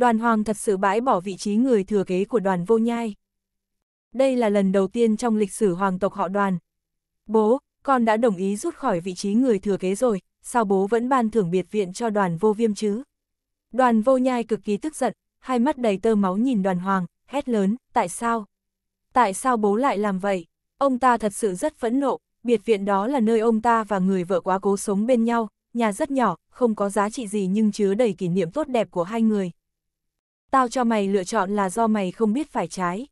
đoàn hoàng thật sự bãi bỏ vị trí người thừa kế của đoàn vô nhai. Đây là lần đầu tiên trong lịch sử hoàng tộc họ đoàn. Bố, con đã đồng ý rút khỏi vị trí người thừa kế rồi, sao bố vẫn ban thưởng biệt viện cho đoàn vô viêm chứ? Đoàn vô nhai cực kỳ tức giận, hai mắt đầy tơ máu nhìn đoàn hoàng, hét lớn, tại sao? Tại sao bố lại làm vậy? Ông ta thật sự rất phẫn nộ, biệt viện đó là nơi ông ta và người vợ quá cố sống bên nhau, nhà rất nhỏ, không có giá trị gì nhưng chứa đầy kỷ niệm tốt đẹp của hai người tao cho mày lựa chọn là do mày không biết phải trái.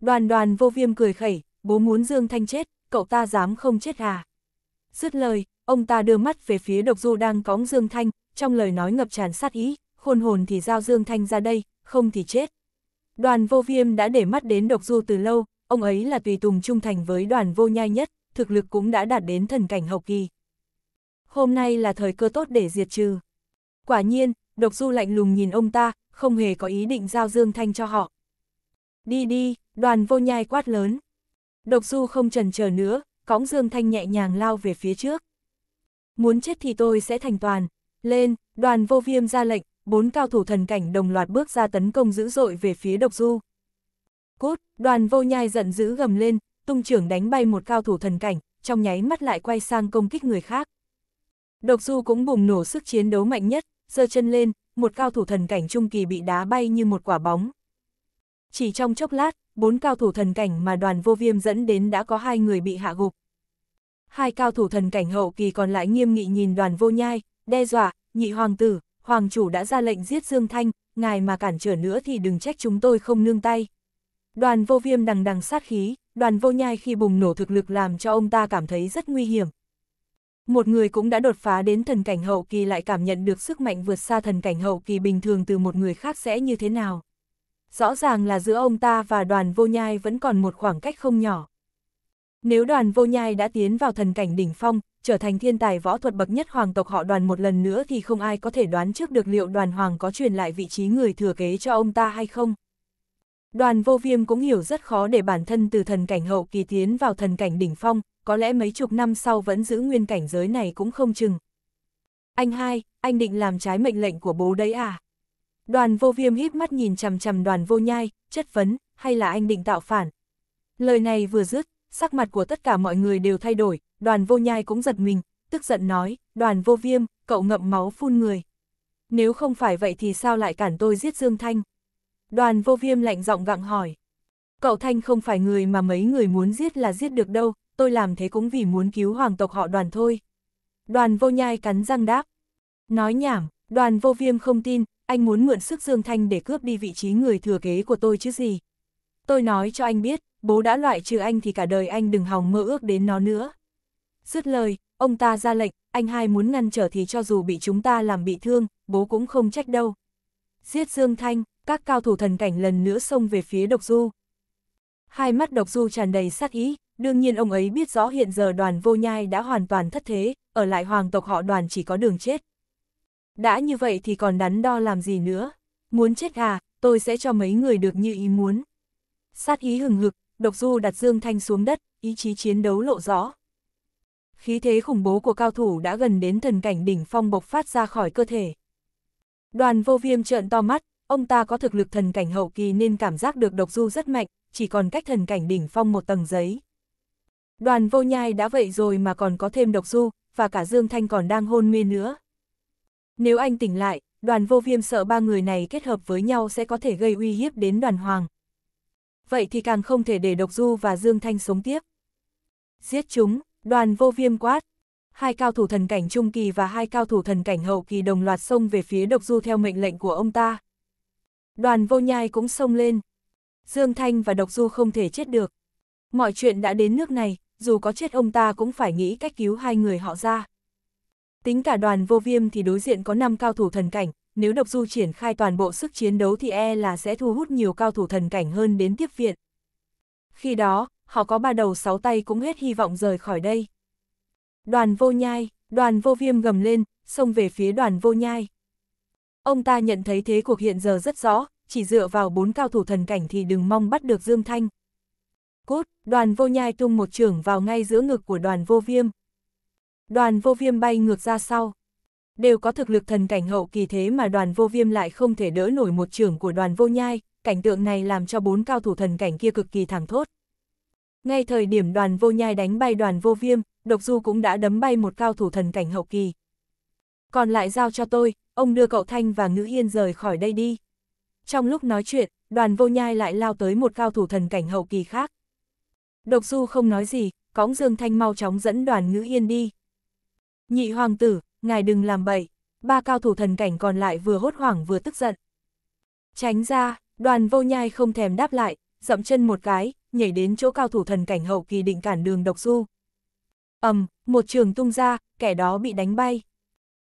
Đoàn đoàn vô viêm cười khẩy, bố muốn Dương Thanh chết, cậu ta dám không chết à? Dứt lời, ông ta đưa mắt về phía độc du đang cóng Dương Thanh, trong lời nói ngập tràn sát ý, khôn hồn thì giao Dương Thanh ra đây, không thì chết. Đoàn vô viêm đã để mắt đến độc du từ lâu, ông ấy là tùy tùng trung thành với đoàn vô nhai nhất, thực lực cũng đã đạt đến thần cảnh hậu kỳ. Hôm nay là thời cơ tốt để diệt trừ. Quả nhiên, độc du lạnh lùng nhìn ông ta, không hề có ý định giao Dương Thanh cho họ. Đi đi, đoàn vô nhai quát lớn. Độc du không trần chờ nữa, cõng Dương Thanh nhẹ nhàng lao về phía trước. Muốn chết thì tôi sẽ thành toàn. Lên, đoàn vô viêm ra lệnh, bốn cao thủ thần cảnh đồng loạt bước ra tấn công dữ dội về phía độc du. Cút, đoàn vô nhai giận dữ gầm lên, tung trưởng đánh bay một cao thủ thần cảnh, trong nháy mắt lại quay sang công kích người khác. Độc du cũng bùng nổ sức chiến đấu mạnh nhất, giơ chân lên, một cao thủ thần cảnh trung kỳ bị đá bay như một quả bóng. Chỉ trong chốc lát, bốn cao thủ thần cảnh mà đoàn vô viêm dẫn đến đã có hai người bị hạ gục. Hai cao thủ thần cảnh hậu kỳ còn lại nghiêm nghị nhìn đoàn vô nhai, đe dọa, nhị hoàng tử, hoàng chủ đã ra lệnh giết Dương Thanh, ngài mà cản trở nữa thì đừng trách chúng tôi không nương tay. Đoàn vô viêm đằng đằng sát khí, đoàn vô nhai khi bùng nổ thực lực làm cho ông ta cảm thấy rất nguy hiểm, một người cũng đã đột phá đến thần cảnh hậu kỳ lại cảm nhận được sức mạnh vượt xa thần cảnh hậu kỳ bình thường từ một người khác sẽ như thế nào. Rõ ràng là giữa ông ta và đoàn vô nhai vẫn còn một khoảng cách không nhỏ. Nếu đoàn vô nhai đã tiến vào thần cảnh đỉnh phong, trở thành thiên tài võ thuật bậc nhất hoàng tộc họ đoàn một lần nữa thì không ai có thể đoán trước được liệu đoàn hoàng có truyền lại vị trí người thừa kế cho ông ta hay không. Đoàn vô viêm cũng hiểu rất khó để bản thân từ thần cảnh hậu kỳ tiến vào thần cảnh đỉnh phong, có lẽ mấy chục năm sau vẫn giữ nguyên cảnh giới này cũng không chừng. Anh hai, anh định làm trái mệnh lệnh của bố đấy à? Đoàn vô viêm híp mắt nhìn chằm chằm đoàn vô nhai, chất vấn, hay là anh định tạo phản? Lời này vừa dứt, sắc mặt của tất cả mọi người đều thay đổi, đoàn vô nhai cũng giật mình, tức giận nói, đoàn vô viêm, cậu ngậm máu phun người. Nếu không phải vậy thì sao lại cản tôi giết Dương Thanh? Đoàn vô viêm lạnh giọng gặng hỏi. Cậu Thanh không phải người mà mấy người muốn giết là giết được đâu, tôi làm thế cũng vì muốn cứu hoàng tộc họ đoàn thôi. Đoàn vô nhai cắn răng đáp. Nói nhảm, đoàn vô viêm không tin, anh muốn mượn sức Dương Thanh để cướp đi vị trí người thừa kế của tôi chứ gì. Tôi nói cho anh biết, bố đã loại trừ anh thì cả đời anh đừng hòng mơ ước đến nó nữa. Dứt lời, ông ta ra lệnh, anh hai muốn ngăn trở thì cho dù bị chúng ta làm bị thương, bố cũng không trách đâu. Giết Dương Thanh, các cao thủ thần cảnh lần nữa xông về phía độc du. Hai mắt độc du tràn đầy sát ý, Đương nhiên ông ấy biết rõ hiện giờ đoàn vô nhai đã hoàn toàn thất thế, ở lại hoàng tộc họ đoàn chỉ có đường chết. Đã như vậy thì còn đắn đo làm gì nữa? Muốn chết à, tôi sẽ cho mấy người được như ý muốn. Sát ý hừng hực, độc du đặt Dương Thanh xuống đất, ý chí chiến đấu lộ rõ. Khí thế khủng bố của cao thủ đã gần đến thần cảnh đỉnh phong bộc phát ra khỏi cơ thể. Đoàn vô viêm trợn to mắt, ông ta có thực lực thần cảnh hậu kỳ nên cảm giác được độc du rất mạnh, chỉ còn cách thần cảnh đỉnh phong một tầng giấy. Đoàn vô nhai đã vậy rồi mà còn có thêm độc du, và cả Dương Thanh còn đang hôn mê nữa. Nếu anh tỉnh lại, đoàn vô viêm sợ ba người này kết hợp với nhau sẽ có thể gây uy hiếp đến đoàn hoàng. Vậy thì càng không thể để độc du và Dương Thanh sống tiếp. Giết chúng, đoàn vô viêm quát. Hai cao thủ thần cảnh trung kỳ và hai cao thủ thần cảnh hậu kỳ đồng loạt xông về phía độc du theo mệnh lệnh của ông ta. Đoàn vô nhai cũng xông lên. Dương Thanh và độc du không thể chết được. Mọi chuyện đã đến nước này, dù có chết ông ta cũng phải nghĩ cách cứu hai người họ ra. Tính cả đoàn vô viêm thì đối diện có 5 cao thủ thần cảnh, nếu độc du triển khai toàn bộ sức chiến đấu thì e là sẽ thu hút nhiều cao thủ thần cảnh hơn đến tiếp viện. Khi đó, họ có ba đầu sáu tay cũng hết hy vọng rời khỏi đây. Đoàn vô nhai, đoàn vô viêm gầm lên, xông về phía đoàn vô nhai. Ông ta nhận thấy thế cuộc hiện giờ rất rõ, chỉ dựa vào bốn cao thủ thần cảnh thì đừng mong bắt được Dương Thanh. Cút, đoàn vô nhai tung một trường vào ngay giữa ngực của đoàn vô viêm. Đoàn vô viêm bay ngược ra sau. Đều có thực lực thần cảnh hậu kỳ thế mà đoàn vô viêm lại không thể đỡ nổi một trường của đoàn vô nhai, cảnh tượng này làm cho bốn cao thủ thần cảnh kia cực kỳ thẳng thốt. Ngay thời điểm đoàn vô nhai đánh bay đoàn vô viêm, độc du cũng đã đấm bay một cao thủ thần cảnh hậu kỳ. Còn lại giao cho tôi, ông đưa cậu Thanh và Ngữ Yên rời khỏi đây đi. Trong lúc nói chuyện, đoàn vô nhai lại lao tới một cao thủ thần cảnh hậu kỳ khác. Độc Du không nói gì, cõng Dương Thanh mau chóng dẫn đoàn ngữ yên đi. Nhị hoàng tử, ngài đừng làm bậy, ba cao thủ thần cảnh còn lại vừa hốt hoảng vừa tức giận. Tránh ra, đoàn vô nhai không thèm đáp lại, dậm chân một cái, nhảy đến chỗ cao thủ thần cảnh hậu kỳ định cản đường độc du. ầm, um, một trường tung ra, kẻ đó bị đánh bay.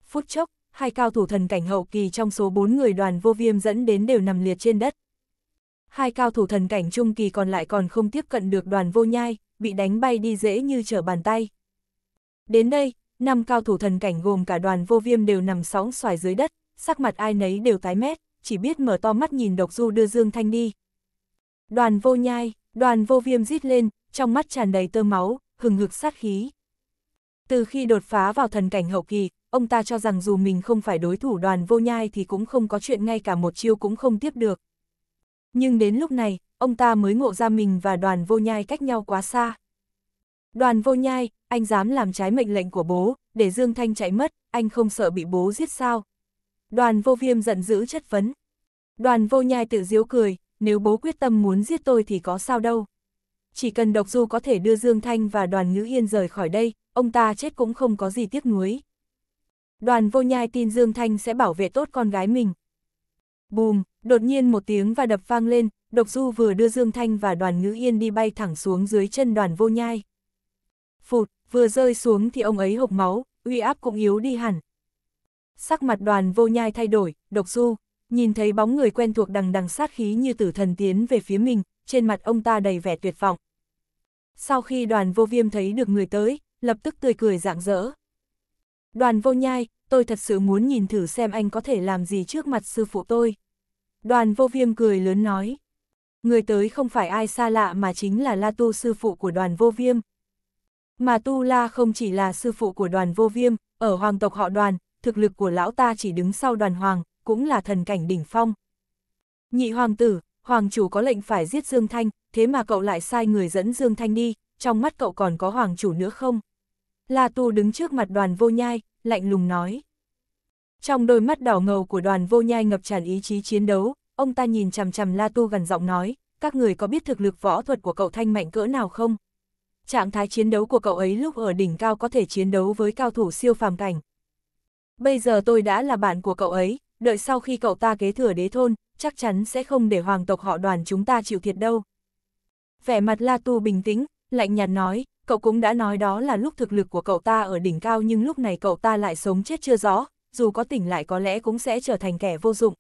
Phút chốc, hai cao thủ thần cảnh hậu kỳ trong số bốn người đoàn vô viêm dẫn đến đều nằm liệt trên đất hai cao thủ thần cảnh trung kỳ còn lại còn không tiếp cận được đoàn vô nhai, bị đánh bay đi dễ như trở bàn tay. Đến đây, năm cao thủ thần cảnh gồm cả đoàn vô viêm đều nằm sóng xoài dưới đất, sắc mặt ai nấy đều tái mét, chỉ biết mở to mắt nhìn độc du đưa Dương Thanh đi. Đoàn vô nhai, đoàn vô viêm rít lên, trong mắt tràn đầy tơ máu, hừng hực sát khí. Từ khi đột phá vào thần cảnh hậu kỳ, ông ta cho rằng dù mình không phải đối thủ đoàn vô nhai thì cũng không có chuyện ngay cả một chiêu cũng không tiếp được. Nhưng đến lúc này, ông ta mới ngộ ra mình và đoàn vô nhai cách nhau quá xa. Đoàn vô nhai, anh dám làm trái mệnh lệnh của bố, để Dương Thanh chạy mất, anh không sợ bị bố giết sao? Đoàn vô viêm giận dữ chất vấn. Đoàn vô nhai tự diếu cười, nếu bố quyết tâm muốn giết tôi thì có sao đâu. Chỉ cần độc du có thể đưa Dương Thanh và đoàn ngữ yên rời khỏi đây, ông ta chết cũng không có gì tiếc nuối. Đoàn vô nhai tin Dương Thanh sẽ bảo vệ tốt con gái mình, Bùm, đột nhiên một tiếng và đập vang lên, độc du vừa đưa Dương Thanh và đoàn ngữ yên đi bay thẳng xuống dưới chân đoàn vô nhai. Phụt, vừa rơi xuống thì ông ấy hộc máu, uy áp cũng yếu đi hẳn. Sắc mặt đoàn vô nhai thay đổi, độc du, nhìn thấy bóng người quen thuộc đằng đằng sát khí như tử thần tiến về phía mình, trên mặt ông ta đầy vẻ tuyệt vọng. Sau khi đoàn vô viêm thấy được người tới, lập tức tươi cười rạng rỡ. Đoàn vô nhai, tôi thật sự muốn nhìn thử xem anh có thể làm gì trước mặt sư phụ tôi. Đoàn vô viêm cười lớn nói. Người tới không phải ai xa lạ mà chính là La Tu sư phụ của đoàn vô viêm. Mà Tu La không chỉ là sư phụ của đoàn vô viêm, ở hoàng tộc họ đoàn, thực lực của lão ta chỉ đứng sau đoàn hoàng, cũng là thần cảnh đỉnh phong. Nhị hoàng tử, hoàng chủ có lệnh phải giết Dương Thanh, thế mà cậu lại sai người dẫn Dương Thanh đi, trong mắt cậu còn có hoàng chủ nữa không? La Tu đứng trước mặt đoàn vô nhai, lạnh lùng nói. Trong đôi mắt đỏ ngầu của đoàn vô nhai ngập tràn ý chí chiến đấu, ông ta nhìn chằm chằm La Tu gần giọng nói, các người có biết thực lực võ thuật của cậu Thanh mạnh cỡ nào không? Trạng thái chiến đấu của cậu ấy lúc ở đỉnh cao có thể chiến đấu với cao thủ siêu phàm cảnh. Bây giờ tôi đã là bạn của cậu ấy, đợi sau khi cậu ta kế thừa đế thôn, chắc chắn sẽ không để hoàng tộc họ đoàn chúng ta chịu thiệt đâu. Vẻ mặt La Tu bình tĩnh, lạnh nhạt nói, cậu cũng đã nói đó là lúc thực lực của cậu ta ở đỉnh cao nhưng lúc này cậu ta lại sống chết chưa rõ, dù có tỉnh lại có lẽ cũng sẽ trở thành kẻ vô dụng.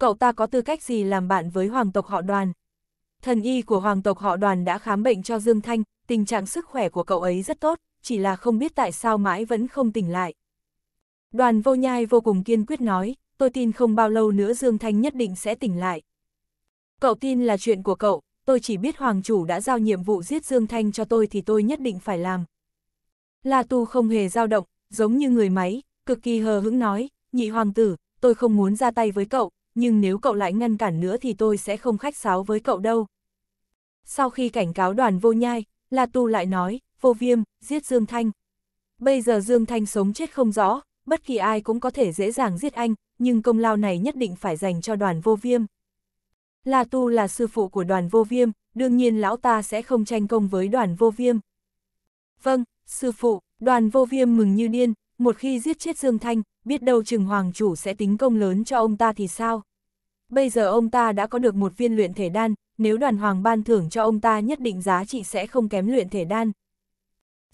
Cậu ta có tư cách gì làm bạn với hoàng tộc họ đoàn? Thần y của hoàng tộc họ đoàn đã khám bệnh cho Dương Thanh, tình trạng sức khỏe của cậu ấy rất tốt, chỉ là không biết tại sao mãi vẫn không tỉnh lại. Đoàn vô nhai vô cùng kiên quyết nói, tôi tin không bao lâu nữa Dương Thanh nhất định sẽ tỉnh lại. Cậu tin là chuyện của cậu, tôi chỉ biết Hoàng chủ đã giao nhiệm vụ giết Dương Thanh cho tôi thì tôi nhất định phải làm. La Tu không hề dao động, giống như người máy, cực kỳ hờ hững nói, nhị hoàng tử, tôi không muốn ra tay với cậu, nhưng nếu cậu lại ngăn cản nữa thì tôi sẽ không khách sáo với cậu đâu. Sau khi cảnh cáo đoàn vô nhai, La Tu lại nói, vô viêm, giết Dương Thanh. Bây giờ Dương Thanh sống chết không rõ, bất kỳ ai cũng có thể dễ dàng giết anh, nhưng công lao này nhất định phải dành cho đoàn vô viêm. La Tu là sư phụ của đoàn vô viêm, đương nhiên lão ta sẽ không tranh công với đoàn vô viêm. Vâng, sư phụ, đoàn vô viêm mừng như điên, một khi giết chết Dương Thanh, biết đâu chừng hoàng chủ sẽ tính công lớn cho ông ta thì sao? Bây giờ ông ta đã có được một viên luyện thể đan, nếu đoàn hoàng ban thưởng cho ông ta nhất định giá trị sẽ không kém luyện thể đan.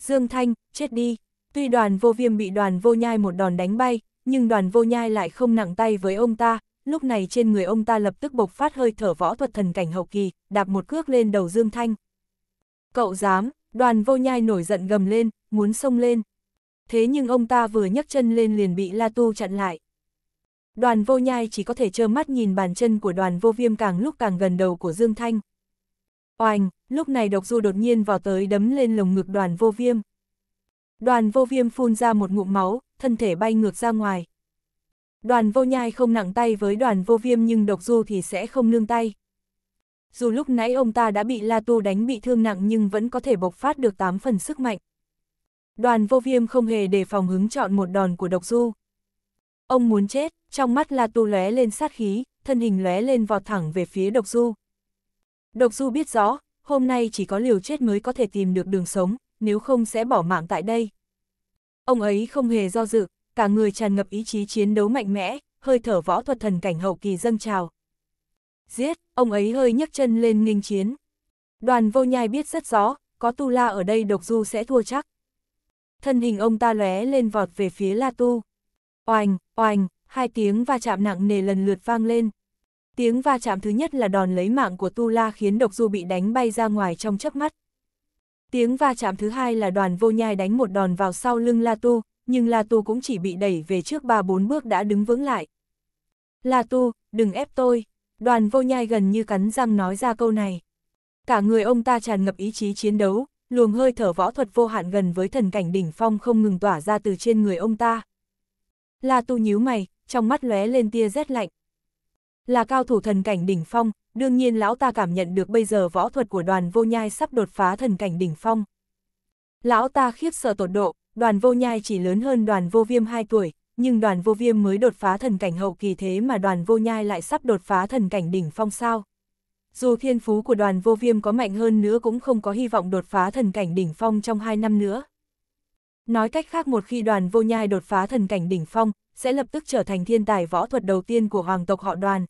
Dương Thanh, chết đi. Tuy đoàn vô viêm bị đoàn vô nhai một đòn đánh bay, nhưng đoàn vô nhai lại không nặng tay với ông ta, lúc này trên người ông ta lập tức bộc phát hơi thở võ thuật thần cảnh hậu kỳ, đạp một cước lên đầu Dương Thanh. Cậu dám, đoàn vô nhai nổi giận gầm lên, muốn xông lên. Thế nhưng ông ta vừa nhấc chân lên liền bị La Tu chặn lại. Đoàn vô nhai chỉ có thể trơ mắt nhìn bàn chân của đoàn vô viêm càng lúc càng gần đầu của Dương Thanh. Oanh, lúc này độc du đột nhiên vào tới đấm lên lồng ngực đoàn vô viêm. Đoàn vô viêm phun ra một ngụm máu, thân thể bay ngược ra ngoài. Đoàn vô nhai không nặng tay với đoàn vô viêm nhưng độc du thì sẽ không nương tay. Dù lúc nãy ông ta đã bị La Tu đánh bị thương nặng nhưng vẫn có thể bộc phát được 8 phần sức mạnh. Đoàn vô viêm không hề đề phòng hứng chọn một đòn của độc du. Ông muốn chết, trong mắt La Tu lóe lên sát khí, thân hình lóe lên vọt thẳng về phía độc du. Độc du biết rõ, hôm nay chỉ có liều chết mới có thể tìm được đường sống, nếu không sẽ bỏ mạng tại đây. Ông ấy không hề do dự, cả người tràn ngập ý chí chiến đấu mạnh mẽ, hơi thở võ thuật thần cảnh hậu kỳ dâng trào. Giết, ông ấy hơi nhấc chân lên nghênh chiến. Đoàn vô nhai biết rất rõ, có Tu La ở đây độc du sẽ thua chắc. Thân hình ông ta lóe lên vọt về phía La Tu. Oành, oành, hai tiếng va chạm nặng nề lần lượt vang lên. Tiếng va chạm thứ nhất là đòn lấy mạng của Tu La khiến độc du bị đánh bay ra ngoài trong chớp mắt. Tiếng va chạm thứ hai là đoàn vô nhai đánh một đòn vào sau lưng La Tu, nhưng La Tu cũng chỉ bị đẩy về trước ba bốn bước đã đứng vững lại. La Tu, đừng ép tôi, đoàn vô nhai gần như cắn răng nói ra câu này. Cả người ông ta tràn ngập ý chí chiến đấu, luồng hơi thở võ thuật vô hạn gần với thần cảnh đỉnh phong không ngừng tỏa ra từ trên người ông ta. La Tu nhíu mày, trong mắt lóe lên tia rét lạnh. Là cao thủ thần cảnh đỉnh phong, đương nhiên lão ta cảm nhận được bây giờ võ thuật của đoàn vô nhai sắp đột phá thần cảnh đỉnh phong. Lão ta khiếp sợ tột độ, đoàn vô nhai chỉ lớn hơn đoàn vô viêm 2 tuổi, nhưng đoàn vô viêm mới đột phá thần cảnh hậu kỳ thế mà đoàn vô nhai lại sắp đột phá thần cảnh đỉnh phong sao. Dù thiên phú của đoàn vô viêm có mạnh hơn nữa cũng không có hy vọng đột phá thần cảnh đỉnh phong trong 2 năm nữa. Nói cách khác một khi đoàn vô nhai đột phá thần cảnh đỉnh phong, sẽ lập tức trở thành thiên tài võ thuật đầu tiên của hoàng tộc họ đoàn.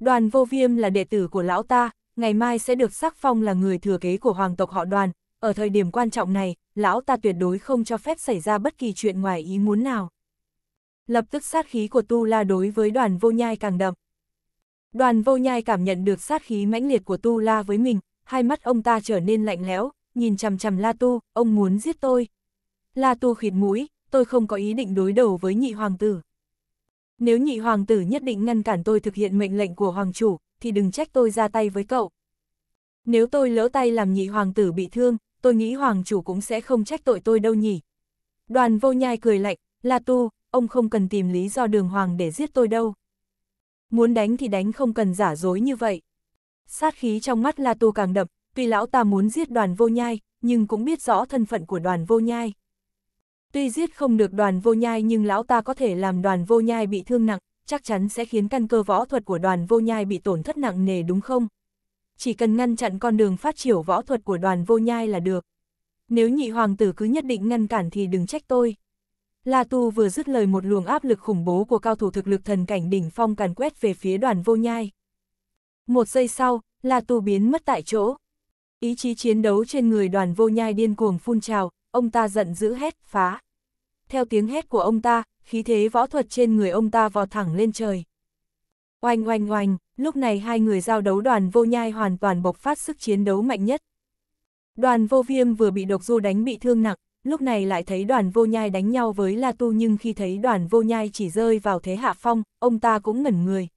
Đoàn vô viêm là đệ tử của lão ta, ngày mai sẽ được sắc phong là người thừa kế của hoàng tộc họ đoàn, ở thời điểm quan trọng này, lão ta tuyệt đối không cho phép xảy ra bất kỳ chuyện ngoài ý muốn nào. Lập tức sát khí của Tu La đối với đoàn vô nhai càng đậm. Đoàn vô nhai cảm nhận được sát khí mãnh liệt của Tu La với mình, hai mắt ông ta trở nên lạnh lẽo, nhìn chằm chằm La Tu, ông muốn giết tôi. La Tu khịt mũi, tôi không có ý định đối đầu với nhị hoàng tử. Nếu nhị hoàng tử nhất định ngăn cản tôi thực hiện mệnh lệnh của hoàng chủ, thì đừng trách tôi ra tay với cậu. Nếu tôi lỡ tay làm nhị hoàng tử bị thương, tôi nghĩ hoàng chủ cũng sẽ không trách tội tôi đâu nhỉ. Đoàn vô nhai cười lạnh, La Tu, ông không cần tìm lý do đường hoàng để giết tôi đâu. Muốn đánh thì đánh không cần giả dối như vậy. Sát khí trong mắt La Tu càng đậm, tuy lão ta muốn giết đoàn vô nhai, nhưng cũng biết rõ thân phận của đoàn vô nhai. Tuy giết không được đoàn vô nhai nhưng lão ta có thể làm đoàn vô nhai bị thương nặng, chắc chắn sẽ khiến căn cơ võ thuật của đoàn vô nhai bị tổn thất nặng nề đúng không? chỉ cần ngăn chặn con đường phát triển võ thuật của đoàn vô nhai là được. Nếu nhị hoàng tử cứ nhất định ngăn cản thì đừng trách tôi. La Tu vừa dứt lời một luồng áp lực khủng bố của cao thủ thực lực thần cảnh đỉnh phong càn quét về phía đoàn vô nhai. Một giây sau, La Tu biến mất tại chỗ. Ý chí chiến đấu trên người đoàn vô nhai điên cuồng phun trào, ông ta giận dữ hét, phá. Theo tiếng hét của ông ta, khí thế võ thuật trên người ông ta vò thẳng lên trời. Oanh oanh oanh, lúc này hai người giao đấu đoàn vô nhai hoàn toàn bộc phát sức chiến đấu mạnh nhất. Đoàn vô viêm vừa bị độc du đánh bị thương nặng, lúc này lại thấy đoàn vô nhai đánh nhau với La Tu nhưng khi thấy đoàn vô nhai chỉ rơi vào thế hạ phong, ông ta cũng ngẩn người.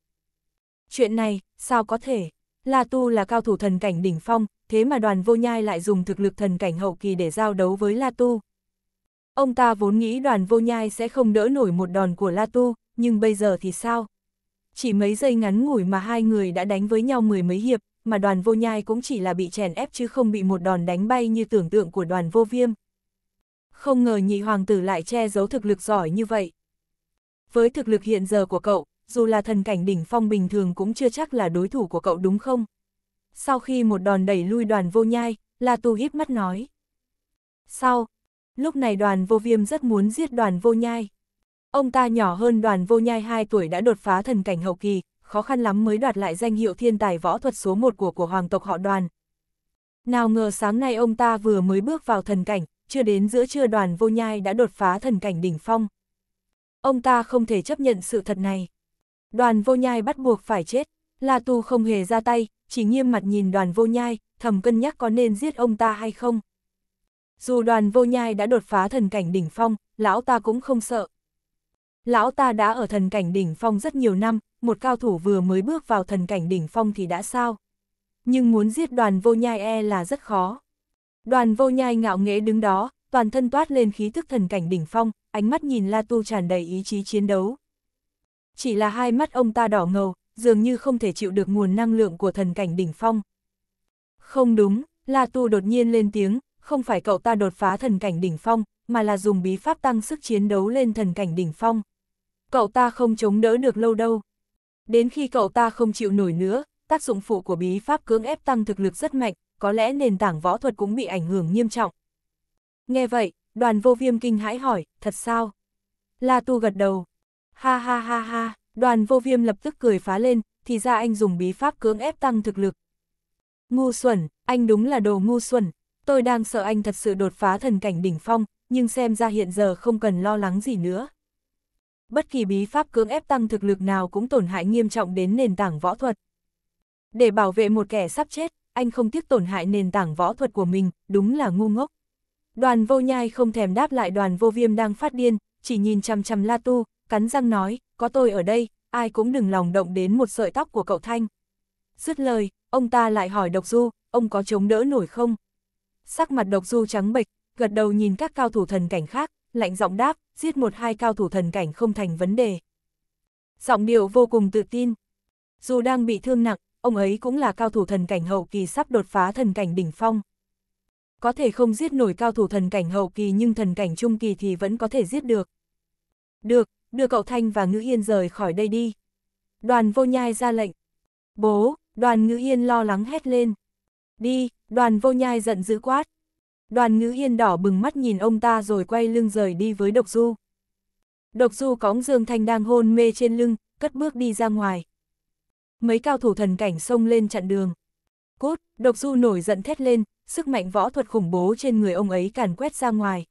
Chuyện này, sao có thể? La Tu là cao thủ thần cảnh đỉnh phong, thế mà đoàn vô nhai lại dùng thực lực thần cảnh hậu kỳ để giao đấu với La Tu. Ông ta vốn nghĩ đoàn vô nhai sẽ không đỡ nổi một đòn của La Tu, nhưng bây giờ thì sao? Chỉ mấy giây ngắn ngủi mà hai người đã đánh với nhau mười mấy hiệp, mà đoàn vô nhai cũng chỉ là bị chèn ép chứ không bị một đòn đánh bay như tưởng tượng của đoàn vô viêm. Không ngờ nhị hoàng tử lại che giấu thực lực giỏi như vậy. Với thực lực hiện giờ của cậu, dù là thần cảnh đỉnh phong bình thường cũng chưa chắc là đối thủ của cậu đúng không? Sau khi một đòn đẩy lui đoàn vô nhai, La Tu hít mắt nói. Sau, lúc này đoàn vô viêm rất muốn giết đoàn vô nhai. Ông ta nhỏ hơn đoàn vô nhai 2 tuổi đã đột phá thần cảnh hậu kỳ, khó khăn lắm mới đoạt lại danh hiệu thiên tài võ thuật số 1 của của hoàng tộc họ đoàn. Nào ngờ sáng nay ông ta vừa mới bước vào thần cảnh, chưa đến giữa trưa đoàn vô nhai đã đột phá thần cảnh đỉnh phong. Ông ta không thể chấp nhận sự thật này. Đoàn vô nhai bắt buộc phải chết, La Tu không hề ra tay, chỉ nghiêm mặt nhìn đoàn vô nhai, thầm cân nhắc có nên giết ông ta hay không. Dù đoàn vô nhai đã đột phá thần cảnh đỉnh phong, lão ta cũng không sợ, Lão ta đã ở thần cảnh đỉnh phong rất nhiều năm, một cao thủ vừa mới bước vào thần cảnh đỉnh phong thì đã sao. Nhưng muốn giết đoàn vô nhai e là rất khó. Đoàn vô nhai ngạo nghễ đứng đó, toàn thân toát lên khí thức thần cảnh đỉnh phong, ánh mắt nhìn La Tu tràn đầy ý chí chiến đấu. Chỉ là hai mắt ông ta đỏ ngầu, dường như không thể chịu được nguồn năng lượng của thần cảnh đỉnh phong. Không đúng, La Tu đột nhiên lên tiếng, không phải cậu ta đột phá thần cảnh đỉnh phong, mà là dùng bí pháp tăng sức chiến đấu lên thần cảnh đỉnh phong cậu ta không chống đỡ được lâu đâu. Đến khi cậu ta không chịu nổi nữa, tác dụng phụ của bí pháp cưỡng ép tăng thực lực rất mạnh, có lẽ nền tảng võ thuật cũng bị ảnh hưởng nghiêm trọng. Nghe vậy, đoàn vô viêm kinh hãi hỏi, thật sao? La Tu gật đầu. Ha ha ha ha, đoàn vô viêm lập tức cười phá lên, thì ra anh dùng bí pháp cưỡng ép tăng thực lực. Ngu xuẩn, anh đúng là đồ ngu xuẩn, tôi đang sợ anh thật sự đột phá thần cảnh đỉnh phong, nhưng xem ra hiện giờ không cần lo lắng gì nữa bất kỳ bí pháp cưỡng ép tăng thực lực nào cũng tổn hại nghiêm trọng đến nền tảng võ thuật. Để bảo vệ một kẻ sắp chết, anh không tiếc tổn hại nền tảng võ thuật của mình, đúng là ngu ngốc. Đoàn vô nhai không thèm đáp lại đoàn vô viêm đang phát điên, chỉ nhìn chằm chằm La Tu, cắn răng nói, có tôi ở đây, ai cũng đừng lòng động đến một sợi tóc của cậu Thanh. Dứt lời, ông ta lại hỏi Độc Du, ông có chống đỡ nổi không? Sắc mặt Độc Du trắng bệch, gật đầu nhìn các cao thủ thần cảnh khác, lạnh giọng đáp, giết một hai cao thủ thần cảnh không thành vấn đề. Giọng điệu vô cùng tự tin. Dù đang bị thương nặng, ông ấy cũng là cao thủ thần cảnh hậu kỳ sắp đột phá thần cảnh đỉnh phong. Có thể không giết nổi cao thủ thần cảnh hậu kỳ nhưng thần cảnh trung kỳ thì vẫn có thể giết được. Được, đưa cậu Thanh và Ngữ Yên rời khỏi đây đi. Đoàn vô nhai ra lệnh. Bố, đoàn Ngữ Yên lo lắng hét lên. Đi, đoàn vô nhai giận dữ quát, Đoàn ngữ hiên đỏ bừng mắt nhìn ông ta rồi quay lưng rời đi với độc du. Độc du cõng Dương Thanh đang hôn mê trên lưng, cất bước đi ra ngoài. Mấy cao thủ thần cảnh xông lên chặn đường. Cốt, độc du nổi giận thét lên, sức mạnh võ thuật khủng bố trên người ông ấy càn quét ra ngoài.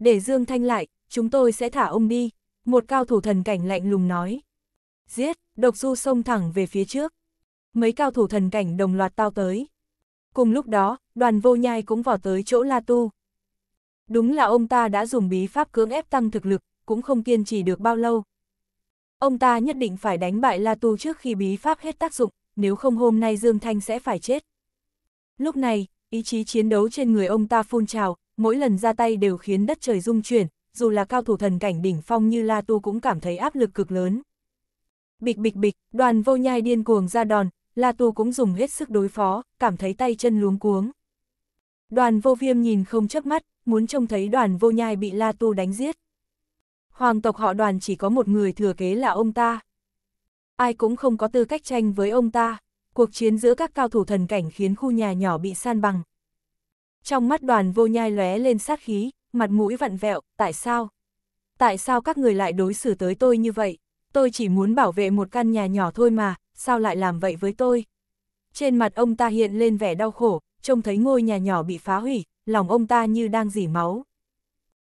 Để Dương Thanh lại, chúng tôi sẽ thả ông đi, một cao thủ thần cảnh lạnh lùng nói. Giết, độc du xông thẳng về phía trước. Mấy cao thủ thần cảnh đồng loạt tao tới. Cùng lúc đó, đoàn vô nhai cũng vào tới chỗ La Tu. Đúng là ông ta đã dùng bí pháp cưỡng ép tăng thực lực, cũng không kiên trì được bao lâu. Ông ta nhất định phải đánh bại La Tu trước khi bí pháp hết tác dụng, nếu không hôm nay Dương Thanh sẽ phải chết. Lúc này, ý chí chiến đấu trên người ông ta phun trào, mỗi lần ra tay đều khiến đất trời rung chuyển, dù là cao thủ thần cảnh đỉnh phong như La Tu cũng cảm thấy áp lực cực lớn. Bịch bịch bịch, đoàn vô nhai điên cuồng ra đòn, La Tu cũng dùng hết sức đối phó, cảm thấy tay chân luống cuống. Đoàn vô viêm nhìn không chớp mắt, muốn trông thấy đoàn vô nhai bị La Tu đánh giết. Hoàng tộc họ đoàn chỉ có một người thừa kế là ông ta. Ai cũng không có tư cách tranh với ông ta. Cuộc chiến giữa các cao thủ thần cảnh khiến khu nhà nhỏ bị san bằng. Trong mắt đoàn vô nhai lóe lên sát khí, mặt mũi vặn vẹo, tại sao? Tại sao các người lại đối xử tới tôi như vậy? Tôi chỉ muốn bảo vệ một căn nhà nhỏ thôi mà, sao lại làm vậy với tôi? Trên mặt ông ta hiện lên vẻ đau khổ, trông thấy ngôi nhà nhỏ bị phá hủy, lòng ông ta như đang dỉ máu.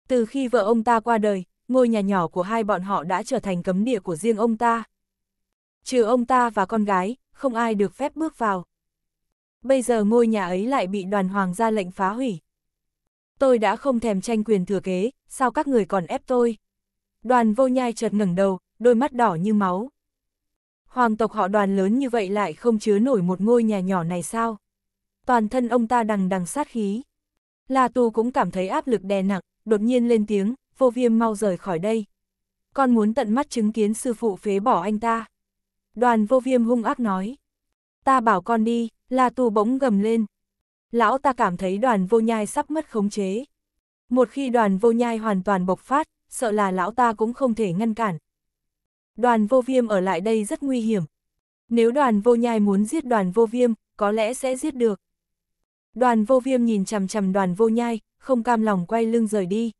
Từ khi vợ ông ta qua đời, ngôi nhà nhỏ của hai bọn họ đã trở thành cấm địa của riêng ông ta. Trừ ông ta và con gái, không ai được phép bước vào. Bây giờ ngôi nhà ấy lại bị đoàn hoàng ra lệnh phá hủy. Tôi đã không thèm tranh quyền thừa kế, sao các người còn ép tôi? Đoàn vô nhai chợt ngẩng đầu, đôi mắt đỏ như máu hoàng tộc họ đoàn lớn như vậy lại không chứa nổi một ngôi nhà nhỏ này sao? Toàn thân ông ta đằng đằng sát khí. La Tu cũng cảm thấy áp lực đè nặng, đột nhiên lên tiếng, vô viêm mau rời khỏi đây. Con muốn tận mắt chứng kiến sư phụ phế bỏ anh ta. Đoàn vô viêm hung ác nói. Ta bảo con đi, La Tu bỗng gầm lên. Lão ta cảm thấy đoàn vô nhai sắp mất khống chế. Một khi đoàn vô nhai hoàn toàn bộc phát, sợ là lão ta cũng không thể ngăn cản, đoàn vô viêm ở lại đây rất nguy hiểm. Nếu đoàn vô nhai muốn giết đoàn vô viêm, có lẽ sẽ giết được. Đoàn vô viêm nhìn chằm chằm đoàn vô nhai, không cam lòng quay lưng rời đi.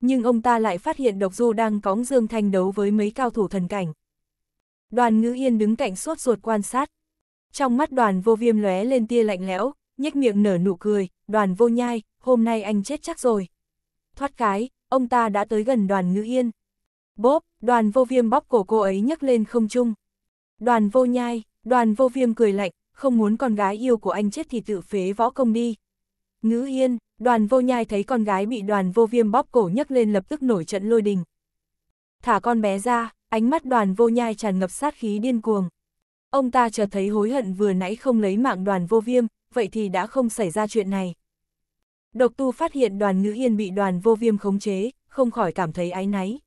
Nhưng ông ta lại phát hiện độc du đang cõng Dương Thanh đấu với mấy cao thủ thần cảnh. Đoàn ngữ yên đứng cạnh sốt ruột quan sát. Trong mắt đoàn vô viêm lóe lên tia lạnh lẽo, nhếch miệng nở nụ cười, đoàn vô nhai, hôm nay anh chết chắc rồi. Thoát cái, ông ta đã tới gần đoàn ngữ yên. Bốp, đoàn vô viêm bóp cổ cô ấy nhấc lên không chung. Đoàn vô nhai, đoàn vô viêm cười lạnh, không muốn con gái yêu của anh chết thì tự phế võ công đi. Ngữ yên, đoàn vô nhai thấy con gái bị đoàn vô viêm bóp cổ nhấc lên lập tức nổi trận lôi đình. Thả con bé ra, ánh mắt đoàn vô nhai tràn ngập sát khí điên cuồng. Ông ta chợt thấy hối hận vừa nãy không lấy mạng đoàn vô viêm, vậy thì đã không xảy ra chuyện này. Độc tu phát hiện đoàn ngữ yên bị đoàn vô viêm khống chế, không khỏi cảm thấy áy náy.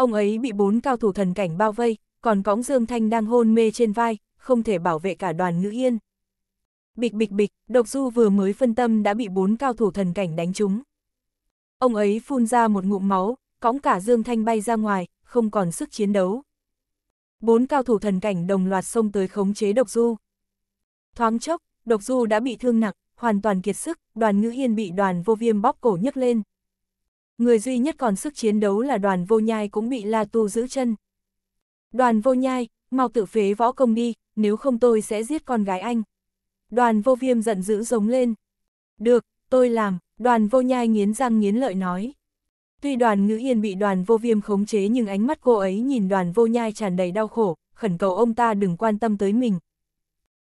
Ông ấy bị bốn cao thủ thần cảnh bao vây, còn cõng Dương Thanh đang hôn mê trên vai, không thể bảo vệ cả đoàn ngữ yên. Bịch bịch bịch, độc du vừa mới phân tâm đã bị bốn cao thủ thần cảnh đánh trúng. Ông ấy phun ra một ngụm máu, cõng cả Dương Thanh bay ra ngoài, không còn sức chiến đấu. Bốn cao thủ thần cảnh đồng loạt xông tới khống chế độc du. Thoáng chốc, độc du đã bị thương nặng, hoàn toàn kiệt sức, đoàn ngữ yên bị đoàn vô viêm bóp cổ nhấc lên người duy nhất còn sức chiến đấu là đoàn vô nhai cũng bị La Tu giữ chân. Đoàn vô nhai, mau tự phế võ công đi, nếu không tôi sẽ giết con gái anh. Đoàn vô viêm giận dữ giống lên. Được, tôi làm, đoàn vô nhai nghiến răng nghiến lợi nói. Tuy đoàn ngữ yên bị đoàn vô viêm khống chế nhưng ánh mắt cô ấy nhìn đoàn vô nhai tràn đầy đau khổ, khẩn cầu ông ta đừng quan tâm tới mình.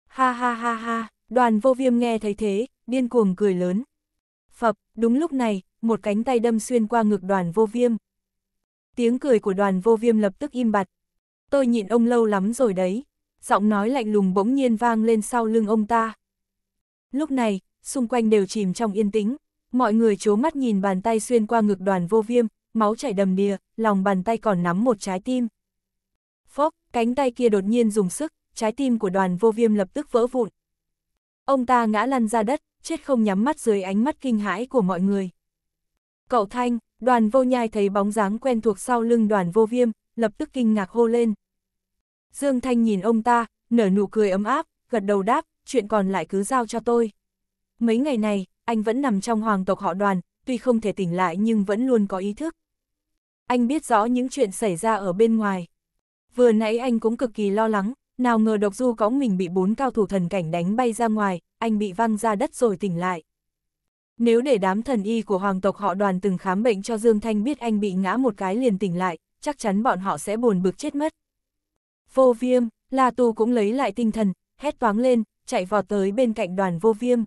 Ha ha ha ha, đoàn vô viêm nghe thấy thế, điên cuồng cười lớn. Phập, đúng lúc này, một cánh tay đâm xuyên qua ngực đoàn vô viêm. Tiếng cười của đoàn vô viêm lập tức im bặt. Tôi nhịn ông lâu lắm rồi đấy. Giọng nói lạnh lùng bỗng nhiên vang lên sau lưng ông ta. Lúc này, xung quanh đều chìm trong yên tĩnh. Mọi người chố mắt nhìn bàn tay xuyên qua ngực đoàn vô viêm, máu chảy đầm đìa, lòng bàn tay còn nắm một trái tim. Phốc, cánh tay kia đột nhiên dùng sức, trái tim của đoàn vô viêm lập tức vỡ vụn. Ông ta ngã lăn ra đất, chết không nhắm mắt dưới ánh mắt kinh hãi của mọi người. Cậu Thanh, đoàn vô nhai thấy bóng dáng quen thuộc sau lưng đoàn vô viêm, lập tức kinh ngạc hô lên. Dương Thanh nhìn ông ta, nở nụ cười ấm áp, gật đầu đáp, chuyện còn lại cứ giao cho tôi. Mấy ngày này, anh vẫn nằm trong hoàng tộc họ đoàn, tuy không thể tỉnh lại nhưng vẫn luôn có ý thức. Anh biết rõ những chuyện xảy ra ở bên ngoài. Vừa nãy anh cũng cực kỳ lo lắng, nào ngờ độc du có mình bị bốn cao thủ thần cảnh đánh bay ra ngoài, anh bị văng ra đất rồi tỉnh lại. Nếu để đám thần y của hoàng tộc họ đoàn từng khám bệnh cho Dương Thanh biết anh bị ngã một cái liền tỉnh lại, chắc chắn bọn họ sẽ buồn bực chết mất. Vô viêm, La Tu cũng lấy lại tinh thần, hét toáng lên, chạy vọt tới bên cạnh đoàn vô viêm.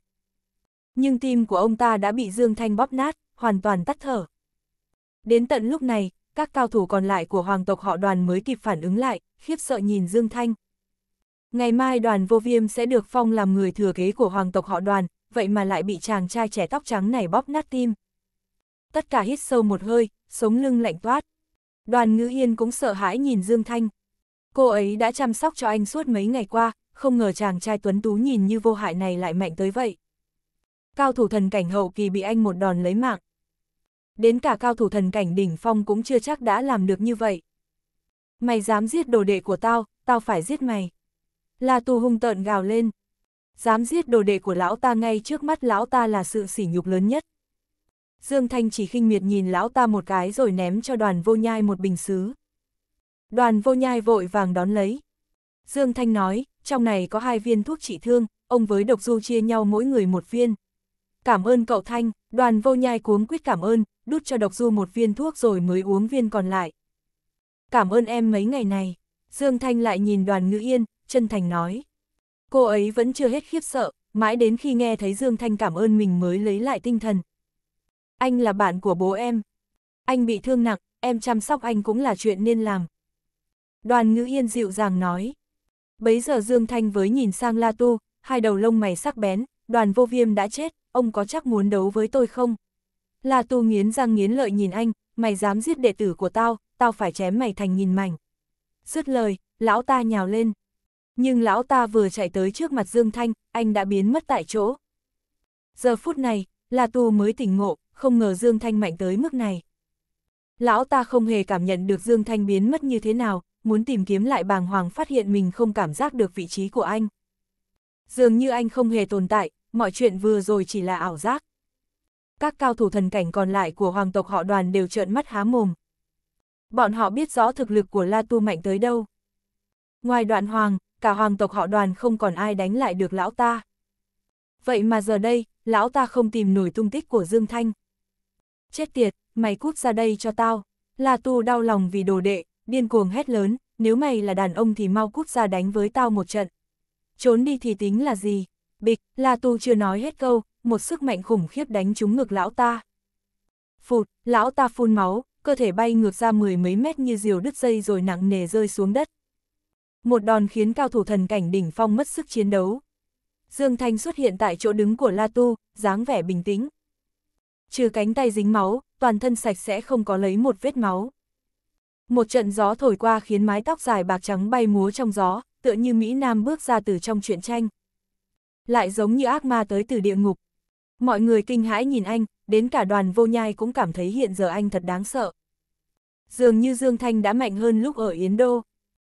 Nhưng tim của ông ta đã bị Dương Thanh bóp nát, hoàn toàn tắt thở. Đến tận lúc này, các cao thủ còn lại của hoàng tộc họ đoàn mới kịp phản ứng lại, khiếp sợ nhìn Dương Thanh. Ngày mai đoàn vô viêm sẽ được phong làm người thừa kế của hoàng tộc họ đoàn, vậy mà lại bị chàng trai trẻ tóc trắng này bóp nát tim. Tất cả hít sâu một hơi, sống lưng lạnh toát. Đoàn ngữ yên cũng sợ hãi nhìn Dương Thanh. Cô ấy đã chăm sóc cho anh suốt mấy ngày qua, không ngờ chàng trai tuấn tú nhìn như vô hại này lại mạnh tới vậy. Cao thủ thần cảnh hậu kỳ bị anh một đòn lấy mạng. Đến cả cao thủ thần cảnh đỉnh phong cũng chưa chắc đã làm được như vậy. Mày dám giết đồ đệ của tao, tao phải giết mày. La Tu hung tợn gào lên. Dám giết đồ đệ của lão ta ngay trước mắt lão ta là sự sỉ nhục lớn nhất. Dương Thanh chỉ khinh miệt nhìn lão ta một cái rồi ném cho đoàn vô nhai một bình xứ. Đoàn vô nhai vội vàng đón lấy. Dương Thanh nói, trong này có hai viên thuốc trị thương, ông với độc du chia nhau mỗi người một viên. Cảm ơn cậu Thanh, đoàn vô nhai cuống quyết cảm ơn, đút cho độc du một viên thuốc rồi mới uống viên còn lại. Cảm ơn em mấy ngày này. Dương Thanh lại nhìn đoàn ngữ yên, chân thành nói. Cô ấy vẫn chưa hết khiếp sợ, mãi đến khi nghe thấy Dương Thanh cảm ơn mình mới lấy lại tinh thần. Anh là bạn của bố em. Anh bị thương nặng, em chăm sóc anh cũng là chuyện nên làm. Đoàn ngữ yên dịu dàng nói. Bấy giờ Dương Thanh với nhìn sang La Tu, hai đầu lông mày sắc bén, đoàn vô viêm đã chết, ông có chắc muốn đấu với tôi không? La Tu nghiến răng nghiến lợi nhìn anh, mày dám giết đệ tử của tao, tao phải chém mày thành nghìn mảnh. Dứt lời, lão ta nhào lên. Nhưng lão ta vừa chạy tới trước mặt Dương Thanh, anh đã biến mất tại chỗ. Giờ phút này, La Tu mới tỉnh ngộ, không ngờ Dương Thanh mạnh tới mức này. Lão ta không hề cảm nhận được Dương Thanh biến mất như thế nào, muốn tìm kiếm lại bàng hoàng phát hiện mình không cảm giác được vị trí của anh. Dường như anh không hề tồn tại, mọi chuyện vừa rồi chỉ là ảo giác. Các cao thủ thần cảnh còn lại của hoàng tộc họ đoàn đều trợn mắt há mồm. Bọn họ biết rõ thực lực của La Tu mạnh tới đâu. Ngoài đoạn hoàng, cả hoàng tộc họ đoàn không còn ai đánh lại được lão ta. Vậy mà giờ đây, lão ta không tìm nổi tung tích của Dương Thanh. Chết tiệt, mày cút ra đây cho tao. La Tu đau lòng vì đồ đệ, điên cuồng hét lớn, nếu mày là đàn ông thì mau cút ra đánh với tao một trận. Trốn đi thì tính là gì? Bịch, La Tu chưa nói hết câu, một sức mạnh khủng khiếp đánh trúng ngược lão ta. Phụt, lão ta phun máu, cơ thể bay ngược ra mười mấy mét như diều đứt dây rồi nặng nề rơi xuống đất một đòn khiến cao thủ thần cảnh đỉnh phong mất sức chiến đấu. Dương Thanh xuất hiện tại chỗ đứng của La Tu, dáng vẻ bình tĩnh. Trừ cánh tay dính máu, toàn thân sạch sẽ không có lấy một vết máu. Một trận gió thổi qua khiến mái tóc dài bạc trắng bay múa trong gió, tựa như Mỹ Nam bước ra từ trong truyện tranh. Lại giống như ác ma tới từ địa ngục. Mọi người kinh hãi nhìn anh, đến cả đoàn vô nhai cũng cảm thấy hiện giờ anh thật đáng sợ. Dường như Dương Thanh đã mạnh hơn lúc ở Yến Đô.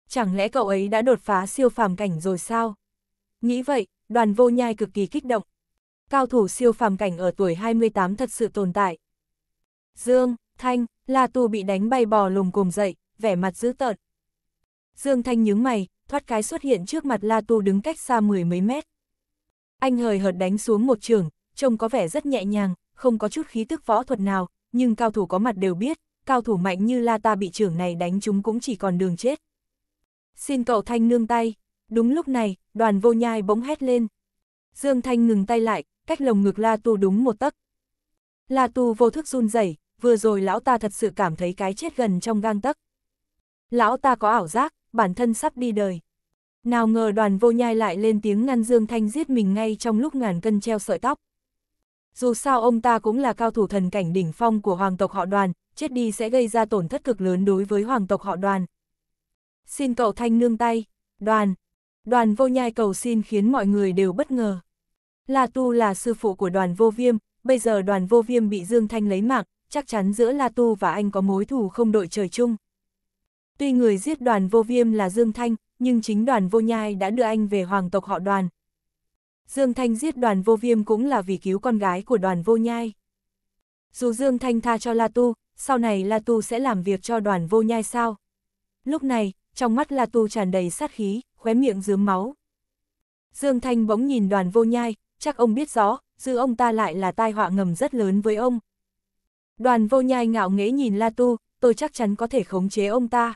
Chẳng lẽ cậu ấy đã đột phá siêu phàm cảnh rồi sao? Nghĩ vậy, đoàn vô nhai cực kỳ kích động. Cao thủ siêu phàm cảnh ở tuổi 28 thật sự tồn tại. Dương, Thanh, La Tu bị đánh bay bò lùm cùng dậy, vẻ mặt dữ tợn. Dương Thanh nhướng mày, thoát cái xuất hiện trước mặt La Tu đứng cách xa mười mấy mét. Anh hời hợt đánh xuống một trường, trông có vẻ rất nhẹ nhàng, không có chút khí tức võ thuật nào, nhưng cao thủ có mặt đều biết, cao thủ mạnh như La Ta bị trưởng này đánh chúng cũng chỉ còn đường chết. Xin cậu Thanh nương tay. Đúng lúc này, đoàn vô nhai bỗng hét lên. Dương Thanh ngừng tay lại, cách lồng ngực La Tu đúng một tấc. La Tu vô thức run rẩy, vừa rồi lão ta thật sự cảm thấy cái chết gần trong gang tấc. Lão ta có ảo giác, bản thân sắp đi đời. Nào ngờ đoàn vô nhai lại lên tiếng ngăn Dương Thanh giết mình ngay trong lúc ngàn cân treo sợi tóc. Dù sao ông ta cũng là cao thủ thần cảnh đỉnh phong của hoàng tộc họ đoàn, chết đi sẽ gây ra tổn thất cực lớn đối với hoàng tộc họ đoàn. Xin cậu thanh nương tay, đoàn. Đoàn vô nhai cầu xin khiến mọi người đều bất ngờ. La Tu là sư phụ của đoàn vô viêm, bây giờ đoàn vô viêm bị Dương Thanh lấy mạng, chắc chắn giữa La Tu và anh có mối thù không đội trời chung. Tuy người giết đoàn vô viêm là Dương Thanh, nhưng chính đoàn vô nhai đã đưa anh về hoàng tộc họ đoàn. Dương Thanh giết đoàn vô viêm cũng là vì cứu con gái của đoàn vô nhai. Dù Dương Thanh tha cho La Tu, sau này La Tu sẽ làm việc cho đoàn vô nhai sao? Lúc này, trong mắt La Tu tràn đầy sát khí, khóe miệng dướm máu. Dương Thanh bỗng nhìn đoàn vô nhai, chắc ông biết rõ, dư ông ta lại là tai họa ngầm rất lớn với ông. Đoàn vô nhai ngạo nghễ nhìn La Tu, tôi chắc chắn có thể khống chế ông ta.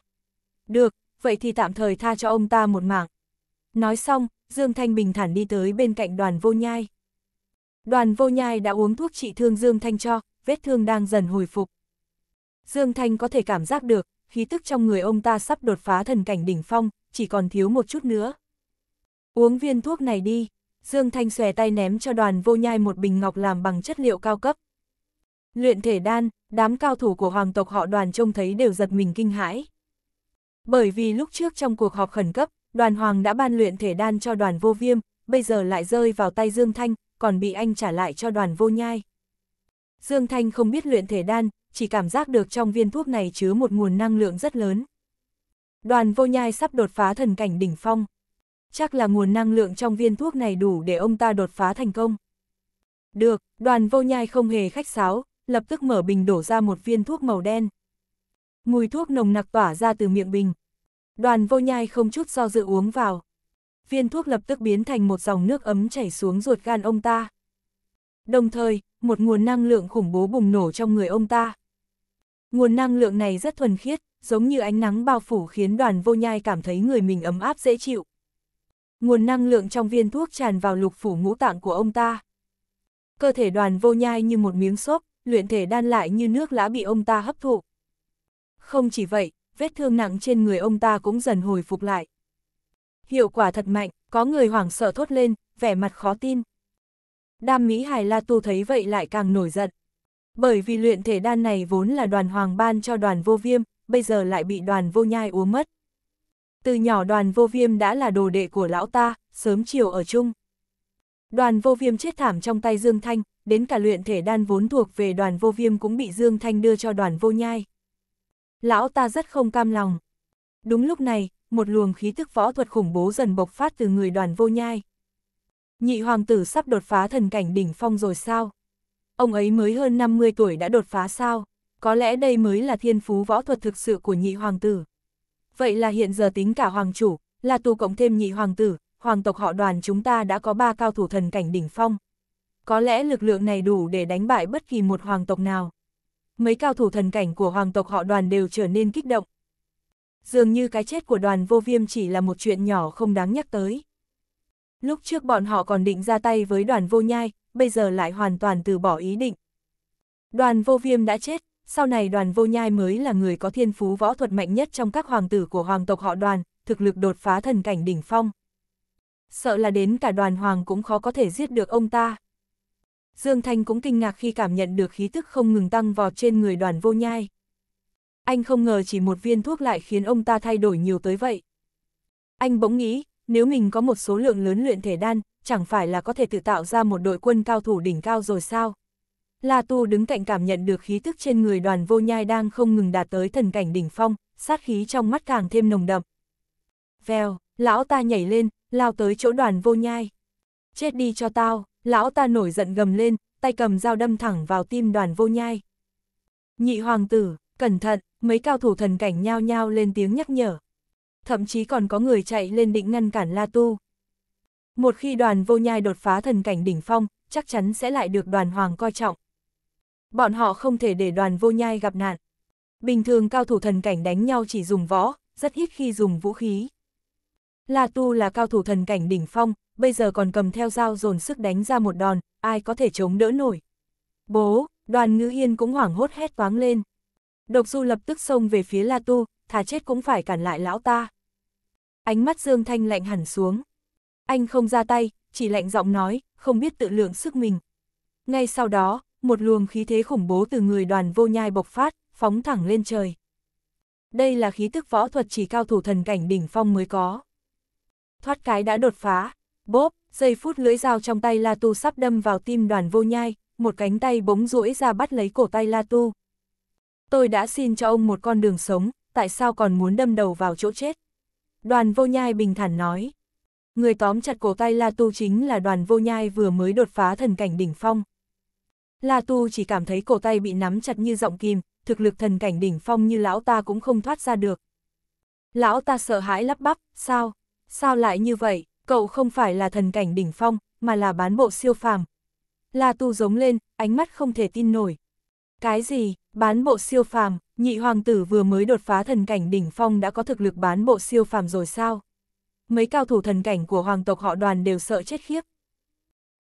Được, vậy thì tạm thời tha cho ông ta một mạng. Nói xong, Dương Thanh bình thản đi tới bên cạnh đoàn vô nhai. Đoàn vô nhai đã uống thuốc trị thương Dương Thanh cho, vết thương đang dần hồi phục. Dương Thanh có thể cảm giác được, khí tức trong người ông ta sắp đột phá thần cảnh đỉnh phong, chỉ còn thiếu một chút nữa. Uống viên thuốc này đi, Dương Thanh xòe tay ném cho đoàn vô nhai một bình ngọc làm bằng chất liệu cao cấp. Luyện thể đan, đám cao thủ của hoàng tộc họ đoàn trông thấy đều giật mình kinh hãi. Bởi vì lúc trước trong cuộc họp khẩn cấp, đoàn hoàng đã ban luyện thể đan cho đoàn vô viêm, bây giờ lại rơi vào tay Dương Thanh, còn bị anh trả lại cho đoàn vô nhai. Dương Thanh không biết luyện thể đan, chỉ cảm giác được trong viên thuốc này chứa một nguồn năng lượng rất lớn. Đoàn vô nhai sắp đột phá thần cảnh đỉnh phong. Chắc là nguồn năng lượng trong viên thuốc này đủ để ông ta đột phá thành công. Được, đoàn vô nhai không hề khách sáo, lập tức mở bình đổ ra một viên thuốc màu đen. Mùi thuốc nồng nặc tỏa ra từ miệng bình. Đoàn vô nhai không chút do dự uống vào. Viên thuốc lập tức biến thành một dòng nước ấm chảy xuống ruột gan ông ta. Đồng thời, một nguồn năng lượng khủng bố bùng nổ trong người ông ta. Nguồn năng lượng này rất thuần khiết, giống như ánh nắng bao phủ khiến đoàn vô nhai cảm thấy người mình ấm áp dễ chịu. Nguồn năng lượng trong viên thuốc tràn vào lục phủ ngũ tạng của ông ta. Cơ thể đoàn vô nhai như một miếng xốp, luyện thể đan lại như nước lá bị ông ta hấp thụ. Không chỉ vậy, vết thương nặng trên người ông ta cũng dần hồi phục lại. Hiệu quả thật mạnh, có người hoảng sợ thốt lên, vẻ mặt khó tin. Đam Mỹ Hải La Tu thấy vậy lại càng nổi giận. Bởi vì luyện thể đan này vốn là đoàn hoàng ban cho đoàn vô viêm, bây giờ lại bị đoàn vô nhai uống mất. Từ nhỏ đoàn vô viêm đã là đồ đệ của lão ta, sớm chiều ở chung. Đoàn vô viêm chết thảm trong tay Dương Thanh, đến cả luyện thể đan vốn thuộc về đoàn vô viêm cũng bị Dương Thanh đưa cho đoàn vô nhai. Lão ta rất không cam lòng. Đúng lúc này, một luồng khí thức võ thuật khủng bố dần bộc phát từ người đoàn vô nhai. Nhị hoàng tử sắp đột phá thần cảnh đỉnh phong rồi sao? ông ấy mới hơn 50 tuổi đã đột phá sao, có lẽ đây mới là thiên phú võ thuật thực sự của nhị hoàng tử. Vậy là hiện giờ tính cả hoàng chủ, là tù cộng thêm nhị hoàng tử, hoàng tộc họ đoàn chúng ta đã có ba cao thủ thần cảnh đỉnh phong. Có lẽ lực lượng này đủ để đánh bại bất kỳ một hoàng tộc nào. Mấy cao thủ thần cảnh của hoàng tộc họ đoàn đều trở nên kích động. Dường như cái chết của đoàn vô viêm chỉ là một chuyện nhỏ không đáng nhắc tới. Lúc trước bọn họ còn định ra tay với đoàn vô nhai, bây giờ lại hoàn toàn từ bỏ ý định. Đoàn vô viêm đã chết, sau này đoàn vô nhai mới là người có thiên phú võ thuật mạnh nhất trong các hoàng tử của hoàng tộc họ đoàn, thực lực đột phá thần cảnh đỉnh phong. Sợ là đến cả đoàn hoàng cũng khó có thể giết được ông ta. Dương Thanh cũng kinh ngạc khi cảm nhận được khí tức không ngừng tăng vọt trên người đoàn vô nhai. Anh không ngờ chỉ một viên thuốc lại khiến ông ta thay đổi nhiều tới vậy. Anh bỗng nghĩ, nếu mình có một số lượng lớn luyện thể đan, chẳng phải là có thể tự tạo ra một đội quân cao thủ đỉnh cao rồi sao? La Tu đứng cạnh cảm nhận được khí tức trên người đoàn vô nhai đang không ngừng đạt tới thần cảnh đỉnh phong, sát khí trong mắt càng thêm nồng đậm. Vèo, lão ta nhảy lên, lao tới chỗ đoàn vô nhai. Chết đi cho tao, lão ta nổi giận gầm lên, tay cầm dao đâm thẳng vào tim đoàn vô nhai. Nhị hoàng tử, cẩn thận, mấy cao thủ thần cảnh nhao nhao lên tiếng nhắc nhở. Thậm chí còn có người chạy lên định ngăn cản La Tu. Một khi đoàn vô nhai đột phá thần cảnh đỉnh phong, chắc chắn sẽ lại được đoàn hoàng coi trọng. Bọn họ không thể để đoàn vô nhai gặp nạn. Bình thường cao thủ thần cảnh đánh nhau chỉ dùng võ, rất ít khi dùng vũ khí. La Tu là cao thủ thần cảnh đỉnh phong, bây giờ còn cầm theo dao dồn sức đánh ra một đòn, ai có thể chống đỡ nổi. Bố, đoàn ngữ yên cũng hoảng hốt hét toáng lên. Độc du lập tức xông về phía La Tu, thà chết cũng phải cản lại lão ta. Ánh mắt Dương Thanh lạnh hẳn xuống. Anh không ra tay, chỉ lạnh giọng nói, không biết tự lượng sức mình. Ngay sau đó, một luồng khí thế khủng bố từ người đoàn vô nhai bộc phát, phóng thẳng lên trời. Đây là khí tức võ thuật chỉ cao thủ thần cảnh đỉnh phong mới có. Thoát cái đã đột phá, bốp, giây phút lưỡi dao trong tay La Tu sắp đâm vào tim đoàn vô nhai, một cánh tay bỗng duỗi ra bắt lấy cổ tay La Tu. Tôi đã xin cho ông một con đường sống, tại sao còn muốn đâm đầu vào chỗ chết? Đoàn vô nhai bình thản nói người tóm chặt cổ tay La Tu chính là đoàn vô nhai vừa mới đột phá thần cảnh đỉnh phong. La Tu chỉ cảm thấy cổ tay bị nắm chặt như giọng kìm, thực lực thần cảnh đỉnh phong như lão ta cũng không thoát ra được. Lão ta sợ hãi lắp bắp, sao? Sao lại như vậy? Cậu không phải là thần cảnh đỉnh phong, mà là bán bộ siêu phàm. La Tu giống lên, ánh mắt không thể tin nổi. Cái gì, bán bộ siêu phàm, nhị hoàng tử vừa mới đột phá thần cảnh đỉnh phong đã có thực lực bán bộ siêu phàm rồi sao? mấy cao thủ thần cảnh của hoàng tộc họ đoàn đều sợ chết khiếp.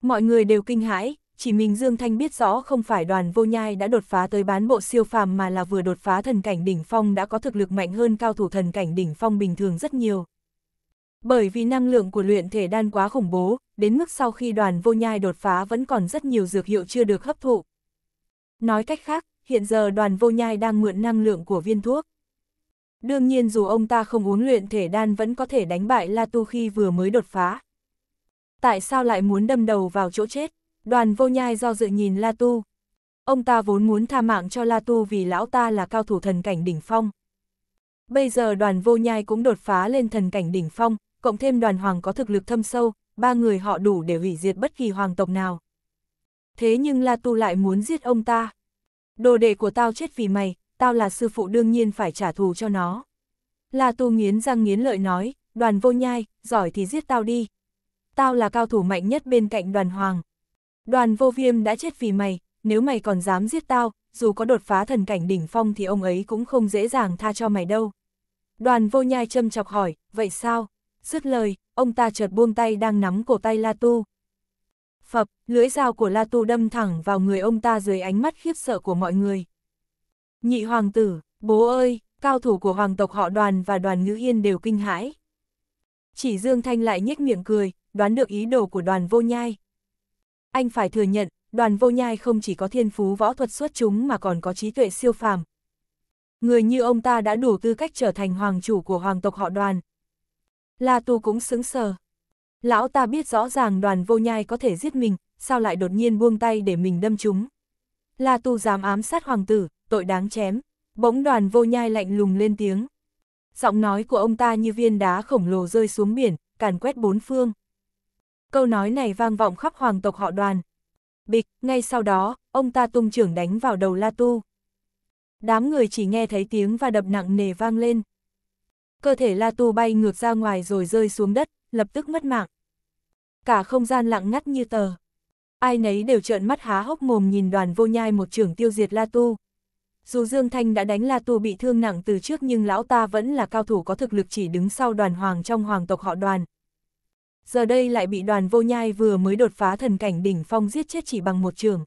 Mọi người đều kinh hãi, chỉ mình Dương Thanh biết rõ không phải đoàn vô nhai đã đột phá tới bán bộ siêu phàm mà là vừa đột phá thần cảnh đỉnh phong đã có thực lực mạnh hơn cao thủ thần cảnh đỉnh phong bình thường rất nhiều. Bởi vì năng lượng của luyện thể đan quá khủng bố, đến mức sau khi đoàn vô nhai đột phá vẫn còn rất nhiều dược hiệu chưa được hấp thụ. Nói cách khác, hiện giờ đoàn vô nhai đang mượn năng lượng của viên thuốc. Đương nhiên dù ông ta không uống luyện thể đan vẫn có thể đánh bại La Tu khi vừa mới đột phá. Tại sao lại muốn đâm đầu vào chỗ chết? Đoàn vô nhai do dự nhìn La Tu. Ông ta vốn muốn tha mạng cho La Tu vì lão ta là cao thủ thần cảnh đỉnh phong. Bây giờ đoàn vô nhai cũng đột phá lên thần cảnh đỉnh phong, cộng thêm đoàn hoàng có thực lực thâm sâu, ba người họ đủ để hủy diệt bất kỳ hoàng tộc nào. Thế nhưng La Tu lại muốn giết ông ta. Đồ đệ của tao chết vì mày, tao là sư phụ đương nhiên phải trả thù cho nó. La Tu nghiến răng nghiến lợi nói, đoàn vô nhai, giỏi thì giết tao đi. Tao là cao thủ mạnh nhất bên cạnh đoàn hoàng. Đoàn vô viêm đã chết vì mày, nếu mày còn dám giết tao, dù có đột phá thần cảnh đỉnh phong thì ông ấy cũng không dễ dàng tha cho mày đâu. Đoàn vô nhai châm chọc hỏi, vậy sao? Dứt lời, ông ta chợt buông tay đang nắm cổ tay La Tu. Phập, lưỡi dao của La Tu đâm thẳng vào người ông ta dưới ánh mắt khiếp sợ của mọi người. Nhị hoàng tử, bố ơi, cao thủ của hoàng tộc họ đoàn và đoàn ngữ yên đều kinh hãi. Chỉ Dương Thanh lại nhếch miệng cười, đoán được ý đồ của đoàn vô nhai. Anh phải thừa nhận, đoàn vô nhai không chỉ có thiên phú võ thuật xuất chúng mà còn có trí tuệ siêu phàm. Người như ông ta đã đủ tư cách trở thành hoàng chủ của hoàng tộc họ đoàn. La Tu cũng xứng sờ. Lão ta biết rõ ràng đoàn vô nhai có thể giết mình, sao lại đột nhiên buông tay để mình đâm chúng. La Tu dám ám sát hoàng tử, tội đáng chém. Bỗng đoàn vô nhai lạnh lùng lên tiếng. Giọng nói của ông ta như viên đá khổng lồ rơi xuống biển, càn quét bốn phương. Câu nói này vang vọng khắp hoàng tộc họ đoàn. Bịch, ngay sau đó, ông ta tung trưởng đánh vào đầu La Tu. Đám người chỉ nghe thấy tiếng và đập nặng nề vang lên. Cơ thể La Tu bay ngược ra ngoài rồi rơi xuống đất, lập tức mất mạng. Cả không gian lặng ngắt như tờ. Ai nấy đều trợn mắt há hốc mồm nhìn đoàn vô nhai một trưởng tiêu diệt La Tu. Dù Dương Thanh đã đánh La Tu bị thương nặng từ trước nhưng lão ta vẫn là cao thủ có thực lực chỉ đứng sau đoàn hoàng trong hoàng tộc họ đoàn. Giờ đây lại bị đoàn vô nhai vừa mới đột phá thần cảnh đỉnh phong giết chết chỉ bằng một trường.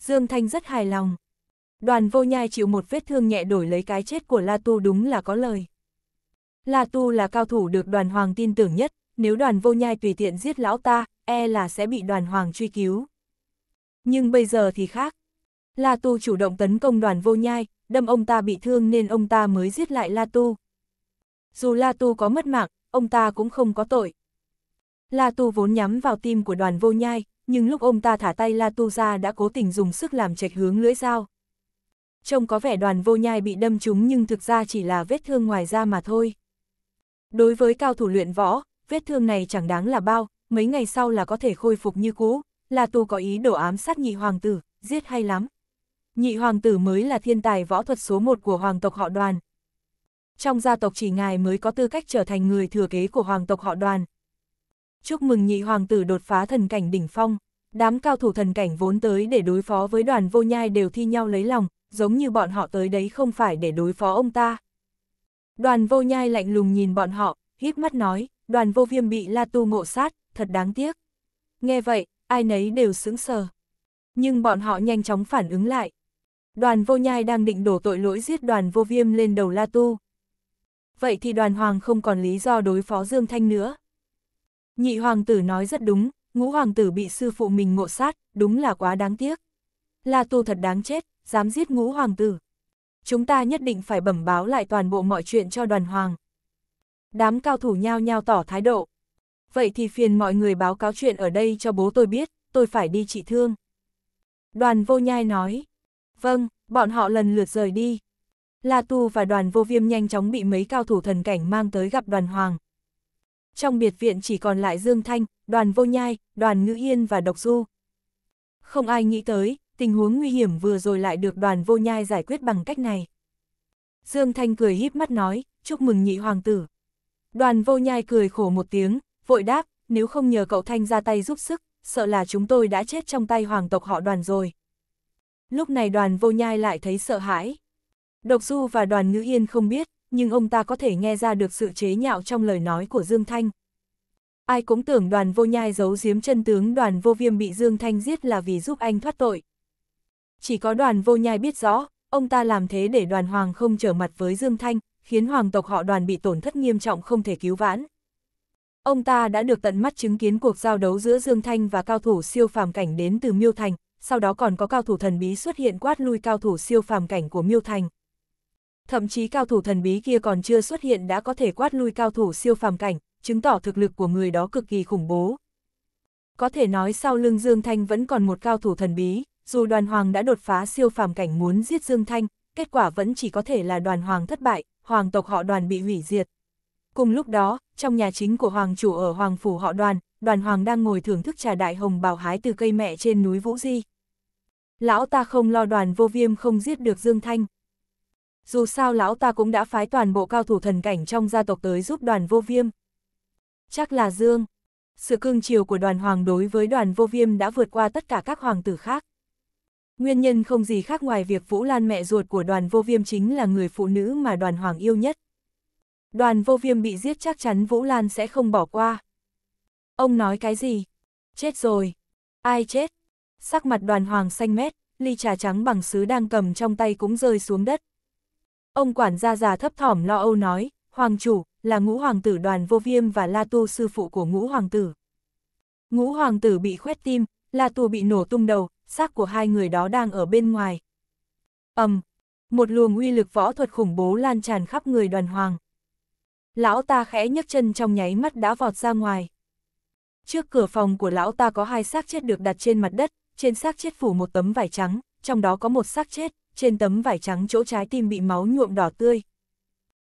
Dương Thanh rất hài lòng. Đoàn vô nhai chịu một vết thương nhẹ đổi lấy cái chết của La Tu đúng là có lời. La Tu là cao thủ được đoàn hoàng tin tưởng nhất, nếu đoàn vô nhai tùy tiện giết lão ta, e là sẽ bị đoàn hoàng truy cứu. Nhưng bây giờ thì khác, La Tu chủ động tấn công đoàn vô nhai, đâm ông ta bị thương nên ông ta mới giết lại La Tu. Dù La Tu có mất mạng, ông ta cũng không có tội. La Tu vốn nhắm vào tim của đoàn vô nhai, nhưng lúc ông ta thả tay La Tu ra đã cố tình dùng sức làm chệch hướng lưỡi dao. Trông có vẻ đoàn vô nhai bị đâm trúng nhưng thực ra chỉ là vết thương ngoài da mà thôi. Đối với cao thủ luyện võ, vết thương này chẳng đáng là bao, mấy ngày sau là có thể khôi phục như cũ, La Tu có ý đổ ám sát nhị hoàng tử, giết hay lắm nhị hoàng tử mới là thiên tài võ thuật số một của hoàng tộc họ đoàn. Trong gia tộc chỉ ngài mới có tư cách trở thành người thừa kế của hoàng tộc họ đoàn. Chúc mừng nhị hoàng tử đột phá thần cảnh đỉnh phong, đám cao thủ thần cảnh vốn tới để đối phó với đoàn vô nhai đều thi nhau lấy lòng, giống như bọn họ tới đấy không phải để đối phó ông ta. Đoàn vô nhai lạnh lùng nhìn bọn họ, hít mắt nói, đoàn vô viêm bị La Tu ngộ sát, thật đáng tiếc. Nghe vậy, ai nấy đều sững sờ. Nhưng bọn họ nhanh chóng phản ứng lại, đoàn vô nhai đang định đổ tội lỗi giết đoàn vô viêm lên đầu La Tu. Vậy thì đoàn hoàng không còn lý do đối phó Dương Thanh nữa. Nhị hoàng tử nói rất đúng, ngũ hoàng tử bị sư phụ mình ngộ sát, đúng là quá đáng tiếc. La Tu thật đáng chết, dám giết ngũ hoàng tử. Chúng ta nhất định phải bẩm báo lại toàn bộ mọi chuyện cho đoàn hoàng. Đám cao thủ nhao nhao tỏ thái độ. Vậy thì phiền mọi người báo cáo chuyện ở đây cho bố tôi biết, tôi phải đi trị thương. Đoàn vô nhai nói, Vâng, bọn họ lần lượt rời đi. La Tu và đoàn vô viêm nhanh chóng bị mấy cao thủ thần cảnh mang tới gặp đoàn hoàng. Trong biệt viện chỉ còn lại Dương Thanh, đoàn vô nhai, đoàn ngữ yên và độc du. Không ai nghĩ tới, tình huống nguy hiểm vừa rồi lại được đoàn vô nhai giải quyết bằng cách này. Dương Thanh cười híp mắt nói, chúc mừng nhị hoàng tử. Đoàn vô nhai cười khổ một tiếng, vội đáp, nếu không nhờ cậu Thanh ra tay giúp sức, sợ là chúng tôi đã chết trong tay hoàng tộc họ đoàn rồi. Lúc này đoàn vô nhai lại thấy sợ hãi. Độc Du và đoàn ngữ yên không biết, nhưng ông ta có thể nghe ra được sự chế nhạo trong lời nói của Dương Thanh. Ai cũng tưởng đoàn vô nhai giấu giếm chân tướng đoàn vô viêm bị Dương Thanh giết là vì giúp anh thoát tội. Chỉ có đoàn vô nhai biết rõ, ông ta làm thế để đoàn hoàng không trở mặt với Dương Thanh, khiến hoàng tộc họ đoàn bị tổn thất nghiêm trọng không thể cứu vãn. Ông ta đã được tận mắt chứng kiến cuộc giao đấu giữa Dương Thanh và cao thủ siêu phàm cảnh đến từ Miêu Thành, sau đó còn có cao thủ thần bí xuất hiện quát lui cao thủ siêu phàm cảnh của Miêu Thành. Thậm chí cao thủ thần bí kia còn chưa xuất hiện đã có thể quát lui cao thủ siêu phàm cảnh, chứng tỏ thực lực của người đó cực kỳ khủng bố. Có thể nói sau lưng Dương Thanh vẫn còn một cao thủ thần bí, dù đoàn hoàng đã đột phá siêu phàm cảnh muốn giết Dương Thanh, kết quả vẫn chỉ có thể là đoàn hoàng thất bại, hoàng tộc họ đoàn bị hủy diệt. Cùng lúc đó, trong nhà chính của hoàng chủ ở hoàng phủ họ đoàn, đoàn hoàng đang ngồi thưởng thức trà đại hồng bào hái từ cây mẹ trên núi Vũ Di, lão ta không lo đoàn vô viêm không giết được Dương Thanh. Dù sao lão ta cũng đã phái toàn bộ cao thủ thần cảnh trong gia tộc tới giúp đoàn vô viêm. Chắc là Dương. Sự cương chiều của đoàn hoàng đối với đoàn vô viêm đã vượt qua tất cả các hoàng tử khác. Nguyên nhân không gì khác ngoài việc Vũ Lan mẹ ruột của đoàn vô viêm chính là người phụ nữ mà đoàn hoàng yêu nhất. Đoàn vô viêm bị giết chắc chắn Vũ Lan sẽ không bỏ qua. Ông nói cái gì? Chết rồi. Ai chết? sắc mặt đoàn hoàng xanh mét, ly trà trắng bằng sứ đang cầm trong tay cũng rơi xuống đất. Ông quản gia già thấp thỏm lo âu nói, hoàng chủ, là ngũ hoàng tử đoàn vô viêm và la tu sư phụ của ngũ hoàng tử. Ngũ hoàng tử bị khuét tim, la tu bị nổ tung đầu, xác của hai người đó đang ở bên ngoài. ầm, một luồng uy lực võ thuật khủng bố lan tràn khắp người đoàn hoàng. Lão ta khẽ nhấc chân trong nháy mắt đã vọt ra ngoài. Trước cửa phòng của lão ta có hai xác chết được đặt trên mặt đất, trên xác chết phủ một tấm vải trắng, trong đó có một xác chết, trên tấm vải trắng chỗ trái tim bị máu nhuộm đỏ tươi.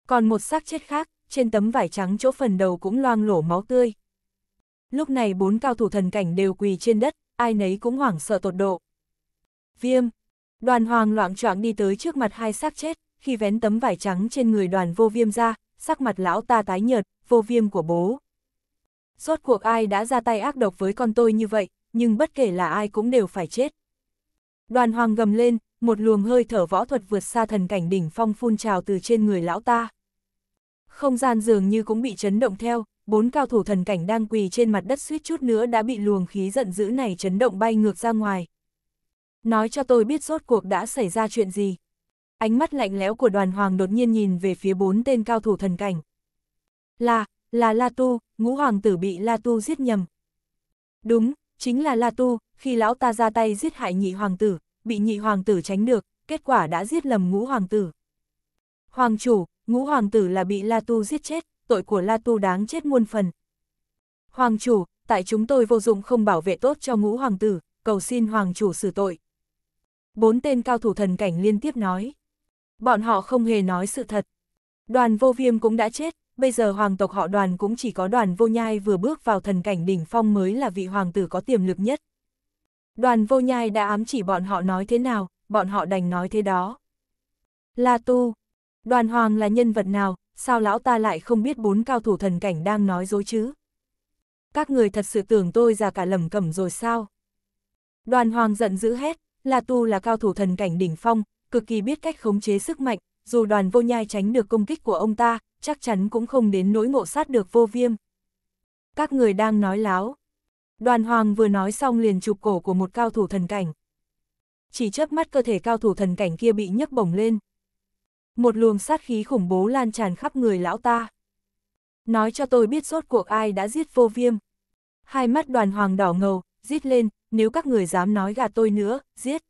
Còn một xác chết khác, trên tấm vải trắng chỗ phần đầu cũng loang lổ máu tươi. Lúc này bốn cao thủ thần cảnh đều quỳ trên đất, ai nấy cũng hoảng sợ tột độ. Viêm, đoàn hoàng loạn choạng đi tới trước mặt hai xác chết, khi vén tấm vải trắng trên người đoàn vô viêm ra, sắc mặt lão ta tái nhợt, vô viêm của bố. Rốt cuộc ai đã ra tay ác độc với con tôi như vậy, nhưng bất kể là ai cũng đều phải chết. Đoàn hoàng gầm lên, một luồng hơi thở võ thuật vượt xa thần cảnh đỉnh phong phun trào từ trên người lão ta. Không gian dường như cũng bị chấn động theo, bốn cao thủ thần cảnh đang quỳ trên mặt đất suýt chút nữa đã bị luồng khí giận dữ này chấn động bay ngược ra ngoài. Nói cho tôi biết rốt cuộc đã xảy ra chuyện gì. Ánh mắt lạnh lẽo của đoàn hoàng đột nhiên nhìn về phía bốn tên cao thủ thần cảnh. Là, là La Tu, ngũ hoàng tử bị La Tu giết nhầm. Đúng, Chính là La Tu, khi lão ta ra tay giết hại nhị hoàng tử, bị nhị hoàng tử tránh được, kết quả đã giết lầm ngũ hoàng tử. Hoàng chủ, ngũ hoàng tử là bị La Tu giết chết, tội của La Tu đáng chết muôn phần. Hoàng chủ, tại chúng tôi vô dụng không bảo vệ tốt cho ngũ hoàng tử, cầu xin hoàng chủ xử tội. Bốn tên cao thủ thần cảnh liên tiếp nói. Bọn họ không hề nói sự thật. Đoàn vô viêm cũng đã chết, bây giờ hoàng tộc họ đoàn cũng chỉ có đoàn vô nhai vừa bước vào thần cảnh đỉnh phong mới là vị hoàng tử có tiềm lực nhất. Đoàn vô nhai đã ám chỉ bọn họ nói thế nào, bọn họ đành nói thế đó. La Tu, đoàn hoàng là nhân vật nào, sao lão ta lại không biết bốn cao thủ thần cảnh đang nói dối chứ? Các người thật sự tưởng tôi già cả lầm cẩm rồi sao? Đoàn hoàng giận dữ hét, La Tu là cao thủ thần cảnh đỉnh phong, cực kỳ biết cách khống chế sức mạnh, dù đoàn vô nhai tránh được công kích của ông ta, chắc chắn cũng không đến nỗi ngộ sát được vô viêm. Các người đang nói láo. Đoàn hoàng vừa nói xong liền chụp cổ của một cao thủ thần cảnh. Chỉ chớp mắt cơ thể cao thủ thần cảnh kia bị nhấc bổng lên. Một luồng sát khí khủng bố lan tràn khắp người lão ta. Nói cho tôi biết rốt cuộc ai đã giết vô viêm. Hai mắt đoàn hoàng đỏ ngầu, giết lên, nếu các người dám nói gạt tôi nữa, giết.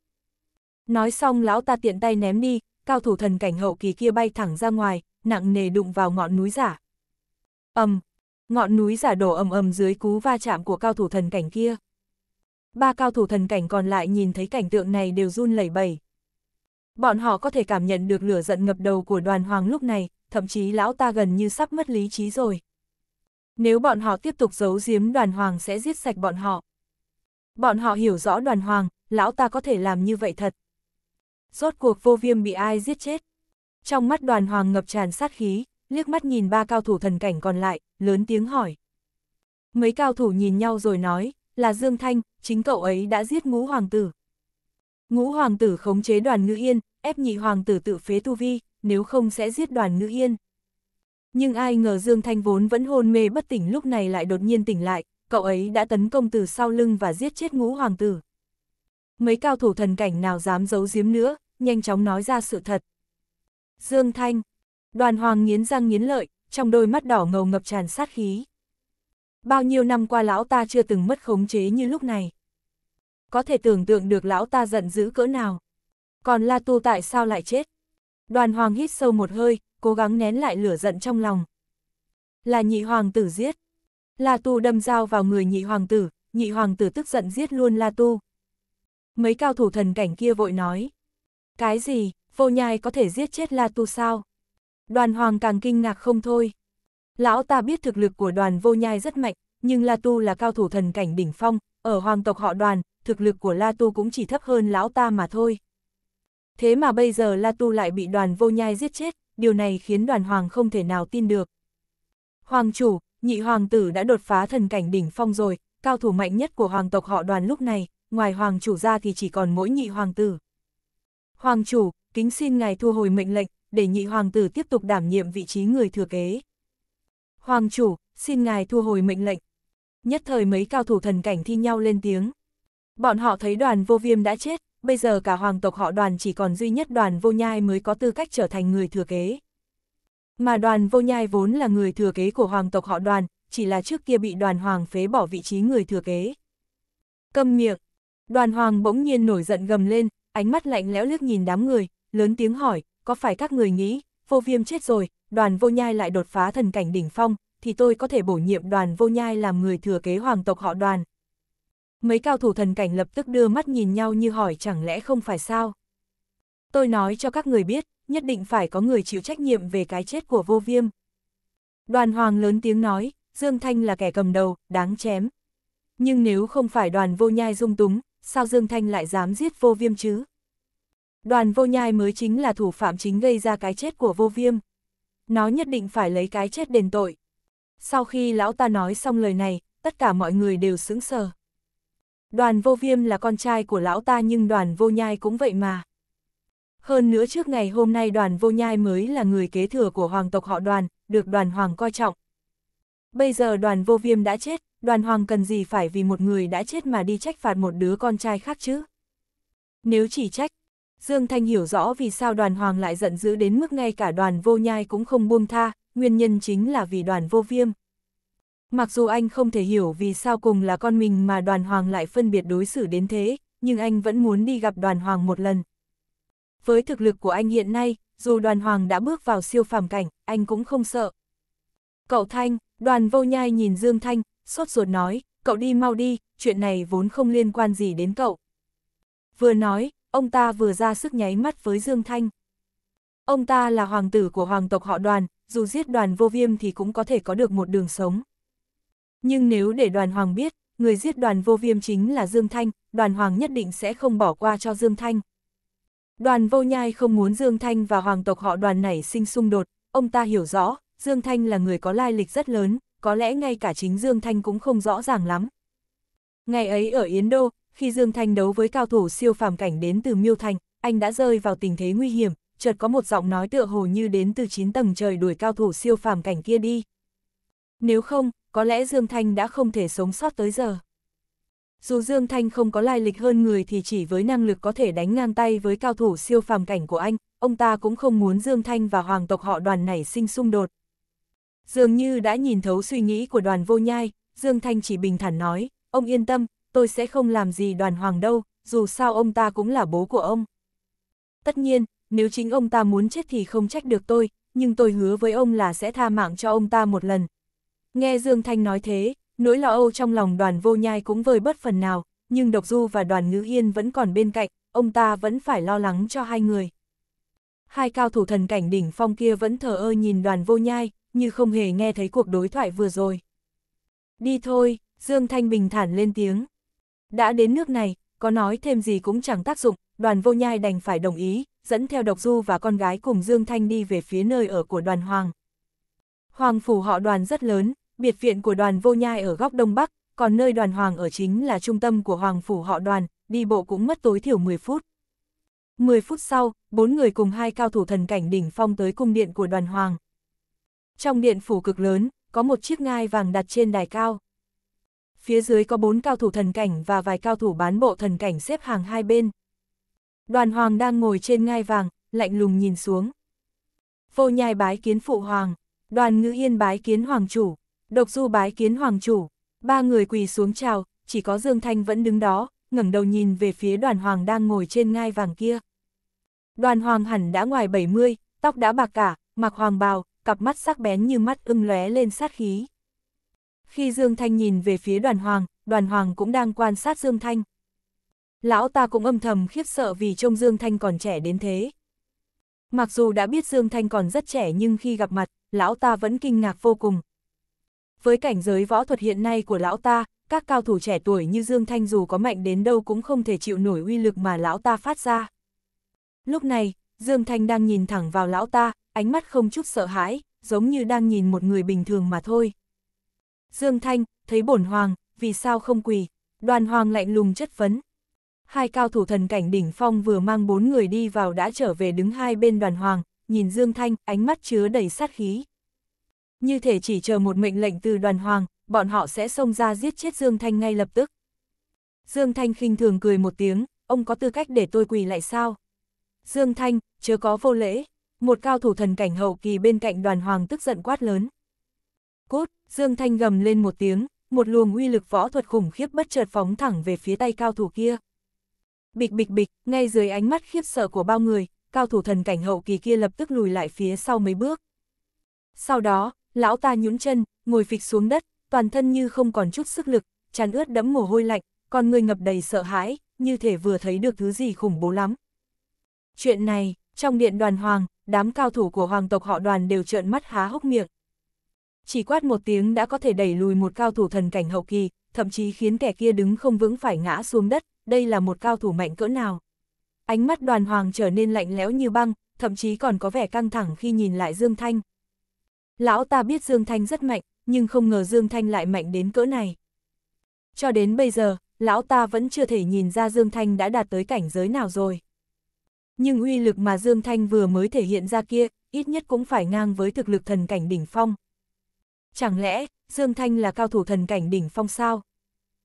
Nói xong lão ta tiện tay ném đi, cao thủ thần cảnh hậu kỳ kia bay thẳng ra ngoài, nặng nề đụng vào ngọn núi giả. ầm, ngọn núi giả đổ ầm ầm dưới cú va chạm của cao thủ thần cảnh kia. Ba cao thủ thần cảnh còn lại nhìn thấy cảnh tượng này đều run lẩy bẩy. Bọn họ có thể cảm nhận được lửa giận ngập đầu của đoàn hoàng lúc này, thậm chí lão ta gần như sắp mất lý trí rồi. Nếu bọn họ tiếp tục giấu giếm đoàn hoàng sẽ giết sạch bọn họ. Bọn họ hiểu rõ đoàn hoàng, lão ta có thể làm như vậy thật. Rốt cuộc vô viêm bị ai giết chết? Trong mắt đoàn hoàng ngập tràn sát khí, liếc mắt nhìn ba cao thủ thần cảnh còn lại, lớn tiếng hỏi. Mấy cao thủ nhìn nhau rồi nói, là Dương Thanh, chính cậu ấy đã giết ngũ hoàng tử. Ngũ hoàng tử khống chế đoàn ngữ yên, ép nhị hoàng tử tự phế tu vi, nếu không sẽ giết đoàn ngữ yên. Nhưng ai ngờ Dương Thanh vốn vẫn hôn mê bất tỉnh lúc này lại đột nhiên tỉnh lại, cậu ấy đã tấn công từ sau lưng và giết chết ngũ hoàng tử mấy cao thủ thần cảnh nào dám giấu giếm nữa, nhanh chóng nói ra sự thật. Dương Thanh, đoàn hoàng nghiến răng nghiến lợi, trong đôi mắt đỏ ngầu ngập tràn sát khí. Bao nhiêu năm qua lão ta chưa từng mất khống chế như lúc này. Có thể tưởng tượng được lão ta giận dữ cỡ nào. Còn La Tu tại sao lại chết? Đoàn hoàng hít sâu một hơi, cố gắng nén lại lửa giận trong lòng. Là nhị hoàng tử giết. La Tu đâm dao vào người nhị hoàng tử, nhị hoàng tử tức giận giết luôn La Tu, mấy cao thủ thần cảnh kia vội nói. Cái gì, vô nhai có thể giết chết La Tu sao? Đoàn hoàng càng kinh ngạc không thôi. Lão ta biết thực lực của đoàn vô nhai rất mạnh, nhưng La Tu là cao thủ thần cảnh đỉnh phong, ở hoàng tộc họ đoàn, thực lực của La Tu cũng chỉ thấp hơn lão ta mà thôi. Thế mà bây giờ La Tu lại bị đoàn vô nhai giết chết, điều này khiến đoàn hoàng không thể nào tin được. Hoàng chủ, nhị hoàng tử đã đột phá thần cảnh đỉnh phong rồi, cao thủ mạnh nhất của hoàng tộc họ đoàn lúc này, ngoài hoàng chủ ra thì chỉ còn mỗi nhị hoàng tử. Hoàng chủ, kính xin ngài thu hồi mệnh lệnh, để nhị hoàng tử tiếp tục đảm nhiệm vị trí người thừa kế. Hoàng chủ, xin ngài thu hồi mệnh lệnh. Nhất thời mấy cao thủ thần cảnh thi nhau lên tiếng. Bọn họ thấy đoàn vô viêm đã chết, bây giờ cả hoàng tộc họ đoàn chỉ còn duy nhất đoàn vô nhai mới có tư cách trở thành người thừa kế. Mà đoàn vô nhai vốn là người thừa kế của hoàng tộc họ đoàn, chỉ là trước kia bị đoàn hoàng phế bỏ vị trí người thừa kế. Câm miệng, Đoàn hoàng bỗng nhiên nổi giận gầm lên, ánh mắt lạnh lẽo liếc nhìn đám người, lớn tiếng hỏi, có phải các người nghĩ, vô viêm chết rồi, đoàn vô nhai lại đột phá thần cảnh đỉnh phong, thì tôi có thể bổ nhiệm đoàn vô nhai làm người thừa kế hoàng tộc họ đoàn. Mấy cao thủ thần cảnh lập tức đưa mắt nhìn nhau như hỏi chẳng lẽ không phải sao. Tôi nói cho các người biết, nhất định phải có người chịu trách nhiệm về cái chết của vô viêm. Đoàn hoàng lớn tiếng nói, Dương Thanh là kẻ cầm đầu, đáng chém. Nhưng nếu không phải đoàn vô nhai dung túng, sao Dương Thanh lại dám giết vô viêm chứ? Đoàn vô nhai mới chính là thủ phạm chính gây ra cái chết của vô viêm. Nó nhất định phải lấy cái chết đền tội. Sau khi lão ta nói xong lời này, tất cả mọi người đều sững sờ. Đoàn vô viêm là con trai của lão ta nhưng đoàn vô nhai cũng vậy mà. Hơn nữa trước ngày hôm nay đoàn vô nhai mới là người kế thừa của hoàng tộc họ đoàn, được đoàn hoàng coi trọng, Bây giờ đoàn vô viêm đã chết, đoàn hoàng cần gì phải vì một người đã chết mà đi trách phạt một đứa con trai khác chứ? Nếu chỉ trách, Dương Thanh hiểu rõ vì sao đoàn hoàng lại giận dữ đến mức ngay cả đoàn vô nhai cũng không buông tha, nguyên nhân chính là vì đoàn vô viêm. Mặc dù anh không thể hiểu vì sao cùng là con mình mà đoàn hoàng lại phân biệt đối xử đến thế, nhưng anh vẫn muốn đi gặp đoàn hoàng một lần. Với thực lực của anh hiện nay, dù đoàn hoàng đã bước vào siêu phàm cảnh, anh cũng không sợ. Cậu Thanh, Đoàn vô nhai nhìn Dương Thanh, sốt ruột nói, cậu đi mau đi, chuyện này vốn không liên quan gì đến cậu. Vừa nói, ông ta vừa ra sức nháy mắt với Dương Thanh. Ông ta là hoàng tử của hoàng tộc họ đoàn, dù giết đoàn vô viêm thì cũng có thể có được một đường sống. Nhưng nếu để đoàn hoàng biết, người giết đoàn vô viêm chính là Dương Thanh, đoàn hoàng nhất định sẽ không bỏ qua cho Dương Thanh. Đoàn vô nhai không muốn Dương Thanh và hoàng tộc họ đoàn nảy sinh xung đột, ông ta hiểu rõ, Dương Thanh là người có lai lịch rất lớn, có lẽ ngay cả chính Dương Thanh cũng không rõ ràng lắm. Ngày ấy ở Yến Đô, khi Dương Thanh đấu với cao thủ siêu phàm cảnh đến từ Miêu Thành, anh đã rơi vào tình thế nguy hiểm, chợt có một giọng nói tựa hồ như đến từ 9 tầng trời đuổi cao thủ siêu phàm cảnh kia đi. Nếu không, có lẽ Dương Thanh đã không thể sống sót tới giờ. Dù Dương Thanh không có lai lịch hơn người thì chỉ với năng lực có thể đánh ngang tay với cao thủ siêu phàm cảnh của anh, ông ta cũng không muốn Dương Thanh và hoàng tộc họ đoàn này sinh xung đột. Dường như đã nhìn thấu suy nghĩ của đoàn vô nhai, Dương Thanh chỉ bình thản nói, ông yên tâm, tôi sẽ không làm gì đoàn hoàng đâu, dù sao ông ta cũng là bố của ông. Tất nhiên, nếu chính ông ta muốn chết thì không trách được tôi, nhưng tôi hứa với ông là sẽ tha mạng cho ông ta một lần. Nghe Dương Thanh nói thế, nỗi lo âu trong lòng đoàn vô nhai cũng vơi bớt phần nào, nhưng Độc Du và đoàn Ngữ Yên vẫn còn bên cạnh, ông ta vẫn phải lo lắng cho hai người. Hai cao thủ thần cảnh đỉnh phong kia vẫn thờ ơ nhìn đoàn vô nhai, như không hề nghe thấy cuộc đối thoại vừa rồi. Đi thôi, Dương Thanh bình thản lên tiếng. Đã đến nước này, có nói thêm gì cũng chẳng tác dụng, đoàn vô nhai đành phải đồng ý, dẫn theo độc du và con gái cùng Dương Thanh đi về phía nơi ở của đoàn Hoàng. Hoàng phủ họ đoàn rất lớn, biệt viện của đoàn vô nhai ở góc đông bắc, còn nơi đoàn Hoàng ở chính là trung tâm của Hoàng phủ họ đoàn, đi bộ cũng mất tối thiểu 10 phút. 10 phút sau, bốn người cùng hai cao thủ thần cảnh đỉnh phong tới cung điện của đoàn Hoàng. Trong điện phủ cực lớn, có một chiếc ngai vàng đặt trên đài cao. Phía dưới có bốn cao thủ thần cảnh và vài cao thủ bán bộ thần cảnh xếp hàng hai bên. Đoàn hoàng đang ngồi trên ngai vàng, lạnh lùng nhìn xuống. Vô nhai bái kiến phụ hoàng, đoàn ngữ yên bái kiến hoàng chủ, độc du bái kiến hoàng chủ. Ba người quỳ xuống chào, chỉ có Dương Thanh vẫn đứng đó, ngẩng đầu nhìn về phía đoàn hoàng đang ngồi trên ngai vàng kia. Đoàn hoàng hẳn đã ngoài 70, tóc đã bạc cả, mặc hoàng bào, cặp mắt sắc bén như mắt ưng lóe lên sát khí. Khi Dương Thanh nhìn về phía đoàn hoàng, đoàn hoàng cũng đang quan sát Dương Thanh. Lão ta cũng âm thầm khiếp sợ vì trông Dương Thanh còn trẻ đến thế. Mặc dù đã biết Dương Thanh còn rất trẻ nhưng khi gặp mặt, lão ta vẫn kinh ngạc vô cùng. Với cảnh giới võ thuật hiện nay của lão ta, các cao thủ trẻ tuổi như Dương Thanh dù có mạnh đến đâu cũng không thể chịu nổi uy lực mà lão ta phát ra. Lúc này, Dương Thanh đang nhìn thẳng vào lão ta, ánh mắt không chút sợ hãi, giống như đang nhìn một người bình thường mà thôi. Dương Thanh, thấy bổn hoàng, vì sao không quỳ, đoàn hoàng lạnh lùng chất vấn. Hai cao thủ thần cảnh đỉnh phong vừa mang bốn người đi vào đã trở về đứng hai bên đoàn hoàng, nhìn Dương Thanh, ánh mắt chứa đầy sát khí. Như thể chỉ chờ một mệnh lệnh từ đoàn hoàng, bọn họ sẽ xông ra giết chết Dương Thanh ngay lập tức. Dương Thanh khinh thường cười một tiếng, ông có tư cách để tôi quỳ lại sao? Dương Thanh, chưa có vô lễ, một cao thủ thần cảnh hậu kỳ bên cạnh đoàn hoàng tức giận quát lớn. Cốt, Dương Thanh gầm lên một tiếng, một luồng uy lực võ thuật khủng khiếp bất chợt phóng thẳng về phía tay cao thủ kia. Bịch bịch bịch, ngay dưới ánh mắt khiếp sợ của bao người, cao thủ thần cảnh hậu kỳ kia lập tức lùi lại phía sau mấy bước. Sau đó, lão ta nhũn chân, ngồi phịch xuống đất, toàn thân như không còn chút sức lực, tràn ướt đẫm mồ hôi lạnh, con người ngập đầy sợ hãi, như thể vừa thấy được thứ gì khủng bố lắm. Chuyện này, trong điện đoàn hoàng, đám cao thủ của hoàng tộc họ đoàn đều trợn mắt há hốc miệng. Chỉ quát một tiếng đã có thể đẩy lùi một cao thủ thần cảnh hậu kỳ, thậm chí khiến kẻ kia đứng không vững phải ngã xuống đất, đây là một cao thủ mạnh cỡ nào. Ánh mắt đoàn hoàng trở nên lạnh lẽo như băng, thậm chí còn có vẻ căng thẳng khi nhìn lại Dương Thanh. Lão ta biết Dương Thanh rất mạnh, nhưng không ngờ Dương Thanh lại mạnh đến cỡ này. Cho đến bây giờ, lão ta vẫn chưa thể nhìn ra Dương Thanh đã đạt tới cảnh giới nào rồi nhưng uy lực mà Dương Thanh vừa mới thể hiện ra kia, ít nhất cũng phải ngang với thực lực thần cảnh đỉnh phong. Chẳng lẽ, Dương Thanh là cao thủ thần cảnh đỉnh phong sao?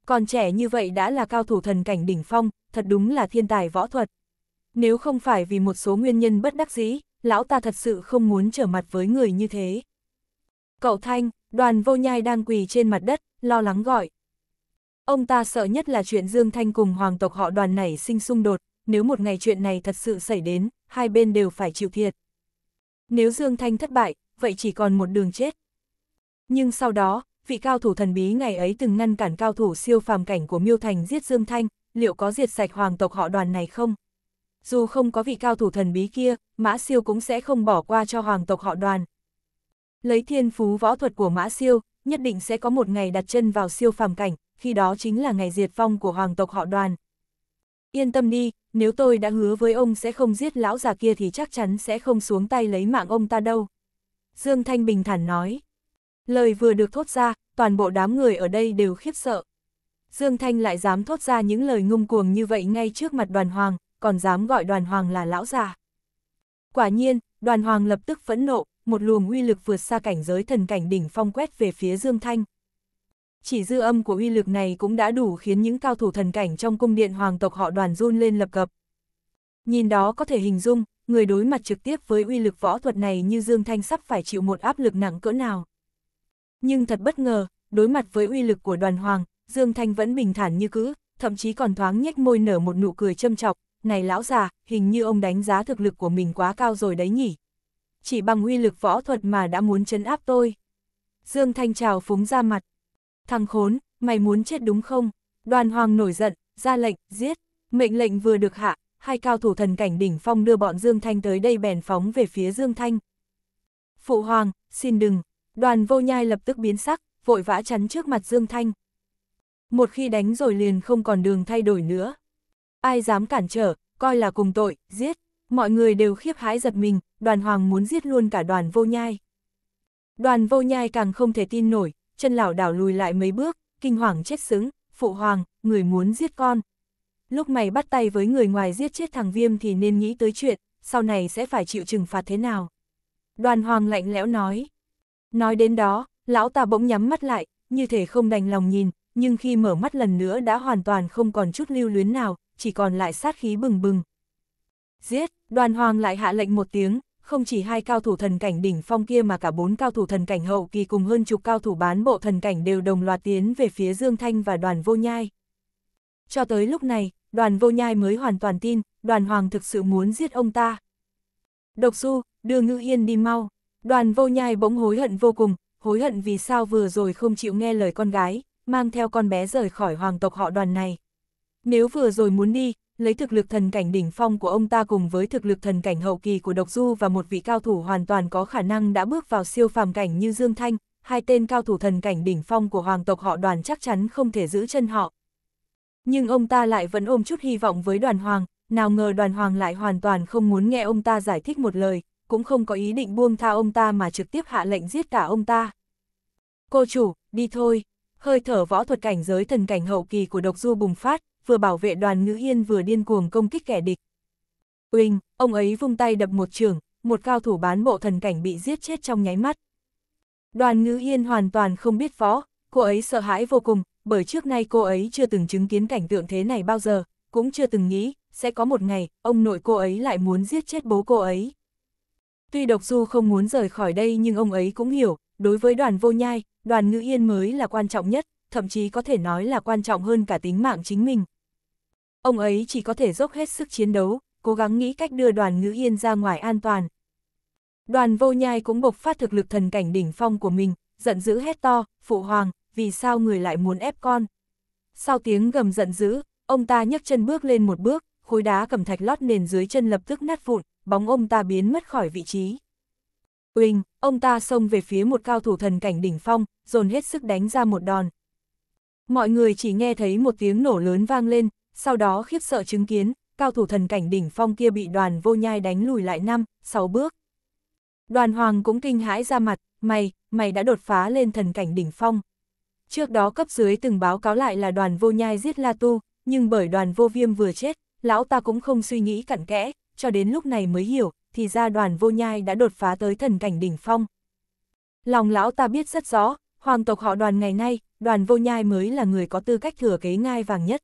Còn trẻ như vậy đã là cao thủ thần cảnh đỉnh phong, thật đúng là thiên tài võ thuật. Nếu không phải vì một số nguyên nhân bất đắc dĩ, lão ta thật sự không muốn trở mặt với người như thế. Cậu Thanh, đoàn vô nhai đang quỳ trên mặt đất, lo lắng gọi. Ông ta sợ nhất là chuyện Dương Thanh cùng hoàng tộc họ đoàn này sinh xung đột, nếu một ngày chuyện này thật sự xảy đến, hai bên đều phải chịu thiệt. Nếu Dương Thanh thất bại, vậy chỉ còn một đường chết. Nhưng sau đó, vị cao thủ thần bí ngày ấy từng ngăn cản cao thủ siêu phàm cảnh của Miêu Thành giết Dương Thanh, liệu có diệt sạch hoàng tộc họ đoàn này không? Dù không có vị cao thủ thần bí kia, Mã Siêu cũng sẽ không bỏ qua cho hoàng tộc họ đoàn. Lấy thiên phú võ thuật của Mã Siêu, nhất định sẽ có một ngày đặt chân vào siêu phàm cảnh, khi đó chính là ngày diệt vong của hoàng tộc họ đoàn. Yên tâm đi, nếu tôi đã hứa với ông sẽ không giết lão già kia thì chắc chắn sẽ không xuống tay lấy mạng ông ta đâu. Dương Thanh bình thản nói. Lời vừa được thốt ra, toàn bộ đám người ở đây đều khiếp sợ. Dương Thanh lại dám thốt ra những lời ngung cuồng như vậy ngay trước mặt đoàn hoàng, còn dám gọi đoàn hoàng là lão già. Quả nhiên, đoàn hoàng lập tức phẫn nộ, một luồng uy lực vượt xa cảnh giới thần cảnh đỉnh phong quét về phía Dương Thanh chỉ dư âm của uy lực này cũng đã đủ khiến những cao thủ thần cảnh trong cung điện hoàng tộc họ đoàn run lên lập cập. Nhìn đó có thể hình dung, người đối mặt trực tiếp với uy lực võ thuật này như Dương Thanh sắp phải chịu một áp lực nặng cỡ nào. Nhưng thật bất ngờ, đối mặt với uy lực của đoàn hoàng, Dương Thanh vẫn bình thản như cũ, thậm chí còn thoáng nhếch môi nở một nụ cười châm chọc, này lão già, hình như ông đánh giá thực lực của mình quá cao rồi đấy nhỉ. Chỉ bằng uy lực võ thuật mà đã muốn chấn áp tôi. Dương Thanh trào phúng ra mặt, Thằng khốn, mày muốn chết đúng không? Đoàn hoàng nổi giận, ra lệnh, giết. Mệnh lệnh vừa được hạ, hai cao thủ thần cảnh đỉnh phong đưa bọn Dương Thanh tới đây bèn phóng về phía Dương Thanh. Phụ hoàng, xin đừng. Đoàn vô nhai lập tức biến sắc, vội vã chắn trước mặt Dương Thanh. Một khi đánh rồi liền không còn đường thay đổi nữa. Ai dám cản trở, coi là cùng tội, giết. Mọi người đều khiếp hãi giật mình, đoàn hoàng muốn giết luôn cả đoàn vô nhai. Đoàn vô nhai càng không thể tin nổi, chân lão đảo lùi lại mấy bước, kinh hoàng chết sững, phụ hoàng, người muốn giết con. Lúc mày bắt tay với người ngoài giết chết thằng Viêm thì nên nghĩ tới chuyện, sau này sẽ phải chịu trừng phạt thế nào. Đoàn hoàng lạnh lẽo nói. Nói đến đó, lão ta bỗng nhắm mắt lại, như thể không đành lòng nhìn, nhưng khi mở mắt lần nữa đã hoàn toàn không còn chút lưu luyến nào, chỉ còn lại sát khí bừng bừng. Giết, đoàn hoàng lại hạ lệnh một tiếng, không chỉ hai cao thủ thần cảnh đỉnh phong kia mà cả bốn cao thủ thần cảnh hậu kỳ cùng hơn chục cao thủ bán bộ thần cảnh đều đồng loạt tiến về phía Dương Thanh và đoàn vô nhai. Cho tới lúc này, đoàn vô nhai mới hoàn toàn tin, đoàn hoàng thực sự muốn giết ông ta. Độc Du, đưa Ngữ Yên đi mau. Đoàn vô nhai bỗng hối hận vô cùng, hối hận vì sao vừa rồi không chịu nghe lời con gái, mang theo con bé rời khỏi hoàng tộc họ đoàn này. Nếu vừa rồi muốn đi, lấy thực lực thần cảnh đỉnh phong của ông ta cùng với thực lực thần cảnh hậu kỳ của Độc Du và một vị cao thủ hoàn toàn có khả năng đã bước vào siêu phàm cảnh như Dương Thanh, hai tên cao thủ thần cảnh đỉnh phong của hoàng tộc họ đoàn chắc chắn không thể giữ chân họ. Nhưng ông ta lại vẫn ôm chút hy vọng với đoàn hoàng, nào ngờ đoàn hoàng lại hoàn toàn không muốn nghe ông ta giải thích một lời, cũng không có ý định buông tha ông ta mà trực tiếp hạ lệnh giết cả ông ta. Cô chủ, đi thôi, hơi thở võ thuật cảnh giới thần cảnh hậu kỳ của độc du bùng phát, vừa bảo vệ đoàn ngữ yên vừa điên cuồng công kích kẻ địch. Uỳnh, ông ấy vung tay đập một trường, một cao thủ bán bộ thần cảnh bị giết chết trong nháy mắt. Đoàn ngữ yên hoàn toàn không biết phó, cô ấy sợ hãi vô cùng, bởi trước nay cô ấy chưa từng chứng kiến cảnh tượng thế này bao giờ, cũng chưa từng nghĩ, sẽ có một ngày, ông nội cô ấy lại muốn giết chết bố cô ấy. Tuy Độc Du không muốn rời khỏi đây nhưng ông ấy cũng hiểu, đối với đoàn vô nhai, đoàn ngữ yên mới là quan trọng nhất, thậm chí có thể nói là quan trọng hơn cả tính mạng chính mình ông ấy chỉ có thể dốc hết sức chiến đấu, cố gắng nghĩ cách đưa đoàn ngữ yên ra ngoài an toàn. Đoàn vô nhai cũng bộc phát thực lực thần cảnh đỉnh phong của mình, giận dữ hét to, phụ hoàng, vì sao người lại muốn ép con. Sau tiếng gầm giận dữ, ông ta nhấc chân bước lên một bước, khối đá cầm thạch lót nền dưới chân lập tức nát vụn, bóng ông ta biến mất khỏi vị trí. Uỳnh, ông ta xông về phía một cao thủ thần cảnh đỉnh phong, dồn hết sức đánh ra một đòn. Mọi người chỉ nghe thấy một tiếng nổ lớn vang lên, sau đó khiếp sợ chứng kiến, cao thủ thần cảnh đỉnh phong kia bị đoàn vô nhai đánh lùi lại 5, 6 bước. Đoàn hoàng cũng kinh hãi ra mặt, mày, mày đã đột phá lên thần cảnh đỉnh phong. Trước đó cấp dưới từng báo cáo lại là đoàn vô nhai giết La Tu, nhưng bởi đoàn vô viêm vừa chết, lão ta cũng không suy nghĩ cặn kẽ, cho đến lúc này mới hiểu, thì ra đoàn vô nhai đã đột phá tới thần cảnh đỉnh phong. Lòng lão ta biết rất rõ, hoàng tộc họ đoàn ngày nay, đoàn vô nhai mới là người có tư cách thừa kế ngai vàng nhất.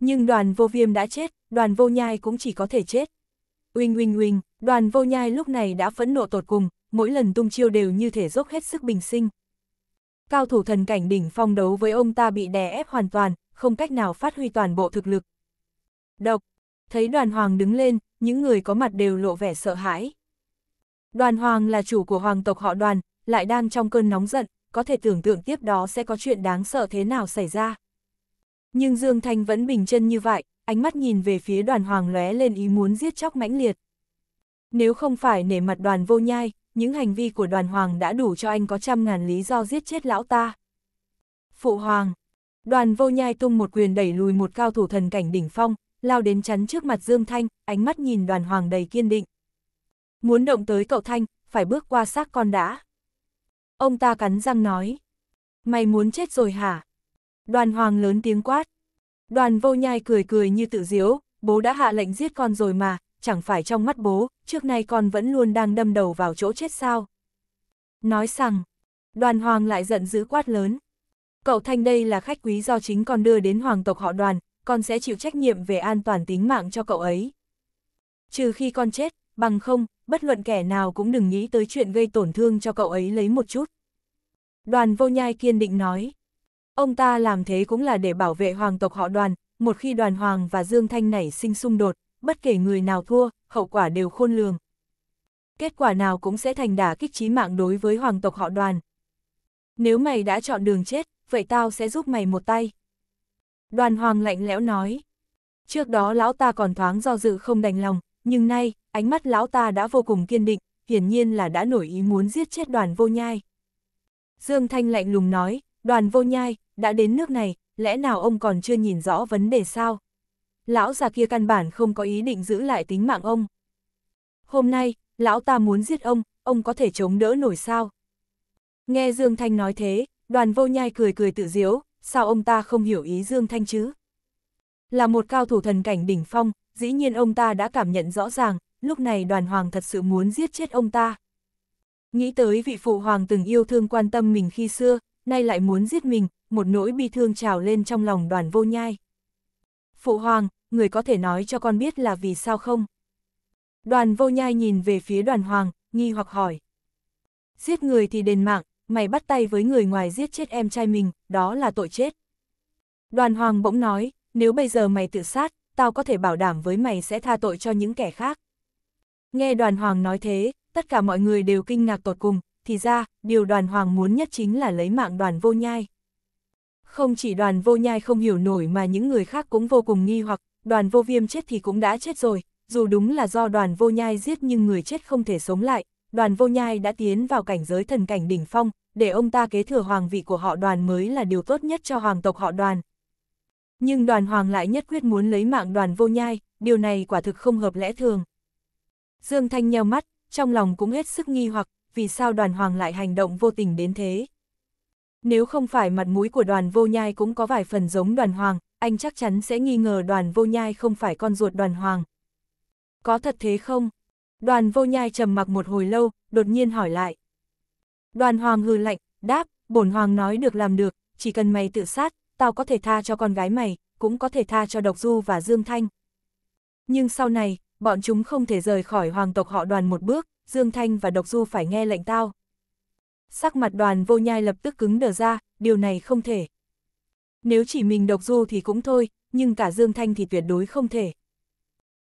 Nhưng đoàn vô viêm đã chết, đoàn vô nhai cũng chỉ có thể chết. Uinh uinh uinh, đoàn vô nhai lúc này đã phẫn nộ tột cùng, mỗi lần tung chiêu đều như thể dốc hết sức bình sinh. Cao thủ thần cảnh đỉnh phong đấu với ông ta bị đè ép hoàn toàn, không cách nào phát huy toàn bộ thực lực. Độc, thấy đoàn hoàng đứng lên, những người có mặt đều lộ vẻ sợ hãi. Đoàn hoàng là chủ của hoàng tộc họ đoàn, lại đang trong cơn nóng giận, có thể tưởng tượng tiếp đó sẽ có chuyện đáng sợ thế nào xảy ra. Nhưng Dương Thanh vẫn bình chân như vậy, ánh mắt nhìn về phía đoàn hoàng lóe lên ý muốn giết chóc mãnh liệt. Nếu không phải nể mặt đoàn vô nhai, những hành vi của đoàn hoàng đã đủ cho anh có trăm ngàn lý do giết chết lão ta. Phụ hoàng, đoàn vô nhai tung một quyền đẩy lùi một cao thủ thần cảnh đỉnh phong, lao đến chắn trước mặt Dương Thanh, ánh mắt nhìn đoàn hoàng đầy kiên định. Muốn động tới cậu Thanh, phải bước qua xác con đã. Ông ta cắn răng nói. Mày muốn chết rồi hả? Đoàn hoàng lớn tiếng quát. Đoàn vô nhai cười cười như tự diếu, bố đã hạ lệnh giết con rồi mà, chẳng phải trong mắt bố, trước nay con vẫn luôn đang đâm đầu vào chỗ chết sao. Nói rằng, đoàn hoàng lại giận dữ quát lớn. Cậu Thanh đây là khách quý do chính con đưa đến hoàng tộc họ đoàn, con sẽ chịu trách nhiệm về an toàn tính mạng cho cậu ấy. Trừ khi con chết, bằng không, bất luận kẻ nào cũng đừng nghĩ tới chuyện gây tổn thương cho cậu ấy lấy một chút. Đoàn vô nhai kiên định nói. Ông ta làm thế cũng là để bảo vệ hoàng tộc họ đoàn, một khi đoàn hoàng và Dương Thanh nảy sinh xung đột, bất kể người nào thua, hậu quả đều khôn lường. Kết quả nào cũng sẽ thành đả kích chí mạng đối với hoàng tộc họ đoàn. Nếu mày đã chọn đường chết, vậy tao sẽ giúp mày một tay. Đoàn hoàng lạnh lẽo nói. Trước đó lão ta còn thoáng do dự không đành lòng, nhưng nay, ánh mắt lão ta đã vô cùng kiên định, hiển nhiên là đã nổi ý muốn giết chết đoàn vô nhai. Dương Thanh lạnh lùng nói, đoàn vô nhai, đã đến nước này, lẽ nào ông còn chưa nhìn rõ vấn đề sao? Lão già kia căn bản không có ý định giữ lại tính mạng ông. Hôm nay, lão ta muốn giết ông, ông có thể chống đỡ nổi sao? Nghe Dương Thanh nói thế, đoàn vô nhai cười cười tự diếu, sao ông ta không hiểu ý Dương Thanh chứ? Là một cao thủ thần cảnh đỉnh phong, dĩ nhiên ông ta đã cảm nhận rõ ràng, lúc này đoàn hoàng thật sự muốn giết chết ông ta. Nghĩ tới vị phụ hoàng từng yêu thương quan tâm mình khi xưa, nay lại muốn giết mình, một nỗi bi thương trào lên trong lòng đoàn vô nhai. Phụ hoàng, người có thể nói cho con biết là vì sao không? Đoàn vô nhai nhìn về phía đoàn hoàng, nghi hoặc hỏi. Giết người thì đền mạng, mày bắt tay với người ngoài giết chết em trai mình, đó là tội chết. Đoàn hoàng bỗng nói, nếu bây giờ mày tự sát, tao có thể bảo đảm với mày sẽ tha tội cho những kẻ khác. Nghe đoàn hoàng nói thế, tất cả mọi người đều kinh ngạc tột cùng, thì ra, điều đoàn hoàng muốn nhất chính là lấy mạng đoàn vô nhai. Không chỉ đoàn vô nhai không hiểu nổi mà những người khác cũng vô cùng nghi hoặc, đoàn vô viêm chết thì cũng đã chết rồi, dù đúng là do đoàn vô nhai giết nhưng người chết không thể sống lại, đoàn vô nhai đã tiến vào cảnh giới thần cảnh đỉnh phong, để ông ta kế thừa hoàng vị của họ đoàn mới là điều tốt nhất cho hoàng tộc họ đoàn. Nhưng đoàn hoàng lại nhất quyết muốn lấy mạng đoàn vô nhai, điều này quả thực không hợp lẽ thường. Dương Thanh nheo mắt, trong lòng cũng hết sức nghi hoặc, vì sao đoàn hoàng lại hành động vô tình đến thế. Nếu không phải mặt mũi của đoàn vô nhai cũng có vài phần giống đoàn hoàng, anh chắc chắn sẽ nghi ngờ đoàn vô nhai không phải con ruột đoàn hoàng. Có thật thế không? Đoàn vô nhai trầm mặc một hồi lâu, đột nhiên hỏi lại. Đoàn hoàng hư lạnh, đáp, bổn hoàng nói được làm được, chỉ cần mày tự sát, tao có thể tha cho con gái mày, cũng có thể tha cho Độc Du và Dương Thanh. Nhưng sau này, bọn chúng không thể rời khỏi hoàng tộc họ đoàn một bước, Dương Thanh và Độc Du phải nghe lệnh tao. Sắc mặt đoàn vô nhai lập tức cứng đờ ra, điều này không thể. Nếu chỉ mình độc du thì cũng thôi, nhưng cả Dương Thanh thì tuyệt đối không thể.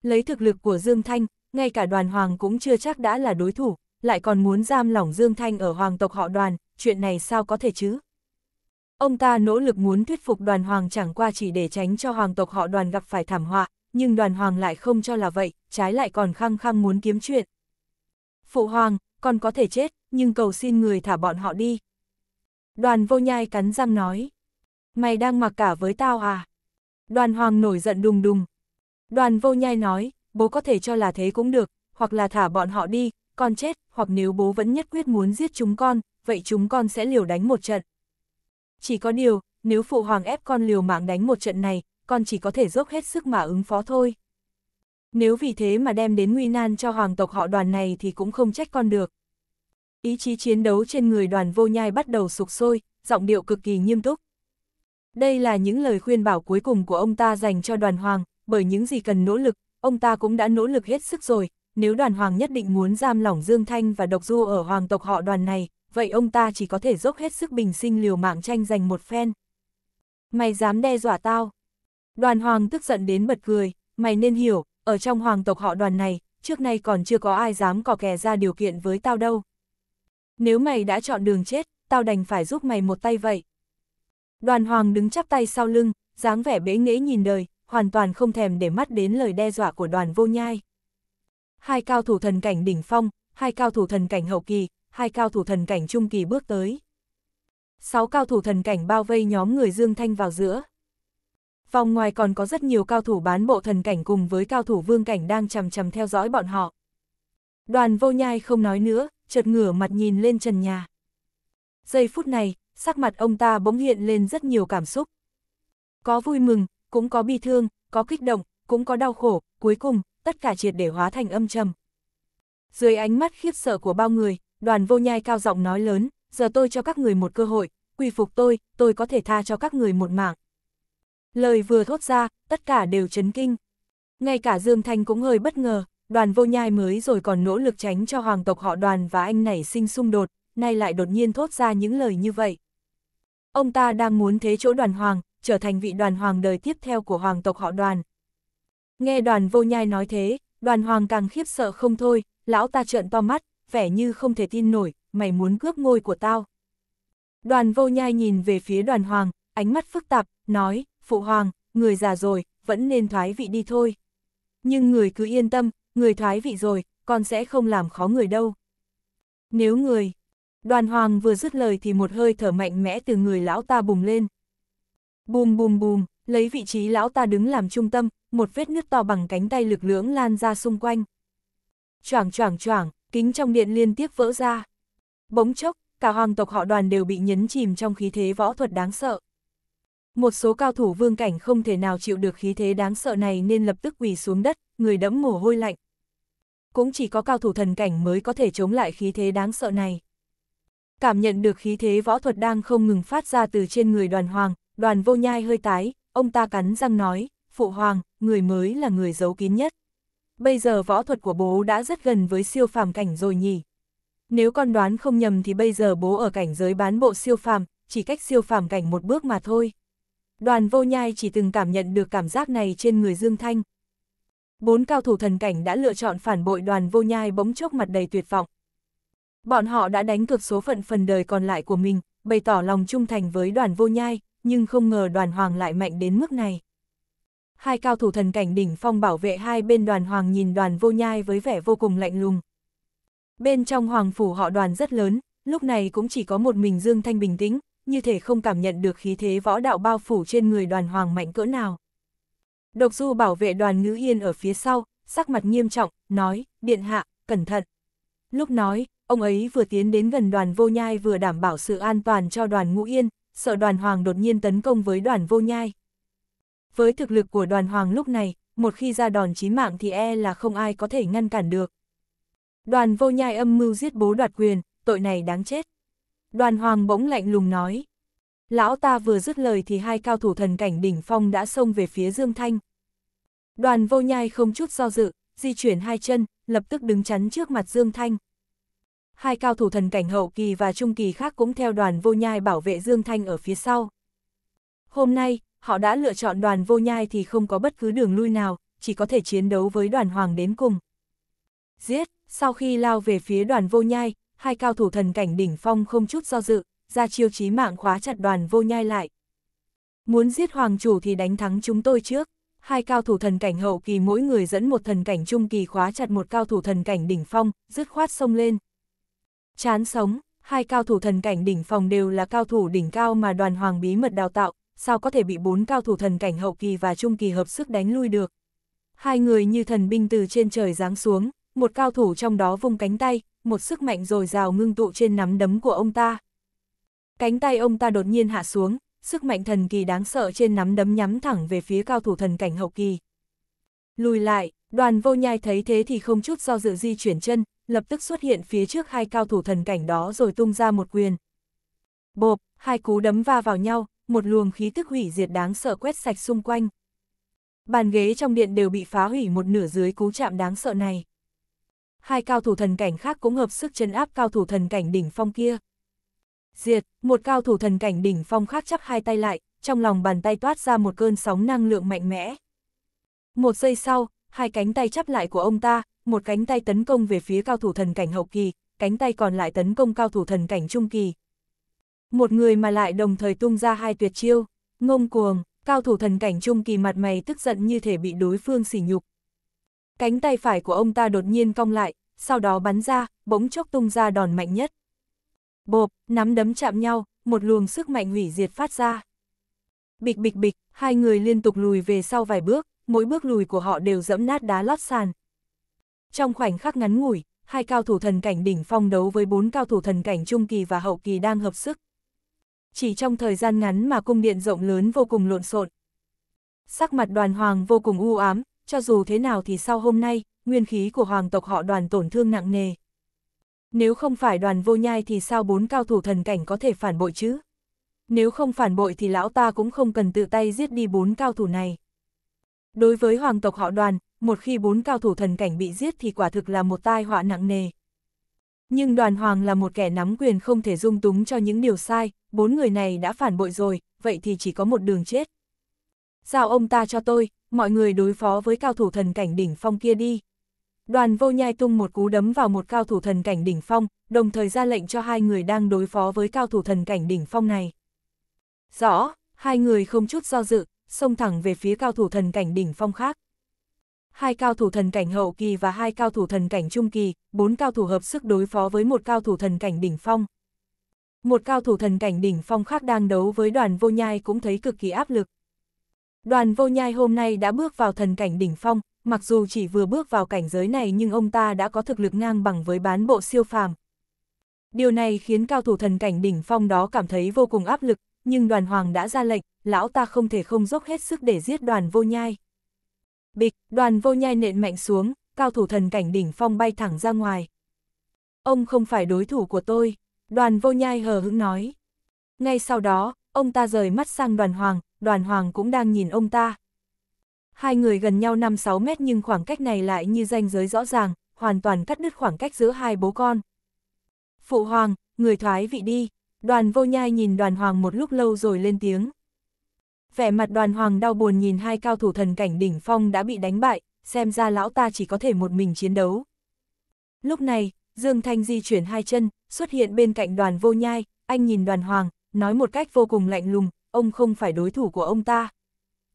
Lấy thực lực của Dương Thanh, ngay cả đoàn hoàng cũng chưa chắc đã là đối thủ, lại còn muốn giam lỏng Dương Thanh ở hoàng tộc họ đoàn, chuyện này sao có thể chứ? Ông ta nỗ lực muốn thuyết phục đoàn hoàng chẳng qua chỉ để tránh cho hoàng tộc họ đoàn gặp phải thảm họa, nhưng đoàn hoàng lại không cho là vậy, trái lại còn khăng khăng muốn kiếm chuyện. Phụ hoàng, con có thể chết, nhưng cầu xin người thả bọn họ đi. Đoàn vô nhai cắn răng nói. Mày đang mặc cả với tao à? Đoàn hoàng nổi giận đùng đùng. Đoàn vô nhai nói, bố có thể cho là thế cũng được, hoặc là thả bọn họ đi, con chết, hoặc nếu bố vẫn nhất quyết muốn giết chúng con, vậy chúng con sẽ liều đánh một trận. Chỉ có điều, nếu phụ hoàng ép con liều mạng đánh một trận này, con chỉ có thể dốc hết sức mà ứng phó thôi. Nếu vì thế mà đem đến nguy nan cho hoàng tộc họ đoàn này thì cũng không trách con được. Ý chí chiến đấu trên người đoàn vô nhai bắt đầu sục sôi, giọng điệu cực kỳ nghiêm túc. Đây là những lời khuyên bảo cuối cùng của ông ta dành cho đoàn hoàng, bởi những gì cần nỗ lực, ông ta cũng đã nỗ lực hết sức rồi, nếu đoàn hoàng nhất định muốn giam lỏng Dương Thanh và độc du ở hoàng tộc họ đoàn này, vậy ông ta chỉ có thể dốc hết sức bình sinh liều mạng tranh giành một phen. Mày dám đe dọa tao. Đoàn hoàng tức giận đến bật cười, mày nên hiểu, ở trong hoàng tộc họ đoàn này, trước nay còn chưa có ai dám cò kè ra điều kiện với tao đâu nếu mày đã chọn đường chết, tao đành phải giúp mày một tay vậy. Đoàn hoàng đứng chắp tay sau lưng, dáng vẻ bế nghễ nhìn đời, hoàn toàn không thèm để mắt đến lời đe dọa của đoàn vô nhai. Hai cao thủ thần cảnh đỉnh phong, hai cao thủ thần cảnh hậu kỳ, hai cao thủ thần cảnh trung kỳ bước tới. Sáu cao thủ thần cảnh bao vây nhóm người Dương Thanh vào giữa. Vòng ngoài còn có rất nhiều cao thủ bán bộ thần cảnh cùng với cao thủ vương cảnh đang chầm chầm theo dõi bọn họ. Đoàn vô nhai không nói nữa, chợt ngửa mặt nhìn lên trần nhà. Giây phút này, sắc mặt ông ta bỗng hiện lên rất nhiều cảm xúc. Có vui mừng, cũng có bi thương, có kích động, cũng có đau khổ, cuối cùng, tất cả triệt để hóa thành âm trầm. Dưới ánh mắt khiếp sợ của bao người, đoàn vô nhai cao giọng nói lớn, giờ tôi cho các người một cơ hội, quy phục tôi, tôi có thể tha cho các người một mạng. Lời vừa thốt ra, tất cả đều chấn kinh. Ngay cả Dương Thanh cũng hơi bất ngờ, đoàn vô nhai mới rồi còn nỗ lực tránh cho hoàng tộc họ đoàn và anh nảy sinh xung đột, nay lại đột nhiên thốt ra những lời như vậy. Ông ta đang muốn thế chỗ đoàn hoàng, trở thành vị đoàn hoàng đời tiếp theo của hoàng tộc họ đoàn. Nghe đoàn vô nhai nói thế, đoàn hoàng càng khiếp sợ không thôi, lão ta trợn to mắt, vẻ như không thể tin nổi, mày muốn cướp ngôi của tao. Đoàn vô nhai nhìn về phía đoàn hoàng, ánh mắt phức tạp, nói, phụ hoàng, người già rồi, vẫn nên thoái vị đi thôi. Nhưng người cứ yên tâm, người thoái vị rồi, con sẽ không làm khó người đâu. Nếu người... Đoàn hoàng vừa dứt lời thì một hơi thở mạnh mẽ từ người lão ta bùng lên. Bùm bùm bùm, lấy vị trí lão ta đứng làm trung tâm, một vết nứt to bằng cánh tay lực lưỡng lan ra xung quanh. Choảng choảng choảng, kính trong điện liên tiếp vỡ ra. Bỗng chốc, cả hoàng tộc họ đoàn đều bị nhấn chìm trong khí thế võ thuật đáng sợ một số cao thủ vương cảnh không thể nào chịu được khí thế đáng sợ này nên lập tức quỳ xuống đất, người đẫm mồ hôi lạnh. Cũng chỉ có cao thủ thần cảnh mới có thể chống lại khí thế đáng sợ này. Cảm nhận được khí thế võ thuật đang không ngừng phát ra từ trên người đoàn hoàng, đoàn vô nhai hơi tái, ông ta cắn răng nói, phụ hoàng, người mới là người giấu kín nhất. Bây giờ võ thuật của bố đã rất gần với siêu phàm cảnh rồi nhỉ. Nếu con đoán không nhầm thì bây giờ bố ở cảnh giới bán bộ siêu phàm, chỉ cách siêu phàm cảnh một bước mà thôi đoàn vô nhai chỉ từng cảm nhận được cảm giác này trên người Dương Thanh. Bốn cao thủ thần cảnh đã lựa chọn phản bội đoàn vô nhai bỗng chốc mặt đầy tuyệt vọng. Bọn họ đã đánh cược số phận phần đời còn lại của mình, bày tỏ lòng trung thành với đoàn vô nhai, nhưng không ngờ đoàn hoàng lại mạnh đến mức này. Hai cao thủ thần cảnh đỉnh phong bảo vệ hai bên đoàn hoàng nhìn đoàn vô nhai với vẻ vô cùng lạnh lùng. Bên trong hoàng phủ họ đoàn rất lớn, lúc này cũng chỉ có một mình Dương Thanh bình tĩnh, như thể không cảm nhận được khí thế võ đạo bao phủ trên người đoàn hoàng mạnh cỡ nào. Độc du bảo vệ đoàn ngữ yên ở phía sau, sắc mặt nghiêm trọng, nói, điện hạ, cẩn thận. Lúc nói, ông ấy vừa tiến đến gần đoàn vô nhai vừa đảm bảo sự an toàn cho đoàn ngũ yên, sợ đoàn hoàng đột nhiên tấn công với đoàn vô nhai. Với thực lực của đoàn hoàng lúc này, một khi ra đòn chí mạng thì e là không ai có thể ngăn cản được. Đoàn vô nhai âm mưu giết bố đoạt quyền, tội này đáng chết. Đoàn hoàng bỗng lạnh lùng nói. Lão ta vừa dứt lời thì hai cao thủ thần cảnh đỉnh phong đã xông về phía Dương Thanh. Đoàn vô nhai không chút do dự, di chuyển hai chân, lập tức đứng chắn trước mặt Dương Thanh. Hai cao thủ thần cảnh hậu kỳ và trung kỳ khác cũng theo đoàn vô nhai bảo vệ Dương Thanh ở phía sau. Hôm nay, họ đã lựa chọn đoàn vô nhai thì không có bất cứ đường lui nào, chỉ có thể chiến đấu với đoàn hoàng đến cùng. Giết, sau khi lao về phía đoàn vô nhai, hai cao thủ thần cảnh đỉnh phong không chút do dự, ra chiêu chí mạng khóa chặt đoàn vô nhai lại. Muốn giết hoàng chủ thì đánh thắng chúng tôi trước. Hai cao thủ thần cảnh hậu kỳ mỗi người dẫn một thần cảnh trung kỳ khóa chặt một cao thủ thần cảnh đỉnh phong, dứt khoát sông lên. Chán sống, hai cao thủ thần cảnh đỉnh phong đều là cao thủ đỉnh cao mà đoàn hoàng bí mật đào tạo, sao có thể bị bốn cao thủ thần cảnh hậu kỳ và trung kỳ hợp sức đánh lui được. Hai người như thần binh từ trên trời giáng xuống, một cao thủ trong đó vung cánh tay, một sức mạnh dồi dào ngưng tụ trên nắm đấm của ông ta. Cánh tay ông ta đột nhiên hạ xuống, sức mạnh thần kỳ đáng sợ trên nắm đấm nhắm thẳng về phía cao thủ thần cảnh hậu kỳ. Lùi lại, đoàn vô nhai thấy thế thì không chút do dự di chuyển chân, lập tức xuất hiện phía trước hai cao thủ thần cảnh đó rồi tung ra một quyền. Bộp, hai cú đấm va vào nhau, một luồng khí tức hủy diệt đáng sợ quét sạch xung quanh. Bàn ghế trong điện đều bị phá hủy một nửa dưới cú chạm đáng sợ này hai cao thủ thần cảnh khác cũng hợp sức chấn áp cao thủ thần cảnh đỉnh phong kia. Diệt, một cao thủ thần cảnh đỉnh phong khác chắp hai tay lại, trong lòng bàn tay toát ra một cơn sóng năng lượng mạnh mẽ. Một giây sau, hai cánh tay chắp lại của ông ta, một cánh tay tấn công về phía cao thủ thần cảnh hậu kỳ, cánh tay còn lại tấn công cao thủ thần cảnh trung kỳ. Một người mà lại đồng thời tung ra hai tuyệt chiêu, ngông cuồng, cao thủ thần cảnh trung kỳ mặt mày tức giận như thể bị đối phương sỉ nhục, Cánh tay phải của ông ta đột nhiên cong lại, sau đó bắn ra, bỗng chốc tung ra đòn mạnh nhất. Bộp, nắm đấm chạm nhau, một luồng sức mạnh hủy diệt phát ra. Bịch bịch bịch, hai người liên tục lùi về sau vài bước, mỗi bước lùi của họ đều dẫm nát đá lót sàn. Trong khoảnh khắc ngắn ngủi, hai cao thủ thần cảnh đỉnh phong đấu với bốn cao thủ thần cảnh trung kỳ và hậu kỳ đang hợp sức. Chỉ trong thời gian ngắn mà cung điện rộng lớn vô cùng lộn xộn. Sắc mặt đoàn hoàng vô cùng u ám, cho dù thế nào thì sau hôm nay, nguyên khí của hoàng tộc họ đoàn tổn thương nặng nề. Nếu không phải đoàn vô nhai thì sao bốn cao thủ thần cảnh có thể phản bội chứ? Nếu không phản bội thì lão ta cũng không cần tự tay giết đi bốn cao thủ này. Đối với hoàng tộc họ đoàn, một khi bốn cao thủ thần cảnh bị giết thì quả thực là một tai họa nặng nề. Nhưng đoàn hoàng là một kẻ nắm quyền không thể dung túng cho những điều sai, bốn người này đã phản bội rồi, vậy thì chỉ có một đường chết. Giao ông ta cho tôi, mọi người đối phó với cao thủ thần cảnh đỉnh phong kia đi. Đoàn vô nhai tung một cú đấm vào một cao thủ thần cảnh đỉnh phong, đồng thời ra lệnh cho hai người đang đối phó với cao thủ thần cảnh đỉnh phong này. Rõ, hai người không chút do dự, xông thẳng về phía cao thủ thần cảnh đỉnh phong khác. Hai cao thủ thần cảnh hậu kỳ và hai cao thủ thần cảnh trung kỳ, bốn cao thủ hợp sức đối phó với một cao thủ thần cảnh đỉnh phong. Một cao thủ thần cảnh đỉnh phong khác đang đấu với đoàn vô nhai cũng thấy cực kỳ áp lực. Đoàn vô nhai hôm nay đã bước vào thần cảnh đỉnh phong, mặc dù chỉ vừa bước vào cảnh giới này nhưng ông ta đã có thực lực ngang bằng với bán bộ siêu phàm. Điều này khiến cao thủ thần cảnh đỉnh phong đó cảm thấy vô cùng áp lực, nhưng đoàn hoàng đã ra lệnh, lão ta không thể không dốc hết sức để giết đoàn vô nhai. Bịch, đoàn vô nhai nện mạnh xuống, cao thủ thần cảnh đỉnh phong bay thẳng ra ngoài. Ông không phải đối thủ của tôi, đoàn vô nhai hờ hững nói. Ngay sau đó, ông ta rời mắt sang đoàn hoàng, đoàn hoàng cũng đang nhìn ông ta. Hai người gần nhau 5-6 mét nhưng khoảng cách này lại như ranh giới rõ ràng, hoàn toàn cắt đứt khoảng cách giữa hai bố con. Phụ hoàng, người thoái vị đi, đoàn vô nhai nhìn đoàn hoàng một lúc lâu rồi lên tiếng. Vẻ mặt đoàn hoàng đau buồn nhìn hai cao thủ thần cảnh đỉnh phong đã bị đánh bại, xem ra lão ta chỉ có thể một mình chiến đấu. Lúc này, Dương Thanh di chuyển hai chân, xuất hiện bên cạnh đoàn vô nhai, anh nhìn đoàn hoàng, nói một cách vô cùng lạnh lùng, ông không phải đối thủ của ông ta.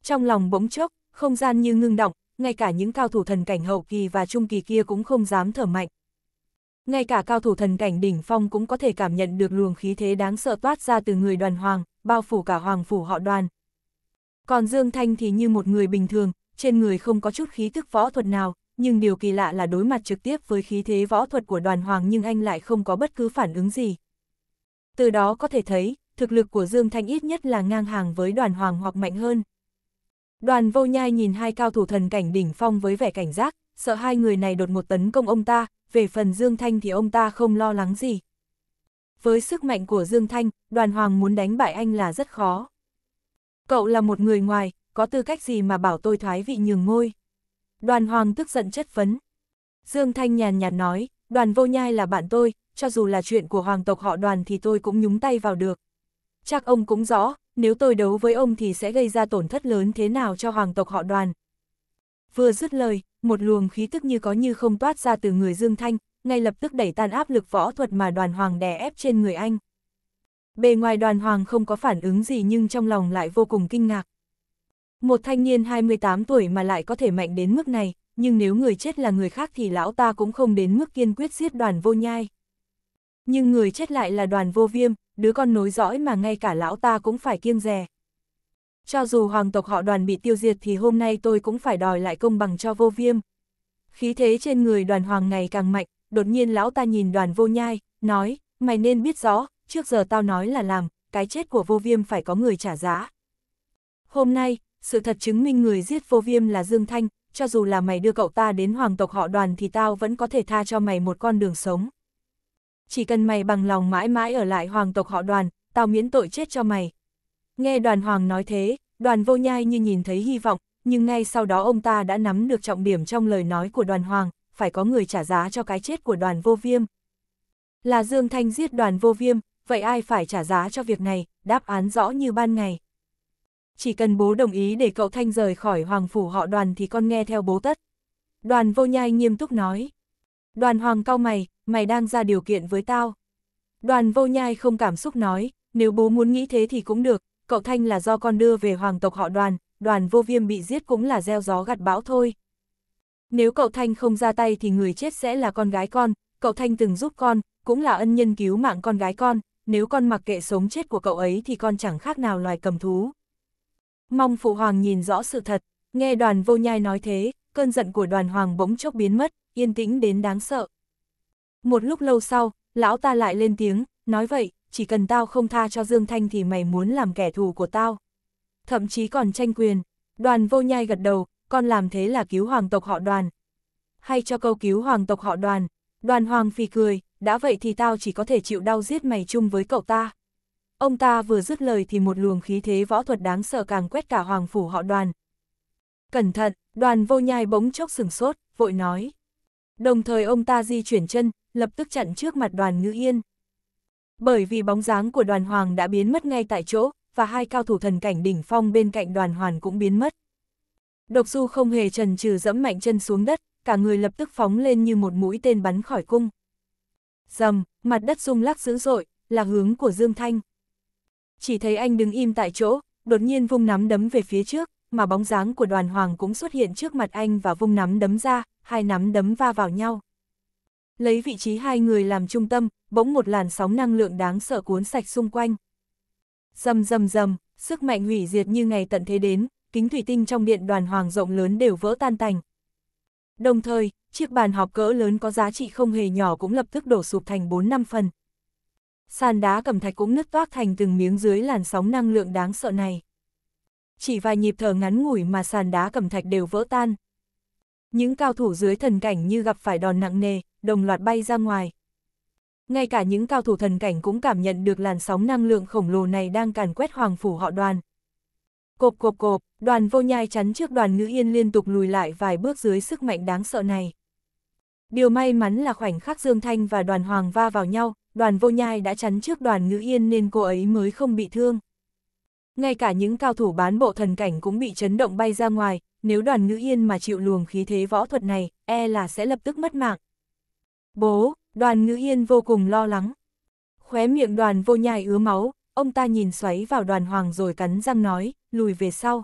Trong lòng bỗng chốc, không gian như ngưng động, ngay cả những cao thủ thần cảnh hậu kỳ và trung kỳ kia cũng không dám thở mạnh. Ngay cả cao thủ thần cảnh đỉnh phong cũng có thể cảm nhận được luồng khí thế đáng sợ toát ra từ người đoàn hoàng, bao phủ cả hoàng phủ họ đoàn. Còn Dương Thanh thì như một người bình thường, trên người không có chút khí thức võ thuật nào, nhưng điều kỳ lạ là đối mặt trực tiếp với khí thế võ thuật của đoàn hoàng nhưng anh lại không có bất cứ phản ứng gì. Từ đó có thể thấy, thực lực của Dương Thanh ít nhất là ngang hàng với đoàn hoàng hoặc mạnh hơn. Đoàn vô nhai nhìn hai cao thủ thần cảnh đỉnh phong với vẻ cảnh giác, sợ hai người này đột một tấn công ông ta, về phần Dương Thanh thì ông ta không lo lắng gì. Với sức mạnh của Dương Thanh, đoàn hoàng muốn đánh bại anh là rất khó. Cậu là một người ngoài, có tư cách gì mà bảo tôi thoái vị nhường ngôi? Đoàn hoàng tức giận chất vấn. Dương Thanh nhàn nhạt nói, đoàn vô nhai là bạn tôi, cho dù là chuyện của hoàng tộc họ đoàn thì tôi cũng nhúng tay vào được chắc ông cũng rõ, nếu tôi đấu với ông thì sẽ gây ra tổn thất lớn thế nào cho hoàng tộc họ đoàn. Vừa dứt lời, một luồng khí tức như có như không toát ra từ người Dương Thanh, ngay lập tức đẩy tan áp lực võ thuật mà đoàn hoàng đè ép trên người anh. Bề ngoài đoàn hoàng không có phản ứng gì nhưng trong lòng lại vô cùng kinh ngạc. Một thanh niên 28 tuổi mà lại có thể mạnh đến mức này, nhưng nếu người chết là người khác thì lão ta cũng không đến mức kiên quyết giết đoàn vô nhai. Nhưng người chết lại là đoàn vô viêm, đứa con nối dõi mà ngay cả lão ta cũng phải kiêng rè. Cho dù hoàng tộc họ đoàn bị tiêu diệt thì hôm nay tôi cũng phải đòi lại công bằng cho vô viêm. Khí thế trên người đoàn hoàng ngày càng mạnh, đột nhiên lão ta nhìn đoàn vô nhai, nói, mày nên biết rõ, trước giờ tao nói là làm, cái chết của vô viêm phải có người trả giá. Hôm nay, sự thật chứng minh người giết vô viêm là Dương Thanh, cho dù là mày đưa cậu ta đến hoàng tộc họ đoàn thì tao vẫn có thể tha cho mày một con đường sống chỉ cần mày bằng lòng mãi mãi ở lại hoàng tộc họ đoàn, tao miễn tội chết cho mày. Nghe đoàn hoàng nói thế, đoàn vô nhai như nhìn thấy hy vọng, nhưng ngay sau đó ông ta đã nắm được trọng điểm trong lời nói của đoàn hoàng, phải có người trả giá cho cái chết của đoàn vô viêm. Là Dương Thanh giết đoàn vô viêm, vậy ai phải trả giá cho việc này, đáp án rõ như ban ngày. Chỉ cần bố đồng ý để cậu Thanh rời khỏi hoàng phủ họ đoàn thì con nghe theo bố tất. Đoàn vô nhai nghiêm túc nói. Đoàn hoàng cao mày, mày đang ra điều kiện với tao. Đoàn vô nhai không cảm xúc nói, nếu bố muốn nghĩ thế thì cũng được, cậu Thanh là do con đưa về hoàng tộc họ đoàn, đoàn vô viêm bị giết cũng là gieo gió gặt bão thôi. Nếu cậu Thanh không ra tay thì người chết sẽ là con gái con, cậu Thanh từng giúp con, cũng là ân nhân cứu mạng con gái con, nếu con mặc kệ sống chết của cậu ấy thì con chẳng khác nào loài cầm thú. Mong Phụ Hoàng nhìn rõ sự thật, nghe đoàn vô nhai nói thế, cơn giận của đoàn Hoàng bỗng chốc biến mất, yên tĩnh đến đáng sợ. Một lúc lâu sau, lão ta lại lên tiếng, nói vậy, chỉ cần tao không tha cho Dương Thanh thì mày muốn làm kẻ thù của tao. Thậm chí còn tranh quyền. Đoàn vô nhai gật đầu, con làm thế là cứu hoàng tộc họ đoàn. Hay cho câu cứu hoàng tộc họ đoàn. Đoàn hoàng phi cười, đã vậy thì tao chỉ có thể chịu đau giết mày chung với cậu ta. Ông ta vừa dứt lời thì một luồng khí thế võ thuật đáng sợ càng quét cả hoàng phủ họ đoàn. Cẩn thận, đoàn vô nhai bỗng chốc sừng sốt, vội nói. Đồng thời ông ta di chuyển chân, lập tức chặn trước mặt đoàn ngữ yên. Bởi vì bóng dáng của đoàn hoàng đã biến mất ngay tại chỗ, và hai cao thủ thần cảnh đỉnh phong bên cạnh đoàn hoàn cũng biến mất. Độc du không hề trần trừ dẫm mạnh chân xuống đất, cả người lập tức phóng lên như một mũi tên bắn khỏi cung. Dầm, mặt đất rung lắc dữ dội, là hướng của Dương Thanh. Chỉ thấy anh đứng im tại chỗ, đột nhiên vung nắm đấm về phía trước, mà bóng dáng của đoàn hoàng cũng xuất hiện trước mặt anh và vung nắm đấm ra, hai nắm đấm va vào nhau. Lấy vị trí hai người làm trung tâm, bỗng một làn sóng năng lượng đáng sợ cuốn sạch xung quanh. Dầm dầm dầm, sức mạnh hủy diệt như ngày tận thế đến, kính thủy tinh trong điện đoàn hoàng rộng lớn đều vỡ tan tành. Đồng thời, chiếc bàn họp cỡ lớn có giá trị không hề nhỏ cũng lập tức đổ sụp thành 4 năm phần. Sàn đá cẩm thạch cũng nứt toác thành từng miếng dưới làn sóng năng lượng đáng sợ này. Chỉ vài nhịp thở ngắn ngủi mà sàn đá cẩm thạch đều vỡ tan. Những cao thủ dưới thần cảnh như gặp phải đòn nặng nề, đồng loạt bay ra ngoài. Ngay cả những cao thủ thần cảnh cũng cảm nhận được làn sóng năng lượng khổng lồ này đang càn quét hoàng phủ họ đoàn. Cộp cộp cộp, đoàn vô nhai chắn trước đoàn ngữ yên liên tục lùi lại vài bước dưới sức mạnh đáng sợ này. Điều may mắn là khoảnh khắc Dương Thanh và đoàn hoàng va vào nhau, đoàn vô nhai đã chắn trước đoàn ngữ yên nên cô ấy mới không bị thương. Ngay cả những cao thủ bán bộ thần cảnh cũng bị chấn động bay ra ngoài, nếu đoàn ngữ yên mà chịu luồng khí thế võ thuật này, e là sẽ lập tức mất mạng. Bố, đoàn ngữ yên vô cùng lo lắng. Khóe miệng đoàn vô nhai ứa máu, ông ta nhìn xoáy vào đoàn hoàng rồi cắn răng nói, lùi về sau.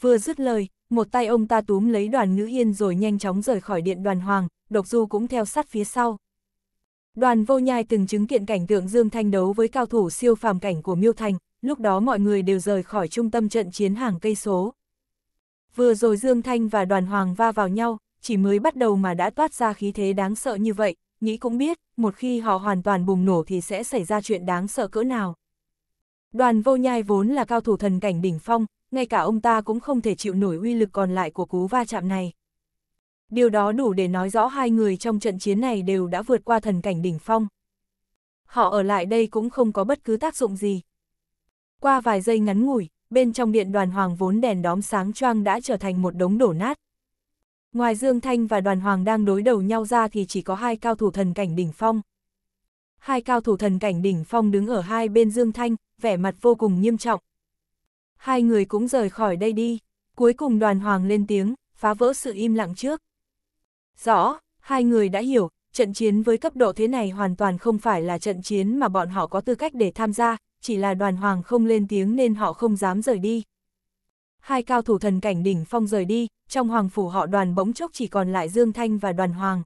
Vừa dứt lời, một tay ông ta túm lấy đoàn ngữ yên rồi nhanh chóng rời khỏi điện đoàn hoàng, độc du cũng theo sát phía sau. Đoàn vô nhai từng chứng kiện cảnh tượng Dương Thanh đấu với cao thủ siêu phàm cảnh của Miêu Thành, lúc đó mọi người đều rời khỏi trung tâm trận chiến hàng cây số. Vừa rồi Dương Thanh và đoàn hoàng va vào nhau, chỉ mới bắt đầu mà đã toát ra khí thế đáng sợ như vậy, nghĩ cũng biết, một khi họ hoàn toàn bùng nổ thì sẽ xảy ra chuyện đáng sợ cỡ nào. Đoàn vô nhai vốn là cao thủ thần cảnh đỉnh phong, ngay cả ông ta cũng không thể chịu nổi uy lực còn lại của cú va chạm này. Điều đó đủ để nói rõ hai người trong trận chiến này đều đã vượt qua thần cảnh đỉnh phong. Họ ở lại đây cũng không có bất cứ tác dụng gì. Qua vài giây ngắn ngủi, bên trong điện đoàn hoàng vốn đèn đóm sáng choang đã trở thành một đống đổ nát. Ngoài Dương Thanh và đoàn hoàng đang đối đầu nhau ra thì chỉ có hai cao thủ thần cảnh đỉnh phong. Hai cao thủ thần cảnh đỉnh phong đứng ở hai bên Dương Thanh, vẻ mặt vô cùng nghiêm trọng. Hai người cũng rời khỏi đây đi. Cuối cùng đoàn hoàng lên tiếng, phá vỡ sự im lặng trước. Rõ, hai người đã hiểu, trận chiến với cấp độ thế này hoàn toàn không phải là trận chiến mà bọn họ có tư cách để tham gia, chỉ là đoàn hoàng không lên tiếng nên họ không dám rời đi. Hai cao thủ thần cảnh đỉnh phong rời đi, trong hoàng phủ họ đoàn bỗng chốc chỉ còn lại Dương Thanh và đoàn hoàng.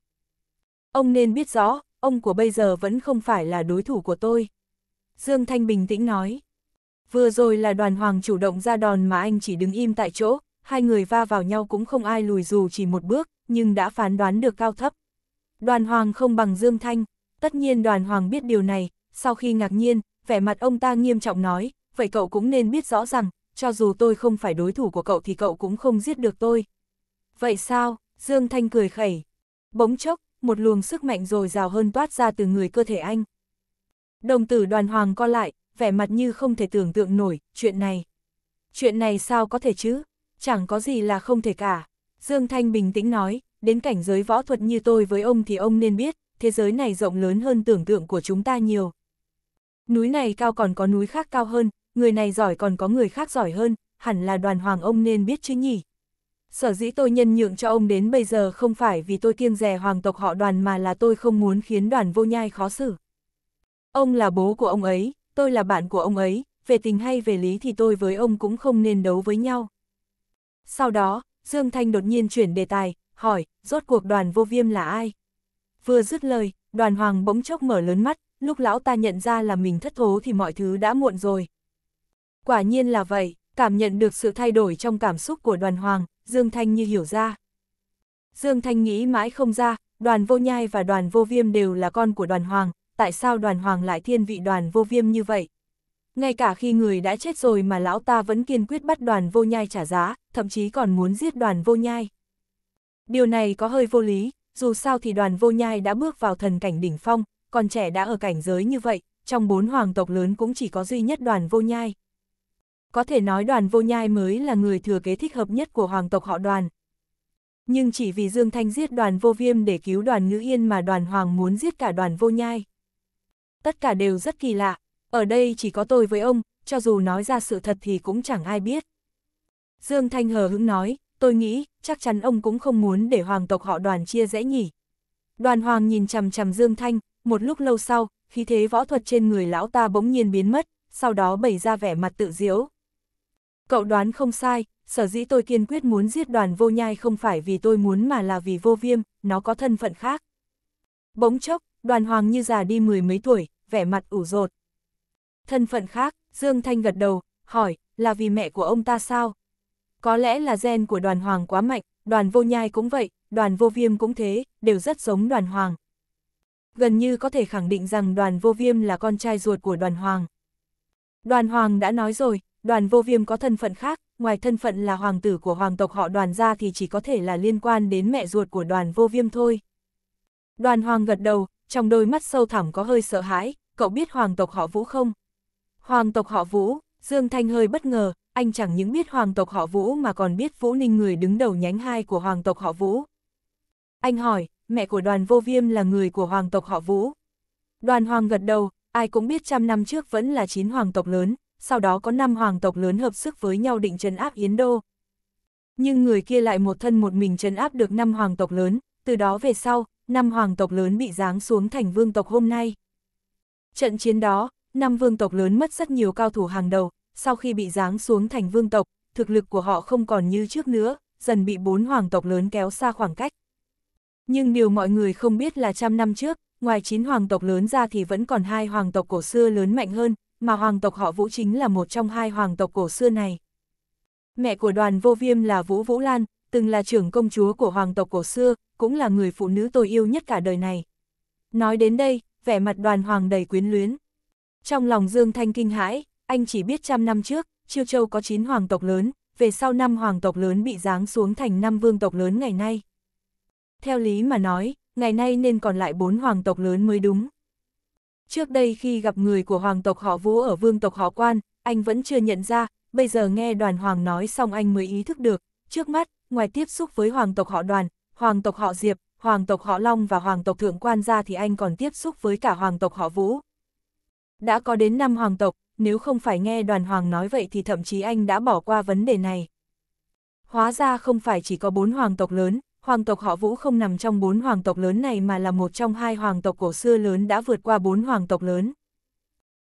Ông nên biết rõ, ông của bây giờ vẫn không phải là đối thủ của tôi. Dương Thanh bình tĩnh nói. Vừa rồi là đoàn hoàng chủ động ra đòn mà anh chỉ đứng im tại chỗ, hai người va vào nhau cũng không ai lùi dù chỉ một bước, nhưng đã phán đoán được cao thấp. Đoàn hoàng không bằng Dương Thanh, tất nhiên đoàn hoàng biết điều này, sau khi ngạc nhiên, vẻ mặt ông ta nghiêm trọng nói, vậy cậu cũng nên biết rõ rằng, cho dù tôi không phải đối thủ của cậu thì cậu cũng không giết được tôi. Vậy sao? Dương Thanh cười khẩy. Bỗng chốc, một luồng sức mạnh rồi rào hơn toát ra từ người cơ thể anh. Đồng tử đoàn hoàng co lại, vẻ mặt như không thể tưởng tượng nổi, chuyện này. Chuyện này sao có thể chứ? Chẳng có gì là không thể cả. Dương Thanh bình tĩnh nói, đến cảnh giới võ thuật như tôi với ông thì ông nên biết, thế giới này rộng lớn hơn tưởng tượng của chúng ta nhiều. Núi này cao còn có núi khác cao hơn, người này giỏi còn có người khác giỏi hơn, hẳn là đoàn hoàng ông nên biết chứ nhỉ. Sở dĩ tôi nhân nhượng cho ông đến bây giờ không phải vì tôi kiêng rè hoàng tộc họ đoàn mà là tôi không muốn khiến đoàn vô nhai khó xử. Ông là bố của ông ấy, tôi là bạn của ông ấy, về tình hay về lý thì tôi với ông cũng không nên đấu với nhau. Sau đó, Dương Thanh đột nhiên chuyển đề tài, hỏi, rốt cuộc đoàn vô viêm là ai? Vừa dứt lời, đoàn hoàng bỗng chốc mở lớn mắt, lúc lão ta nhận ra là mình thất thố thì mọi thứ đã muộn rồi. Quả nhiên là vậy, cảm nhận được sự thay đổi trong cảm xúc của đoàn hoàng, Dương Thanh như hiểu ra. Dương Thanh nghĩ mãi không ra, đoàn vô nhai và đoàn vô viêm đều là con của đoàn hoàng, tại sao đoàn hoàng lại thiên vị đoàn vô viêm như vậy? Ngay cả khi người đã chết rồi mà lão ta vẫn kiên quyết bắt đoàn vô nhai trả giá, thậm chí còn muốn giết đoàn vô nhai. Điều này có hơi vô lý, dù sao thì đoàn vô nhai đã bước vào thần cảnh đỉnh phong, còn trẻ đã ở cảnh giới như vậy, trong bốn hoàng tộc lớn cũng chỉ có duy nhất đoàn vô nhai có thể nói đoàn vô nhai mới là người thừa kế thích hợp nhất của hoàng tộc họ đoàn. Nhưng chỉ vì Dương Thanh giết đoàn vô viêm để cứu đoàn ngữ yên mà đoàn hoàng muốn giết cả đoàn vô nhai. Tất cả đều rất kỳ lạ, ở đây chỉ có tôi với ông, cho dù nói ra sự thật thì cũng chẳng ai biết. Dương Thanh hờ hững nói, tôi nghĩ, chắc chắn ông cũng không muốn để hoàng tộc họ đoàn chia rẽ nhỉ. Đoàn hoàng nhìn chằm chằm Dương Thanh, một lúc lâu sau, khí thế võ thuật trên người lão ta bỗng nhiên biến mất, sau đó bày ra vẻ mặt tự diễu, Cậu đoán không sai, sở dĩ tôi kiên quyết muốn giết đoàn vô nhai không phải vì tôi muốn mà là vì vô viêm, nó có thân phận khác. Bỗng chốc, đoàn hoàng như già đi mười mấy tuổi, vẻ mặt ủ rột. Thân phận khác, Dương Thanh gật đầu, hỏi, là vì mẹ của ông ta sao? Có lẽ là gen của đoàn hoàng quá mạnh, đoàn vô nhai cũng vậy, đoàn vô viêm cũng thế, đều rất giống đoàn hoàng. Gần như có thể khẳng định rằng đoàn vô viêm là con trai ruột của đoàn hoàng. Đoàn hoàng đã nói rồi, đoàn vô viêm có thân phận khác, ngoài thân phận là hoàng tử của hoàng tộc họ đoàn ra thì chỉ có thể là liên quan đến mẹ ruột của đoàn vô viêm thôi. Đoàn hoàng gật đầu, trong đôi mắt sâu thẳm có hơi sợ hãi, cậu biết hoàng tộc họ Vũ không? Hoàng tộc họ Vũ, Dương Thanh hơi bất ngờ, anh chẳng những biết hoàng tộc họ Vũ mà còn biết Vũ Ninh người đứng đầu nhánh hai của hoàng tộc họ Vũ. Anh hỏi, mẹ của đoàn vô viêm là người của hoàng tộc họ Vũ. Đoàn hoàng gật đầu, ai cũng biết trăm năm trước vẫn là chín hoàng tộc lớn, sau đó có năm hoàng tộc lớn hợp sức với nhau định trấn áp Yến Đô. Nhưng người kia lại một thân một mình trấn áp được năm hoàng tộc lớn, từ đó về sau, năm hoàng tộc lớn bị giáng xuống thành vương tộc hôm nay. Trận chiến đó, năm vương tộc lớn mất rất nhiều cao thủ hàng đầu, sau khi bị giáng xuống thành vương tộc, thực lực của họ không còn như trước nữa, dần bị bốn hoàng tộc lớn kéo xa khoảng cách. Nhưng điều mọi người không biết là trăm năm trước, ngoài chín hoàng tộc lớn ra thì vẫn còn hai hoàng tộc cổ xưa lớn mạnh hơn, mà hoàng tộc họ Vũ chính là một trong hai hoàng tộc cổ xưa này. Mẹ của đoàn vô viêm là Vũ Vũ Lan, từng là trưởng công chúa của hoàng tộc cổ xưa, cũng là người phụ nữ tôi yêu nhất cả đời này. Nói đến đây, vẻ mặt đoàn hoàng đầy quyến luyến. Trong lòng Dương Thanh kinh hãi, anh chỉ biết trăm năm trước, Chiêu Châu có 9 hoàng tộc lớn, về sau năm hoàng tộc lớn bị giáng xuống thành năm vương tộc lớn ngày nay. Theo lý mà nói, ngày nay nên còn lại bốn hoàng tộc lớn mới đúng. Trước đây khi gặp người của hoàng tộc họ Vũ ở vương tộc họ Quan, anh vẫn chưa nhận ra, bây giờ nghe đoàn hoàng nói xong anh mới ý thức được. Trước mắt, ngoài tiếp xúc với hoàng tộc họ đoàn, hoàng tộc họ Diệp, hoàng tộc họ Long và hoàng tộc Thượng Quan ra thì anh còn tiếp xúc với cả hoàng tộc họ Vũ. Đã có đến năm hoàng tộc, nếu không phải nghe đoàn hoàng nói vậy thì thậm chí anh đã bỏ qua vấn đề này. Hóa ra không phải chỉ có bốn hoàng tộc lớn, hoàng tộc họ Vũ không nằm trong bốn hoàng tộc lớn này mà là một trong hai hoàng tộc cổ xưa lớn đã vượt qua bốn hoàng tộc lớn.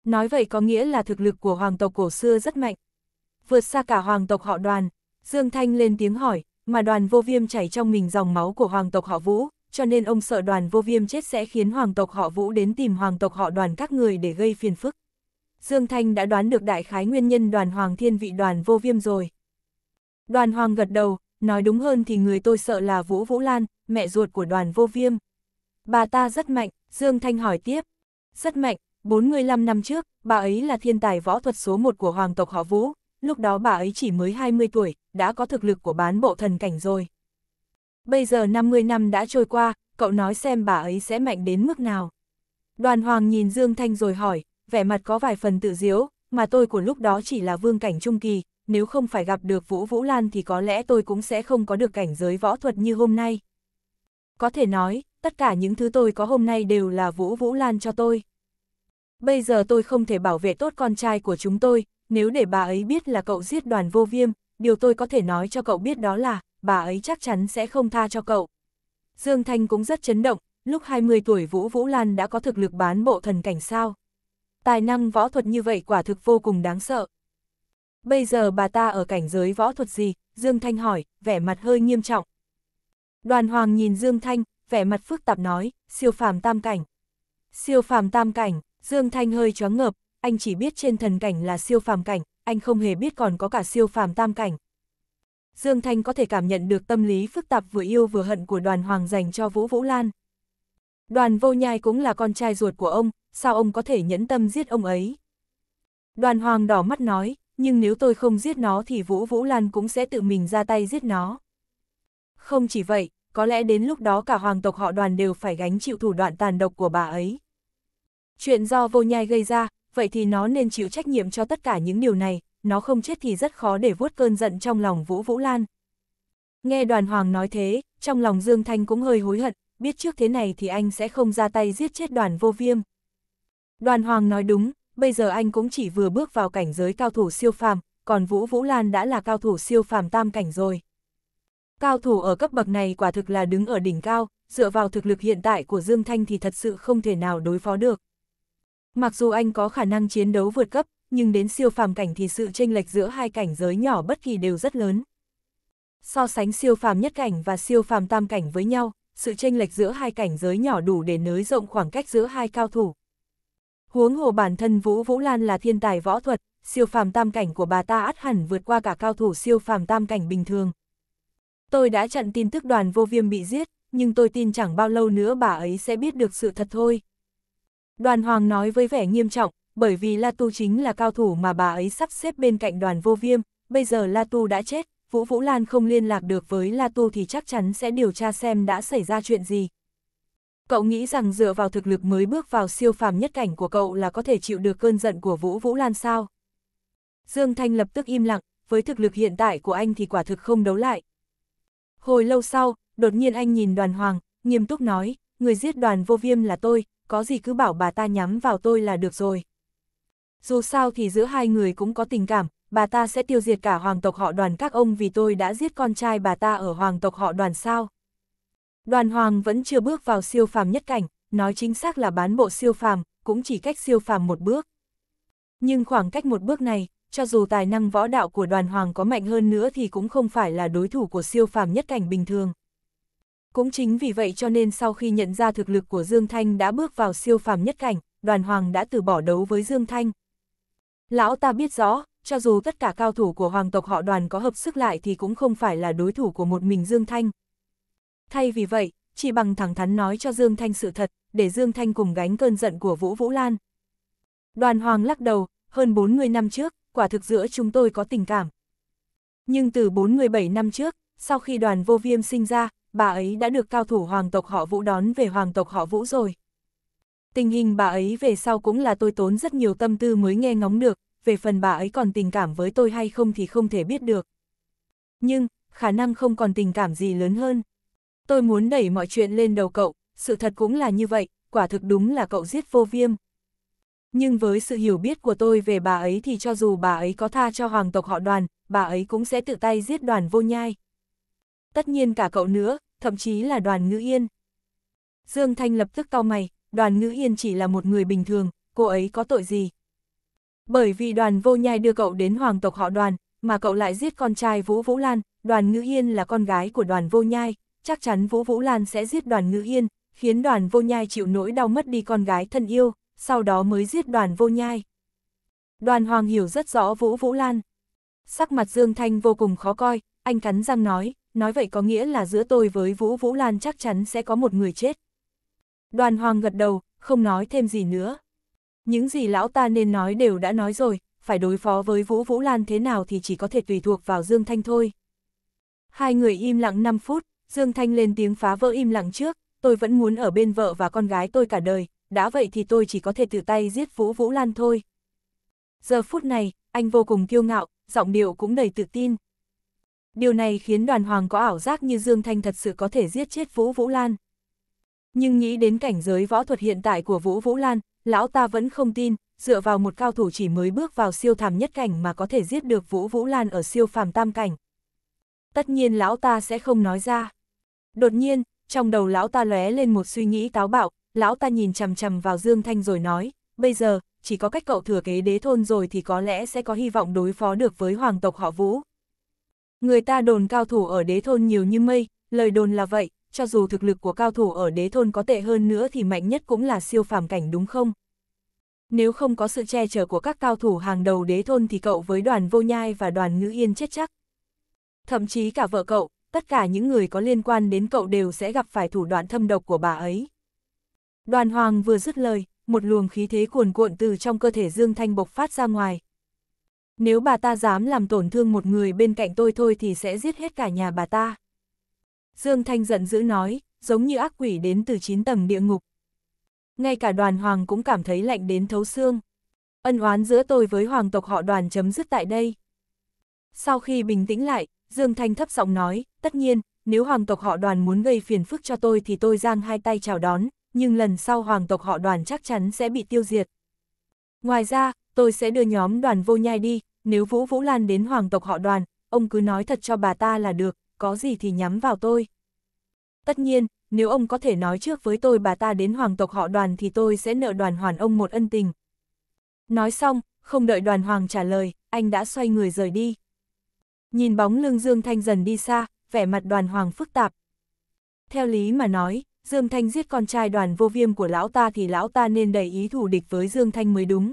Nói vậy có nghĩa là thực lực của hoàng tộc cổ xưa rất mạnh. Vượt xa cả hoàng tộc họ đoàn, Dương Thanh lên tiếng hỏi, mà đoàn vô viêm chảy trong mình dòng máu của hoàng tộc họ Vũ, cho nên ông sợ đoàn vô viêm chết sẽ khiến hoàng tộc họ Vũ đến tìm hoàng tộc họ đoàn các người để gây phiền phức. Dương Thanh đã đoán được đại khái nguyên nhân đoàn hoàng thiên vị đoàn vô viêm rồi. Đoàn hoàng gật đầu, nói đúng hơn thì người tôi sợ là Vũ Vũ Lan, mẹ ruột của đoàn vô viêm. Bà ta rất mạnh, Dương Thanh hỏi tiếp. Rất mạnh, 45 năm trước, bà ấy là thiên tài võ thuật số 1 của hoàng tộc họ Vũ, lúc đó bà ấy chỉ mới 20 tuổi, đã có thực lực của bán bộ thần cảnh rồi. Bây giờ 50 năm đã trôi qua, cậu nói xem bà ấy sẽ mạnh đến mức nào. Đoàn Hoàng nhìn Dương Thanh rồi hỏi, vẻ mặt có vài phần tự diếu, mà tôi của lúc đó chỉ là vương cảnh trung kỳ, nếu không phải gặp được Vũ Vũ Lan thì có lẽ tôi cũng sẽ không có được cảnh giới võ thuật như hôm nay. Có thể nói, tất cả những thứ tôi có hôm nay đều là Vũ Vũ Lan cho tôi. Bây giờ tôi không thể bảo vệ tốt con trai của chúng tôi, nếu để bà ấy biết là cậu giết đoàn vô viêm, điều tôi có thể nói cho cậu biết đó là, bà ấy chắc chắn sẽ không tha cho cậu. Dương Thanh cũng rất chấn động, lúc 20 tuổi Vũ Vũ Lan đã có thực lực bán bộ thần cảnh sao. Tài năng võ thuật như vậy quả thực vô cùng đáng sợ bây giờ bà ta ở cảnh giới võ thuật gì? Dương Thanh hỏi, vẻ mặt hơi nghiêm trọng. Đoàn Hoàng nhìn Dương Thanh, vẻ mặt phức tạp nói, siêu phàm tam cảnh. Siêu phàm tam cảnh, Dương Thanh hơi choáng ngợp, anh chỉ biết trên thần cảnh là siêu phàm cảnh, anh không hề biết còn có cả siêu phàm tam cảnh. Dương Thanh có thể cảm nhận được tâm lý phức tạp vừa yêu vừa hận của đoàn Hoàng dành cho Vũ Vũ Lan. Đoàn vô nhai cũng là con trai ruột của ông, sao ông có thể nhẫn tâm giết ông ấy? Đoàn Hoàng đỏ mắt nói, nhưng nếu tôi không giết nó thì Vũ Vũ Lan cũng sẽ tự mình ra tay giết nó. Không chỉ vậy, có lẽ đến lúc đó cả hoàng tộc họ đoàn đều phải gánh chịu thủ đoạn tàn độc của bà ấy. Chuyện do vô nhai gây ra, vậy thì nó nên chịu trách nhiệm cho tất cả những điều này, nó không chết thì rất khó để vuốt cơn giận trong lòng Vũ Vũ Lan. Nghe đoàn hoàng nói thế, trong lòng Dương Thanh cũng hơi hối hận, biết trước thế này thì anh sẽ không ra tay giết chết đoàn vô viêm. Đoàn hoàng nói đúng, bây giờ anh cũng chỉ vừa bước vào cảnh giới cao thủ siêu phàm, còn Vũ Vũ Lan đã là cao thủ siêu phàm tam cảnh rồi. Cao thủ ở cấp bậc này quả thực là đứng ở đỉnh cao, dựa vào thực lực hiện tại của Dương Thanh thì thật sự không thể nào đối phó được. Mặc dù anh có khả năng chiến đấu vượt cấp, nhưng đến siêu phàm cảnh thì sự chênh lệch giữa hai cảnh giới nhỏ bất kỳ đều rất lớn. So sánh siêu phàm nhất cảnh và siêu phàm tam cảnh với nhau, sự chênh lệch giữa hai cảnh giới nhỏ đủ để nới rộng khoảng cách giữa hai cao thủ. Huống hồ bản thân Vũ Vũ Lan là thiên tài võ thuật, siêu phàm tam cảnh của bà ta át hẳn vượt qua cả cao thủ siêu phàm tam cảnh bình thường. Tôi đã chặn tin tức đoàn vô viêm bị giết, nhưng tôi tin chẳng bao lâu nữa bà ấy sẽ biết được sự thật thôi. Đoàn Hoàng nói với vẻ nghiêm trọng, bởi vì La Tu chính là cao thủ mà bà ấy sắp xếp bên cạnh đoàn vô viêm, bây giờ La Tu đã chết, Vũ Vũ Lan không liên lạc được với La Tu thì chắc chắn sẽ điều tra xem đã xảy ra chuyện gì. Cậu nghĩ rằng dựa vào thực lực mới bước vào siêu phàm nhất cảnh của cậu là có thể chịu được cơn giận của Vũ Vũ Lan sao? Dương Thanh lập tức im lặng, với thực lực hiện tại của anh thì quả thực không đấu lại. Hồi lâu sau, đột nhiên anh nhìn đoàn hoàng, nghiêm túc nói, người giết đoàn vô viêm là tôi, có gì cứ bảo bà ta nhắm vào tôi là được rồi. Dù sao thì giữa hai người cũng có tình cảm, bà ta sẽ tiêu diệt cả hoàng tộc họ đoàn các ông vì tôi đã giết con trai bà ta ở hoàng tộc họ đoàn sao. Đoàn Hoàng vẫn chưa bước vào siêu phàm nhất cảnh, nói chính xác là bán bộ siêu phàm, cũng chỉ cách siêu phàm một bước. Nhưng khoảng cách một bước này, cho dù tài năng võ đạo của đoàn Hoàng có mạnh hơn nữa thì cũng không phải là đối thủ của siêu phàm nhất cảnh bình thường. Cũng chính vì vậy cho nên sau khi nhận ra thực lực của Dương Thanh đã bước vào siêu phàm nhất cảnh, đoàn Hoàng đã từ bỏ đấu với Dương Thanh. Lão ta biết rõ, cho dù tất cả cao thủ của hoàng tộc họ đoàn có hợp sức lại thì cũng không phải là đối thủ của một mình Dương Thanh, Thay vì vậy, chỉ bằng thẳng thắn nói cho Dương Thanh sự thật, để Dương Thanh cùng gánh cơn giận của Vũ Vũ Lan. Đoàn Hoàng lắc đầu, hơn 40 năm trước, quả thực giữa chúng tôi có tình cảm. Nhưng từ 47 năm trước, sau khi đoàn vô viêm sinh ra, bà ấy đã được cao thủ hoàng tộc họ Vũ đón về hoàng tộc họ Vũ rồi. Tình hình bà ấy về sau cũng là tôi tốn rất nhiều tâm tư mới nghe ngóng được, về phần bà ấy còn tình cảm với tôi hay không thì không thể biết được. Nhưng, khả năng không còn tình cảm gì lớn hơn tôi muốn đẩy mọi chuyện lên đầu cậu, sự thật cũng là như vậy, quả thực đúng là cậu giết vô viêm. Nhưng với sự hiểu biết của tôi về bà ấy thì cho dù bà ấy có tha cho hoàng tộc họ đoàn, bà ấy cũng sẽ tự tay giết đoàn vô nhai. Tất nhiên cả cậu nữa, thậm chí là đoàn ngữ yên. Dương Thanh lập tức cau mày, đoàn ngữ yên chỉ là một người bình thường, cô ấy có tội gì? Bởi vì đoàn vô nhai đưa cậu đến hoàng tộc họ đoàn, mà cậu lại giết con trai Vũ Vũ Lan, đoàn ngữ yên là con gái của đoàn vô nhai, chắc chắn Vũ Vũ Lan sẽ giết đoàn ngữ yên, khiến đoàn vô nhai chịu nỗi đau mất đi con gái thân yêu, sau đó mới giết đoàn vô nhai. Đoàn Hoàng hiểu rất rõ Vũ Vũ Lan. Sắc mặt Dương Thanh vô cùng khó coi, anh cắn răng nói, nói vậy có nghĩa là giữa tôi với Vũ Vũ Lan chắc chắn sẽ có một người chết. Đoàn Hoàng gật đầu, không nói thêm gì nữa. Những gì lão ta nên nói đều đã nói rồi, phải đối phó với Vũ Vũ Lan thế nào thì chỉ có thể tùy thuộc vào Dương Thanh thôi. Hai người im lặng 5 phút, Dương Thanh lên tiếng phá vỡ im lặng trước, tôi vẫn muốn ở bên vợ và con gái tôi cả đời, đã vậy thì tôi chỉ có thể tự tay giết Vũ Vũ Lan thôi. Giờ phút này, anh vô cùng kiêu ngạo, giọng điệu cũng đầy tự tin. Điều này khiến đoàn hoàng có ảo giác như Dương Thanh thật sự có thể giết chết Vũ Vũ Lan. Nhưng nghĩ đến cảnh giới võ thuật hiện tại của Vũ Vũ Lan, lão ta vẫn không tin, dựa vào một cao thủ chỉ mới bước vào siêu thảm nhất cảnh mà có thể giết được Vũ Vũ Lan ở siêu phàm tam cảnh. Tất nhiên lão ta sẽ không nói ra. Đột nhiên, trong đầu lão ta lóe lên một suy nghĩ táo bạo, lão ta nhìn chằm chằm vào Dương Thanh rồi nói, bây giờ, chỉ có cách cậu thừa kế đế thôn rồi thì có lẽ sẽ có hy vọng đối phó được với hoàng tộc họ Vũ. Người ta đồn cao thủ ở đế thôn nhiều như mây, lời đồn là vậy, cho dù thực lực của cao thủ ở đế thôn có tệ hơn nữa thì mạnh nhất cũng là siêu phàm cảnh đúng không? Nếu không có sự che chở của các cao thủ hàng đầu đế thôn thì cậu với đoàn vô nhai và đoàn ngữ yên chết chắc. Thậm chí cả vợ cậu, tất cả những người có liên quan đến cậu đều sẽ gặp phải thủ đoạn thâm độc của bà ấy. Đoàn Hoàng vừa dứt lời, một luồng khí thế cuồn cuộn từ trong cơ thể Dương Thanh bộc phát ra ngoài. Nếu bà ta dám làm tổn thương một người bên cạnh tôi thôi thì sẽ giết hết cả nhà bà ta. Dương Thanh giận dữ nói, giống như ác quỷ đến từ chín tầng địa ngục. Ngay cả đoàn hoàng cũng cảm thấy lạnh đến thấu xương. Ân oán giữa tôi với hoàng tộc họ đoàn chấm dứt tại đây. Sau khi bình tĩnh lại, Dương Thanh thấp giọng nói, tất nhiên, nếu hoàng tộc họ đoàn muốn gây phiền phức cho tôi thì tôi giang hai tay chào đón, nhưng lần sau hoàng tộc họ đoàn chắc chắn sẽ bị tiêu diệt. Ngoài ra, tôi sẽ đưa nhóm đoàn vô nhai đi, nếu Vũ Vũ Lan đến hoàng tộc họ đoàn, ông cứ nói thật cho bà ta là được, có gì thì nhắm vào tôi. Tất nhiên, nếu ông có thể nói trước với tôi bà ta đến hoàng tộc họ đoàn thì tôi sẽ nợ đoàn hoàn ông một ân tình. Nói xong, không đợi đoàn hoàng trả lời, anh đã xoay người rời đi. Nhìn bóng lưng Dương Thanh dần đi xa, vẻ mặt đoàn hoàng phức tạp. Theo lý mà nói, Dương Thanh giết con trai đoàn vô viêm của lão ta thì lão ta nên đầy ý thủ địch với Dương Thanh mới đúng.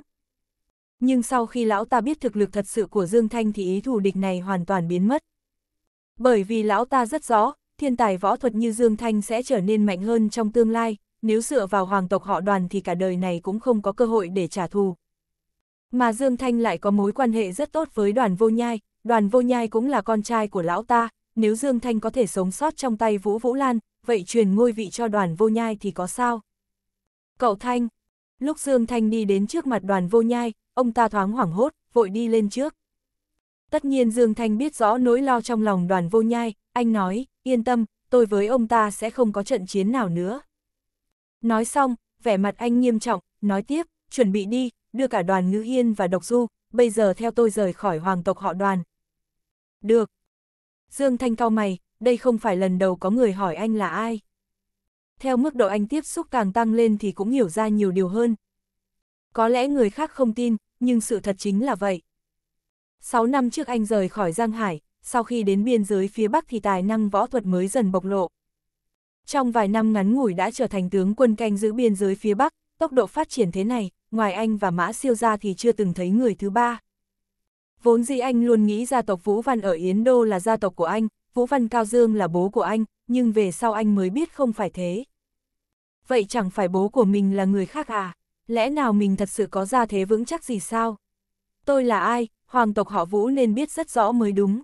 Nhưng sau khi lão ta biết thực lực thật sự của Dương Thanh thì ý thủ địch này hoàn toàn biến mất. Bởi vì lão ta rất rõ, thiên tài võ thuật như Dương Thanh sẽ trở nên mạnh hơn trong tương lai, nếu dựa vào hoàng tộc họ đoàn thì cả đời này cũng không có cơ hội để trả thù. Mà Dương Thanh lại có mối quan hệ rất tốt với đoàn vô nhai, đoàn vô nhai cũng là con trai của lão ta, nếu Dương Thanh có thể sống sót trong tay Vũ Vũ Lan, vậy truyền ngôi vị cho đoàn vô nhai thì có sao? Cậu Thanh, lúc Dương Thanh đi đến trước mặt đoàn vô nhai, ông ta thoáng hoảng hốt, vội đi lên trước. Tất nhiên Dương Thanh biết rõ nỗi lo trong lòng đoàn vô nhai, anh nói, yên tâm, tôi với ông ta sẽ không có trận chiến nào nữa. Nói xong, vẻ mặt anh nghiêm trọng, nói tiếp, chuẩn bị đi, đưa cả đoàn ngữ yên và độc du, bây giờ theo tôi rời khỏi hoàng tộc họ đoàn, được. Dương Thanh cao mày, đây không phải lần đầu có người hỏi anh là ai. Theo mức độ anh tiếp xúc càng tăng lên thì cũng hiểu ra nhiều điều hơn. Có lẽ người khác không tin, nhưng sự thật chính là vậy. 6 năm trước anh rời khỏi Giang Hải, sau khi đến biên giới phía Bắc thì tài năng võ thuật mới dần bộc lộ. Trong vài năm ngắn ngủi đã trở thành tướng quân canh giữ biên giới phía Bắc, tốc độ phát triển thế này, ngoài anh và Mã Siêu gia thì chưa từng thấy người thứ ba. Vốn dĩ anh luôn nghĩ gia tộc Vũ Văn ở Yến Đô là gia tộc của anh, Vũ Văn Cao Dương là bố của anh, nhưng về sau anh mới biết không phải thế. Vậy chẳng phải bố của mình là người khác à? Lẽ nào mình thật sự có gia thế vững chắc gì sao? Tôi là ai, hoàng tộc họ Vũ nên biết rất rõ mới đúng.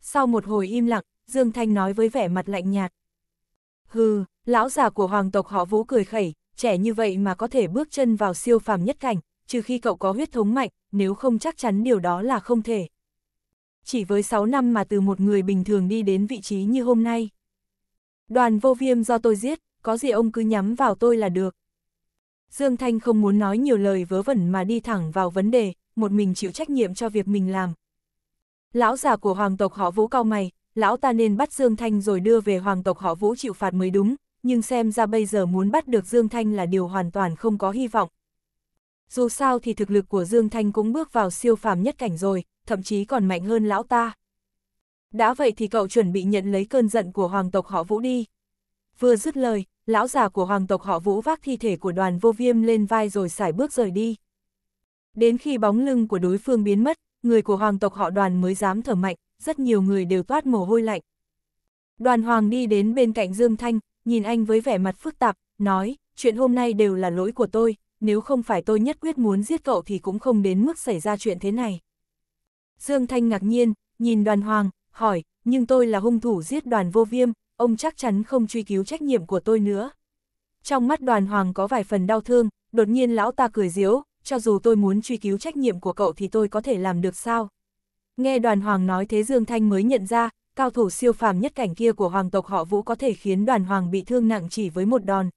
Sau một hồi im lặng, Dương Thanh nói với vẻ mặt lạnh nhạt. Hừ, lão già của hoàng tộc họ Vũ cười khẩy, trẻ như vậy mà có thể bước chân vào siêu phàm nhất cảnh, trừ khi cậu có huyết thống mạnh, nếu không chắc chắn điều đó là không thể. Chỉ với 6 năm mà từ một người bình thường đi đến vị trí như hôm nay. Đoàn vô viêm do tôi giết, có gì ông cứ nhắm vào tôi là được. Dương Thanh không muốn nói nhiều lời vớ vẩn mà đi thẳng vào vấn đề, một mình chịu trách nhiệm cho việc mình làm. Lão già của hoàng tộc họ Vũ cao mày, lão ta nên bắt Dương Thanh rồi đưa về hoàng tộc họ Vũ chịu phạt mới đúng, nhưng xem ra bây giờ muốn bắt được Dương Thanh là điều hoàn toàn không có hy vọng, dù sao thì thực lực của Dương Thanh cũng bước vào siêu phàm nhất cảnh rồi, thậm chí còn mạnh hơn lão ta. Đã vậy thì cậu chuẩn bị nhận lấy cơn giận của hoàng tộc họ Vũ đi. Vừa dứt lời, lão già của hoàng tộc họ Vũ vác thi thể của đoàn vô viêm lên vai rồi xài bước rời đi. Đến khi bóng lưng của đối phương biến mất, người của hoàng tộc họ đoàn mới dám thở mạnh, rất nhiều người đều toát mồ hôi lạnh. Đoàn hoàng đi đến bên cạnh Dương Thanh, nhìn anh với vẻ mặt phức tạp, nói, chuyện hôm nay đều là lỗi của tôi, nếu không phải tôi nhất quyết muốn giết cậu thì cũng không đến mức xảy ra chuyện thế này. Dương Thanh ngạc nhiên, nhìn đoàn hoàng, hỏi, nhưng tôi là hung thủ giết đoàn vô viêm, ông chắc chắn không truy cứu trách nhiệm của tôi nữa. Trong mắt đoàn hoàng có vài phần đau thương, đột nhiên lão ta cười diếu, cho dù tôi muốn truy cứu trách nhiệm của cậu thì tôi có thể làm được sao? Nghe đoàn hoàng nói thế Dương Thanh mới nhận ra, cao thủ siêu phàm nhất cảnh kia của hoàng tộc họ Vũ có thể khiến đoàn hoàng bị thương nặng chỉ với một đòn,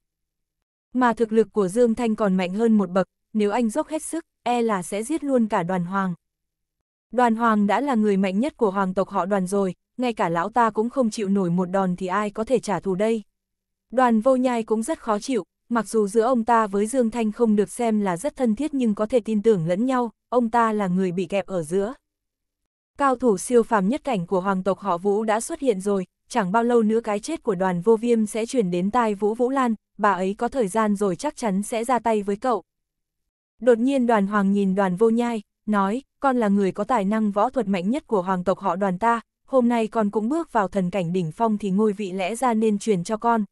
mà thực lực của Dương Thanh còn mạnh hơn một bậc, nếu anh dốc hết sức, e là sẽ giết luôn cả đoàn hoàng. Đoàn hoàng đã là người mạnh nhất của hoàng tộc họ đoàn rồi, ngay cả lão ta cũng không chịu nổi một đòn thì ai có thể trả thù đây. Đoàn vô nhai cũng rất khó chịu, mặc dù giữa ông ta với Dương Thanh không được xem là rất thân thiết nhưng có thể tin tưởng lẫn nhau, ông ta là người bị kẹp ở giữa. Cao thủ siêu phàm nhất cảnh của hoàng tộc họ Vũ đã xuất hiện rồi, chẳng bao lâu nữa cái chết của đoàn vô viêm sẽ chuyển đến tai Vũ Vũ Lan, bà ấy có thời gian rồi chắc chắn sẽ ra tay với cậu. Đột nhiên đoàn hoàng nhìn đoàn vô nhai, nói, con là người có tài năng võ thuật mạnh nhất của hoàng tộc họ đoàn ta, hôm nay con cũng bước vào thần cảnh đỉnh phong thì ngôi vị lẽ ra nên truyền cho con.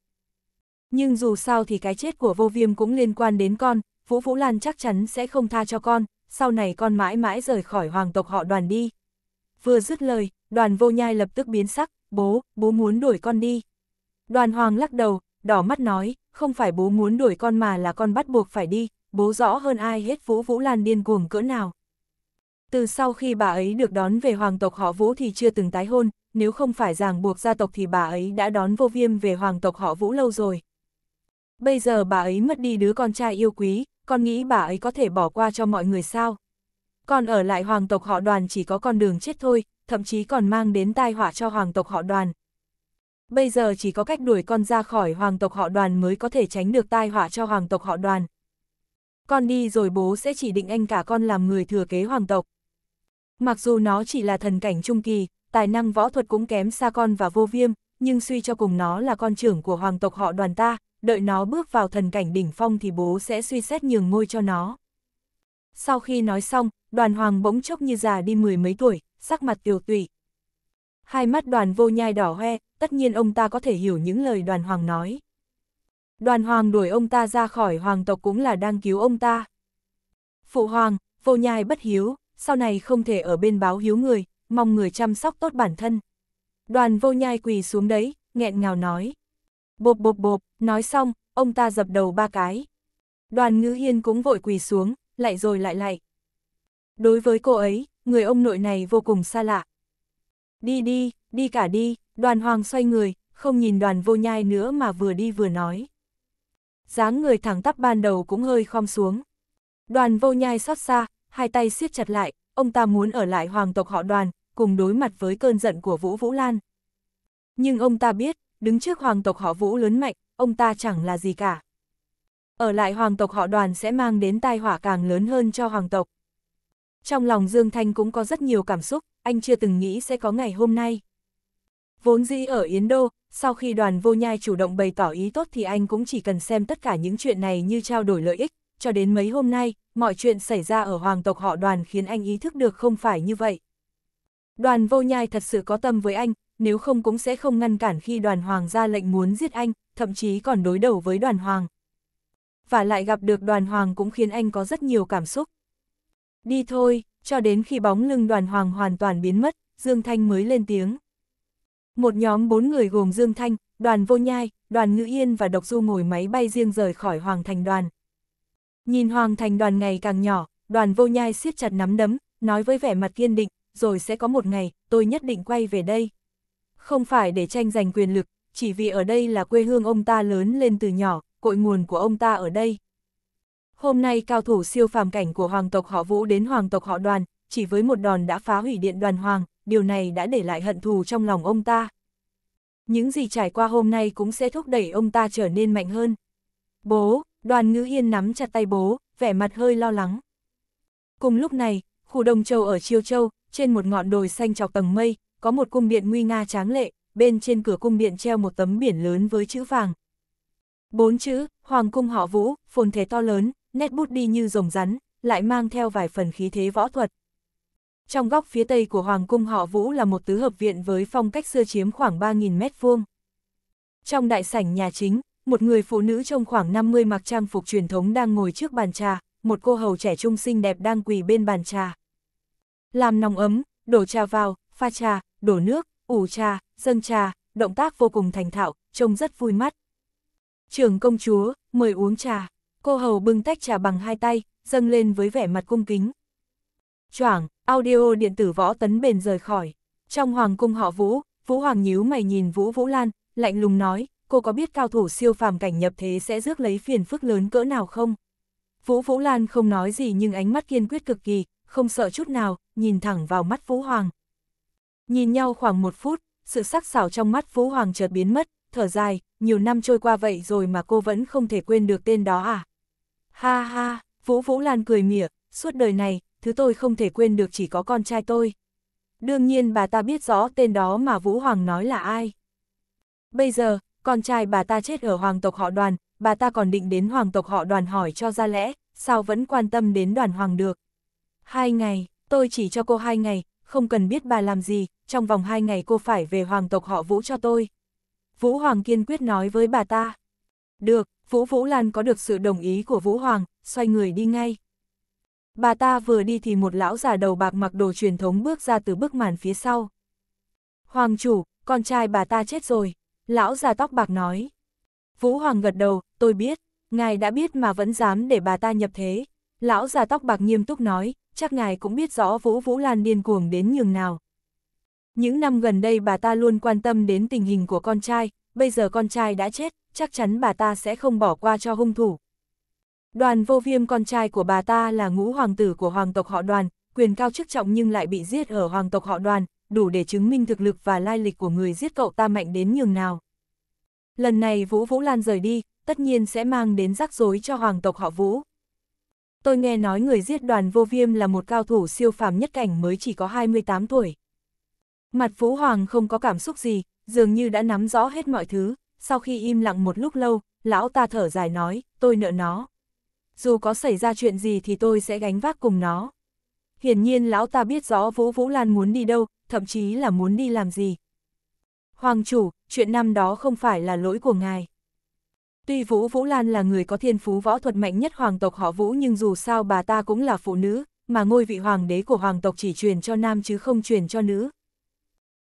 Nhưng dù sao thì cái chết của vô viêm cũng liên quan đến con, Vũ Vũ Lan chắc chắn sẽ không tha cho con, sau này con mãi mãi rời khỏi hoàng tộc họ đoàn đi. Vừa dứt lời, đoàn vô nhai lập tức biến sắc, bố, bố muốn đuổi con đi. Đoàn hoàng lắc đầu, đỏ mắt nói, không phải bố muốn đuổi con mà là con bắt buộc phải đi, bố rõ hơn ai hết Vũ Vũ Lan điên cuồng cỡ nào. Từ sau khi bà ấy được đón về hoàng tộc họ Vũ thì chưa từng tái hôn, nếu không phải ràng buộc gia tộc thì bà ấy đã đón vô viêm về hoàng tộc họ Vũ lâu rồi. Bây giờ bà ấy mất đi đứa con trai yêu quý, con nghĩ bà ấy có thể bỏ qua cho mọi người sao? Còn ở lại hoàng tộc họ đoàn chỉ có con đường chết thôi, thậm chí còn mang đến tai họa cho hoàng tộc họ đoàn, Bây giờ chỉ có cách đuổi con ra khỏi hoàng tộc họ đoàn mới có thể tránh được tai họa cho hoàng tộc họ đoàn. Con đi rồi bố sẽ chỉ định anh cả con làm người thừa kế hoàng tộc. Mặc dù nó chỉ là thần cảnh trung kỳ, tài năng võ thuật cũng kém xa con và vô viêm, nhưng suy cho cùng nó là con trưởng của hoàng tộc họ đoàn ta, đợi nó bước vào thần cảnh đỉnh phong thì bố sẽ suy xét nhường ngôi cho nó. Sau khi nói xong, đoàn hoàng bỗng chốc như già đi mười mấy tuổi, sắc mặt tiều tụy, Hai mắt đoàn vô nhai đỏ hoe, tất nhiên ông ta có thể hiểu những lời đoàn hoàng nói. Đoàn hoàng đuổi ông ta ra khỏi hoàng tộc cũng là đang cứu ông ta. Phụ hoàng, vô nhai bất hiếu, sau này không thể ở bên báo hiếu người, mong người chăm sóc tốt bản thân. Đoàn vô nhai quỳ xuống đấy, nghẹn ngào nói. Bộp bộp bộp, nói xong, ông ta dập đầu ba cái. Đoàn ngữ hiên cũng vội quỳ xuống, lại rồi lại lại. Đối với cô ấy, người ông nội này vô cùng xa lạ. Đi đi, đi cả đi, đoàn hoàng xoay người, không nhìn đoàn vô nhai nữa mà vừa đi vừa nói. dáng người thẳng tắp ban đầu cũng hơi khom xuống. Đoàn vô nhai xót xa, hai tay siết chặt lại, ông ta muốn ở lại hoàng tộc họ đoàn, cùng đối mặt với cơn giận của Vũ Vũ Lan. Nhưng ông ta biết, đứng trước hoàng tộc họ Vũ lớn mạnh, ông ta chẳng là gì cả. Ở lại hoàng tộc họ đoàn sẽ mang đến tai họa càng lớn hơn cho hoàng tộc. Trong lòng Dương Thanh cũng có rất nhiều cảm xúc, anh chưa từng nghĩ sẽ có ngày hôm nay. Vốn dĩ ở Yến Đô, sau khi đoàn vô nhai chủ động bày tỏ ý tốt thì anh cũng chỉ cần xem tất cả những chuyện này như trao đổi lợi ích, cho đến mấy hôm nay, mọi chuyện xảy ra ở hoàng tộc họ đoàn khiến anh ý thức được không phải như vậy. Đoàn vô nhai thật sự có tâm với anh, nếu không cũng sẽ không ngăn cản khi đoàn hoàng ra lệnh muốn giết anh, thậm chí còn đối đầu với đoàn hoàng. Và lại gặp được đoàn hoàng cũng khiến anh có rất nhiều cảm xúc đi thôi, cho đến khi bóng lưng đoàn hoàng hoàn toàn biến mất, Dương Thanh mới lên tiếng. Một nhóm bốn người gồm Dương Thanh, đoàn vô nhai, đoàn ngữ yên và độc du ngồi máy bay riêng rời khỏi Hoàng Thành đoàn. Nhìn Hoàng Thành đoàn ngày càng nhỏ, đoàn vô nhai siết chặt nắm đấm, nói với vẻ mặt kiên định, rồi sẽ có một ngày, tôi nhất định quay về đây. Không phải để tranh giành quyền lực, chỉ vì ở đây là quê hương ông ta lớn lên từ nhỏ, cội nguồn của ông ta ở đây. Hôm nay cao thủ siêu phàm cảnh của hoàng tộc họ Vũ đến hoàng tộc họ đoàn, chỉ với một đòn đã phá hủy điện đoàn hoàng, điều này đã để lại hận thù trong lòng ông ta. Những gì trải qua hôm nay cũng sẽ thúc đẩy ông ta trở nên mạnh hơn. Bố, đoàn ngữ yên nắm chặt tay bố, vẻ mặt hơi lo lắng. Cùng lúc này, khu Đông Châu ở Chiêu Châu, trên một ngọn đồi xanh trọc tầng mây, có một cung điện nguy nga tráng lệ, bên trên cửa cung điện treo một tấm biển lớn với chữ vàng. Bốn chữ, Hoàng cung họ Vũ, phồn thể to lớn, nét bút đi như rồng rắn, lại mang theo vài phần khí thế võ thuật. Trong góc phía tây của Hoàng cung họ Vũ là một tứ hợp viện với phong cách xưa chiếm khoảng 3.000 mét vuông. Trong đại sảnh nhà chính, một người phụ nữ trông khoảng 50 mặc trang phục truyền thống đang ngồi trước bàn trà, một cô hầu trẻ trung xinh đẹp đang quỳ bên bàn trà. Làm nóng ấm, đổ trà vào, pha trà, đổ nước, ủ trà, dâng trà, động tác vô cùng thành thạo, trông rất vui mắt. Trường công chúa, mời uống trà cô hầu bưng tách trà bằng hai tay, dâng lên với vẻ mặt cung kính. Choảng, audio điện tử võ tấn bền rời khỏi. Trong hoàng cung họ Vũ, Vũ Hoàng nhíu mày nhìn Vũ Vũ Lan, lạnh lùng nói, cô có biết cao thủ siêu phàm cảnh nhập thế sẽ rước lấy phiền phức lớn cỡ nào không? Vũ Vũ Lan không nói gì nhưng ánh mắt kiên quyết cực kỳ, không sợ chút nào, nhìn thẳng vào mắt Vũ Hoàng. Nhìn nhau khoảng một phút, sự sắc sảo trong mắt Vũ Hoàng chợt biến mất, thở dài, nhiều năm trôi qua vậy rồi mà cô vẫn không thể quên được tên đó à? Ha ha, Vũ Vũ Lan cười mỉa, suốt đời này, thứ tôi không thể quên được chỉ có con trai tôi. Đương nhiên bà ta biết rõ tên đó mà Vũ Hoàng nói là ai. Bây giờ, con trai bà ta chết ở hoàng tộc họ đoàn, bà ta còn định đến hoàng tộc họ đoàn hỏi cho ra lẽ, sao vẫn quan tâm đến đoàn hoàng được. Hai ngày, tôi chỉ cho cô hai ngày, không cần biết bà làm gì, trong vòng hai ngày cô phải về hoàng tộc họ Vũ cho tôi. Vũ Hoàng kiên quyết nói với bà ta. Được, Vũ Vũ Lan có được sự đồng ý của Vũ Hoàng, xoay người đi ngay. Bà ta vừa đi thì một lão già đầu bạc mặc đồ truyền thống bước ra từ bức màn phía sau. Hoàng chủ, con trai bà ta chết rồi, lão già tóc bạc nói. Vũ Hoàng gật đầu, tôi biết, ngài đã biết mà vẫn dám để bà ta nhập thế. Lão già tóc bạc nghiêm túc nói, chắc ngài cũng biết rõ Vũ Vũ Lan điên cuồng đến nhường nào. Những năm gần đây bà ta luôn quan tâm đến tình hình của con trai, bây giờ con trai đã chết, chắc chắn bà ta sẽ không bỏ qua cho hung thủ. Đoàn vô viêm con trai của bà ta là ngũ hoàng tử của hoàng tộc họ đoàn, quyền cao chức trọng nhưng lại bị giết ở hoàng tộc họ đoàn, đủ để chứng minh thực lực và lai lịch của người giết cậu ta mạnh đến nhường nào. Lần này Vũ Vũ Lan rời đi, tất nhiên sẽ mang đến rắc rối cho hoàng tộc họ Vũ. Tôi nghe nói người giết đoàn vô viêm là một cao thủ siêu phàm nhất cảnh mới chỉ có 28 tuổi. Mặt phú Hoàng không có cảm xúc gì, dường như đã nắm rõ hết mọi thứ, sau khi im lặng một lúc lâu, lão ta thở dài nói, tôi nợ nó. Dù có xảy ra chuyện gì thì tôi sẽ gánh vác cùng nó. Hiển nhiên lão ta biết rõ Vũ Vũ Lan muốn đi đâu, thậm chí là muốn đi làm gì. Hoàng chủ, chuyện năm đó không phải là lỗi của ngài. Tuy Vũ Vũ Lan là người có thiên phú võ thuật mạnh nhất hoàng tộc họ Vũ nhưng dù sao bà ta cũng là phụ nữ, mà ngôi vị hoàng đế của hoàng tộc chỉ truyền cho nam chứ không truyền cho nữ,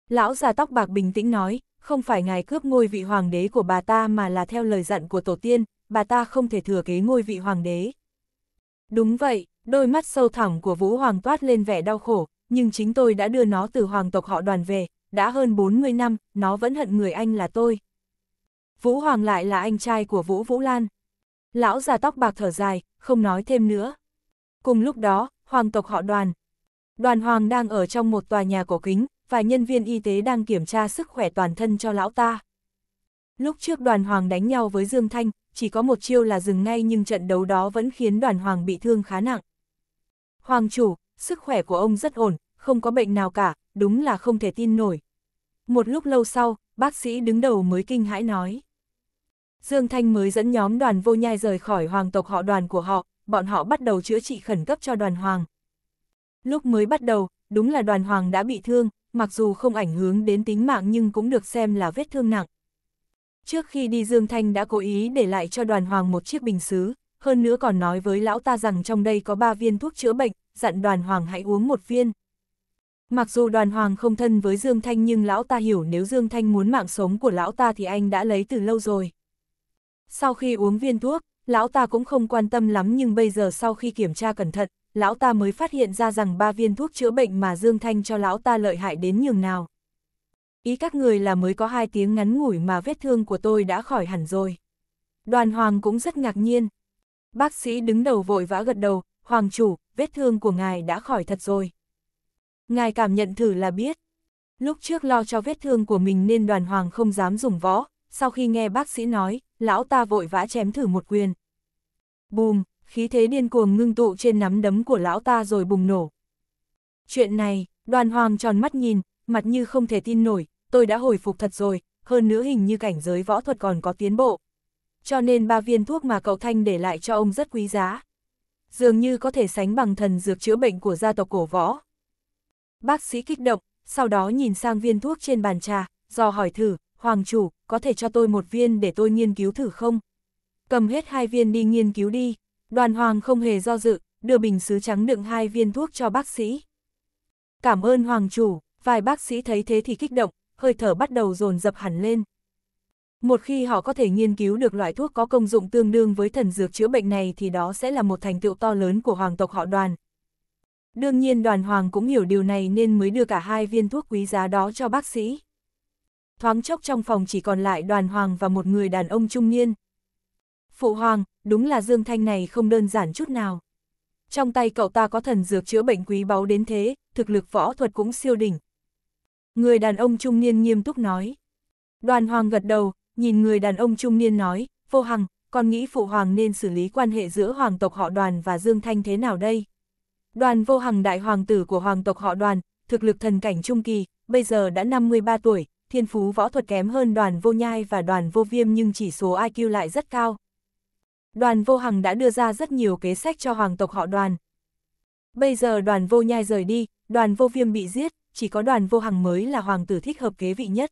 Lão già tóc bạc bình tĩnh nói, không phải ngài cướp ngôi vị hoàng đế của bà ta mà là theo lời dặn của tổ tiên, bà ta không thể thừa kế ngôi vị hoàng đế. Đúng vậy, đôi mắt sâu thẳm của Vũ Hoàng toát lên vẻ đau khổ, nhưng chính tôi đã đưa nó từ hoàng tộc họ đoàn về, đã hơn 40 năm, nó vẫn hận người anh là tôi. Vũ Hoàng lại là anh trai của Vũ Vũ Lan. Lão già tóc bạc thở dài, không nói thêm nữa. Cùng lúc đó, hoàng tộc họ đoàn. Đoàn Hoàng đang ở trong một tòa nhà cổ kính, và nhân viên y tế đang kiểm tra sức khỏe toàn thân cho lão ta. Lúc trước đoàn hoàng đánh nhau với Dương Thanh, chỉ có một chiêu là dừng ngay nhưng trận đấu đó vẫn khiến đoàn hoàng bị thương khá nặng. Hoàng chủ, sức khỏe của ông rất ổn, không có bệnh nào cả, đúng là không thể tin nổi. Một lúc lâu sau, bác sĩ đứng đầu mới kinh hãi nói. Dương Thanh mới dẫn nhóm đoàn vô nhai rời khỏi hoàng tộc họ đoàn của họ, bọn họ bắt đầu chữa trị khẩn cấp cho đoàn hoàng. Lúc mới bắt đầu, đúng là đoàn hoàng đã bị thương, mặc dù không ảnh hưởng đến tính mạng nhưng cũng được xem là vết thương nặng. Trước khi đi Dương Thanh đã cố ý để lại cho đoàn hoàng một chiếc bình xứ, hơn nữa còn nói với lão ta rằng trong đây có ba viên thuốc chữa bệnh, dặn đoàn hoàng hãy uống một viên. Mặc dù đoàn hoàng không thân với Dương Thanh nhưng lão ta hiểu nếu Dương Thanh muốn mạng sống của lão ta thì anh đã lấy từ lâu rồi. Sau khi uống viên thuốc, lão ta cũng không quan tâm lắm nhưng bây giờ sau khi kiểm tra cẩn thận, lão ta mới phát hiện ra rằng ba viên thuốc chữa bệnh mà Dương Thanh cho lão ta lợi hại đến nhường nào. Ý các người là mới có hai tiếng ngắn ngủi mà vết thương của tôi đã khỏi hẳn rồi. Đoàn Hoàng cũng rất ngạc nhiên. Bác sĩ đứng đầu vội vã gật đầu, Hoàng chủ, vết thương của ngài đã khỏi thật rồi. Ngài cảm nhận thử là biết. Lúc trước lo cho vết thương của mình nên đoàn Hoàng không dám dùng võ, sau khi nghe bác sĩ nói, lão ta vội vã chém thử một quyền. Bùm, khí thế điên cuồng ngưng tụ trên nắm đấm của lão ta rồi bùng nổ. Chuyện này, đoàn hoàng tròn mắt nhìn, mặt như không thể tin nổi, tôi đã hồi phục thật rồi, hơn nữa hình như cảnh giới võ thuật còn có tiến bộ. Cho nên ba viên thuốc mà cậu Thanh để lại cho ông rất quý giá. Dường như có thể sánh bằng thần dược chữa bệnh của gia tộc cổ võ. Bác sĩ kích động, sau đó nhìn sang viên thuốc trên bàn trà, do hỏi thử, Hoàng chủ, có thể cho tôi một viên để tôi nghiên cứu thử không? Cầm hết hai viên đi nghiên cứu đi đoàn hoàng không hề do dự, đưa bình sứ trắng đựng hai viên thuốc cho bác sĩ. Cảm ơn hoàng chủ, vài bác sĩ thấy thế thì kích động, hơi thở bắt đầu dồn dập hẳn lên. Một khi họ có thể nghiên cứu được loại thuốc có công dụng tương đương với thần dược chữa bệnh này thì đó sẽ là một thành tựu to lớn của hoàng tộc họ đoàn. Đương nhiên đoàn hoàng cũng hiểu điều này nên mới đưa cả hai viên thuốc quý giá đó cho bác sĩ. Thoáng chốc trong phòng chỉ còn lại đoàn hoàng và một người đàn ông trung niên. Phụ hoàng, đúng là Dương Thanh này không đơn giản chút nào. Trong tay cậu ta có thần dược chữa bệnh quý báu đến thế, thực lực võ thuật cũng siêu đỉnh. Người đàn ông trung niên nghiêm túc nói. Đoàn hoàng gật đầu, nhìn người đàn ông trung niên nói, vô hằng, con nghĩ phụ hoàng nên xử lý quan hệ giữa hoàng tộc họ đoàn và Dương Thanh thế nào đây? Đoàn vô hằng đại hoàng tử của hoàng tộc họ đoàn, thực lực thần cảnh trung kỳ, bây giờ đã 53 tuổi, thiên phú võ thuật kém hơn đoàn vô nhai và đoàn vô viêm nhưng chỉ số IQ lại rất cao, đoàn vô hằng đã đưa ra rất nhiều kế sách cho hoàng tộc họ đoàn. Bây giờ đoàn vô nhai rời đi, đoàn vô viêm bị giết, chỉ có đoàn vô hằng mới là hoàng tử thích hợp kế vị nhất.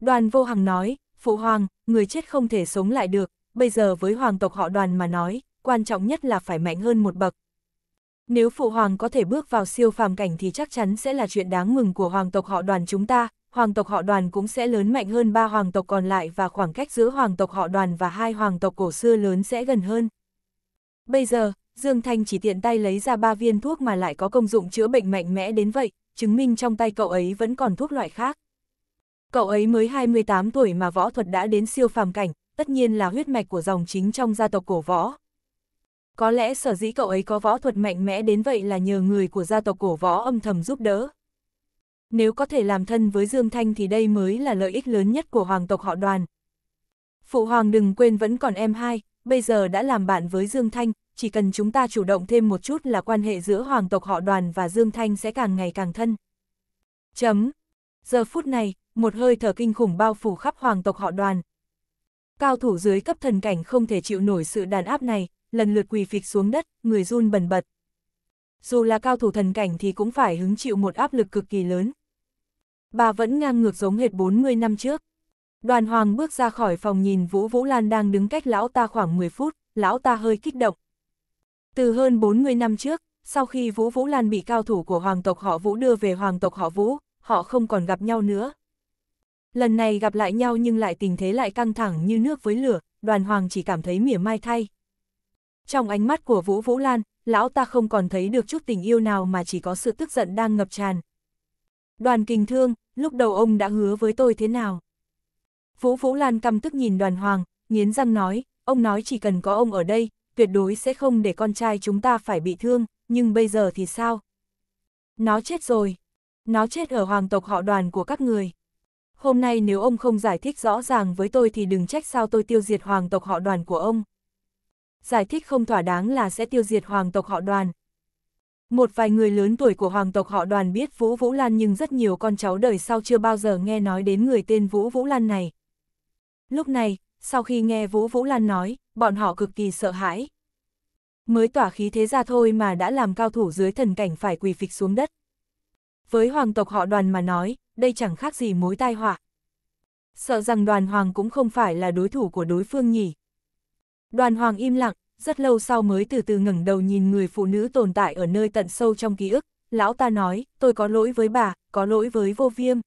Đoàn vô hằng nói, phụ hoàng, người chết không thể sống lại được, bây giờ với hoàng tộc họ đoàn mà nói, quan trọng nhất là phải mạnh hơn một bậc. Nếu phụ hoàng có thể bước vào siêu phàm cảnh thì chắc chắn sẽ là chuyện đáng mừng của hoàng tộc họ đoàn chúng ta, hoàng tộc họ đoàn cũng sẽ lớn mạnh hơn ba hoàng tộc còn lại và khoảng cách giữa hoàng tộc họ đoàn và hai hoàng tộc cổ xưa lớn sẽ gần hơn. Bây giờ, Dương Thanh chỉ tiện tay lấy ra ba viên thuốc mà lại có công dụng chữa bệnh mạnh mẽ đến vậy, chứng minh trong tay cậu ấy vẫn còn thuốc loại khác. Cậu ấy mới 28 tuổi mà võ thuật đã đến siêu phàm cảnh, tất nhiên là huyết mạch của dòng chính trong gia tộc cổ võ. Có lẽ sở dĩ cậu ấy có võ thuật mạnh mẽ đến vậy là nhờ người của gia tộc cổ võ âm thầm giúp đỡ. Nếu có thể làm thân với Dương Thanh thì đây mới là lợi ích lớn nhất của hoàng tộc họ đoàn. Phụ hoàng đừng quên vẫn còn em hai, bây giờ đã làm bạn với Dương Thanh, chỉ cần chúng ta chủ động thêm một chút là quan hệ giữa hoàng tộc họ đoàn và Dương Thanh sẽ càng ngày càng thân. Chấm. Giờ phút này, một hơi thở kinh khủng bao phủ khắp hoàng tộc họ đoàn. Cao thủ dưới cấp thần cảnh không thể chịu nổi sự đàn áp này, lần lượt quỳ phịch xuống đất, người run bần bật. Dù là cao thủ thần cảnh thì cũng phải hứng chịu một áp lực cực kỳ lớn, bà vẫn ngang ngược giống hệt 40 năm trước. Đoàn Hoàng bước ra khỏi phòng nhìn Vũ Vũ Lan đang đứng cách lão ta khoảng 10 phút, lão ta hơi kích động. Từ hơn 40 năm trước, sau khi Vũ Vũ Lan bị cao thủ của Hoàng tộc họ Vũ đưa về Hoàng tộc họ Vũ, họ không còn gặp nhau nữa. Lần này gặp lại nhau nhưng lại tình thế lại căng thẳng như nước với lửa, đoàn Hoàng chỉ cảm thấy mỉa mai thay. Trong ánh mắt của Vũ Vũ Lan, lão ta không còn thấy được chút tình yêu nào mà chỉ có sự tức giận đang ngập tràn, Đoàn kình thương, lúc đầu ông đã hứa với tôi thế nào? Vũ Vũ Lan căm tức nhìn đoàn hoàng, nghiến răng nói, ông nói chỉ cần có ông ở đây, tuyệt đối sẽ không để con trai chúng ta phải bị thương, nhưng bây giờ thì sao? Nó chết rồi. Nó chết ở hoàng tộc họ đoàn của các người. Hôm nay nếu ông không giải thích rõ ràng với tôi thì đừng trách sao tôi tiêu diệt hoàng tộc họ đoàn của ông. Giải thích không thỏa đáng là sẽ tiêu diệt hoàng tộc họ đoàn, một vài người lớn tuổi của hoàng tộc họ đoàn biết Vũ Vũ Lan nhưng rất nhiều con cháu đời sau chưa bao giờ nghe nói đến người tên Vũ Vũ Lan này. Lúc này, sau khi nghe Vũ Vũ Lan nói, bọn họ cực kỳ sợ hãi. Mới tỏa khí thế ra thôi mà đã làm cao thủ dưới thần cảnh phải quỳ phịch xuống đất. Với hoàng tộc họ đoàn mà nói, đây chẳng khác gì mối tai họa. Sợ rằng đoàn hoàng cũng không phải là đối thủ của đối phương nhỉ. Đoàn hoàng im lặng, rất lâu sau mới từ từ ngẩng đầu nhìn người phụ nữ tồn tại ở nơi tận sâu trong ký ức, lão ta nói, tôi có lỗi với bà, có lỗi với vô viêm.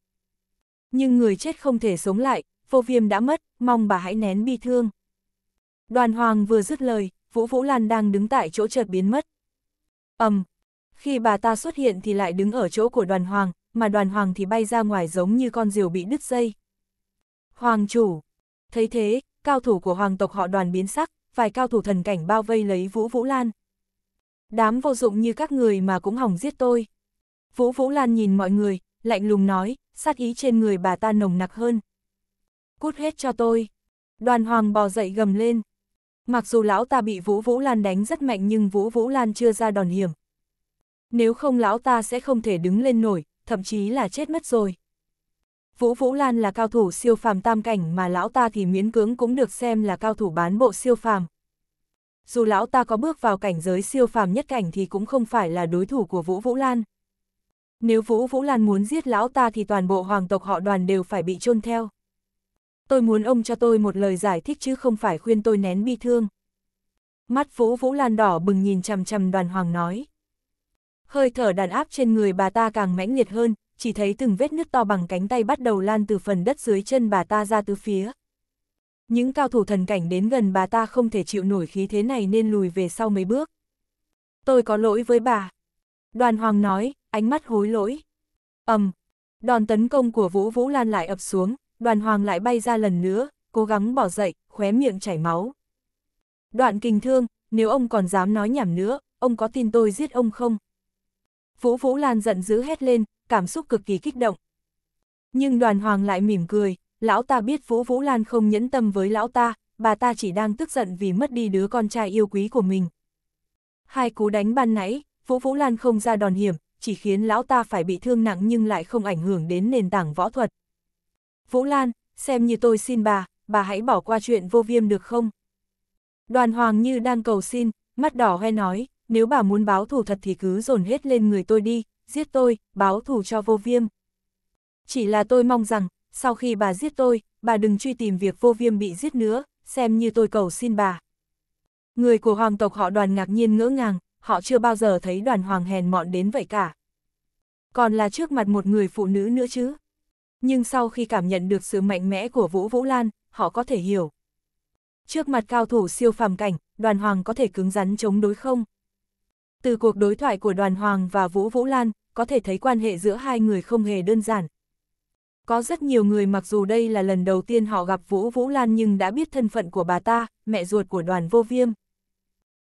Nhưng người chết không thể sống lại, vô viêm đã mất, mong bà hãy nén bi thương. Đoàn hoàng vừa dứt lời, Vũ Vũ Lan đang đứng tại chỗ chợt biến mất. ầm um, Khi bà ta xuất hiện thì lại đứng ở chỗ của đoàn hoàng, mà đoàn hoàng thì bay ra ngoài giống như con diều bị đứt dây. Hoàng chủ! Thấy thế, cao thủ của hoàng tộc họ đoàn biến sắc, vài cao thủ thần cảnh bao vây lấy Vũ Vũ Lan. Đám vô dụng như các người mà cũng hỏng giết tôi. Vũ Vũ Lan nhìn mọi người, lạnh lùng nói, sát ý trên người bà ta nồng nặc hơn. Cút hết cho tôi. Đoàn hoàng bò dậy gầm lên. Mặc dù lão ta bị Vũ Vũ Lan đánh rất mạnh nhưng Vũ Vũ Lan chưa ra đòn hiểm. Nếu không lão ta sẽ không thể đứng lên nổi, thậm chí là chết mất rồi. Vũ Vũ Lan là cao thủ siêu phàm tam cảnh mà lão ta thì miễn cưỡng cũng được xem là cao thủ bán bộ siêu phàm. Dù lão ta có bước vào cảnh giới siêu phàm nhất cảnh thì cũng không phải là đối thủ của Vũ Vũ Lan. Nếu Vũ Vũ Lan muốn giết lão ta thì toàn bộ hoàng tộc họ đoàn đều phải bị chôn theo. Tôi muốn ông cho tôi một lời giải thích chứ không phải khuyên tôi nén bi thương. Mắt Vũ Vũ Lan đỏ bừng nhìn chằm chằm đoàn hoàng nói. Hơi thở đàn áp trên người bà ta càng mãnh liệt hơn, chỉ thấy từng vết nứt to bằng cánh tay bắt đầu lan từ phần đất dưới chân bà ta ra tứ phía. Những cao thủ thần cảnh đến gần bà ta không thể chịu nổi khí thế này nên lùi về sau mấy bước. Tôi có lỗi với bà. Đoàn Hoàng nói, ánh mắt hối lỗi. ầm, um, đòn tấn công của Vũ Vũ Lan lại ập xuống, đoàn Hoàng lại bay ra lần nữa, cố gắng bỏ dậy, khóe miệng chảy máu. Đoạn kinh thương, nếu ông còn dám nói nhảm nữa, ông có tin tôi giết ông không? Vũ Vũ Lan giận dữ hét lên, cảm xúc cực kỳ kích động. Nhưng đoàn hoàng lại mỉm cười, lão ta biết Vũ Vũ Lan không nhẫn tâm với lão ta, bà ta chỉ đang tức giận vì mất đi đứa con trai yêu quý của mình. Hai cú đánh ban nãy, Vũ Vũ Lan không ra đòn hiểm, chỉ khiến lão ta phải bị thương nặng nhưng lại không ảnh hưởng đến nền tảng võ thuật. Vũ Lan, xem như tôi xin bà, bà hãy bỏ qua chuyện vô viêm được không? Đoàn Hoàng như đang cầu xin, mắt đỏ hoe nói nếu bà muốn báo thù thật thì cứ dồn hết lên người tôi đi, giết tôi, báo thù cho vô viêm. Chỉ là tôi mong rằng, sau khi bà giết tôi, bà đừng truy tìm việc vô viêm bị giết nữa, xem như tôi cầu xin bà. Người của hoàng tộc họ đoàn ngạc nhiên ngỡ ngàng, họ chưa bao giờ thấy đoàn hoàng hèn mọn đến vậy cả. Còn là trước mặt một người phụ nữ nữa chứ. Nhưng sau khi cảm nhận được sự mạnh mẽ của Vũ Vũ Lan, họ có thể hiểu. Trước mặt cao thủ siêu phàm cảnh, đoàn hoàng có thể cứng rắn chống đối không? Từ cuộc đối thoại của đoàn Hoàng và Vũ Vũ Lan, có thể thấy quan hệ giữa hai người không hề đơn giản. Có rất nhiều người mặc dù đây là lần đầu tiên họ gặp Vũ Vũ Lan nhưng đã biết thân phận của bà ta, mẹ ruột của đoàn vô viêm.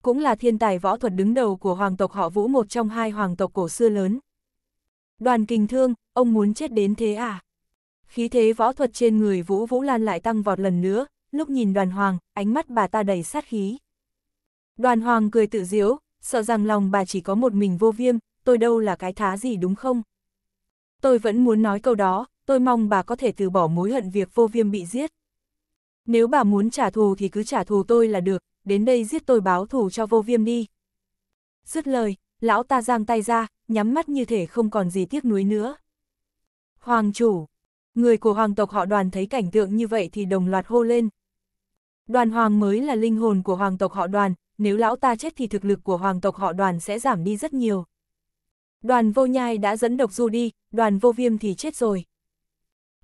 Cũng là thiên tài võ thuật đứng đầu của hoàng tộc họ Vũ một trong hai hoàng tộc cổ xưa lớn. Đoàn kinh thương, ông muốn chết đến thế à? Khí thế võ thuật trên người Vũ Vũ Lan lại tăng vọt lần nữa, lúc nhìn đoàn hoàng, ánh mắt bà ta đầy sát khí. Đoàn hoàng cười tự diễu, sợ rằng lòng bà chỉ có một mình vô viêm, tôi đâu là cái thá gì đúng không? Tôi vẫn muốn nói câu đó, tôi mong bà có thể từ bỏ mối hận việc vô viêm bị giết. Nếu bà muốn trả thù thì cứ trả thù tôi là được, đến đây giết tôi báo thù cho vô viêm đi. Dứt lời, lão ta giang tay ra, nhắm mắt như thể không còn gì tiếc nuối nữa. Hoàng chủ, người của hoàng tộc họ đoàn thấy cảnh tượng như vậy thì đồng loạt hô lên. Đoàn hoàng mới là linh hồn của hoàng tộc họ đoàn, nếu lão ta chết thì thực lực của hoàng tộc họ đoàn sẽ giảm đi rất nhiều. Đoàn vô nhai đã dẫn độc du đi, đoàn vô viêm thì chết rồi.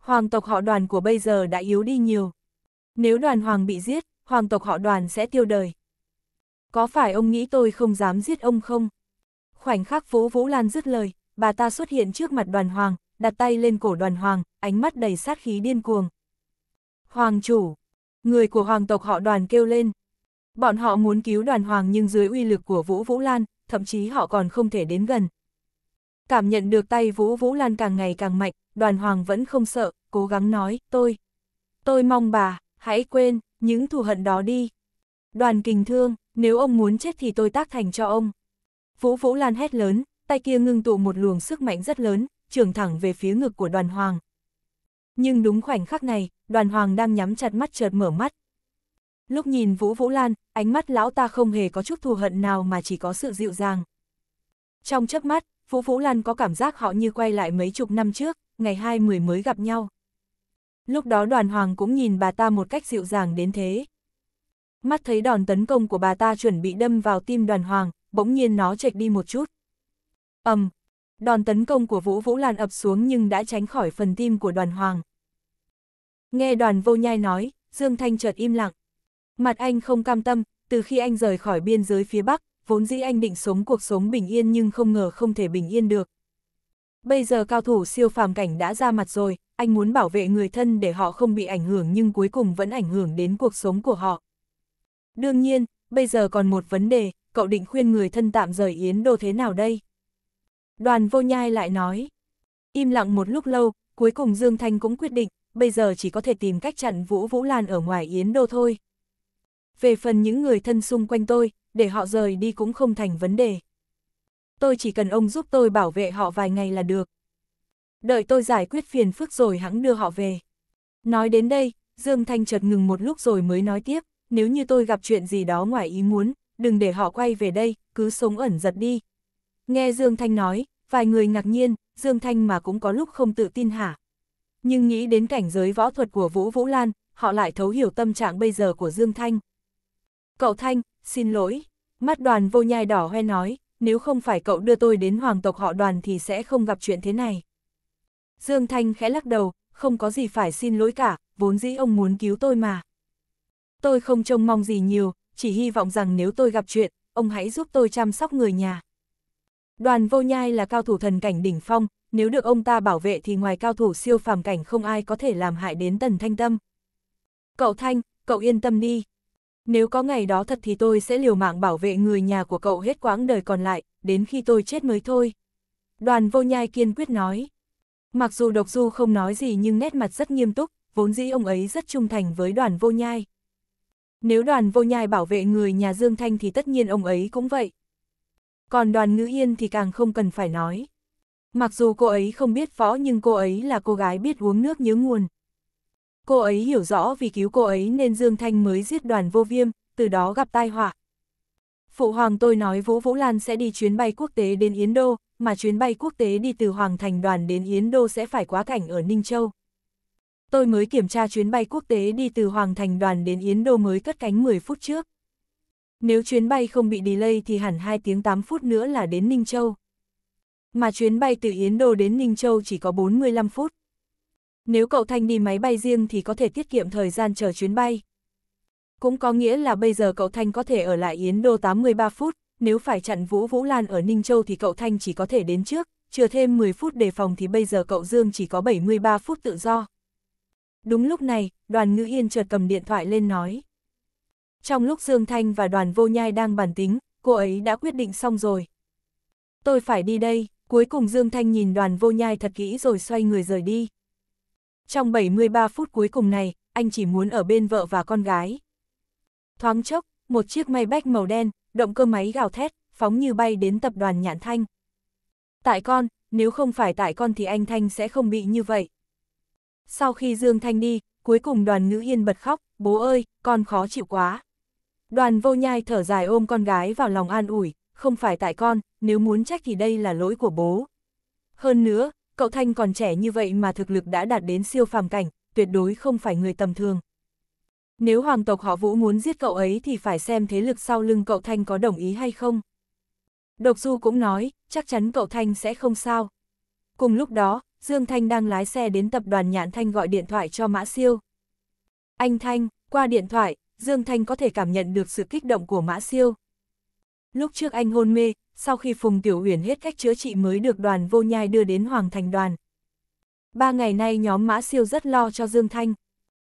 Hoàng tộc họ đoàn của bây giờ đã yếu đi nhiều. Nếu đoàn hoàng bị giết, hoàng tộc họ đoàn sẽ tiêu đời. Có phải ông nghĩ tôi không dám giết ông không? Khoảnh khắc Phú Vũ Lan dứt lời, bà ta xuất hiện trước mặt đoàn hoàng, đặt tay lên cổ đoàn hoàng, ánh mắt đầy sát khí điên cuồng. Hoàng chủ, người của hoàng tộc họ đoàn kêu lên, Bọn họ muốn cứu đoàn hoàng nhưng dưới uy lực của Vũ Vũ Lan, thậm chí họ còn không thể đến gần. Cảm nhận được tay Vũ Vũ Lan càng ngày càng mạnh, đoàn hoàng vẫn không sợ, cố gắng nói, tôi. Tôi mong bà, hãy quên, những thù hận đó đi. Đoàn kình thương, nếu ông muốn chết thì tôi tác thành cho ông. Vũ Vũ Lan hét lớn, tay kia ngưng tụ một luồng sức mạnh rất lớn, trường thẳng về phía ngực của đoàn hoàng. Nhưng đúng khoảnh khắc này, đoàn hoàng đang nhắm chặt mắt chợt mở mắt, Lúc nhìn Vũ Vũ Lan, ánh mắt lão ta không hề có chút thù hận nào mà chỉ có sự dịu dàng. Trong chớp mắt, Vũ Vũ Lan có cảm giác họ như quay lại mấy chục năm trước, ngày hai mười mới gặp nhau. Lúc đó đoàn hoàng cũng nhìn bà ta một cách dịu dàng đến thế. Mắt thấy đòn tấn công của bà ta chuẩn bị đâm vào tim đoàn hoàng, bỗng nhiên nó chệch đi một chút. ầm, um, đòn tấn công của Vũ Vũ Lan ập xuống nhưng đã tránh khỏi phần tim của đoàn hoàng. Nghe đoàn vô nhai nói, Dương Thanh chợt im lặng. Mặt anh không cam tâm, từ khi anh rời khỏi biên giới phía Bắc, vốn dĩ anh định sống cuộc sống bình yên nhưng không ngờ không thể bình yên được. Bây giờ cao thủ siêu phàm cảnh đã ra mặt rồi, anh muốn bảo vệ người thân để họ không bị ảnh hưởng nhưng cuối cùng vẫn ảnh hưởng đến cuộc sống của họ. Đương nhiên, bây giờ còn một vấn đề, cậu định khuyên người thân tạm rời Yến Đô thế nào đây? Đoàn vô nhai lại nói. Im lặng một lúc lâu, cuối cùng Dương Thanh cũng quyết định, bây giờ chỉ có thể tìm cách chặn Vũ Vũ Lan ở ngoài Yến Đô thôi về phần những người thân xung quanh tôi, để họ rời đi cũng không thành vấn đề. Tôi chỉ cần ông giúp tôi bảo vệ họ vài ngày là được. Đợi tôi giải quyết phiền phức rồi hãng đưa họ về. Nói đến đây, Dương Thanh chợt ngừng một lúc rồi mới nói tiếp, nếu như tôi gặp chuyện gì đó ngoài ý muốn, đừng để họ quay về đây, cứ sống ẩn giật đi. Nghe Dương Thanh nói, vài người ngạc nhiên, Dương Thanh mà cũng có lúc không tự tin hả. Nhưng nghĩ đến cảnh giới võ thuật của Vũ Vũ Lan, họ lại thấu hiểu tâm trạng bây giờ của Dương Thanh. Cậu Thanh, xin lỗi. Mắt đoàn vô nhai đỏ hoe nói, nếu không phải cậu đưa tôi đến hoàng tộc họ đoàn thì sẽ không gặp chuyện thế này. Dương Thanh khẽ lắc đầu, không có gì phải xin lỗi cả, vốn dĩ ông muốn cứu tôi mà. Tôi không trông mong gì nhiều, chỉ hy vọng rằng nếu tôi gặp chuyện, ông hãy giúp tôi chăm sóc người nhà. Đoàn vô nhai là cao thủ thần cảnh đỉnh phong, nếu được ông ta bảo vệ thì ngoài cao thủ siêu phàm cảnh không ai có thể làm hại đến tần thanh tâm. Cậu Thanh, cậu yên tâm đi, nếu có ngày đó thật thì tôi sẽ liều mạng bảo vệ người nhà của cậu hết quãng đời còn lại, đến khi tôi chết mới thôi. Đoàn vô nhai kiên quyết nói. Mặc dù độc du không nói gì nhưng nét mặt rất nghiêm túc, vốn dĩ ông ấy rất trung thành với đoàn vô nhai. Nếu đoàn vô nhai bảo vệ người nhà Dương Thanh thì tất nhiên ông ấy cũng vậy. Còn đoàn ngữ yên thì càng không cần phải nói. Mặc dù cô ấy không biết võ nhưng cô ấy là cô gái biết uống nước nhớ nguồn, Cô ấy hiểu rõ vì cứu cô ấy nên Dương Thanh mới giết đoàn vô viêm, từ đó gặp tai họa. Phụ hoàng tôi nói Vũ Vũ Lan sẽ đi chuyến bay quốc tế đến Yến Đô, mà chuyến bay quốc tế đi từ Hoàng Thành đoàn đến Yến Đô sẽ phải quá cảnh ở Ninh Châu. Tôi mới kiểm tra chuyến bay quốc tế đi từ Hoàng Thành đoàn đến Yến Đô mới cất cánh 10 phút trước. Nếu chuyến bay không bị delay thì hẳn 2 tiếng 8 phút nữa là đến Ninh Châu. Mà chuyến bay từ Yến Đô đến Ninh Châu chỉ có 45 phút. Nếu cậu Thanh đi máy bay riêng thì có thể tiết kiệm thời gian chờ chuyến bay. Cũng có nghĩa là bây giờ cậu Thanh có thể ở lại Yến Đô 83 phút, nếu phải chặn Vũ Vũ Lan ở Ninh Châu thì cậu Thanh chỉ có thể đến trước, chừa thêm 10 phút đề phòng thì bây giờ cậu Dương chỉ có 73 phút tự do. Đúng lúc này, đoàn ngữ yên chợt cầm điện thoại lên nói. Trong lúc Dương Thanh và đoàn vô nhai đang bàn tính, cô ấy đã quyết định xong rồi. Tôi phải đi đây, cuối cùng Dương Thanh nhìn đoàn vô nhai thật kỹ rồi xoay người rời đi. Trong 73 phút cuối cùng này, anh chỉ muốn ở bên vợ và con gái. Thoáng chốc, một chiếc may bách màu đen, động cơ máy gào thét, phóng như bay đến tập đoàn nhãn Thanh. Tại con, nếu không phải tại con thì anh Thanh sẽ không bị như vậy. Sau khi Dương Thanh đi, cuối cùng đoàn ngữ yên bật khóc, bố ơi, con khó chịu quá. Đoàn vô nhai thở dài ôm con gái vào lòng an ủi, không phải tại con, nếu muốn trách thì đây là lỗi của bố. Hơn nữa, Cậu Thanh còn trẻ như vậy mà thực lực đã đạt đến siêu phàm cảnh, tuyệt đối không phải người tầm thường. Nếu hoàng tộc họ Vũ muốn giết cậu ấy thì phải xem thế lực sau lưng cậu Thanh có đồng ý hay không. Độc Du cũng nói, chắc chắn cậu Thanh sẽ không sao. Cùng lúc đó, Dương Thanh đang lái xe đến tập đoàn Nhạn Thanh gọi điện thoại cho Mã Siêu. Anh Thanh, qua điện thoại, Dương Thanh có thể cảm nhận được sự kích động của Mã Siêu. Lúc trước anh hôn mê, sau khi Phùng Tiểu Uyển hết cách chữa trị mới được đoàn vô nhai đưa đến Hoàng Thành đoàn. Ba ngày nay nhóm Mã Siêu rất lo cho Dương Thanh.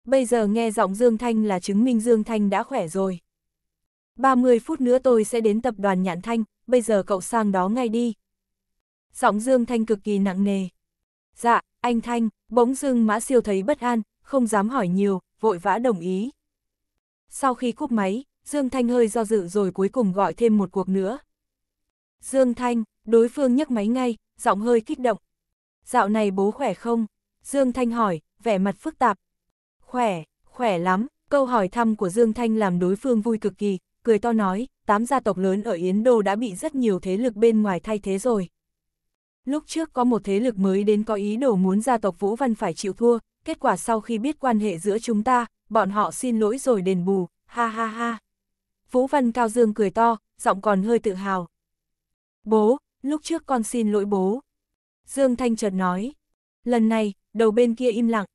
Bây giờ nghe giọng Dương Thanh là chứng minh Dương Thanh đã khỏe rồi. 30 phút nữa tôi sẽ đến tập đoàn Nhạn Thanh, bây giờ cậu sang đó ngay đi. Giọng Dương Thanh cực kỳ nặng nề. Dạ, anh Thanh, bỗng dưng Mã Siêu thấy bất an, không dám hỏi nhiều, vội vã đồng ý. Sau khi cúp máy, Dương Thanh hơi do dự rồi cuối cùng gọi thêm một cuộc nữa. Dương Thanh, đối phương nhấc máy ngay, giọng hơi kích động. Dạo này bố khỏe không? Dương Thanh hỏi, vẻ mặt phức tạp. Khỏe, khỏe lắm, câu hỏi thăm của Dương Thanh làm đối phương vui cực kỳ, cười to nói, tám gia tộc lớn ở Yến Đô đã bị rất nhiều thế lực bên ngoài thay thế rồi. Lúc trước có một thế lực mới đến có ý đồ muốn gia tộc Vũ Văn phải chịu thua, kết quả sau khi biết quan hệ giữa chúng ta, bọn họ xin lỗi rồi đền bù, ha ha ha. Vũ Văn Cao Dương cười to, giọng còn hơi tự hào. Bố, lúc trước con xin lỗi bố. Dương Thanh chợt nói. Lần này, đầu bên kia im lặng.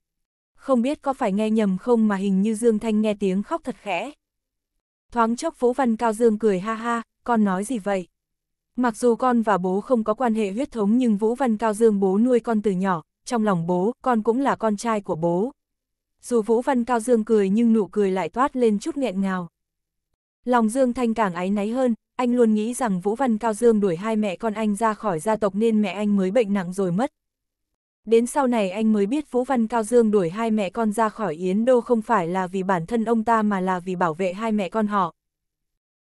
Không biết có phải nghe nhầm không mà hình như Dương Thanh nghe tiếng khóc thật khẽ. Thoáng chốc Vũ Văn Cao Dương cười ha ha, con nói gì vậy? Mặc dù con và bố không có quan hệ huyết thống nhưng Vũ Văn Cao Dương bố nuôi con từ nhỏ, trong lòng bố, con cũng là con trai của bố. Dù Vũ Văn Cao Dương cười nhưng nụ cười lại toát lên chút nghẹn ngào. Lòng Dương Thanh càng áy náy hơn, anh luôn nghĩ rằng Vũ Văn Cao Dương đuổi hai mẹ con anh ra khỏi gia tộc nên mẹ anh mới bệnh nặng rồi mất. Đến sau này anh mới biết Vũ Văn Cao Dương đuổi hai mẹ con ra khỏi Yến Đô không phải là vì bản thân ông ta mà là vì bảo vệ hai mẹ con họ.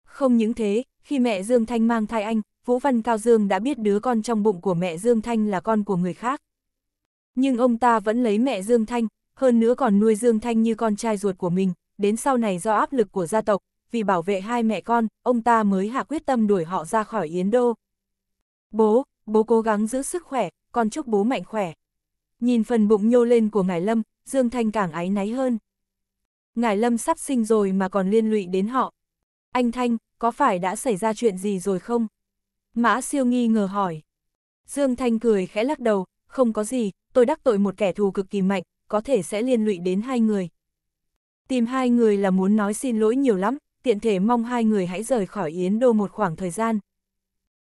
Không những thế, khi mẹ Dương Thanh mang thai anh, Vũ Văn Cao Dương đã biết đứa con trong bụng của mẹ Dương Thanh là con của người khác. Nhưng ông ta vẫn lấy mẹ Dương Thanh, hơn nữa còn nuôi Dương Thanh như con trai ruột của mình, đến sau này do áp lực của gia tộc, vì bảo vệ hai mẹ con, ông ta mới hạ quyết tâm đuổi họ ra khỏi Yến Đô. Bố, bố cố gắng giữ sức khỏe, con chúc bố mạnh khỏe. Nhìn phần bụng nhô lên của ngài Lâm, Dương Thanh càng áy náy hơn. ngài Lâm sắp sinh rồi mà còn liên lụy đến họ. Anh Thanh, có phải đã xảy ra chuyện gì rồi không? Mã siêu nghi ngờ hỏi. Dương Thanh cười khẽ lắc đầu, không có gì, tôi đắc tội một kẻ thù cực kỳ mạnh, có thể sẽ liên lụy đến hai người. Tìm hai người là muốn nói xin lỗi nhiều lắm, tiện thể mong hai người hãy rời khỏi Yến Đô một khoảng thời gian.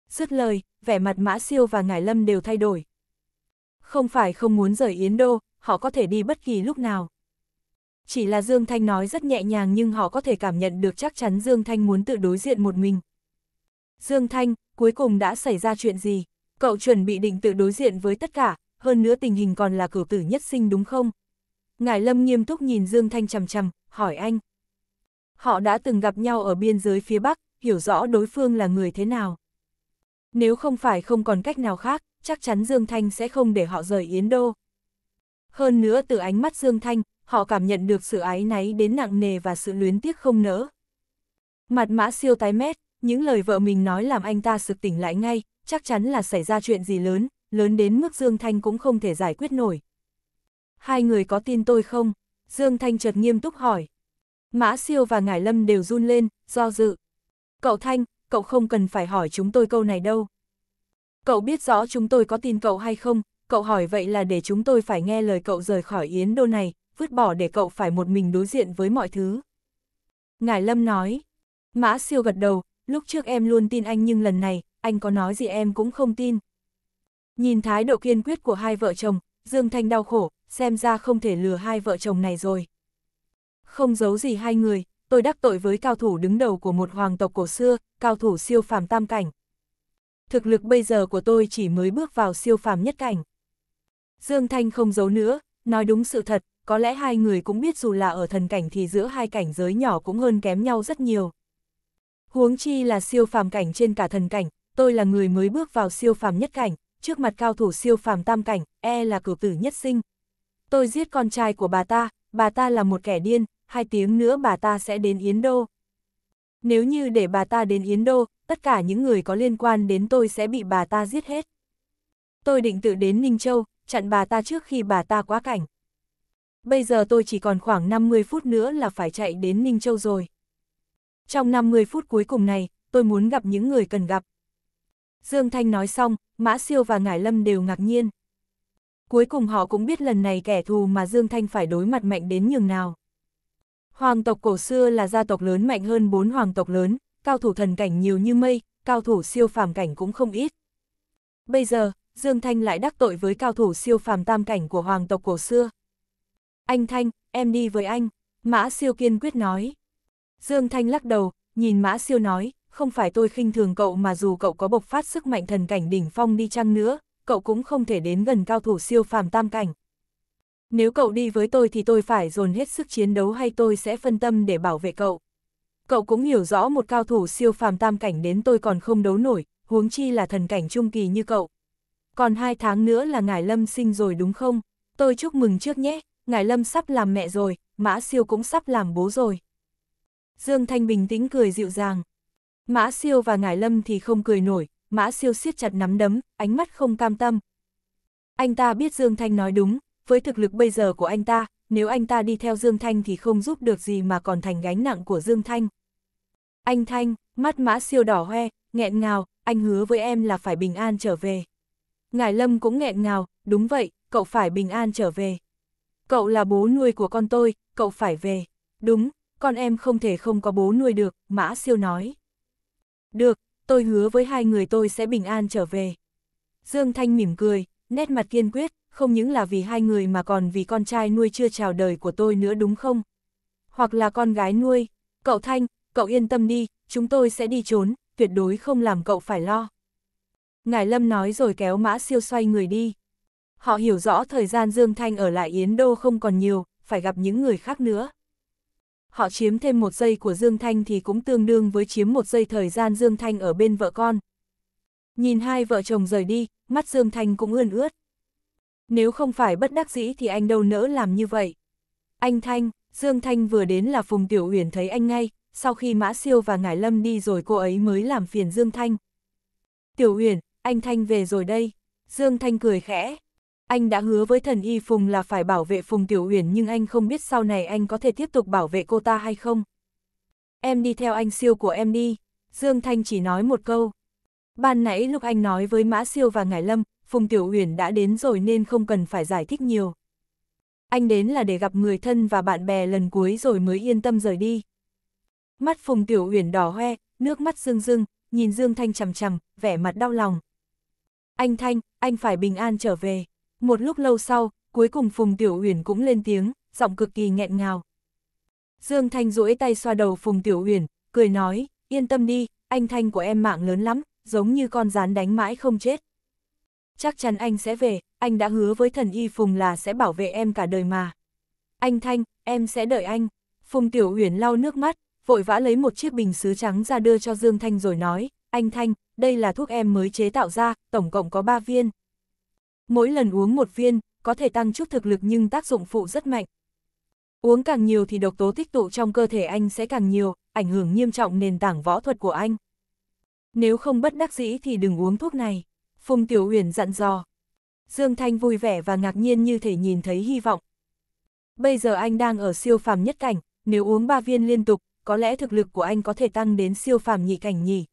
Dứt lời, vẻ mặt Mã Siêu và Ngải Lâm đều thay đổi. Không phải không muốn rời Yến Đô, họ có thể đi bất kỳ lúc nào. Chỉ là Dương Thanh nói rất nhẹ nhàng nhưng họ có thể cảm nhận được chắc chắn Dương Thanh muốn tự đối diện một mình. Dương Thanh, cuối cùng đã xảy ra chuyện gì? Cậu chuẩn bị định tự đối diện với tất cả, hơn nữa tình hình còn là cửu tử nhất sinh đúng không? Ngải Lâm nghiêm túc nhìn Dương Thanh chầm chầm, hỏi anh. Họ đã từng gặp nhau ở biên giới phía Bắc, hiểu rõ đối phương là người thế nào. Nếu không phải không còn cách nào khác, chắc chắn Dương Thanh sẽ không để họ rời Yến Đô. Hơn nữa từ ánh mắt Dương Thanh, họ cảm nhận được sự ái náy đến nặng nề và sự luyến tiếc không nỡ. Mặt mã siêu tái mét, những lời vợ mình nói làm anh ta sực tỉnh lại ngay, chắc chắn là xảy ra chuyện gì lớn, lớn đến mức Dương Thanh cũng không thể giải quyết nổi. Hai người có tin tôi không? Dương Thanh chợt nghiêm túc hỏi. Mã siêu và Ngải Lâm đều run lên, do dự. Cậu Thanh, cậu không cần phải hỏi chúng tôi câu này đâu. Cậu biết rõ chúng tôi có tin cậu hay không, cậu hỏi vậy là để chúng tôi phải nghe lời cậu rời khỏi Yến Đô này, vứt bỏ để cậu phải một mình đối diện với mọi thứ. Ngải Lâm nói, Mã siêu gật đầu, lúc trước em luôn tin anh nhưng lần này, anh có nói gì em cũng không tin. Nhìn thái độ kiên quyết của hai vợ chồng, Dương Thanh đau khổ, xem ra không thể lừa hai vợ chồng này rồi. Không giấu gì hai người, tôi đắc tội với cao thủ đứng đầu của một hoàng tộc cổ xưa, cao thủ siêu phàm tam cảnh. Thực lực bây giờ của tôi chỉ mới bước vào siêu phàm nhất cảnh. Dương Thanh không giấu nữa, nói đúng sự thật, có lẽ hai người cũng biết dù là ở thần cảnh thì giữa hai cảnh giới nhỏ cũng hơn kém nhau rất nhiều. Huống chi là siêu phàm cảnh trên cả thần cảnh, tôi là người mới bước vào siêu phàm nhất cảnh, trước mặt cao thủ siêu phàm tam cảnh, e là cửu tử nhất sinh. Tôi giết con trai của bà ta, bà ta là một kẻ điên, hai tiếng nữa bà ta sẽ đến Yến Đô. Nếu như để bà ta đến Yến Đô, tất cả những người có liên quan đến tôi sẽ bị bà ta giết hết. Tôi định tự đến Ninh Châu, chặn bà ta trước khi bà ta quá cảnh. Bây giờ tôi chỉ còn khoảng 50 phút nữa là phải chạy đến Ninh Châu rồi. Trong 50 phút cuối cùng này, tôi muốn gặp những người cần gặp. Dương Thanh nói xong, Mã Siêu và Ngải Lâm đều ngạc nhiên. Cuối cùng họ cũng biết lần này kẻ thù mà Dương Thanh phải đối mặt mạnh đến nhường nào. Hoàng tộc cổ xưa là gia tộc lớn mạnh hơn bốn hoàng tộc lớn, cao thủ thần cảnh nhiều như mây, cao thủ siêu phàm cảnh cũng không ít. Bây giờ, Dương Thanh lại đắc tội với cao thủ siêu phàm tam cảnh của hoàng tộc cổ xưa. Anh Thanh, em đi với anh, Mã Siêu kiên quyết nói. Dương Thanh lắc đầu, nhìn Mã Siêu nói, không phải tôi khinh thường cậu mà dù cậu có bộc phát sức mạnh thần cảnh đỉnh phong đi chăng nữa, cậu cũng không thể đến gần cao thủ siêu phàm tam cảnh. Nếu cậu đi với tôi thì tôi phải dồn hết sức chiến đấu hay tôi sẽ phân tâm để bảo vệ cậu. Cậu cũng hiểu rõ một cao thủ siêu phàm tam cảnh đến tôi còn không đấu nổi, huống chi là thần cảnh trung kỳ như cậu. Còn hai tháng nữa là ngài Lâm sinh rồi đúng không? Tôi chúc mừng trước nhé, ngài Lâm sắp làm mẹ rồi, Mã Siêu cũng sắp làm bố rồi. Dương Thanh bình tĩnh cười dịu dàng. Mã Siêu và ngài Lâm thì không cười nổi, Mã Siêu siết chặt nắm đấm, ánh mắt không cam tâm. Anh ta biết Dương Thanh nói đúng, với thực lực bây giờ của anh ta, nếu anh ta đi theo Dương Thanh thì không giúp được gì mà còn thành gánh nặng của Dương Thanh. Anh Thanh, mắt mã siêu đỏ hoe, nghẹn ngào, anh hứa với em là phải bình an trở về. ngài Lâm cũng nghẹn ngào, đúng vậy, cậu phải bình an trở về. Cậu là bố nuôi của con tôi, cậu phải về. Đúng, con em không thể không có bố nuôi được, mã siêu nói. Được, tôi hứa với hai người tôi sẽ bình an trở về. Dương Thanh mỉm cười, nét mặt kiên quyết, không những là vì hai người mà còn vì con trai nuôi chưa chào đời của tôi nữa đúng không? Hoặc là con gái nuôi, cậu Thanh, cậu yên tâm đi, chúng tôi sẽ đi trốn, tuyệt đối không làm cậu phải lo. Ngài Lâm nói rồi kéo mã siêu xoay người đi. Họ hiểu rõ thời gian Dương Thanh ở lại Yến Đô không còn nhiều, phải gặp những người khác nữa. Họ chiếm thêm một giây của Dương Thanh thì cũng tương đương với chiếm một giây thời gian Dương Thanh ở bên vợ con. Nhìn hai vợ chồng rời đi, mắt Dương Thanh cũng ươn ướt. Nếu không phải bất đắc dĩ thì anh đâu nỡ làm như vậy. Anh Thanh, Dương Thanh vừa đến là Phùng Tiểu Uyển thấy anh ngay, sau khi Mã Siêu và Ngải Lâm đi rồi cô ấy mới làm phiền Dương Thanh. Tiểu Uyển, anh Thanh về rồi đây. Dương Thanh cười khẽ. Anh đã hứa với thần y Phùng là phải bảo vệ Phùng Tiểu Uyển nhưng anh không biết sau này anh có thể tiếp tục bảo vệ cô ta hay không. Em đi theo anh siêu của em đi. Dương Thanh chỉ nói một câu. Ban nãy lúc anh nói với Mã Siêu và Ngải Lâm, Phùng Tiểu Uyển đã đến rồi nên không cần phải giải thích nhiều. Anh đến là để gặp người thân và bạn bè lần cuối rồi mới yên tâm rời đi. Mắt Phùng Tiểu Uyển đỏ hoe, nước mắt rưng rưng, nhìn Dương Thanh chằm chằm, vẻ mặt đau lòng. Anh Thanh, anh phải bình an trở về. Một lúc lâu sau, cuối cùng Phùng Tiểu Uyển cũng lên tiếng, giọng cực kỳ nghẹn ngào. Dương Thanh duỗi tay xoa đầu Phùng Tiểu Uyển, cười nói, yên tâm đi, anh Thanh của em mạng lớn lắm, giống như con rán đánh mãi không chết chắc chắn anh sẽ về, anh đã hứa với thần y Phùng là sẽ bảo vệ em cả đời mà. Anh Thanh, em sẽ đợi anh. Phùng Tiểu Uyển lau nước mắt, vội vã lấy một chiếc bình sứ trắng ra đưa cho Dương Thanh rồi nói, anh Thanh, đây là thuốc em mới chế tạo ra, tổng cộng có 3 viên. Mỗi lần uống một viên, có thể tăng chút thực lực nhưng tác dụng phụ rất mạnh. Uống càng nhiều thì độc tố tích tụ trong cơ thể anh sẽ càng nhiều, ảnh hưởng nghiêm trọng nền tảng võ thuật của anh. Nếu không bất đắc dĩ thì đừng uống thuốc này. Phùng Tiểu Uyển dặn dò. Dương Thanh vui vẻ và ngạc nhiên như thể nhìn thấy hy vọng. Bây giờ anh đang ở siêu phàm nhất cảnh, nếu uống 3 viên liên tục, có lẽ thực lực của anh có thể tăng đến siêu phàm nhị cảnh nhỉ.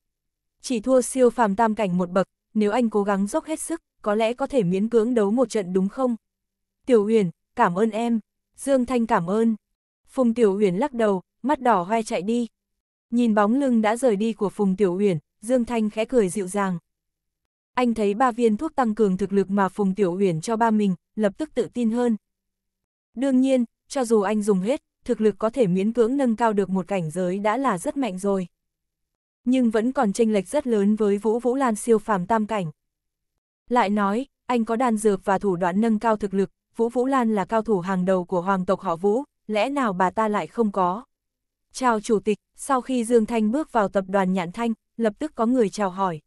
Chỉ thua siêu phàm tam cảnh một bậc, nếu anh cố gắng dốc hết sức, có lẽ có thể miễn cưỡng đấu một trận đúng không? Tiểu Uyển, cảm ơn em. Dương Thanh cảm ơn. Phùng Tiểu Uyển lắc đầu, mắt đỏ hoe chạy đi. Nhìn bóng lưng đã rời đi của Phùng Tiểu Uyển, Dương Thanh khẽ cười dịu dàng. Anh thấy ba viên thuốc tăng cường thực lực mà Phùng Tiểu Uyển cho ba mình, lập tức tự tin hơn. Đương nhiên, cho dù anh dùng hết, thực lực có thể miễn cưỡng nâng cao được một cảnh giới đã là rất mạnh rồi. Nhưng vẫn còn chênh lệch rất lớn với Vũ Vũ Lan siêu phàm tam cảnh. Lại nói, anh có đan dược và thủ đoạn nâng cao thực lực, Vũ Vũ Lan là cao thủ hàng đầu của hoàng tộc họ Vũ, lẽ nào bà ta lại không có? Chào Chủ tịch, sau khi Dương Thanh bước vào tập đoàn Nhạn Thanh, lập tức có người chào hỏi.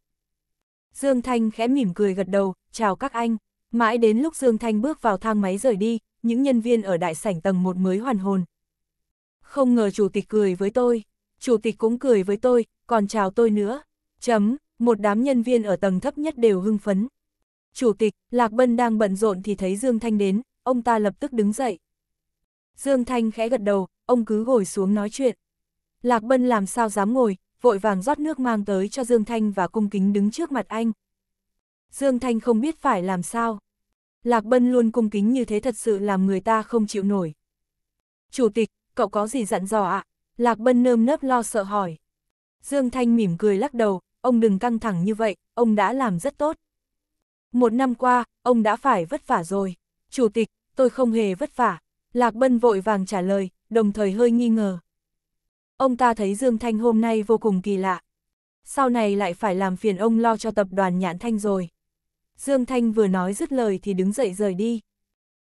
Dương Thanh khẽ mỉm cười gật đầu, chào các anh. Mãi đến lúc Dương Thanh bước vào thang máy rời đi, những nhân viên ở đại sảnh tầng một mới hoàn hồn. Không ngờ chủ tịch cười với tôi, chủ tịch cũng cười với tôi, còn chào tôi nữa. Chấm, một đám nhân viên ở tầng thấp nhất đều hưng phấn. Chủ tịch, Lạc Bân đang bận rộn thì thấy Dương Thanh đến, ông ta lập tức đứng dậy. Dương Thanh khẽ gật đầu, ông cứ ngồi xuống nói chuyện. Lạc Bân làm sao dám ngồi, vội vàng rót nước mang tới cho Dương Thanh và cung kính đứng trước mặt anh. Dương Thanh không biết phải làm sao. Lạc Bân luôn cung kính như thế thật sự làm người ta không chịu nổi. Chủ tịch, cậu có gì dặn dò ạ? À? Lạc Bân nơm nớp lo sợ hỏi. Dương Thanh mỉm cười lắc đầu, ông đừng căng thẳng như vậy, ông đã làm rất tốt. Một năm qua, ông đã phải vất vả rồi. Chủ tịch, tôi không hề vất vả. Lạc Bân vội vàng trả lời, đồng thời hơi nghi ngờ. Ông ta thấy Dương Thanh hôm nay vô cùng kỳ lạ. Sau này lại phải làm phiền ông lo cho tập đoàn nhãn thanh rồi. Dương Thanh vừa nói dứt lời thì đứng dậy rời đi.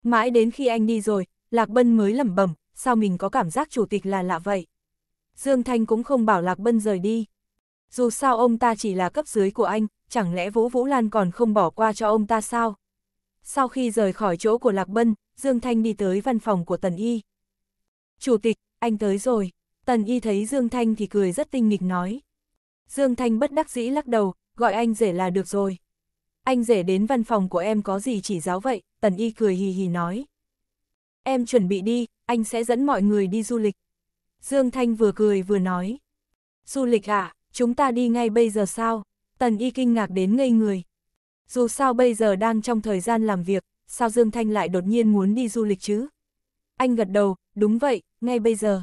Mãi đến khi anh đi rồi, Lạc Bân mới lẩm bẩm, sao mình có cảm giác chủ tịch là lạ vậy? Dương Thanh cũng không bảo Lạc Bân rời đi. Dù sao ông ta chỉ là cấp dưới của anh, chẳng lẽ Vũ Vũ Lan còn không bỏ qua cho ông ta sao? Sau khi rời khỏi chỗ của Lạc Bân, Dương Thanh đi tới văn phòng của Tần Y. Chủ tịch, anh tới rồi. Tần y thấy Dương Thanh thì cười rất tinh nghịch nói. Dương Thanh bất đắc dĩ lắc đầu, gọi anh rể là được rồi. Anh rể đến văn phòng của em có gì chỉ giáo vậy, tần y cười hì hì nói. Em chuẩn bị đi, anh sẽ dẫn mọi người đi du lịch. Dương Thanh vừa cười vừa nói. Du lịch à, chúng ta đi ngay bây giờ sao? Tần y kinh ngạc đến ngây người. Dù sao bây giờ đang trong thời gian làm việc, sao Dương Thanh lại đột nhiên muốn đi du lịch chứ? Anh gật đầu, đúng vậy, ngay bây giờ.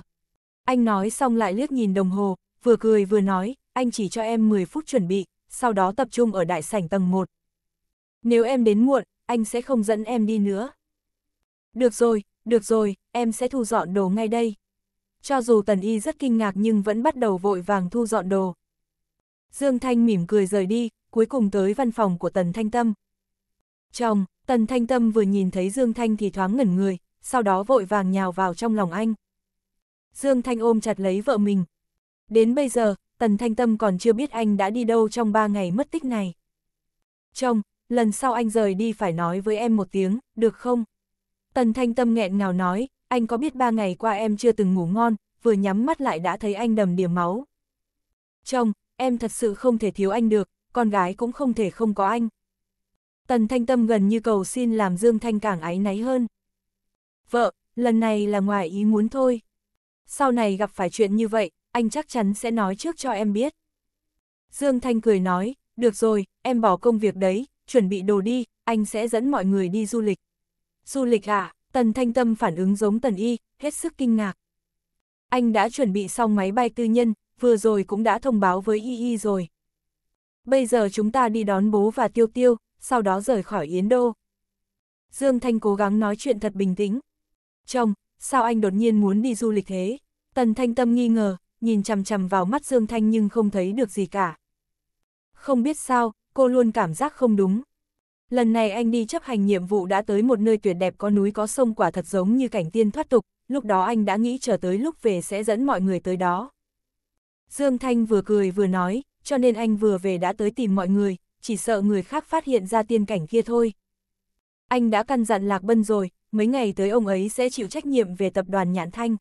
Anh nói xong lại liếc nhìn đồng hồ, vừa cười vừa nói, anh chỉ cho em 10 phút chuẩn bị, sau đó tập trung ở đại sảnh tầng 1. Nếu em đến muộn, anh sẽ không dẫn em đi nữa. Được rồi, được rồi, em sẽ thu dọn đồ ngay đây. Cho dù Tần Y rất kinh ngạc nhưng vẫn bắt đầu vội vàng thu dọn đồ. Dương Thanh mỉm cười rời đi, cuối cùng tới văn phòng của Tần Thanh Tâm. Trong, Tần Thanh Tâm vừa nhìn thấy Dương Thanh thì thoáng ngẩn người, sau đó vội vàng nhào vào trong lòng anh. Dương Thanh ôm chặt lấy vợ mình. Đến bây giờ, Tần Thanh Tâm còn chưa biết anh đã đi đâu trong ba ngày mất tích này. Chồng, lần sau anh rời đi phải nói với em một tiếng, được không? Tần Thanh Tâm nghẹn ngào nói, anh có biết ba ngày qua em chưa từng ngủ ngon, vừa nhắm mắt lại đã thấy anh đầm đìa máu. Chồng, em thật sự không thể thiếu anh được, con gái cũng không thể không có anh. Tần Thanh Tâm gần như cầu xin làm Dương Thanh càng áy náy hơn. Vợ, lần này là ngoài ý muốn thôi. Sau này gặp phải chuyện như vậy, anh chắc chắn sẽ nói trước cho em biết. Dương Thanh cười nói, được rồi, em bỏ công việc đấy, chuẩn bị đồ đi, anh sẽ dẫn mọi người đi du lịch. Du lịch à, Tần Thanh Tâm phản ứng giống Tần Y, hết sức kinh ngạc. Anh đã chuẩn bị xong máy bay tư nhân, vừa rồi cũng đã thông báo với Y Y rồi. Bây giờ chúng ta đi đón bố và Tiêu Tiêu, sau đó rời khỏi Yến Đô. Dương Thanh cố gắng nói chuyện thật bình tĩnh. Chồng, sao anh đột nhiên muốn đi du lịch thế? Tần Thanh Tâm nghi ngờ, nhìn chằm chằm vào mắt Dương Thanh nhưng không thấy được gì cả. Không biết sao, cô luôn cảm giác không đúng. Lần này anh đi chấp hành nhiệm vụ đã tới một nơi tuyệt đẹp có núi có sông quả thật giống như cảnh tiên thoát tục, lúc đó anh đã nghĩ chờ tới lúc về sẽ dẫn mọi người tới đó. Dương Thanh vừa cười vừa nói, cho nên anh vừa về đã tới tìm mọi người, chỉ sợ người khác phát hiện ra tiên cảnh kia thôi anh đã căn dặn Lạc Bân rồi, mấy ngày tới ông ấy sẽ chịu trách nhiệm về tập đoàn Nhãn Thanh.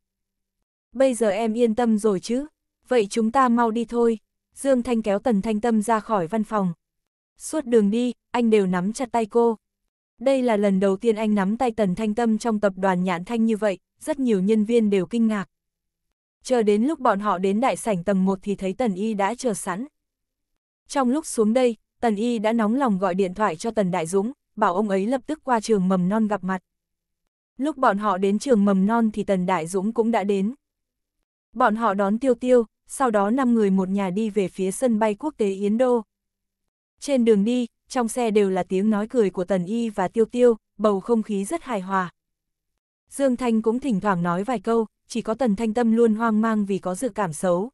Bây giờ em yên tâm rồi chứ, vậy chúng ta mau đi thôi. Dương Thanh kéo Tần Thanh Tâm ra khỏi văn phòng. Suốt đường đi, anh đều nắm chặt tay cô. Đây là lần đầu tiên anh nắm tay Tần Thanh Tâm trong tập đoàn Nhãn Thanh như vậy, rất nhiều nhân viên đều kinh ngạc. Chờ đến lúc bọn họ đến đại sảnh tầng 1 thì thấy Tần Y đã chờ sẵn. Trong lúc xuống đây, Tần Y đã nóng lòng gọi điện thoại cho Tần Đại Dũng, bảo ông ấy lập tức qua trường mầm non gặp mặt. Lúc bọn họ đến trường mầm non thì Tần Đại Dũng cũng đã đến. Bọn họ đón tiêu tiêu, sau đó 5 người một nhà đi về phía sân bay quốc tế Yến Đô. Trên đường đi, trong xe đều là tiếng nói cười của Tần Y và Tiêu Tiêu, bầu không khí rất hài hòa. Dương Thanh cũng thỉnh thoảng nói vài câu, chỉ có Tần Thanh Tâm luôn hoang mang vì có dự cảm xấu.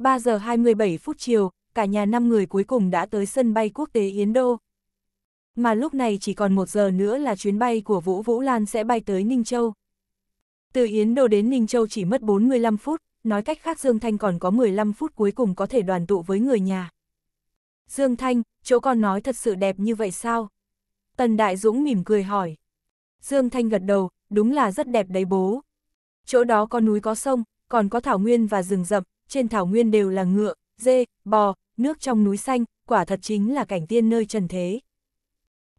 3 giờ 27 phút chiều, cả nhà 5 người cuối cùng đã tới sân bay quốc tế Yến Đô. Mà lúc này chỉ còn một giờ nữa là chuyến bay của Vũ Vũ Lan sẽ bay tới Ninh Châu. Từ Yến Đô đến Ninh Châu chỉ mất 45 phút, nói cách khác Dương Thanh còn có 15 phút cuối cùng có thể đoàn tụ với người nhà. Dương Thanh, chỗ con nói thật sự đẹp như vậy sao? Tần Đại Dũng mỉm cười hỏi. Dương Thanh gật đầu, đúng là rất đẹp đấy bố. Chỗ đó có núi có sông, còn có thảo nguyên và rừng rậm, trên thảo nguyên đều là ngựa, dê, bò, nước trong núi xanh, quả thật chính là cảnh tiên nơi trần thế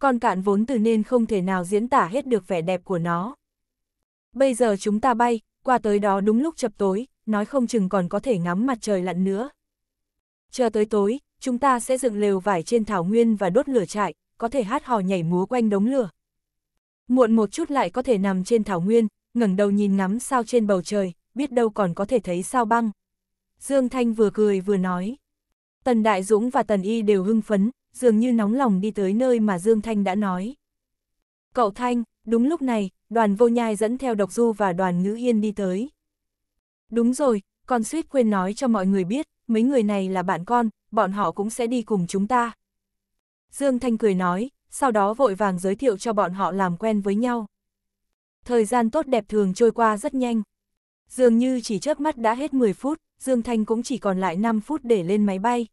con cạn vốn từ nên không thể nào diễn tả hết được vẻ đẹp của nó. Bây giờ chúng ta bay, qua tới đó đúng lúc chập tối, nói không chừng còn có thể ngắm mặt trời lặn nữa. Chờ tới tối, chúng ta sẽ dựng lều vải trên thảo nguyên và đốt lửa trại, có thể hát hò nhảy múa quanh đống lửa. Muộn một chút lại có thể nằm trên thảo nguyên, ngẩng đầu nhìn ngắm sao trên bầu trời, biết đâu còn có thể thấy sao băng. Dương Thanh vừa cười vừa nói. Tần Đại Dũng và Tần Y đều hưng phấn, dường như nóng lòng đi tới nơi mà Dương Thanh đã nói. Cậu Thanh, đúng lúc này, đoàn vô nhai dẫn theo độc du và đoàn ngữ yên đi tới. Đúng rồi, con suýt quên nói cho mọi người biết, mấy người này là bạn con, bọn họ cũng sẽ đi cùng chúng ta. Dương Thanh cười nói, sau đó vội vàng giới thiệu cho bọn họ làm quen với nhau. Thời gian tốt đẹp thường trôi qua rất nhanh. Dường như chỉ chớp mắt đã hết 10 phút, Dương Thanh cũng chỉ còn lại 5 phút để lên máy bay.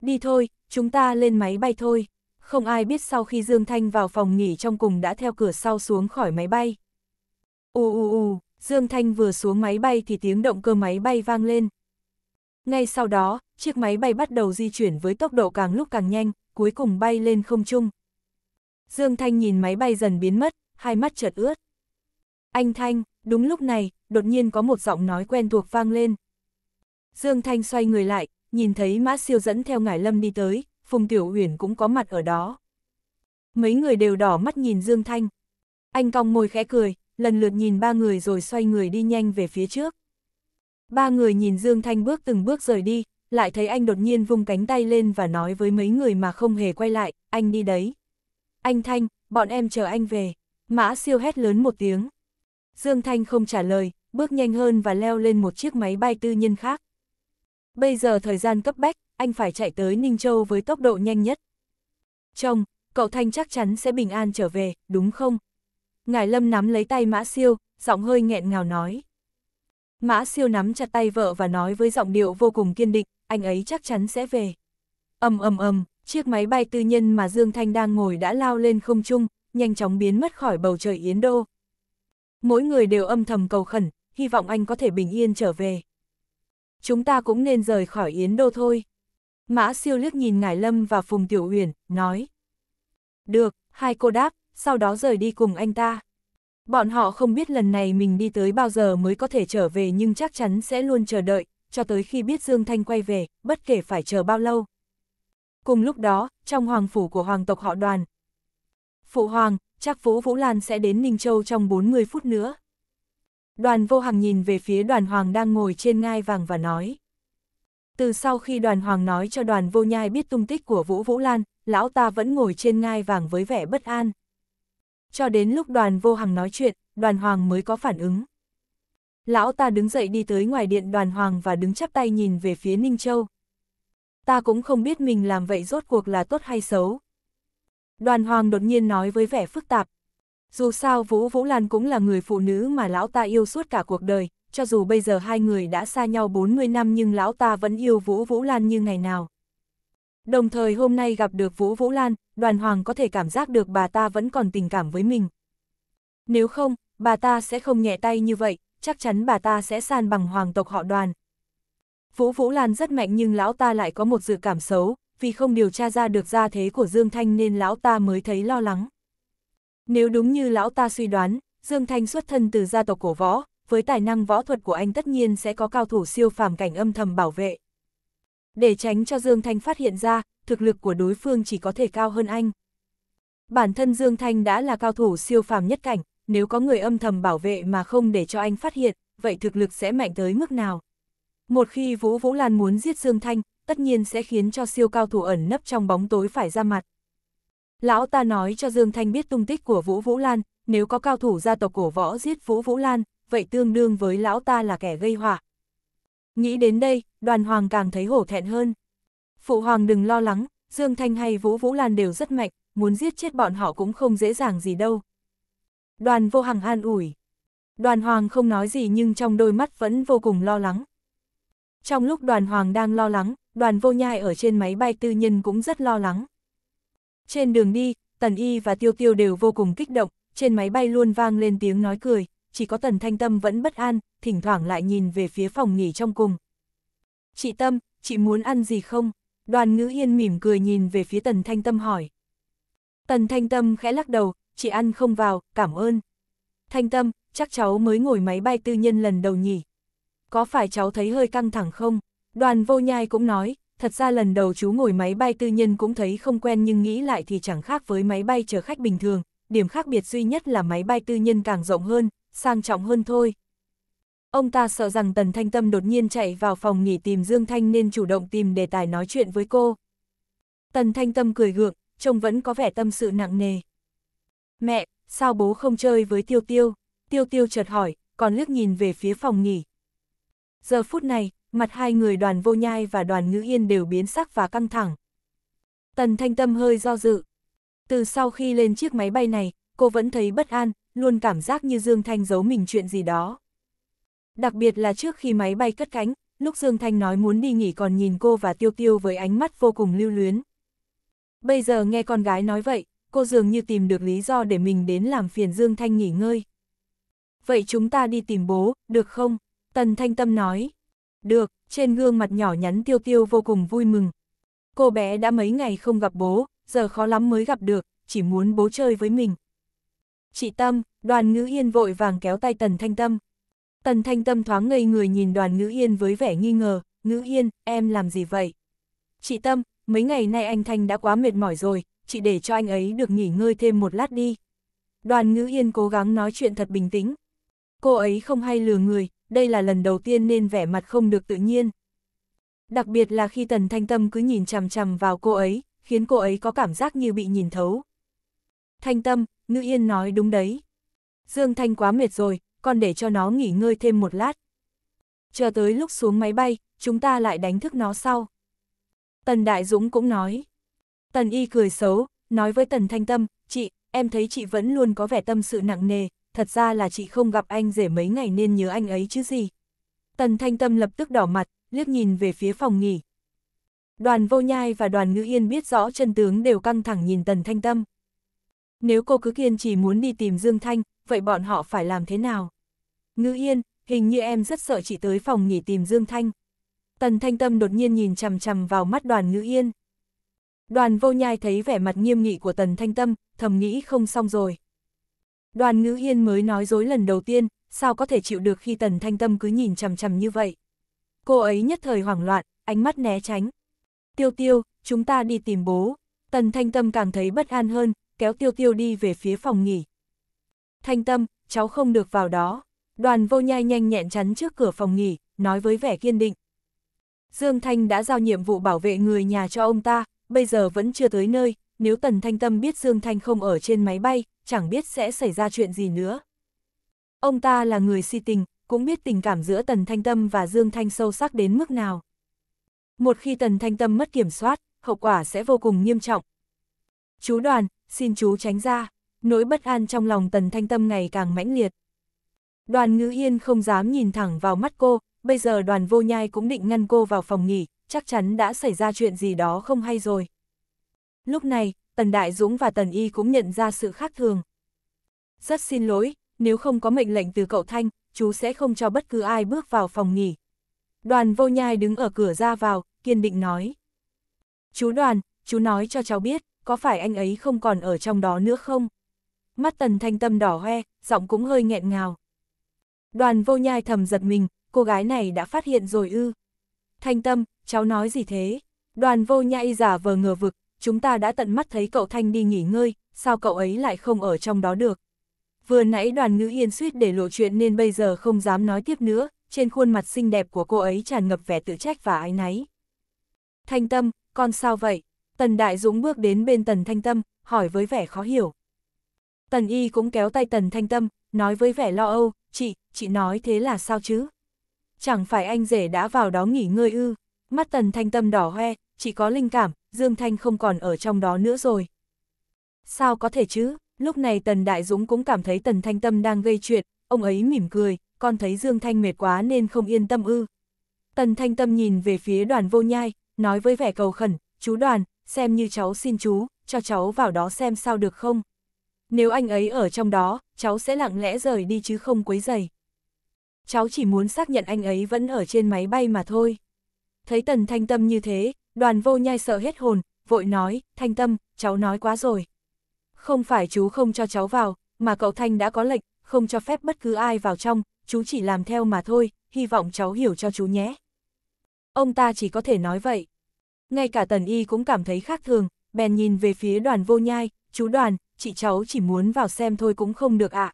Đi thôi, chúng ta lên máy bay thôi. Không ai biết sau khi Dương Thanh vào phòng nghỉ trong cùng đã theo cửa sau xuống khỏi máy bay. U u u, Dương Thanh vừa xuống máy bay thì tiếng động cơ máy bay vang lên. Ngay sau đó, chiếc máy bay bắt đầu di chuyển với tốc độ càng lúc càng nhanh, cuối cùng bay lên không trung. Dương Thanh nhìn máy bay dần biến mất, hai mắt chợt ướt. Anh Thanh, đúng lúc này, đột nhiên có một giọng nói quen thuộc vang lên. Dương Thanh xoay người lại, nhìn thấy Mã Siêu dẫn theo Ngải Lâm đi tới, Phùng Tiểu Huyền cũng có mặt ở đó. Mấy người đều đỏ mắt nhìn Dương Thanh. Anh cong môi khẽ cười, lần lượt nhìn ba người rồi xoay người đi nhanh về phía trước. Ba người nhìn Dương Thanh bước từng bước rời đi, lại thấy anh đột nhiên vung cánh tay lên và nói với mấy người mà không hề quay lại, anh đi đấy. Anh Thanh, bọn em chờ anh về. Mã siêu hét lớn một tiếng. Dương Thanh không trả lời, bước nhanh hơn và leo lên một chiếc máy bay tư nhân khác. Bây giờ thời gian cấp bách, anh phải chạy tới Ninh Châu với tốc độ nhanh nhất. Chồng, cậu Thanh chắc chắn sẽ bình an trở về, đúng không? Ngài Lâm nắm lấy tay Mã Siêu, giọng hơi nghẹn ngào nói. Mã Siêu nắm chặt tay vợ và nói với giọng điệu vô cùng kiên định, anh ấy chắc chắn sẽ về. ầm ầm ầm, chiếc máy bay tư nhân mà Dương Thanh đang ngồi đã lao lên không trung, nhanh chóng biến mất khỏi bầu trời Yến Đô. Mỗi người đều âm thầm cầu khẩn, hy vọng anh có thể bình yên trở về chúng ta cũng nên rời khỏi Yến Đô thôi. Mã siêu liếc nhìn Ngải Lâm và Phùng Tiểu uyển nói. Được, hai cô đáp, sau đó rời đi cùng anh ta. Bọn họ không biết lần này mình đi tới bao giờ mới có thể trở về nhưng chắc chắn sẽ luôn chờ đợi, cho tới khi biết Dương Thanh quay về, bất kể phải chờ bao lâu. Cùng lúc đó, trong hoàng phủ của hoàng tộc họ đoàn. Phụ hoàng, chắc Phú Vũ Lan sẽ đến Ninh Châu trong 40 phút nữa đoàn vô hằng nhìn về phía đoàn hoàng đang ngồi trên ngai vàng và nói. Từ sau khi đoàn hoàng nói cho đoàn vô nhai biết tung tích của Vũ Vũ Lan, lão ta vẫn ngồi trên ngai vàng với vẻ bất an. Cho đến lúc đoàn vô hằng nói chuyện, đoàn hoàng mới có phản ứng. Lão ta đứng dậy đi tới ngoài điện đoàn hoàng và đứng chắp tay nhìn về phía Ninh Châu. Ta cũng không biết mình làm vậy rốt cuộc là tốt hay xấu. Đoàn hoàng đột nhiên nói với vẻ phức tạp, dù sao Vũ Vũ Lan cũng là người phụ nữ mà lão ta yêu suốt cả cuộc đời, cho dù bây giờ hai người đã xa nhau 40 năm nhưng lão ta vẫn yêu Vũ Vũ Lan như ngày nào. Đồng thời hôm nay gặp được Vũ Vũ Lan, đoàn hoàng có thể cảm giác được bà ta vẫn còn tình cảm với mình. Nếu không, bà ta sẽ không nhẹ tay như vậy, chắc chắn bà ta sẽ san bằng hoàng tộc họ đoàn. Vũ Vũ Lan rất mạnh nhưng lão ta lại có một dự cảm xấu, vì không điều tra ra được gia thế của Dương Thanh nên lão ta mới thấy lo lắng. Nếu đúng như lão ta suy đoán, Dương Thanh xuất thân từ gia tộc cổ võ, với tài năng võ thuật của anh tất nhiên sẽ có cao thủ siêu phàm cảnh âm thầm bảo vệ. Để tránh cho Dương Thanh phát hiện ra, thực lực của đối phương chỉ có thể cao hơn anh. Bản thân Dương Thanh đã là cao thủ siêu phàm nhất cảnh, nếu có người âm thầm bảo vệ mà không để cho anh phát hiện, vậy thực lực sẽ mạnh tới mức nào? Một khi Vũ Vũ Lan muốn giết Dương Thanh, tất nhiên sẽ khiến cho siêu cao thủ ẩn nấp trong bóng tối phải ra mặt. Lão ta nói cho Dương Thanh biết tung tích của Vũ Vũ Lan, nếu có cao thủ gia tộc cổ võ giết Vũ Vũ Lan, vậy tương đương với lão ta là kẻ gây họa. Nghĩ đến đây, đoàn hoàng càng thấy hổ thẹn hơn. Phụ hoàng đừng lo lắng, Dương Thanh hay Vũ Vũ Lan đều rất mạnh, muốn giết chết bọn họ cũng không dễ dàng gì đâu. Đoàn vô hằng an ủi. Đoàn hoàng không nói gì nhưng trong đôi mắt vẫn vô cùng lo lắng. Trong lúc đoàn hoàng đang lo lắng, đoàn vô nhai ở trên máy bay tư nhân cũng rất lo lắng. Trên đường đi, Tần Y và Tiêu Tiêu đều vô cùng kích động, trên máy bay luôn vang lên tiếng nói cười, chỉ có Tần Thanh Tâm vẫn bất an, thỉnh thoảng lại nhìn về phía phòng nghỉ trong cùng. Chị Tâm, chị muốn ăn gì không? Đoàn ngữ yên mỉm cười nhìn về phía Tần Thanh Tâm hỏi. Tần Thanh Tâm khẽ lắc đầu, chị ăn không vào, cảm ơn. Thanh Tâm, chắc cháu mới ngồi máy bay tư nhân lần đầu nhỉ. Có phải cháu thấy hơi căng thẳng không? Đoàn vô nhai cũng nói, thật ra lần đầu chú ngồi máy bay tư nhân cũng thấy không quen nhưng nghĩ lại thì chẳng khác với máy bay chở khách bình thường, điểm khác biệt duy nhất là máy bay tư nhân càng rộng hơn, sang trọng hơn thôi. Ông ta sợ rằng Tần Thanh Tâm đột nhiên chạy vào phòng nghỉ tìm Dương Thanh nên chủ động tìm đề tài nói chuyện với cô. Tần Thanh Tâm cười gượng, trông vẫn có vẻ tâm sự nặng nề. Mẹ, sao bố không chơi với Tiêu Tiêu? Tiêu Tiêu chợt hỏi, còn liếc nhìn về phía phòng nghỉ. Giờ phút này, mặt hai người đoàn vô nhai và đoàn ngữ yên đều biến sắc và căng thẳng. Tần thanh tâm hơi do dự. Từ sau khi lên chiếc máy bay này, cô vẫn thấy bất an, luôn cảm giác như Dương Thanh giấu mình chuyện gì đó. Đặc biệt là trước khi máy bay cất cánh, lúc Dương Thanh nói muốn đi nghỉ còn nhìn cô và Tiêu Tiêu với ánh mắt vô cùng lưu luyến. Bây giờ nghe con gái nói vậy, cô dường như tìm được lý do để mình đến làm phiền Dương Thanh nghỉ ngơi. Vậy chúng ta đi tìm bố, được không? Tần Thanh Tâm nói. Được, trên gương mặt nhỏ nhắn tiêu tiêu vô cùng vui mừng. Cô bé đã mấy ngày không gặp bố, giờ khó lắm mới gặp được, chỉ muốn bố chơi với mình. Chị Tâm, đoàn ngữ yên vội vàng kéo tay Tần Thanh Tâm. Tần Thanh Tâm thoáng ngây người nhìn đoàn ngữ yên với vẻ nghi ngờ, ngữ yên, em làm gì vậy? Chị Tâm, mấy ngày nay anh Thanh đã quá mệt mỏi rồi, chị để cho anh ấy được nghỉ ngơi thêm một lát đi. Đoàn ngữ yên cố gắng nói chuyện thật bình tĩnh. Cô ấy không hay lừa người, đây là lần đầu tiên nên vẻ mặt không được tự nhiên. Đặc biệt là khi Tần Thanh Tâm cứ nhìn chằm chằm vào cô ấy, khiến cô ấy có cảm giác như bị nhìn thấu. Thanh Tâm, Ngư Yên nói đúng đấy. Dương Thanh quá mệt rồi, còn để cho nó nghỉ ngơi thêm một lát. Chờ tới lúc xuống máy bay, chúng ta lại đánh thức nó sau. Tần Đại Dũng cũng nói. Tần Y cười xấu, nói với Tần Thanh Tâm, chị, em thấy chị vẫn luôn có vẻ tâm sự nặng nề, thật ra là chị không gặp anh rể mấy ngày nên nhớ anh ấy chứ gì. Tần Thanh Tâm lập tức đỏ mặt, liếc nhìn về phía phòng nghỉ. Đoàn vô nhai và đoàn ngữ yên biết rõ chân tướng đều căng thẳng nhìn Tần Thanh Tâm. Nếu cô cứ kiên trì muốn đi tìm Dương Thanh, vậy bọn họ phải làm thế nào? Ngữ yên, hình như em rất sợ chị tới phòng nghỉ tìm Dương Thanh. Tần Thanh Tâm đột nhiên nhìn chằm chằm vào mắt đoàn ngữ yên. Đoàn vô nhai thấy vẻ mặt nghiêm nghị của Tần Thanh Tâm, thầm nghĩ không xong rồi. Đoàn ngữ hiên mới nói dối lần đầu tiên, sao có thể chịu được khi tần thanh tâm cứ nhìn chằm chằm như vậy. Cô ấy nhất thời hoảng loạn, ánh mắt né tránh. Tiêu tiêu, chúng ta đi tìm bố. Tần thanh tâm càng thấy bất an hơn, kéo tiêu tiêu đi về phía phòng nghỉ. Thanh tâm, cháu không được vào đó. Đoàn vô nhai nhanh nhẹn chắn trước cửa phòng nghỉ, nói với vẻ kiên định. Dương Thanh đã giao nhiệm vụ bảo vệ người nhà cho ông ta, bây giờ vẫn chưa tới nơi, nếu Tần Thanh Tâm biết Dương Thanh không ở trên máy bay, chẳng biết sẽ xảy ra chuyện gì nữa. Ông ta là người si tình, cũng biết tình cảm giữa Tần Thanh Tâm và Dương Thanh sâu sắc đến mức nào. Một khi Tần Thanh Tâm mất kiểm soát, hậu quả sẽ vô cùng nghiêm trọng. Chú đoàn, xin chú tránh ra, nỗi bất an trong lòng Tần Thanh Tâm ngày càng mãnh liệt. Đoàn Ngữ Yên không dám nhìn thẳng vào mắt cô, bây giờ đoàn vô nhai cũng định ngăn cô vào phòng nghỉ, chắc chắn đã xảy ra chuyện gì đó không hay rồi. Lúc này, Tần Đại Dũng và Tần Y cũng nhận ra sự khác thường. Rất xin lỗi, nếu không có mệnh lệnh từ cậu Thanh, chú sẽ không cho bất cứ ai bước vào phòng nghỉ. Đoàn vô nhai đứng ở cửa ra vào, kiên định nói. Chú đoàn, chú nói cho cháu biết, có phải anh ấy không còn ở trong đó nữa không? Mắt tần thanh tâm đỏ hoe, giọng cũng hơi nghẹn ngào. Đoàn vô nhai thầm giật mình, cô gái này đã phát hiện rồi ư. Thanh tâm, cháu nói gì thế? Đoàn vô nhai giả vờ ngờ vực, chúng ta đã tận mắt thấy cậu Thanh đi nghỉ ngơi, sao cậu ấy lại không ở trong đó được. Vừa nãy đoàn ngữ yên suýt để lộ chuyện nên bây giờ không dám nói tiếp nữa, trên khuôn mặt xinh đẹp của cô ấy tràn ngập vẻ tự trách và ái náy. Thanh Tâm, con sao vậy? Tần Đại Dũng bước đến bên Tần Thanh Tâm, hỏi với vẻ khó hiểu. Tần Y cũng kéo tay Tần Thanh Tâm, nói với vẻ lo âu, chị, chị nói thế là sao chứ? Chẳng phải anh rể đã vào đó nghỉ ngơi ư? Mắt Tần Thanh Tâm đỏ hoe, chỉ có linh cảm, Dương Thanh không còn ở trong đó nữa rồi. Sao có thể chứ, lúc này Tần Đại Dũng cũng cảm thấy Tần Thanh Tâm đang gây chuyện, ông ấy mỉm cười, con thấy Dương Thanh mệt quá nên không yên tâm ư. Tần Thanh Tâm nhìn về phía đoàn vô nhai, nói với vẻ cầu khẩn, chú đoàn, xem như cháu xin chú, cho cháu vào đó xem sao được không. Nếu anh ấy ở trong đó, cháu sẽ lặng lẽ rời đi chứ không quấy dày. Cháu chỉ muốn xác nhận anh ấy vẫn ở trên máy bay mà thôi thấy tần thanh tâm như thế, đoàn vô nhai sợ hết hồn, vội nói, thanh tâm, cháu nói quá rồi. Không phải chú không cho cháu vào, mà cậu Thanh đã có lệnh, không cho phép bất cứ ai vào trong, chú chỉ làm theo mà thôi, hy vọng cháu hiểu cho chú nhé. Ông ta chỉ có thể nói vậy. Ngay cả tần y cũng cảm thấy khác thường, bèn nhìn về phía đoàn vô nhai, chú đoàn, chị cháu chỉ muốn vào xem thôi cũng không được ạ.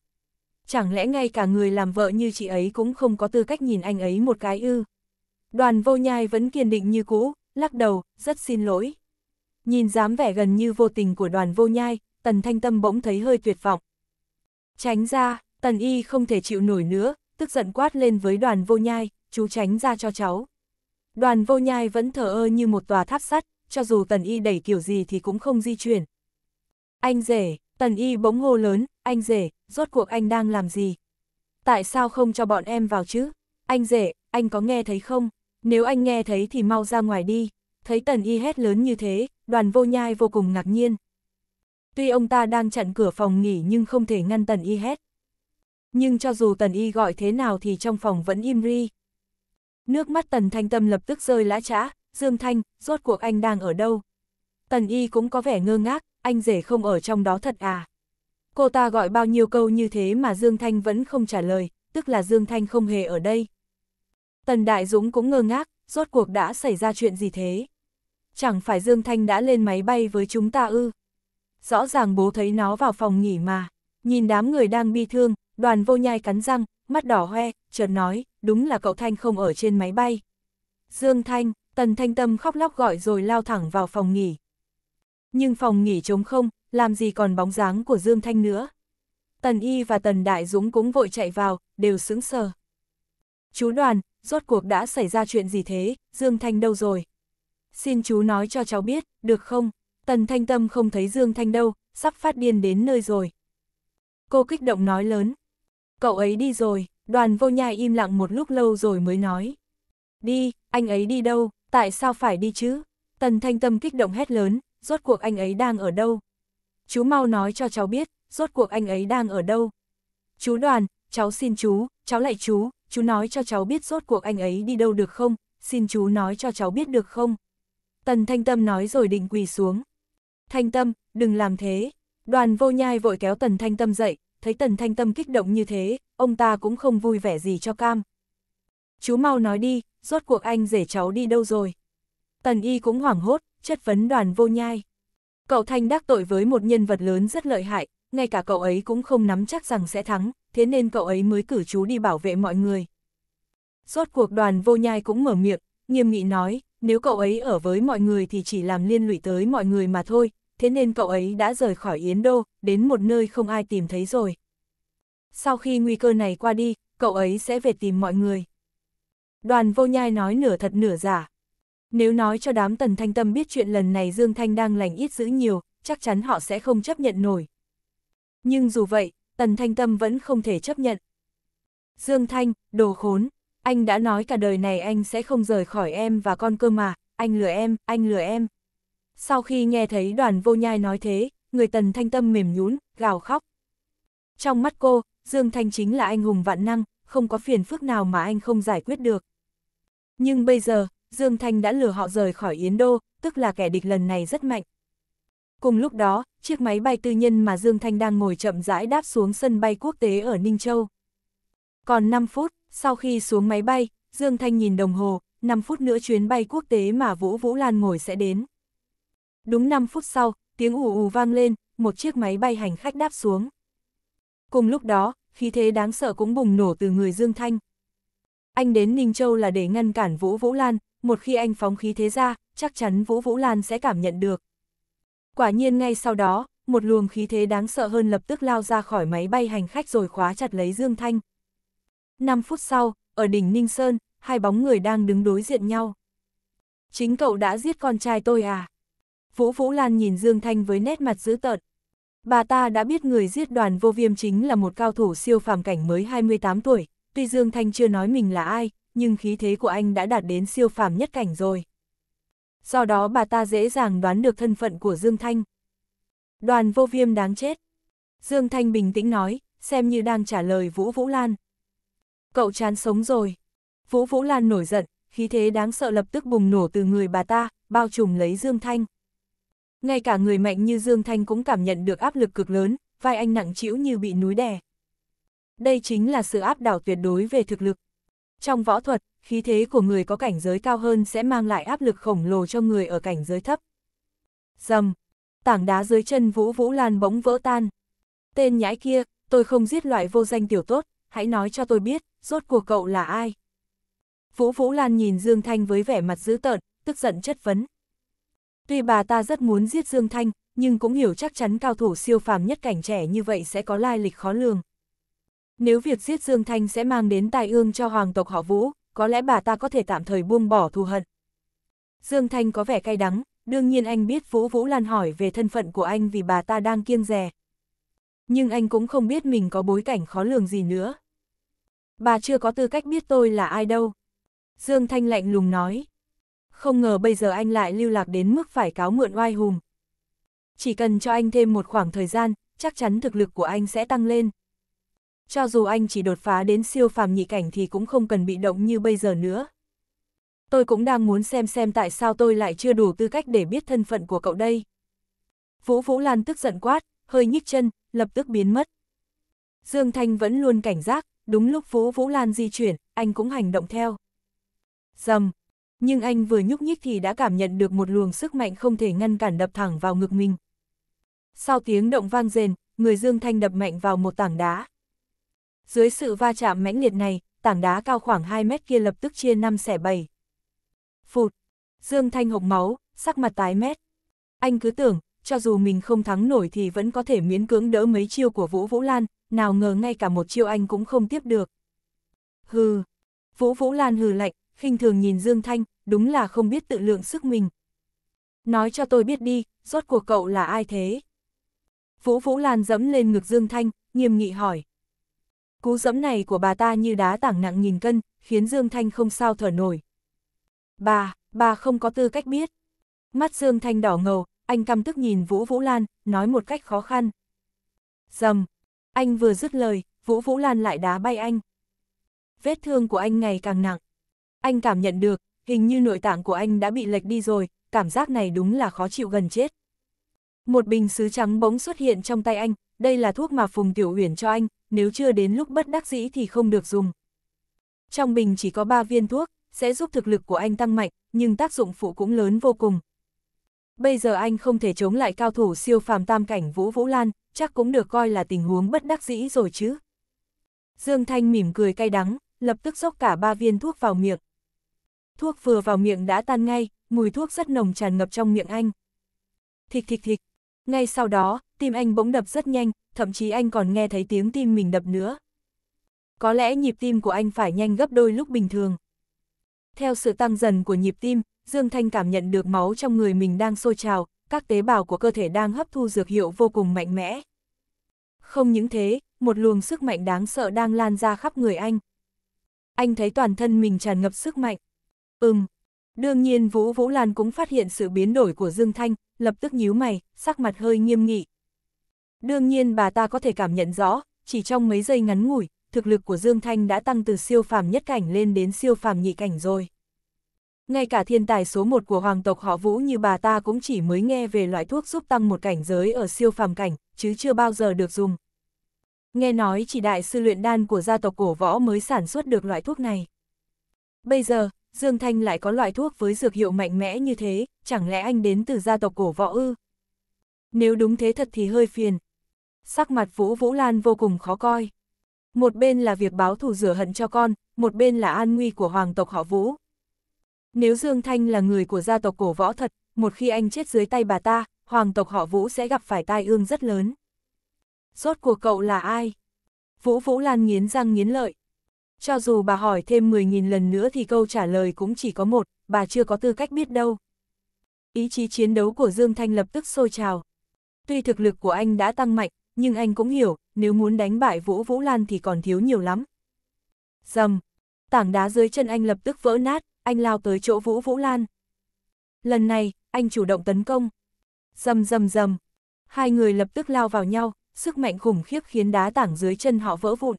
Chẳng lẽ ngay cả người làm vợ như chị ấy cũng không có tư cách nhìn anh ấy một cái ư? Đoàn vô nhai vẫn kiên định như cũ, lắc đầu, rất xin lỗi. Nhìn dám vẻ gần như vô tình của đoàn vô nhai, tần thanh tâm bỗng thấy hơi tuyệt vọng. Tránh ra, tần y không thể chịu nổi nữa, tức giận quát lên với đoàn vô nhai, chú tránh ra cho cháu. Đoàn vô nhai vẫn thở ơ như một tòa tháp sắt, cho dù tần y đẩy kiểu gì thì cũng không di chuyển. Anh rể, tần y bỗng hô lớn, anh rể, rốt cuộc anh đang làm gì? Tại sao không cho bọn em vào chứ? Anh rể, anh có nghe thấy không? nếu anh nghe thấy thì mau ra ngoài đi, thấy tần y hét lớn như thế, đoàn vô nhai vô cùng ngạc nhiên. Tuy ông ta đang chặn cửa phòng nghỉ nhưng không thể ngăn tần y hét. Nhưng cho dù tần y gọi thế nào thì trong phòng vẫn im ri. Nước mắt tần thanh tâm lập tức rơi lã trã, Dương Thanh, rốt cuộc anh đang ở đâu? Tần y cũng có vẻ ngơ ngác, anh rể không ở trong đó thật à? Cô ta gọi bao nhiêu câu như thế mà Dương Thanh vẫn không trả lời, tức là Dương Thanh không hề ở đây. Tần Đại Dũng cũng ngơ ngác, rốt cuộc đã xảy ra chuyện gì thế? Chẳng phải Dương Thanh đã lên máy bay với chúng ta ư? Rõ ràng bố thấy nó vào phòng nghỉ mà. Nhìn đám người đang bi thương, đoàn vô nhai cắn răng, mắt đỏ hoe, chợt nói, đúng là cậu Thanh không ở trên máy bay. Dương Thanh, Tần Thanh Tâm khóc lóc gọi rồi lao thẳng vào phòng nghỉ. Nhưng phòng nghỉ trống không, làm gì còn bóng dáng của Dương Thanh nữa. Tần Y và Tần Đại Dũng cũng vội chạy vào, đều sững sờ. Chú đoàn, rốt cuộc đã xảy ra chuyện gì thế, Dương Thanh đâu rồi? Xin chú nói cho cháu biết, được không? Tần Thanh Tâm không thấy Dương Thanh đâu, sắp phát điên đến nơi rồi. Cô kích động nói lớn. Cậu ấy đi rồi, đoàn vô nhai im lặng một lúc lâu rồi mới nói. Đi, anh ấy đi đâu, tại sao phải đi chứ? Tần Thanh Tâm kích động hét lớn, rốt cuộc anh ấy đang ở đâu? Chú mau nói cho cháu biết, rốt cuộc anh ấy đang ở đâu? Chú đoàn, cháu xin chú, cháu lại chú, chú nói cho cháu biết rốt cuộc anh ấy đi đâu được không, xin chú nói cho cháu biết được không. Tần Thanh Tâm nói rồi định quỳ xuống. Thanh Tâm, đừng làm thế. Đoàn vô nhai vội kéo Tần Thanh Tâm dậy, thấy Tần Thanh Tâm kích động như thế, ông ta cũng không vui vẻ gì cho cam. Chú mau nói đi, rốt cuộc anh rể cháu đi đâu rồi. Tần Y cũng hoảng hốt, chất vấn đoàn vô nhai. Cậu Thanh đắc tội với một nhân vật lớn rất lợi hại, ngay cả cậu ấy cũng không nắm chắc rằng sẽ thắng, thế nên cậu ấy mới cử chú đi bảo vệ mọi người. Rốt cuộc đoàn vô nhai cũng mở miệng, nghiêm nghị nói, nếu cậu ấy ở với mọi người thì chỉ làm liên lụy tới mọi người mà thôi, thế nên cậu ấy đã rời khỏi Yến Đô, đến một nơi không ai tìm thấy rồi. Sau khi nguy cơ này qua đi, cậu ấy sẽ về tìm mọi người. Đoàn vô nhai nói nửa thật nửa giả. Nếu nói cho đám tần thanh tâm biết chuyện lần này Dương Thanh đang lành ít giữ nhiều, chắc chắn họ sẽ không chấp nhận nổi. Nhưng dù vậy, Tần Thanh Tâm vẫn không thể chấp nhận. Dương Thanh, đồ khốn, anh đã nói cả đời này anh sẽ không rời khỏi em và con cơ mà, anh lừa em, anh lừa em. Sau khi nghe thấy đoàn vô nhai nói thế, người Tần Thanh Tâm mềm nhún, gào khóc. Trong mắt cô, Dương Thanh chính là anh hùng vạn năng, không có phiền phức nào mà anh không giải quyết được. Nhưng bây giờ, Dương Thanh đã lừa họ rời khỏi Yến Đô, tức là kẻ địch lần này rất mạnh. Cùng lúc đó, chiếc máy bay tư nhân mà Dương Thanh đang ngồi chậm rãi đáp xuống sân bay quốc tế ở Ninh Châu. Còn 5 phút, sau khi xuống máy bay, Dương Thanh nhìn đồng hồ, 5 phút nữa chuyến bay quốc tế mà Vũ Vũ Lan ngồi sẽ đến. Đúng 5 phút sau, tiếng ù ù vang lên, một chiếc máy bay hành khách đáp xuống. Cùng lúc đó, khí thế đáng sợ cũng bùng nổ từ người Dương Thanh. Anh đến Ninh Châu là để ngăn cản Vũ Vũ Lan, một khi anh phóng khí thế ra, chắc chắn Vũ Vũ Lan sẽ cảm nhận được, Quả nhiên ngay sau đó, một luồng khí thế đáng sợ hơn lập tức lao ra khỏi máy bay hành khách rồi khóa chặt lấy Dương Thanh. 5 phút sau, ở đỉnh Ninh Sơn, hai bóng người đang đứng đối diện nhau. Chính cậu đã giết con trai tôi à? Vũ Vũ Lan nhìn Dương Thanh với nét mặt dữ tợn. Bà ta đã biết người giết đoàn vô viêm chính là một cao thủ siêu phàm cảnh mới 28 tuổi, tuy Dương Thanh chưa nói mình là ai, nhưng khí thế của anh đã đạt đến siêu phàm nhất cảnh rồi do đó bà ta dễ dàng đoán được thân phận của Dương Thanh. Đoàn vô viêm đáng chết. Dương Thanh bình tĩnh nói, xem như đang trả lời Vũ Vũ Lan. Cậu chán sống rồi. Vũ Vũ Lan nổi giận, khí thế đáng sợ lập tức bùng nổ từ người bà ta, bao trùm lấy Dương Thanh. Ngay cả người mạnh như Dương Thanh cũng cảm nhận được áp lực cực lớn, vai anh nặng trĩu như bị núi đè. Đây chính là sự áp đảo tuyệt đối về thực lực. Trong võ thuật, khí thế của người có cảnh giới cao hơn sẽ mang lại áp lực khổng lồ cho người ở cảnh giới thấp. Dầm, tảng đá dưới chân Vũ Vũ Lan bỗng vỡ tan. Tên nhãi kia, tôi không giết loại vô danh tiểu tốt, hãy nói cho tôi biết, rốt cuộc cậu là ai. Vũ Vũ Lan nhìn Dương Thanh với vẻ mặt dữ tợn, tức giận chất vấn. Tuy bà ta rất muốn giết Dương Thanh, nhưng cũng hiểu chắc chắn cao thủ siêu phàm nhất cảnh trẻ như vậy sẽ có lai lịch khó lường. Nếu việc giết Dương Thanh sẽ mang đến tài ương cho hoàng tộc họ Vũ, có lẽ bà ta có thể tạm thời buông bỏ thù hận. Dương Thanh có vẻ cay đắng, đương nhiên anh biết Vũ Vũ Lan hỏi về thân phận của anh vì bà ta đang kiêng rè. Nhưng anh cũng không biết mình có bối cảnh khó lường gì nữa. Bà chưa có tư cách biết tôi là ai đâu. Dương Thanh lạnh lùng nói. Không ngờ bây giờ anh lại lưu lạc đến mức phải cáo mượn oai hùng. Chỉ cần cho anh thêm một khoảng thời gian, chắc chắn thực lực của anh sẽ tăng lên cho dù anh chỉ đột phá đến siêu phàm nhị cảnh thì cũng không cần bị động như bây giờ nữa. Tôi cũng đang muốn xem xem tại sao tôi lại chưa đủ tư cách để biết thân phận của cậu đây. Vũ Vũ Lan tức giận quát, hơi nhích chân, lập tức biến mất. Dương Thanh vẫn luôn cảnh giác, đúng lúc Vũ Vũ Lan di chuyển, anh cũng hành động theo. Dầm, nhưng anh vừa nhúc nhích thì đã cảm nhận được một luồng sức mạnh không thể ngăn cản đập thẳng vào ngực mình. Sau tiếng động vang rền, người Dương Thanh đập mạnh vào một tảng đá. Dưới sự va chạm mãnh liệt này, tảng đá cao khoảng 2 mét kia lập tức chia 5 xẻ 7. Phụt! Dương Thanh hộc máu, sắc mặt tái mét. Anh cứ tưởng, cho dù mình không thắng nổi thì vẫn có thể miễn cưỡng đỡ mấy chiêu của Vũ Vũ Lan, nào ngờ ngay cả một chiêu anh cũng không tiếp được. Hừ! Vũ Vũ Lan hừ lạnh, khinh thường nhìn Dương Thanh, đúng là không biết tự lượng sức mình. Nói cho tôi biết đi, rốt cuộc cậu là ai thế? Vũ Vũ Lan dẫm lên ngực Dương Thanh, nghiêm nghị hỏi. Cú dẫm này của bà ta như đá tảng nặng nghìn cân, khiến Dương Thanh không sao thở nổi. Bà, bà không có tư cách biết. Mắt Dương Thanh đỏ ngầu, anh căm tức nhìn Vũ Vũ Lan, nói một cách khó khăn. Dầm, anh vừa dứt lời, Vũ Vũ Lan lại đá bay anh. Vết thương của anh ngày càng nặng. Anh cảm nhận được, hình như nội tạng của anh đã bị lệch đi rồi, cảm giác này đúng là khó chịu gần chết. Một bình sứ trắng bỗng xuất hiện trong tay anh, đây là thuốc mà Phùng Tiểu Uyển cho anh, nếu chưa đến lúc bất đắc dĩ thì không được dùng. Trong bình chỉ có 3 viên thuốc, sẽ giúp thực lực của anh tăng mạnh, nhưng tác dụng phụ cũng lớn vô cùng. Bây giờ anh không thể chống lại cao thủ siêu phàm tam cảnh Vũ Vũ Lan, chắc cũng được coi là tình huống bất đắc dĩ rồi chứ. Dương Thanh mỉm cười cay đắng, lập tức dốc cả ba viên thuốc vào miệng. Thuốc vừa vào miệng đã tan ngay, mùi thuốc rất nồng tràn ngập trong miệng anh. Thịch thịch thịch, ngay sau đó, tim anh bỗng đập rất nhanh, thậm chí anh còn nghe thấy tiếng tim mình đập nữa. Có lẽ nhịp tim của anh phải nhanh gấp đôi lúc bình thường. Theo sự tăng dần của nhịp tim, Dương Thanh cảm nhận được máu trong người mình đang sôi trào, các tế bào của cơ thể đang hấp thu dược hiệu vô cùng mạnh mẽ. Không những thế, một luồng sức mạnh đáng sợ đang lan ra khắp người anh. Anh thấy toàn thân mình tràn ngập sức mạnh. Ừm, Đương nhiên Vũ Vũ Lan cũng phát hiện sự biến đổi của Dương Thanh, lập tức nhíu mày, sắc mặt hơi nghiêm nghị. Đương nhiên bà ta có thể cảm nhận rõ, chỉ trong mấy giây ngắn ngủi, thực lực của Dương Thanh đã tăng từ siêu phàm nhất cảnh lên đến siêu phàm nhị cảnh rồi. Ngay cả thiên tài số một của hoàng tộc họ Vũ như bà ta cũng chỉ mới nghe về loại thuốc giúp tăng một cảnh giới ở siêu phàm cảnh, chứ chưa bao giờ được dùng. Nghe nói chỉ đại sư luyện đan của gia tộc cổ võ mới sản xuất được loại thuốc này. Bây giờ, Dương Thanh lại có loại thuốc với dược hiệu mạnh mẽ như thế, chẳng lẽ anh đến từ gia tộc cổ võ ư? Nếu đúng thế thật thì hơi phiền. Sắc mặt Vũ Vũ Lan vô cùng khó coi. Một bên là việc báo thù rửa hận cho con, một bên là an nguy của hoàng tộc họ Vũ. Nếu Dương Thanh là người của gia tộc cổ võ thật, một khi anh chết dưới tay bà ta, hoàng tộc họ Vũ sẽ gặp phải tai ương rất lớn. Rốt của cậu là ai? Vũ Vũ Lan nghiến răng nghiến lợi, cho dù bà hỏi thêm 10.000 lần nữa thì câu trả lời cũng chỉ có một, bà chưa có tư cách biết đâu. Ý chí chiến đấu của Dương Thanh lập tức sôi trào. Tuy thực lực của anh đã tăng mạnh, nhưng anh cũng hiểu, nếu muốn đánh bại Vũ Vũ Lan thì còn thiếu nhiều lắm. Dầm! Tảng đá dưới chân anh lập tức vỡ nát, anh lao tới chỗ Vũ Vũ Lan. Lần này, anh chủ động tấn công. Dầm dầm dầm! Hai người lập tức lao vào nhau, sức mạnh khủng khiếp khiến đá tảng dưới chân họ vỡ vụn.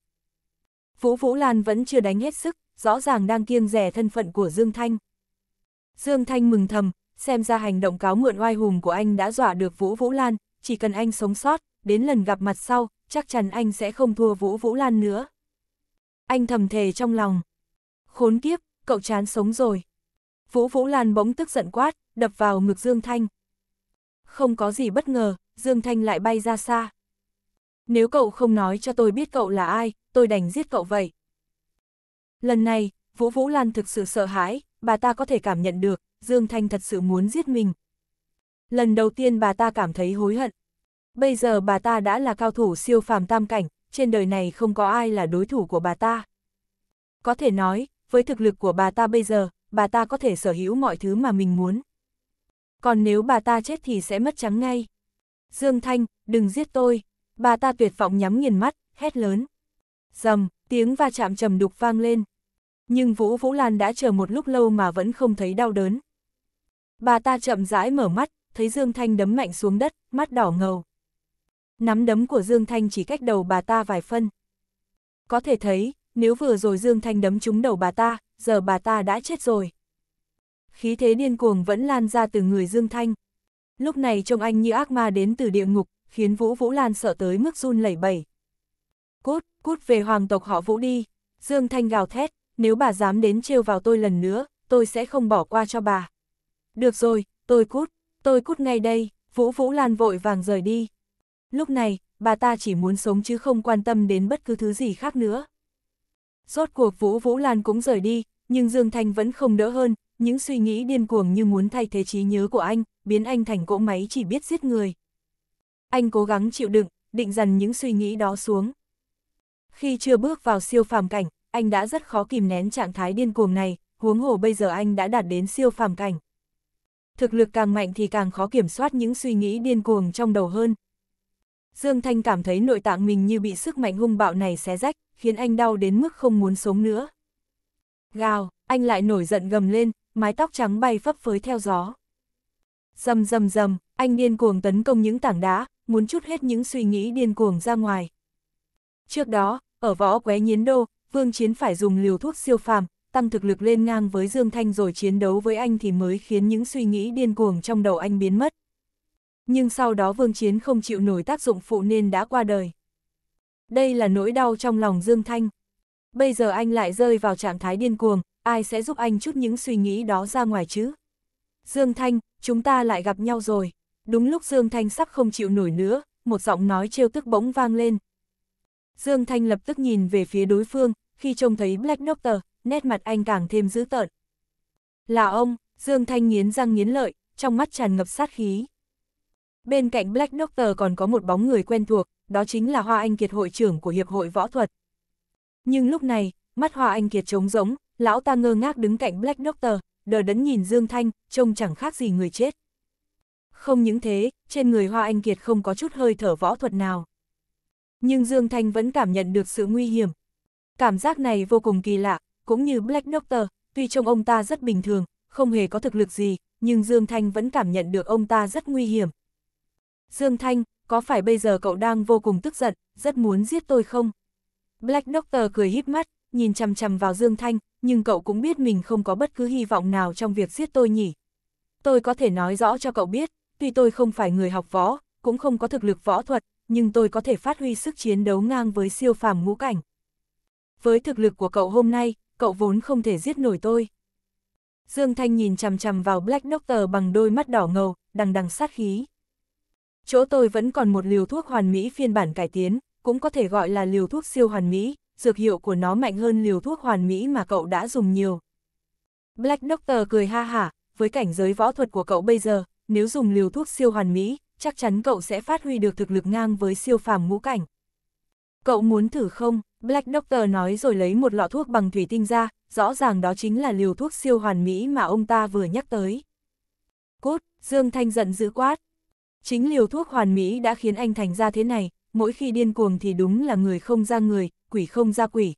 Vũ Vũ Lan vẫn chưa đánh hết sức, rõ ràng đang kiêng rẻ thân phận của Dương Thanh. Dương Thanh mừng thầm, xem ra hành động cáo mượn oai hùng của anh đã dọa được Vũ Vũ Lan, chỉ cần anh sống sót, đến lần gặp mặt sau, chắc chắn anh sẽ không thua Vũ Vũ Lan nữa. Anh thầm thề trong lòng. Khốn kiếp, cậu chán sống rồi. Vũ Vũ Lan bỗng tức giận quát, đập vào ngực Dương Thanh. Không có gì bất ngờ, Dương Thanh lại bay ra xa. Nếu cậu không nói cho tôi biết cậu là ai, tôi đành giết cậu vậy. Lần này, Vũ Vũ Lan thực sự sợ hãi, bà ta có thể cảm nhận được, Dương Thanh thật sự muốn giết mình. Lần đầu tiên bà ta cảm thấy hối hận. Bây giờ bà ta đã là cao thủ siêu phàm tam cảnh, trên đời này không có ai là đối thủ của bà ta. Có thể nói, với thực lực của bà ta bây giờ, bà ta có thể sở hữu mọi thứ mà mình muốn. Còn nếu bà ta chết thì sẽ mất trắng ngay. Dương Thanh, đừng giết tôi bà ta tuyệt vọng nhắm nghiền mắt, hét lớn. Dầm, tiếng va chạm trầm đục vang lên. Nhưng Vũ Vũ Lan đã chờ một lúc lâu mà vẫn không thấy đau đớn. Bà ta chậm rãi mở mắt, thấy Dương Thanh đấm mạnh xuống đất, mắt đỏ ngầu. Nắm đấm của Dương Thanh chỉ cách đầu bà ta vài phân. Có thể thấy, nếu vừa rồi Dương Thanh đấm trúng đầu bà ta, giờ bà ta đã chết rồi. Khí thế điên cuồng vẫn lan ra từ người Dương Thanh. Lúc này trông anh như ác ma đến từ địa ngục, khiến Vũ Vũ Lan sợ tới mức run lẩy bẩy. Cút, cút về hoàng tộc họ Vũ đi, Dương Thanh gào thét, nếu bà dám đến trêu vào tôi lần nữa, tôi sẽ không bỏ qua cho bà. Được rồi, tôi cút, tôi cút ngay đây, Vũ Vũ Lan vội vàng rời đi. Lúc này, bà ta chỉ muốn sống chứ không quan tâm đến bất cứ thứ gì khác nữa. Rốt cuộc Vũ Vũ Lan cũng rời đi, nhưng Dương Thanh vẫn không đỡ hơn, những suy nghĩ điên cuồng như muốn thay thế trí nhớ của anh, biến anh thành cỗ máy chỉ biết giết người. Anh cố gắng chịu đựng, định dằn những suy nghĩ đó xuống. Khi chưa bước vào siêu phàm cảnh, anh đã rất khó kìm nén trạng thái điên cuồng này, huống hồ bây giờ anh đã đạt đến siêu phàm cảnh. Thực lực càng mạnh thì càng khó kiểm soát những suy nghĩ điên cuồng trong đầu hơn. Dương Thanh cảm thấy nội tạng mình như bị sức mạnh hung bạo này xé rách, khiến anh đau đến mức không muốn sống nữa. Gào, anh lại nổi giận gầm lên, mái tóc trắng bay phấp phới theo gió. Dầm dầm dầm, anh điên cuồng tấn công những tảng đá, muốn chút hết những suy nghĩ điên cuồng ra ngoài. Trước đó, ở võ qué nhiến đô, Vương Chiến phải dùng liều thuốc siêu phàm, tăng thực lực lên ngang với Dương Thanh rồi chiến đấu với anh thì mới khiến những suy nghĩ điên cuồng trong đầu anh biến mất. Nhưng sau đó Vương Chiến không chịu nổi tác dụng phụ nên đã qua đời. Đây là nỗi đau trong lòng Dương Thanh. Bây giờ anh lại rơi vào trạng thái điên cuồng, ai sẽ giúp anh chút những suy nghĩ đó ra ngoài chứ? Dương Thanh, chúng ta lại gặp nhau rồi. Đúng lúc Dương Thanh sắp không chịu nổi nữa, một giọng nói trêu tức bỗng vang lên. Dương Thanh lập tức nhìn về phía đối phương, khi trông thấy Black Doctor, nét mặt anh càng thêm dữ tợn. Là ông, Dương Thanh nghiến răng nghiến lợi, trong mắt tràn ngập sát khí. Bên cạnh Black Doctor còn có một bóng người quen thuộc, đó chính là Hoa Anh Kiệt hội trưởng của Hiệp hội Võ thuật. Nhưng lúc này, mắt Hoa Anh Kiệt trống rỗng, lão ta ngơ ngác đứng cạnh Black Doctor, đờ đẫn nhìn Dương Thanh, trông chẳng khác gì người chết. Không những thế, trên người Hoa Anh Kiệt không có chút hơi thở võ thuật nào. Nhưng Dương Thanh vẫn cảm nhận được sự nguy hiểm. Cảm giác này vô cùng kỳ lạ, cũng như Black Doctor, tuy trông ông ta rất bình thường, không hề có thực lực gì, nhưng Dương Thanh vẫn cảm nhận được ông ta rất nguy hiểm. Dương Thanh, có phải bây giờ cậu đang vô cùng tức giận, rất muốn giết tôi không? Black Doctor cười híp mắt, nhìn chằm chằm vào Dương Thanh, nhưng cậu cũng biết mình không có bất cứ hy vọng nào trong việc giết tôi nhỉ. Tôi có thể nói rõ cho cậu biết, tuy tôi không phải người học võ, cũng không có thực lực võ thuật, nhưng tôi có thể phát huy sức chiến đấu ngang với siêu phàm ngũ cảnh. Với thực lực của cậu hôm nay, cậu vốn không thể giết nổi tôi. Dương Thanh nhìn chằm chằm vào Black Doctor bằng đôi mắt đỏ ngầu, đằng đằng sát khí. Chỗ tôi vẫn còn một liều thuốc hoàn mỹ phiên bản cải tiến, cũng có thể gọi là liều thuốc siêu hoàn mỹ, dược hiệu của nó mạnh hơn liều thuốc hoàn mỹ mà cậu đã dùng nhiều. Black Doctor cười ha hả, với cảnh giới võ thuật của cậu bây giờ, nếu dùng liều thuốc siêu hoàn mỹ, chắc chắn cậu sẽ phát huy được thực lực ngang với siêu phàm ngũ cảnh. Cậu muốn thử không? Black Doctor nói rồi lấy một lọ thuốc bằng thủy tinh ra, rõ ràng đó chính là liều thuốc siêu hoàn mỹ mà ông ta vừa nhắc tới. Cút! Dương Thanh giận dữ quát. Chính liều thuốc hoàn mỹ đã khiến anh thành ra thế này, mỗi khi điên cuồng thì đúng là người không ra người, quỷ không ra quỷ.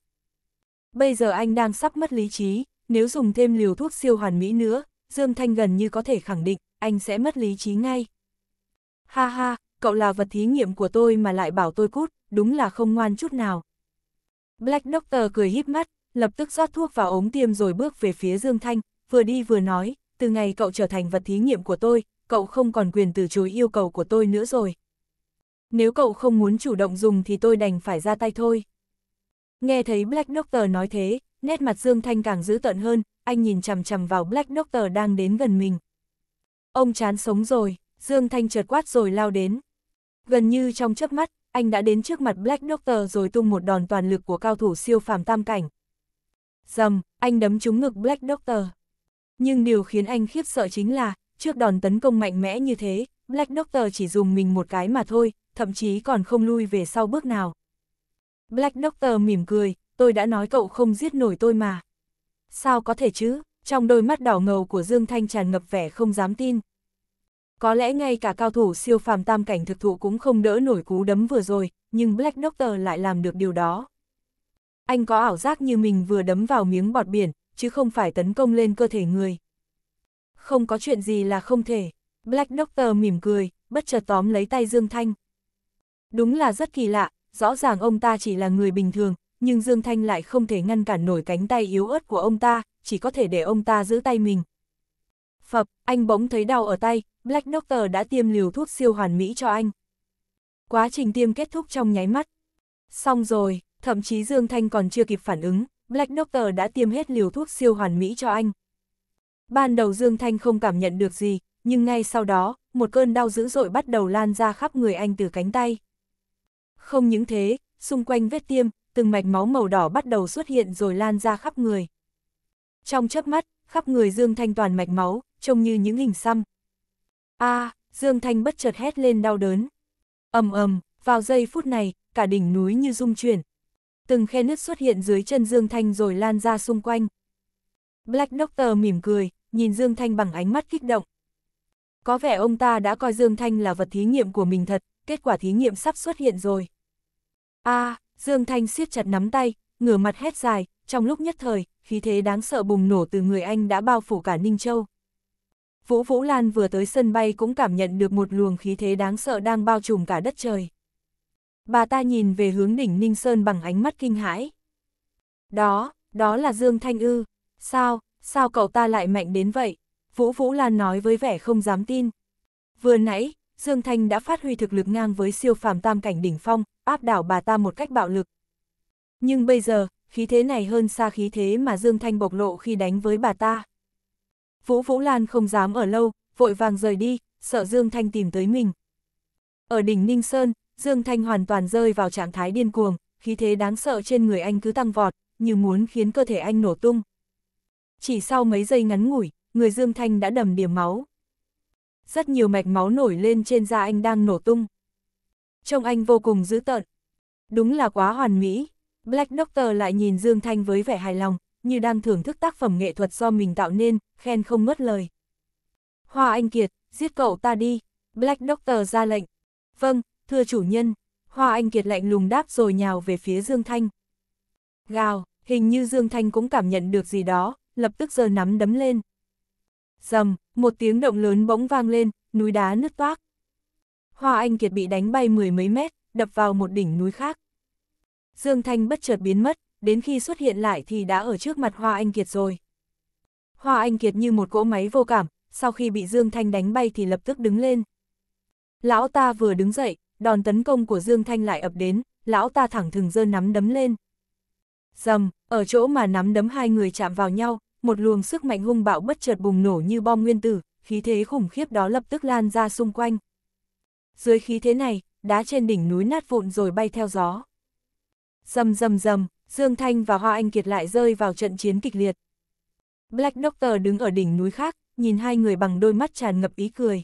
Bây giờ anh đang sắp mất lý trí, nếu dùng thêm liều thuốc siêu hoàn mỹ nữa, Dương Thanh gần như có thể khẳng định, anh sẽ mất lý trí ngay. Ha ha, cậu là vật thí nghiệm của tôi mà lại bảo tôi cút, đúng là không ngoan chút nào. Black Doctor cười híp mắt, lập tức rót thuốc vào ống tiêm rồi bước về phía Dương Thanh, vừa đi vừa nói, từ ngày cậu trở thành vật thí nghiệm của tôi, cậu không còn quyền từ chối yêu cầu của tôi nữa rồi. Nếu cậu không muốn chủ động dùng thì tôi đành phải ra tay thôi. Nghe thấy Black Doctor nói thế, nét mặt Dương Thanh càng dữ tợn hơn, anh nhìn chằm chằm vào Black Doctor đang đến gần mình. Ông chán sống rồi, Dương Thanh chợt quát rồi lao đến. Gần như trong chớp mắt, anh đã đến trước mặt Black Doctor rồi tung một đòn toàn lực của cao thủ siêu phàm tam cảnh. Dầm, anh đấm trúng ngực Black Doctor. Nhưng điều khiến anh khiếp sợ chính là, trước đòn tấn công mạnh mẽ như thế, Black Doctor chỉ dùng mình một cái mà thôi, thậm chí còn không lui về sau bước nào. Black Doctor mỉm cười, tôi đã nói cậu không giết nổi tôi mà. Sao có thể chứ, trong đôi mắt đỏ ngầu của Dương Thanh tràn ngập vẻ không dám tin. Có lẽ ngay cả cao thủ siêu phàm tam cảnh thực thụ cũng không đỡ nổi cú đấm vừa rồi, nhưng Black Doctor lại làm được điều đó. Anh có ảo giác như mình vừa đấm vào miếng bọt biển, chứ không phải tấn công lên cơ thể người. Không có chuyện gì là không thể. Black Doctor mỉm cười, bất chợt tóm lấy tay Dương Thanh. Đúng là rất kỳ lạ, rõ ràng ông ta chỉ là người bình thường, nhưng Dương Thanh lại không thể ngăn cản nổi cánh tay yếu ớt của ông ta, chỉ có thể để ông ta giữ tay mình. Phập, anh bỗng thấy đau ở tay, Black Doctor đã tiêm liều thuốc siêu hoàn mỹ cho anh. Quá trình tiêm kết thúc trong nháy mắt. Xong rồi, thậm chí Dương Thanh còn chưa kịp phản ứng, Black Doctor đã tiêm hết liều thuốc siêu hoàn mỹ cho anh. Ban đầu Dương Thanh không cảm nhận được gì, nhưng ngay sau đó, một cơn đau dữ dội bắt đầu lan ra khắp người anh từ cánh tay. Không những thế, xung quanh vết tiêm, từng mạch máu màu đỏ bắt đầu xuất hiện rồi lan ra khắp người. Trong chớp mắt, khắp người Dương Thanh toàn mạch máu, trông như những hình xăm. A, à, Dương Thanh bất chợt hét lên đau đớn. Ầm ầm, vào giây phút này, cả đỉnh núi như rung chuyển. Từng khe nứt xuất hiện dưới chân Dương Thanh rồi lan ra xung quanh. Black Doctor mỉm cười, nhìn Dương Thanh bằng ánh mắt kích động. Có vẻ ông ta đã coi Dương Thanh là vật thí nghiệm của mình thật, kết quả thí nghiệm sắp xuất hiện rồi. a à, Dương Thanh siết chặt nắm tay, ngửa mặt hét dài, trong lúc nhất thời, khí thế đáng sợ bùng nổ từ người anh đã bao phủ cả Ninh Châu. Vũ Vũ Lan vừa tới sân bay cũng cảm nhận được một luồng khí thế đáng sợ đang bao trùm cả đất trời. Bà ta nhìn về hướng đỉnh Ninh Sơn bằng ánh mắt kinh hãi. Đó, đó là Dương Thanh Ư. Sao, sao cậu ta lại mạnh đến vậy? Vũ Vũ Lan nói với vẻ không dám tin. Vừa nãy, Dương Thanh đã phát huy thực lực ngang với siêu phàm tam cảnh đỉnh phong, áp đảo bà ta một cách bạo lực. Nhưng bây giờ, khí thế này hơn xa khí thế mà Dương Thanh bộc lộ khi đánh với bà ta. Vũ Vũ Lan không dám ở lâu, vội vàng rời đi, sợ Dương Thanh tìm tới mình. Ở đỉnh Ninh Sơn, Dương Thanh hoàn toàn rơi vào trạng thái điên cuồng, khí thế đáng sợ trên người anh cứ tăng vọt, như muốn khiến cơ thể anh nổ tung. Chỉ sau mấy giây ngắn ngủi, người Dương Thanh đã đầm điểm máu rất nhiều mạch máu nổi lên trên da anh đang nổ tung. Trông anh vô cùng dữ tợn. Đúng là quá hoàn mỹ. Black Doctor lại nhìn Dương Thanh với vẻ hài lòng, như đang thưởng thức tác phẩm nghệ thuật do mình tạo nên, khen không ngớt lời. Hoa Anh Kiệt, giết cậu ta đi. Black Doctor ra lệnh. Vâng, thưa chủ nhân. Hoa Anh Kiệt lạnh lùng đáp rồi nhào về phía Dương Thanh. Gào, hình như Dương Thanh cũng cảm nhận được gì đó, lập tức giơ nắm đấm lên. Dầm, một tiếng động lớn bỗng vang lên, núi đá nứt toác. Hoa Anh Kiệt bị đánh bay mười mấy mét, đập vào một đỉnh núi khác. Dương Thanh bất chợt biến mất, đến khi xuất hiện lại thì đã ở trước mặt Hoa Anh Kiệt rồi. Hoa Anh Kiệt như một cỗ máy vô cảm, sau khi bị Dương Thanh đánh bay thì lập tức đứng lên. Lão ta vừa đứng dậy, đòn tấn công của Dương Thanh lại ập đến, lão ta thẳng thừng giơ nắm đấm lên. Dầm, ở chỗ mà nắm đấm hai người chạm vào nhau, một luồng sức mạnh hung bạo bất chợt bùng nổ như bom nguyên tử, khí thế khủng khiếp đó lập tức lan ra xung quanh. Dưới khí thế này, đá trên đỉnh núi nát vụn rồi bay theo gió. rầm rầm rầm, Dương Thanh và Hoa Anh Kiệt lại rơi vào trận chiến kịch liệt. Black Doctor đứng ở đỉnh núi khác, nhìn hai người bằng đôi mắt tràn ngập ý cười.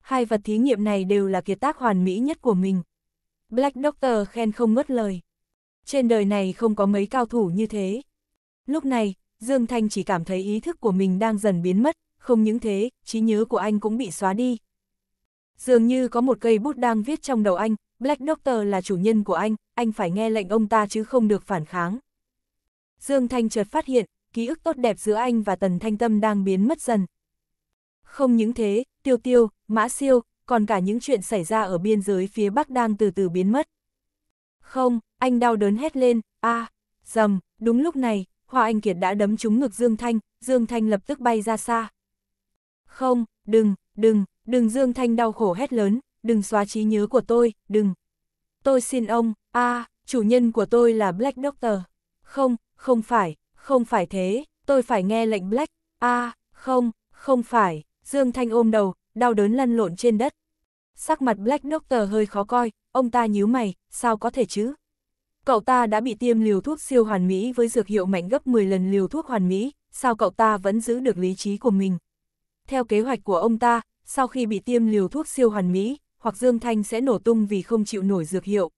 Hai vật thí nghiệm này đều là kiệt tác hoàn mỹ nhất của mình. Black Doctor khen không ngớt lời. Trên đời này không có mấy cao thủ như thế. Lúc này, Dương Thanh chỉ cảm thấy ý thức của mình đang dần biến mất, không những thế, trí nhớ của anh cũng bị xóa đi. Dường như có một cây bút đang viết trong đầu anh, Black Doctor là chủ nhân của anh, anh phải nghe lệnh ông ta chứ không được phản kháng. Dương Thanh chợt phát hiện, ký ức tốt đẹp giữa anh và Tần Thanh Tâm đang biến mất dần. Không những thế, Tiêu Tiêu, Mã Siêu, còn cả những chuyện xảy ra ở biên giới phía Bắc đang từ từ biến mất. Không, anh đau đớn hét lên, a, à, dầm, đúng lúc này, Hoa Anh Kiệt đã đấm trúng ngực Dương Thanh, Dương Thanh lập tức bay ra xa. Không, đừng, đừng, đừng Dương Thanh đau khổ hét lớn, đừng xóa trí nhớ của tôi, đừng. Tôi xin ông, a chủ nhân của tôi là Black Doctor. Không, không phải, không phải thế, tôi phải nghe lệnh Black, a không, không phải, Dương Thanh ôm đầu, đau đớn lăn lộn trên đất. Sắc mặt Black Doctor hơi khó coi, ông ta nhíu mày, sao có thể chứ? Cậu ta đã bị tiêm liều thuốc siêu hoàn mỹ với dược hiệu mạnh gấp 10 lần liều thuốc hoàn mỹ, sao cậu ta vẫn giữ được lý trí của mình? Theo kế hoạch của ông ta, sau khi bị tiêm liều thuốc siêu hoàn mỹ, hoặc Dương Thanh sẽ nổ tung vì không chịu nổi dược hiệu.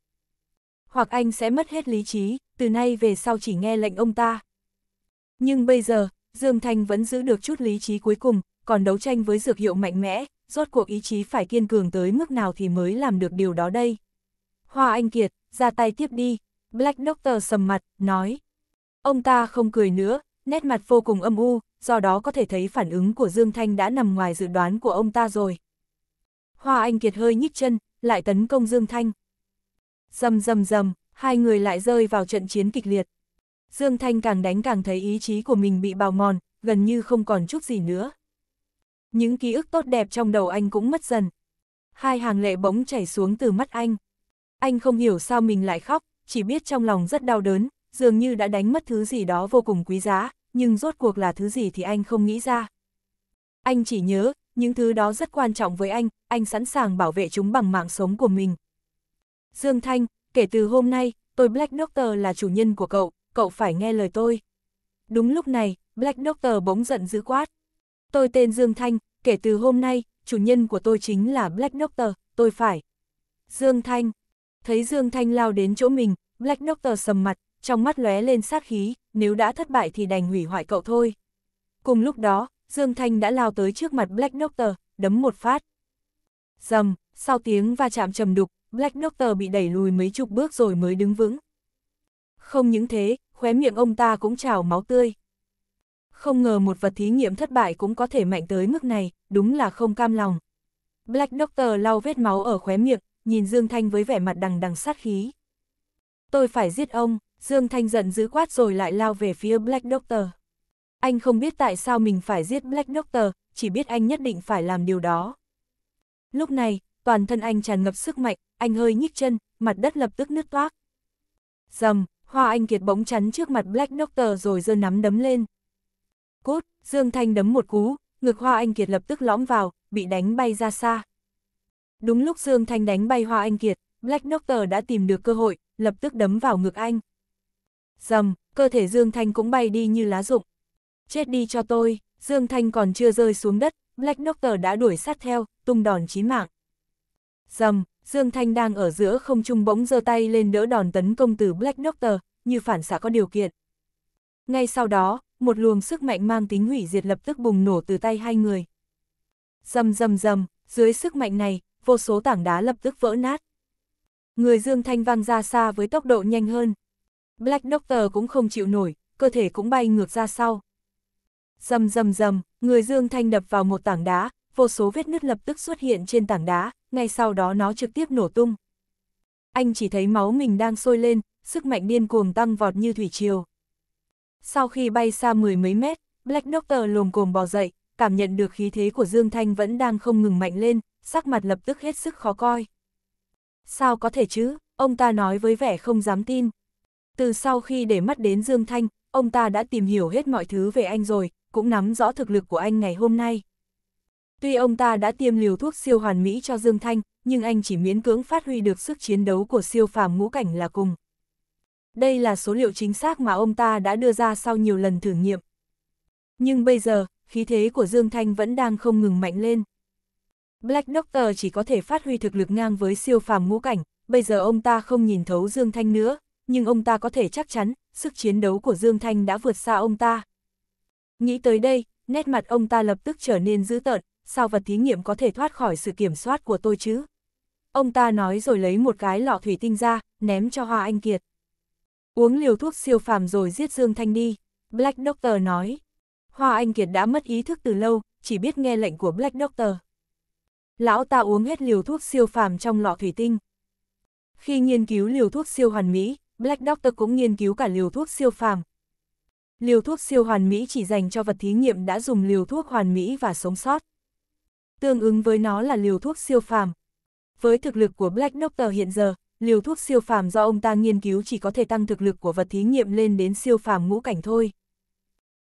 Hoặc anh sẽ mất hết lý trí, từ nay về sau chỉ nghe lệnh ông ta. Nhưng bây giờ, Dương Thanh vẫn giữ được chút lý trí cuối cùng, còn đấu tranh với dược hiệu mạnh mẽ, rốt cuộc ý chí phải kiên cường tới mức nào thì mới làm được điều đó đây. Hoa Anh Kiệt, ra tay tiếp đi, Black Doctor sầm mặt, nói. Ông ta không cười nữa, nét mặt vô cùng âm u, do đó có thể thấy phản ứng của Dương Thanh đã nằm ngoài dự đoán của ông ta rồi. Hoa Anh Kiệt hơi nhích chân, lại tấn công Dương Thanh. Dầm dầm dầm, hai người lại rơi vào trận chiến kịch liệt. Dương Thanh càng đánh càng thấy ý chí của mình bị bào mòn, gần như không còn chút gì nữa. Những ký ức tốt đẹp trong đầu anh cũng mất dần. Hai hàng lệ bỗng chảy xuống từ mắt anh. Anh không hiểu sao mình lại khóc, chỉ biết trong lòng rất đau đớn, dường như đã đánh mất thứ gì đó vô cùng quý giá, nhưng rốt cuộc là thứ gì thì anh không nghĩ ra. Anh chỉ nhớ, những thứ đó rất quan trọng với anh, anh sẵn sàng bảo vệ chúng bằng mạng sống của mình. Dương Thanh, kể từ hôm nay, tôi Black Doctor là chủ nhân của cậu, cậu phải nghe lời tôi. Đúng lúc này, Black Doctor bỗng giận dữ quát. Tôi tên Dương Thanh, kể từ hôm nay, chủ nhân của tôi chính là Black Doctor, tôi phải. Dương Thanh, Thấy Dương Thanh lao đến chỗ mình, Black Doctor sầm mặt, trong mắt lóe lên sát khí, nếu đã thất bại thì đành hủy hoại cậu thôi. Cùng lúc đó, Dương Thanh đã lao tới trước mặt Black Doctor, đấm một phát. Dầm, sau tiếng va chạm trầm đục, Black Doctor bị đẩy lùi mấy chục bước rồi mới đứng vững. Không những thế, khóe miệng ông ta cũng trào máu tươi. Không ngờ một vật thí nghiệm thất bại cũng có thể mạnh tới mức này, đúng là không cam lòng. Black Doctor lau vết máu ở khóe miệng, nhìn Dương Thanh với vẻ mặt đằng đằng sát khí. Tôi phải giết ông, Dương Thanh giận dữ quát rồi lại lao về phía Black Doctor. Anh không biết tại sao mình phải giết Black Doctor, chỉ biết anh nhất định phải làm điều đó. Lúc này, toàn thân anh tràn ngập sức mạnh, anh hơi nhích chân, mặt đất lập tức nứt toác. Dầm, Hoa Anh Kiệt bỗng chắn trước mặt Black Doctor rồi giơ nắm đấm lên. Cốt, Dương Thanh đấm một cú, ngực Hoa Anh Kiệt lập tức lõm vào, bị đánh bay ra xa. Đúng lúc Dương Thanh đánh bay Hoa Anh Kiệt, Black Doctor đã tìm được cơ hội, lập tức đấm vào ngực anh. Dầm, cơ thể Dương Thanh cũng bay đi như lá rụng. Chết đi cho tôi, Dương Thanh còn chưa rơi xuống đất, Black Doctor đã đuổi sát theo, tung đòn chí mạng. Dầm, Dương Thanh đang ở giữa không trung bỗng giơ tay lên đỡ đòn tấn công từ Black Doctor, như phản xạ có điều kiện. Ngay sau đó, một luồng sức mạnh mang tính hủy diệt lập tức bùng nổ từ tay hai người. Dầm dầm dầm, dưới sức mạnh này, vô số tảng đá lập tức vỡ nát. Người Dương Thanh văng ra xa với tốc độ nhanh hơn. Black Doctor cũng không chịu nổi, cơ thể cũng bay ngược ra sau. Dầm dầm dầm, người Dương Thanh đập vào một tảng đá, vô số vết nứt lập tức xuất hiện trên tảng đá, ngay sau đó nó trực tiếp nổ tung. Anh chỉ thấy máu mình đang sôi lên, sức mạnh điên cuồng tăng vọt như thủy triều. Sau khi bay xa mười mấy mét, Black Doctor lồm cồm bò dậy, cảm nhận được khí thế của Dương Thanh vẫn đang không ngừng mạnh lên, sắc mặt lập tức hết sức khó coi. Sao có thể chứ, ông ta nói với vẻ không dám tin. Từ sau khi để mắt đến Dương Thanh, ông ta đã tìm hiểu hết mọi thứ về anh rồi, cũng nắm rõ thực lực của anh ngày hôm nay. Tuy ông ta đã tiêm liều thuốc siêu hoàn mỹ cho Dương Thanh, nhưng anh chỉ miễn cưỡng phát huy được sức chiến đấu của siêu phàm ngũ cảnh là cùng. Đây là số liệu chính xác mà ông ta đã đưa ra sau nhiều lần thử nghiệm. Nhưng bây giờ, khí thế của Dương Thanh vẫn đang không ngừng mạnh lên. Black Doctor chỉ có thể phát huy thực lực ngang với siêu phàm ngũ cảnh, bây giờ ông ta không nhìn thấu Dương Thanh nữa, nhưng ông ta có thể chắc chắn, sức chiến đấu của Dương Thanh đã vượt xa ông ta. Nghĩ tới đây, nét mặt ông ta lập tức trở nên dữ tợn, sao vật thí nghiệm có thể thoát khỏi sự kiểm soát của tôi chứ? Ông ta nói rồi lấy một cái lọ thủy tinh ra, ném cho Hoa Anh Kiệt. Uống liều thuốc siêu phàm rồi giết Dương Thanh đi, Black Doctor nói. Hoa Anh Kiệt đã mất ý thức từ lâu, chỉ biết nghe lệnh của Black Doctor lão ta uống hết liều thuốc siêu phàm trong lọ thủy tinh. Khi nghiên cứu liều thuốc siêu hoàn mỹ, Black Doctor cũng nghiên cứu cả liều thuốc siêu phàm. Liều thuốc siêu hoàn mỹ chỉ dành cho vật thí nghiệm đã dùng liều thuốc hoàn mỹ và sống sót. Tương ứng với nó là liều thuốc siêu phàm. Với thực lực của Black Doctor hiện giờ, liều thuốc siêu phàm do ông ta nghiên cứu chỉ có thể tăng thực lực của vật thí nghiệm lên đến siêu phàm ngũ cảnh thôi.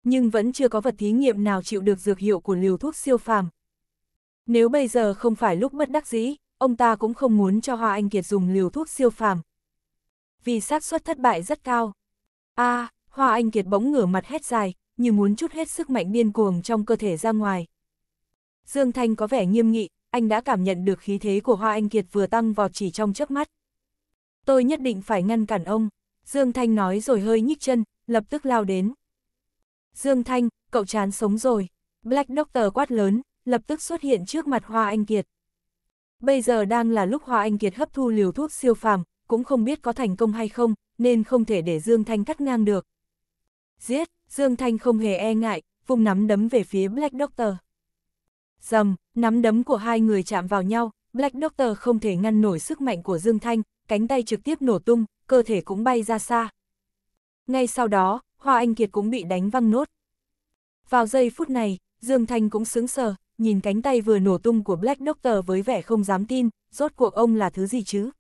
Nhưng vẫn chưa có vật thí nghiệm nào chịu được dược hiệu của liều thuốc siêu phàm. Nếu bây giờ không phải lúc mất đắc dĩ, ông ta cũng không muốn cho Hoa Anh Kiệt dùng liều thuốc siêu phàm. Vì xác suất thất bại rất cao. A, à, Hoa Anh Kiệt bỗng ngửa mặt hét dài, như muốn chút hết sức mạnh điên cuồng trong cơ thể ra ngoài. Dương Thanh có vẻ nghiêm nghị, anh đã cảm nhận được khí thế của Hoa Anh Kiệt vừa tăng vọt chỉ trong chớp mắt. Tôi nhất định phải ngăn cản ông, Dương Thanh nói rồi hơi nhích chân, lập tức lao đến. Dương Thanh, cậu chán sống rồi, Black Doctor quát lớn, lập tức xuất hiện trước mặt Hoa Anh Kiệt. Bây giờ đang là lúc Hoa Anh Kiệt hấp thu liều thuốc siêu phàm, cũng không biết có thành công hay không, nên không thể để Dương Thanh cắt ngang được. Giết, Dương Thanh không hề e ngại, vùng nắm đấm về phía Black Doctor. Dầm, nắm đấm của hai người chạm vào nhau, Black Doctor không thể ngăn nổi sức mạnh của Dương Thanh, cánh tay trực tiếp nổ tung, cơ thể cũng bay ra xa. Ngay sau đó, Hoa Anh Kiệt cũng bị đánh văng nốt. Vào giây phút này, Dương Thanh cũng sướng sờ, nhìn cánh tay vừa nổ tung của Black Doctor với vẻ không dám tin, rốt cuộc ông là thứ gì chứ?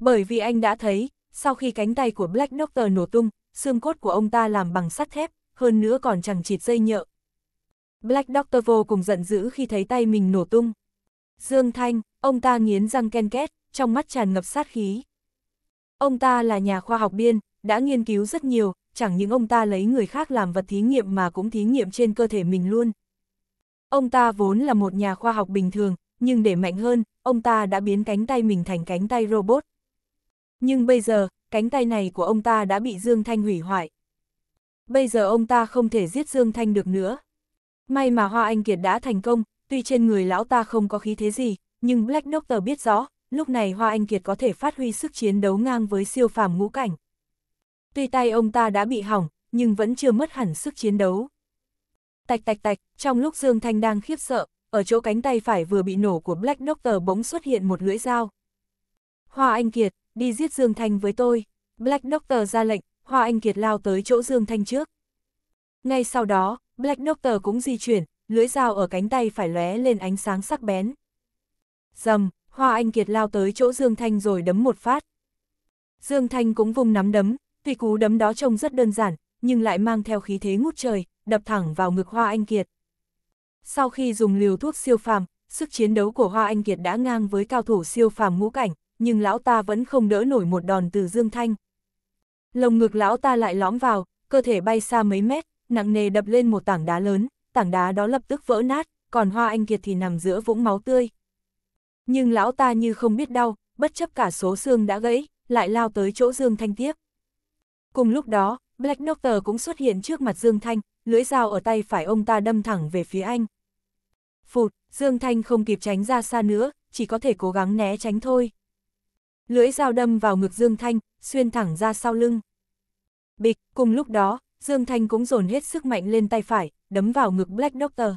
Bởi vì anh đã thấy, sau khi cánh tay của Black Doctor nổ tung, xương cốt của ông ta làm bằng sắt thép, hơn nữa còn chẳng chịt dây nhợ. Black Doctor vô cùng giận dữ khi thấy tay mình nổ tung. Dương Thanh, ông ta nghiến răng ken két, trong mắt tràn ngập sát khí. Ông ta là nhà khoa học biên, đã nghiên cứu rất nhiều, chẳng những ông ta lấy người khác làm vật thí nghiệm mà cũng thí nghiệm trên cơ thể mình luôn. Ông ta vốn là một nhà khoa học bình thường, nhưng để mạnh hơn, ông ta đã biến cánh tay mình thành cánh tay robot. Nhưng bây giờ, cánh tay này của ông ta đã bị Dương Thanh hủy hoại. Bây giờ ông ta không thể giết Dương Thanh được nữa. May mà Hoa Anh Kiệt đã thành công, tuy trên người lão ta không có khí thế gì, nhưng Black Doctor biết rõ, lúc này Hoa Anh Kiệt có thể phát huy sức chiến đấu ngang với siêu phàm ngũ cảnh. Tuy tay ông ta đã bị hỏng, nhưng vẫn chưa mất hẳn sức chiến đấu. Tạch tạch tạch, trong lúc Dương Thanh đang khiếp sợ, ở chỗ cánh tay phải vừa bị nổ của Black Doctor bỗng xuất hiện một lưỡi dao. Hoa Anh Kiệt, đi giết Dương Thanh với tôi. Black Doctor ra lệnh, Hoa Anh Kiệt lao tới chỗ Dương Thanh trước. Ngay sau đó, Black Doctor cũng di chuyển, lưỡi dao ở cánh tay phải lóe lên ánh sáng sắc bén. Dầm, Hoa Anh Kiệt lao tới chỗ Dương Thanh rồi đấm một phát. Dương Thanh cũng vung nắm đấm, tuy cú đấm đó trông rất đơn giản, nhưng lại mang theo khí thế ngút trời, đập thẳng vào ngực Hoa Anh Kiệt. Sau khi dùng liều thuốc siêu phàm, sức chiến đấu của Hoa Anh Kiệt đã ngang với cao thủ siêu phàm ngũ cảnh, nhưng lão ta vẫn không đỡ nổi một đòn từ Dương Thanh. Lồng ngực lão ta lại lõm vào, cơ thể bay xa mấy mét, nặng nề đập lên một tảng đá lớn, tảng đá đó lập tức vỡ nát, còn Hoa Anh Kiệt thì nằm giữa vũng máu tươi. Nhưng lão ta như không biết đau, bất chấp cả số xương đã gãy, lại lao tới chỗ Dương Thanh tiếp. Cùng lúc đó, Black Doctor cũng xuất hiện trước mặt Dương Thanh, lưỡi dao ở tay phải ông ta đâm thẳng về phía anh. Phụt, Dương Thanh không kịp tránh ra xa nữa, chỉ có thể cố gắng né tránh thôi. Lưỡi dao đâm vào ngực Dương Thanh, xuyên thẳng ra sau lưng. Bịch, cùng lúc đó, Dương Thanh cũng dồn hết sức mạnh lên tay phải, đấm vào ngực Black Doctor.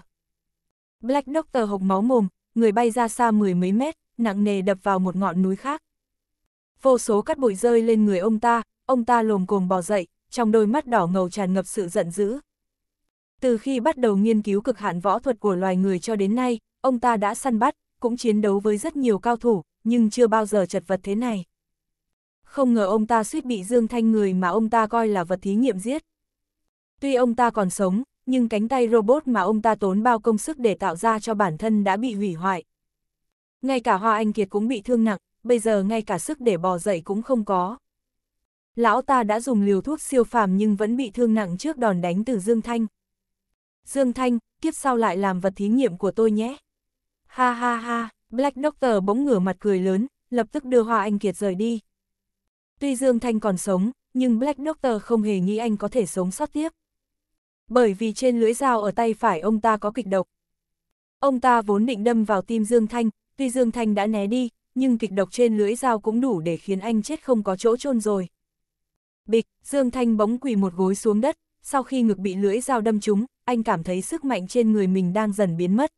Black Doctor hộc máu mồm, người bay ra xa mười mấy mét, nặng nề đập vào một ngọn núi khác. Vô số cắt bụi rơi lên người ông ta, ông ta lồm cồm bò dậy, trong đôi mắt đỏ ngầu tràn ngập sự giận dữ. Từ khi bắt đầu nghiên cứu cực hạn võ thuật của loài người cho đến nay, ông ta đã săn bắt, cũng chiến đấu với rất nhiều cao thủ, nhưng chưa bao giờ chật vật thế này. Không ngờ ông ta suýt bị Dương Thanh người mà ông ta coi là vật thí nghiệm giết. Tuy ông ta còn sống, nhưng cánh tay robot mà ông ta tốn bao công sức để tạo ra cho bản thân đã bị hủy hoại. Ngay cả Hoa Anh Kiệt cũng bị thương nặng, bây giờ ngay cả sức để bò dậy cũng không có lão ta đã dùng liều thuốc siêu phàm nhưng vẫn bị thương nặng trước đòn đánh từ Dương Thanh. Dương Thanh, kiếp sau lại làm vật thí nghiệm của tôi nhé. Ha ha ha, Black Doctor bỗng ngửa mặt cười lớn, lập tức đưa Hoa Anh Kiệt rời đi. Tuy Dương Thanh còn sống, nhưng Black Doctor không hề nghĩ anh có thể sống sót tiếp. Bởi vì trên lưỡi dao ở tay phải ông ta có kịch độc. Ông ta vốn định đâm vào tim Dương Thanh, tuy Dương Thanh đã né đi, nhưng kịch độc trên lưỡi dao cũng đủ để khiến anh chết không có chỗ chôn rồi. Bịch, Dương Thanh bóng quỳ một gối xuống đất, sau khi ngực bị lưỡi dao đâm trúng, anh cảm thấy sức mạnh trên người mình đang dần biến mất.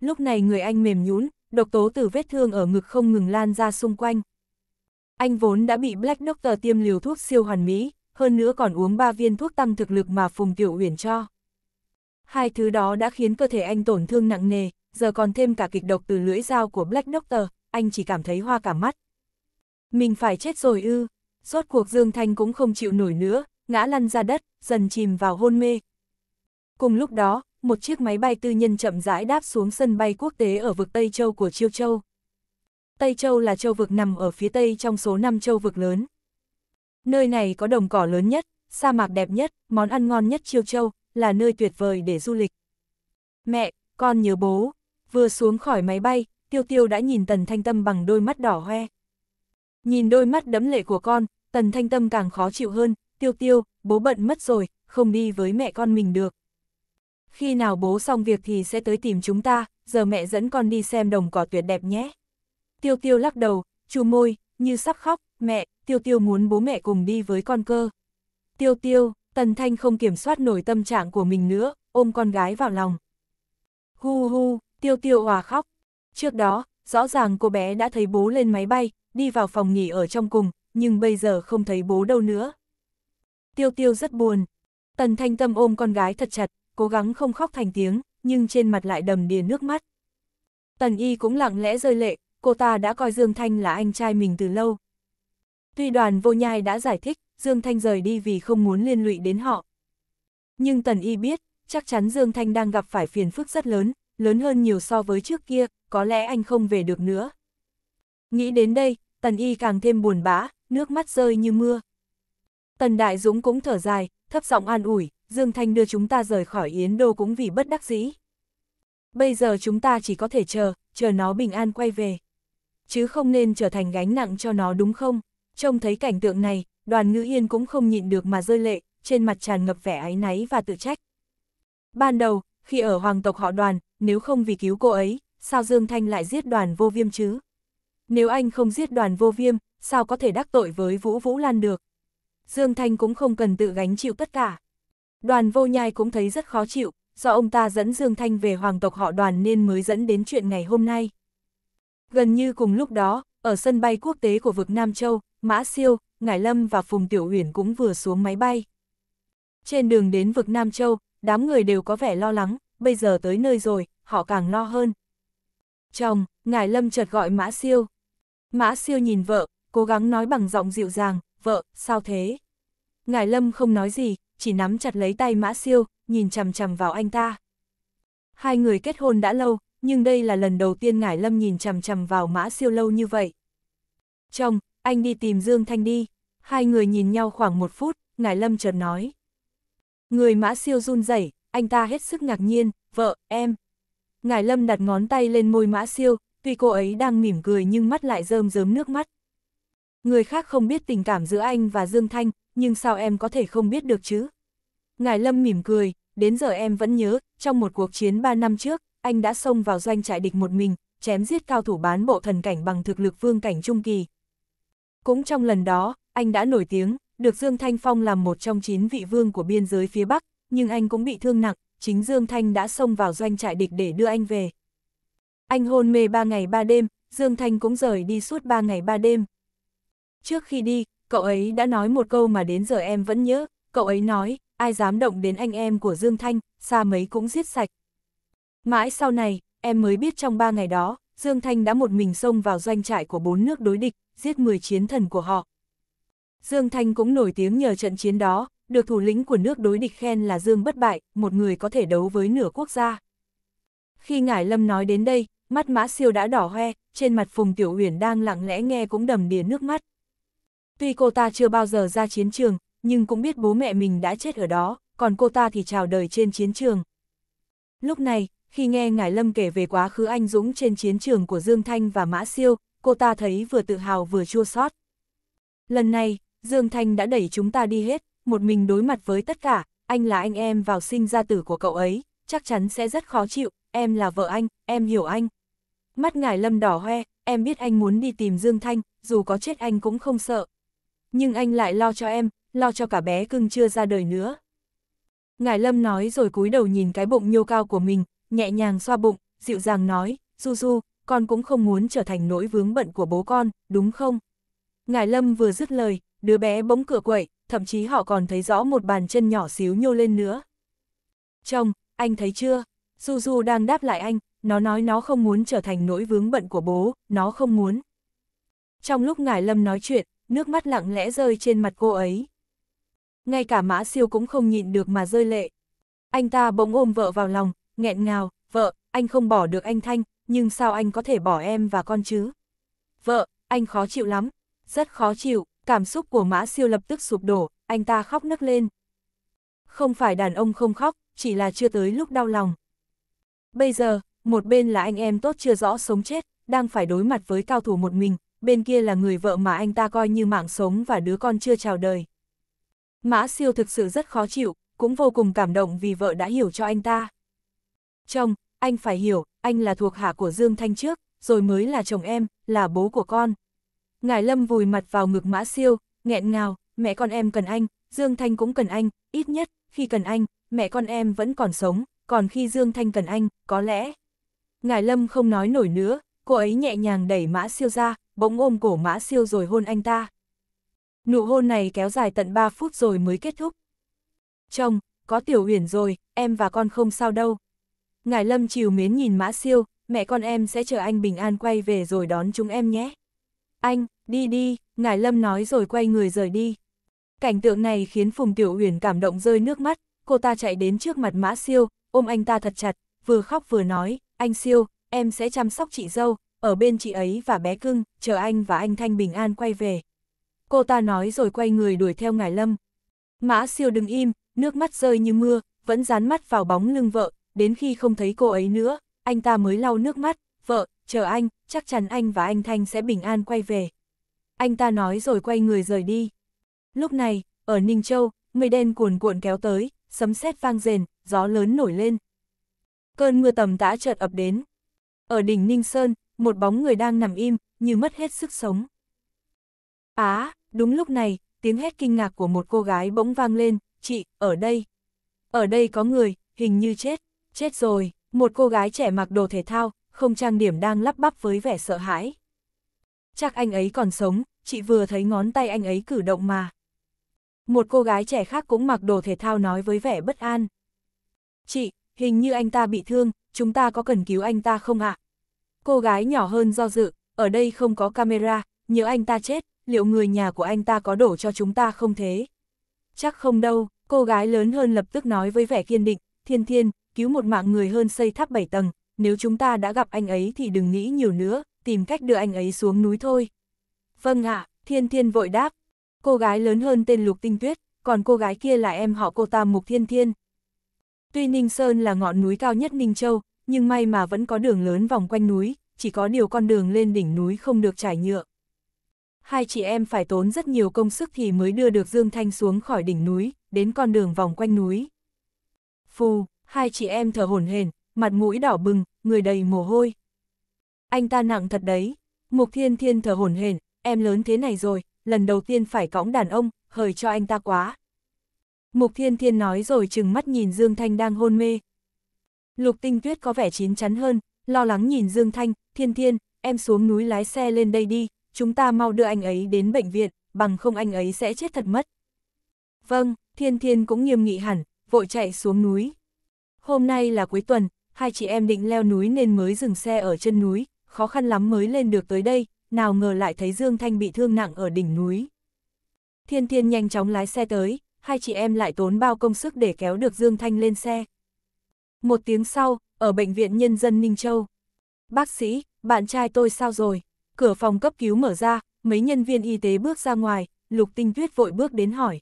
Lúc này người anh mềm nhũn, độc tố từ vết thương ở ngực không ngừng lan ra xung quanh. Anh vốn đã bị Black Doctor tiêm liều thuốc siêu hoàn mỹ, hơn nữa còn uống 3 viên thuốc tăng thực lực mà Phùng Tiểu Uyển cho. Hai thứ đó đã khiến cơ thể anh tổn thương nặng nề, giờ còn thêm cả kịch độc từ lưỡi dao của Black Doctor, anh chỉ cảm thấy hoa cả mắt. Mình phải chết rồi ư, rốt cuộc Dương Thanh cũng không chịu nổi nữa, ngã lăn ra đất, dần chìm vào hôn mê. Cùng lúc đó, một chiếc máy bay tư nhân chậm rãi đáp xuống sân bay quốc tế ở vực Tây Châu của Chiêu Châu. Tây Châu là châu vực nằm ở phía Tây trong số 5 châu vực lớn. Nơi này có đồng cỏ lớn nhất, sa mạc đẹp nhất, món ăn ngon nhất Chiêu Châu, là nơi tuyệt vời để du lịch. Mẹ, con nhớ bố. Vừa xuống khỏi máy bay, Tiêu Tiêu đã nhìn Tần Thanh Tâm bằng đôi mắt đỏ hoe. Nhìn đôi mắt đẫm lệ của con, tần thanh tâm càng khó chịu hơn, tiêu tiêu, bố bận mất rồi, không đi với mẹ con mình được. Khi nào bố xong việc thì sẽ tới tìm chúng ta, giờ mẹ dẫn con đi xem đồng cỏ tuyệt đẹp nhé. Tiêu tiêu lắc đầu, chu môi, như sắp khóc, mẹ, tiêu tiêu muốn bố mẹ cùng đi với con cơ. Tiêu tiêu, tần thanh không kiểm soát nổi tâm trạng của mình nữa, ôm con gái vào lòng. Hu hu, tiêu tiêu hòa khóc. Trước đó, rõ ràng cô bé đã thấy bố lên máy bay, đi vào phòng nghỉ ở trong cùng, nhưng bây giờ không thấy bố đâu nữa. Tiêu tiêu rất buồn. Tần thanh tâm ôm con gái thật chặt, cố gắng không khóc thành tiếng, nhưng trên mặt lại đầm đìa nước mắt. Tần y cũng lặng lẽ rơi lệ, cô ta đã coi Dương Thanh là anh trai mình từ lâu. Tuy đoàn vô nhai đã giải thích, Dương Thanh rời đi vì không muốn liên lụy đến họ. Nhưng Tần y biết, chắc chắn Dương Thanh đang gặp phải phiền phức rất lớn, lớn hơn nhiều so với trước kia, có lẽ anh không về được nữa. Nghĩ đến đây, Tần y càng thêm buồn bã, nước mắt rơi như mưa. Tần Đại Dũng cũng thở dài, thấp giọng an ủi, Dương Thanh đưa chúng ta rời khỏi Yến Đô cũng vì bất đắc dĩ. Bây giờ chúng ta chỉ có thể chờ, chờ nó bình an quay về. Chứ không nên trở thành gánh nặng cho nó đúng không? Trông thấy cảnh tượng này, đoàn ngữ yên cũng không nhịn được mà rơi lệ, trên mặt tràn ngập vẻ áy náy và tự trách. Ban đầu, khi ở hoàng tộc họ đoàn, nếu không vì cứu cô ấy, sao Dương Thanh lại giết đoàn vô viêm chứ? Nếu anh không giết đoàn vô viêm, sao có thể đắc tội với Vũ Vũ Lan được. Dương Thanh cũng không cần tự gánh chịu tất cả. Đoàn vô nhai cũng thấy rất khó chịu, do ông ta dẫn Dương Thanh về hoàng tộc họ đoàn nên mới dẫn đến chuyện ngày hôm nay. Gần như cùng lúc đó, ở sân bay quốc tế của vực Nam Châu, Mã Siêu, Ngải Lâm và Phùng Tiểu Huyền cũng vừa xuống máy bay. Trên đường đến vực Nam Châu, đám người đều có vẻ lo lắng, bây giờ tới nơi rồi, họ càng lo hơn. Chồng, Ngải Lâm chợt gọi Mã Siêu. Mã Siêu nhìn vợ, cố gắng nói bằng giọng dịu dàng, vợ, sao thế? ngài Lâm không nói gì, chỉ nắm chặt lấy tay Mã Siêu, nhìn chằm chằm vào anh ta. Hai người kết hôn đã lâu, nhưng đây là lần đầu tiên ngài Lâm nhìn chằm chằm vào Mã Siêu lâu như vậy. Chồng, anh đi tìm Dương Thanh đi. Hai người nhìn nhau khoảng một phút, ngài Lâm chợt nói. Người Mã Siêu run rẩy, anh ta hết sức ngạc nhiên, vợ, em. ngài Lâm đặt ngón tay lên môi Mã Siêu, tuy cô ấy đang mỉm cười nhưng mắt lại rơm rớm nước mắt người khác không biết tình cảm giữa anh và Dương Thanh, nhưng sao em có thể không biết được chứ? Ngài Lâm mỉm cười, đến giờ em vẫn nhớ, trong một cuộc chiến 3 năm trước, anh đã xông vào doanh trại địch một mình, chém giết cao thủ bán bộ thần cảnh bằng thực lực vương cảnh trung kỳ. Cũng trong lần đó, anh đã nổi tiếng, được Dương Thanh Phong làm một trong 9 vị vương của biên giới phía Bắc, nhưng anh cũng bị thương nặng, chính Dương Thanh đã xông vào doanh trại địch để đưa anh về. Anh hôn mê 3 ngày 3 đêm, Dương Thanh cũng rời đi suốt 3 ngày 3 đêm. Trước khi đi, cậu ấy đã nói một câu mà đến giờ em vẫn nhớ, cậu ấy nói, ai dám động đến anh em của Dương Thanh, xa mấy cũng giết sạch. Mãi sau này, em mới biết trong ba ngày đó, Dương Thanh đã một mình xông vào doanh trại của bốn nước đối địch, giết 10 chiến thần của họ. Dương Thanh cũng nổi tiếng nhờ trận chiến đó, được thủ lĩnh của nước đối địch khen là Dương bất bại, một người có thể đấu với nửa quốc gia. Khi Ngải Lâm nói đến đây, mắt Mã Siêu đã đỏ hoe, trên mặt Phùng Tiểu Uyển đang lặng lẽ nghe cũng đầm đìa nước mắt. Tuy cô ta chưa bao giờ ra chiến trường, nhưng cũng biết bố mẹ mình đã chết ở đó, còn cô ta thì chào đời trên chiến trường. Lúc này, khi nghe Ngải Lâm kể về quá khứ anh dũng trên chiến trường của Dương Thanh và Mã Siêu, cô ta thấy vừa tự hào vừa chua xót. Lần này, Dương Thanh đã đẩy chúng ta đi hết, một mình đối mặt với tất cả, anh là anh em vào sinh ra tử của cậu ấy, chắc chắn sẽ rất khó chịu, em là vợ anh, em hiểu anh. Mắt Ngải Lâm đỏ hoe, em biết anh muốn đi tìm Dương Thanh, dù có chết anh cũng không sợ, nhưng anh lại lo cho em, lo cho cả bé cưng chưa ra đời nữa. Ngài Lâm nói rồi cúi đầu nhìn cái bụng nhô cao của mình, nhẹ nhàng xoa bụng, dịu dàng nói, Du Du, con cũng không muốn trở thành nỗi vướng bận của bố con, đúng không? Ngài Lâm vừa dứt lời, đứa bé bỗng cửa quậy, thậm chí họ còn thấy rõ một bàn chân nhỏ xíu nhô lên nữa. Chồng, anh thấy chưa? Du Du đang đáp lại anh, nó nói nó không muốn trở thành nỗi vướng bận của bố, nó không muốn. Trong lúc Ngài Lâm nói chuyện, nước mắt lặng lẽ rơi trên mặt cô ấy. Ngay cả mã siêu cũng không nhịn được mà rơi lệ. Anh ta bỗng ôm vợ vào lòng, nghẹn ngào, vợ, anh không bỏ được anh Thanh, nhưng sao anh có thể bỏ em và con chứ? Vợ, anh khó chịu lắm, rất khó chịu, cảm xúc của mã siêu lập tức sụp đổ, anh ta khóc nức lên. Không phải đàn ông không khóc, chỉ là chưa tới lúc đau lòng. Bây giờ, một bên là anh em tốt chưa rõ sống chết, đang phải đối mặt với cao thủ một mình, bên kia là người vợ mà anh ta coi như mạng sống và đứa con chưa chào đời. Mã siêu thực sự rất khó chịu, cũng vô cùng cảm động vì vợ đã hiểu cho anh ta. Chồng, anh phải hiểu, anh là thuộc hạ của Dương Thanh trước, rồi mới là chồng em, là bố của con. Ngài Lâm vùi mặt vào ngực Mã Siêu, nghẹn ngào, mẹ con em cần anh, Dương Thanh cũng cần anh, ít nhất, khi cần anh, mẹ con em vẫn còn sống, còn khi Dương Thanh cần anh, có lẽ. Ngài Lâm không nói nổi nữa, cô ấy nhẹ nhàng đẩy Mã Siêu ra, bỗng ôm cổ mã siêu rồi hôn anh ta. Nụ hôn này kéo dài tận 3 phút rồi mới kết thúc. Chồng, có tiểu huyền rồi, em và con không sao đâu. Ngài Lâm chiều mến nhìn mã siêu, mẹ con em sẽ chờ anh bình an quay về rồi đón chúng em nhé. Anh, đi đi, Ngài Lâm nói rồi quay người rời đi. Cảnh tượng này khiến Phùng Tiểu Huyền cảm động rơi nước mắt, cô ta chạy đến trước mặt Mã Siêu, ôm anh ta thật chặt, vừa khóc vừa nói, anh Siêu, em sẽ chăm sóc chị dâu, ở bên chị ấy và bé cưng, chờ anh và anh Thanh bình an quay về. Cô ta nói rồi quay người đuổi theo ngài Lâm. Mã siêu đứng im, nước mắt rơi như mưa, vẫn dán mắt vào bóng lưng vợ, đến khi không thấy cô ấy nữa, anh ta mới lau nước mắt, vợ, chờ anh, chắc chắn anh và anh Thanh sẽ bình an quay về. Anh ta nói rồi quay người rời đi. Lúc này, ở Ninh Châu, mây đen cuồn cuộn kéo tới, sấm sét vang rền, gió lớn nổi lên. Cơn mưa tầm tã chợt ập đến. Ở đỉnh Ninh Sơn, một bóng người đang nằm im, như mất hết sức sống. Á, à, đúng lúc này, tiếng hét kinh ngạc của một cô gái bỗng vang lên, chị, ở đây. Ở đây có người, hình như chết, chết rồi, một cô gái trẻ mặc đồ thể thao, không trang điểm đang lắp bắp với vẻ sợ hãi. Chắc anh ấy còn sống, chị vừa thấy ngón tay anh ấy cử động mà. Một cô gái trẻ khác cũng mặc đồ thể thao nói với vẻ bất an. Chị, hình như anh ta bị thương, chúng ta có cần cứu anh ta không ạ? À? Cô gái nhỏ hơn do dự, ở đây không có camera, nhớ anh ta chết, liệu người nhà của anh ta có đổ cho chúng ta không thế? Chắc không đâu, cô gái lớn hơn lập tức nói với vẻ kiên định, thiên thiên, cứu một mạng người hơn xây tháp 7 tầng, nếu chúng ta đã gặp anh ấy thì đừng nghĩ nhiều nữa, tìm cách đưa anh ấy xuống núi thôi. Vâng ạ, thiên thiên vội đáp. Cô gái lớn hơn tên Lục Tinh Tuyết, còn cô gái kia là em họ cô ta Mục Thiên Thiên. Tuy Ninh Sơn là ngọn núi cao nhất Ninh Châu, nhưng may mà vẫn có đường lớn vòng quanh núi, chỉ có điều con đường lên đỉnh núi không được trải nhựa. Hai chị em phải tốn rất nhiều công sức thì mới đưa được Dương Thanh xuống khỏi đỉnh núi, đến con đường vòng quanh núi. Phù, hai chị em thở hổn hển, mặt mũi đỏ bừng, người đầy mồ hôi. Anh ta nặng thật đấy, Mục Thiên Thiên thở hổn hển, em lớn thế này rồi, lần đầu tiên phải cõng đàn ông, hời cho anh ta quá. Mục Thiên Thiên nói rồi chừng mắt nhìn Dương Thanh đang hôn mê, Lục Tinh Tuyết có vẻ chín chắn hơn, lo lắng nhìn Dương Thanh, thiên thiên, em xuống núi lái xe lên đây đi, chúng ta mau đưa anh ấy đến bệnh viện, bằng không anh ấy sẽ chết thật mất. Vâng, thiên thiên cũng nghiêm nghị hẳn, vội chạy xuống núi. Hôm nay là cuối tuần, hai chị em định leo núi nên mới dừng xe ở chân núi, khó khăn lắm mới lên được tới đây, nào ngờ lại thấy Dương Thanh bị thương nặng ở đỉnh núi. Thiên thiên nhanh chóng lái xe tới, hai chị em lại tốn bao công sức để kéo được Dương Thanh lên xe. Một tiếng sau, ở Bệnh viện Nhân dân Ninh Châu. Bác sĩ, bạn trai tôi sao rồi? Cửa phòng cấp cứu mở ra, mấy nhân viên y tế bước ra ngoài, Lục Tinh Tuyết vội bước đến hỏi.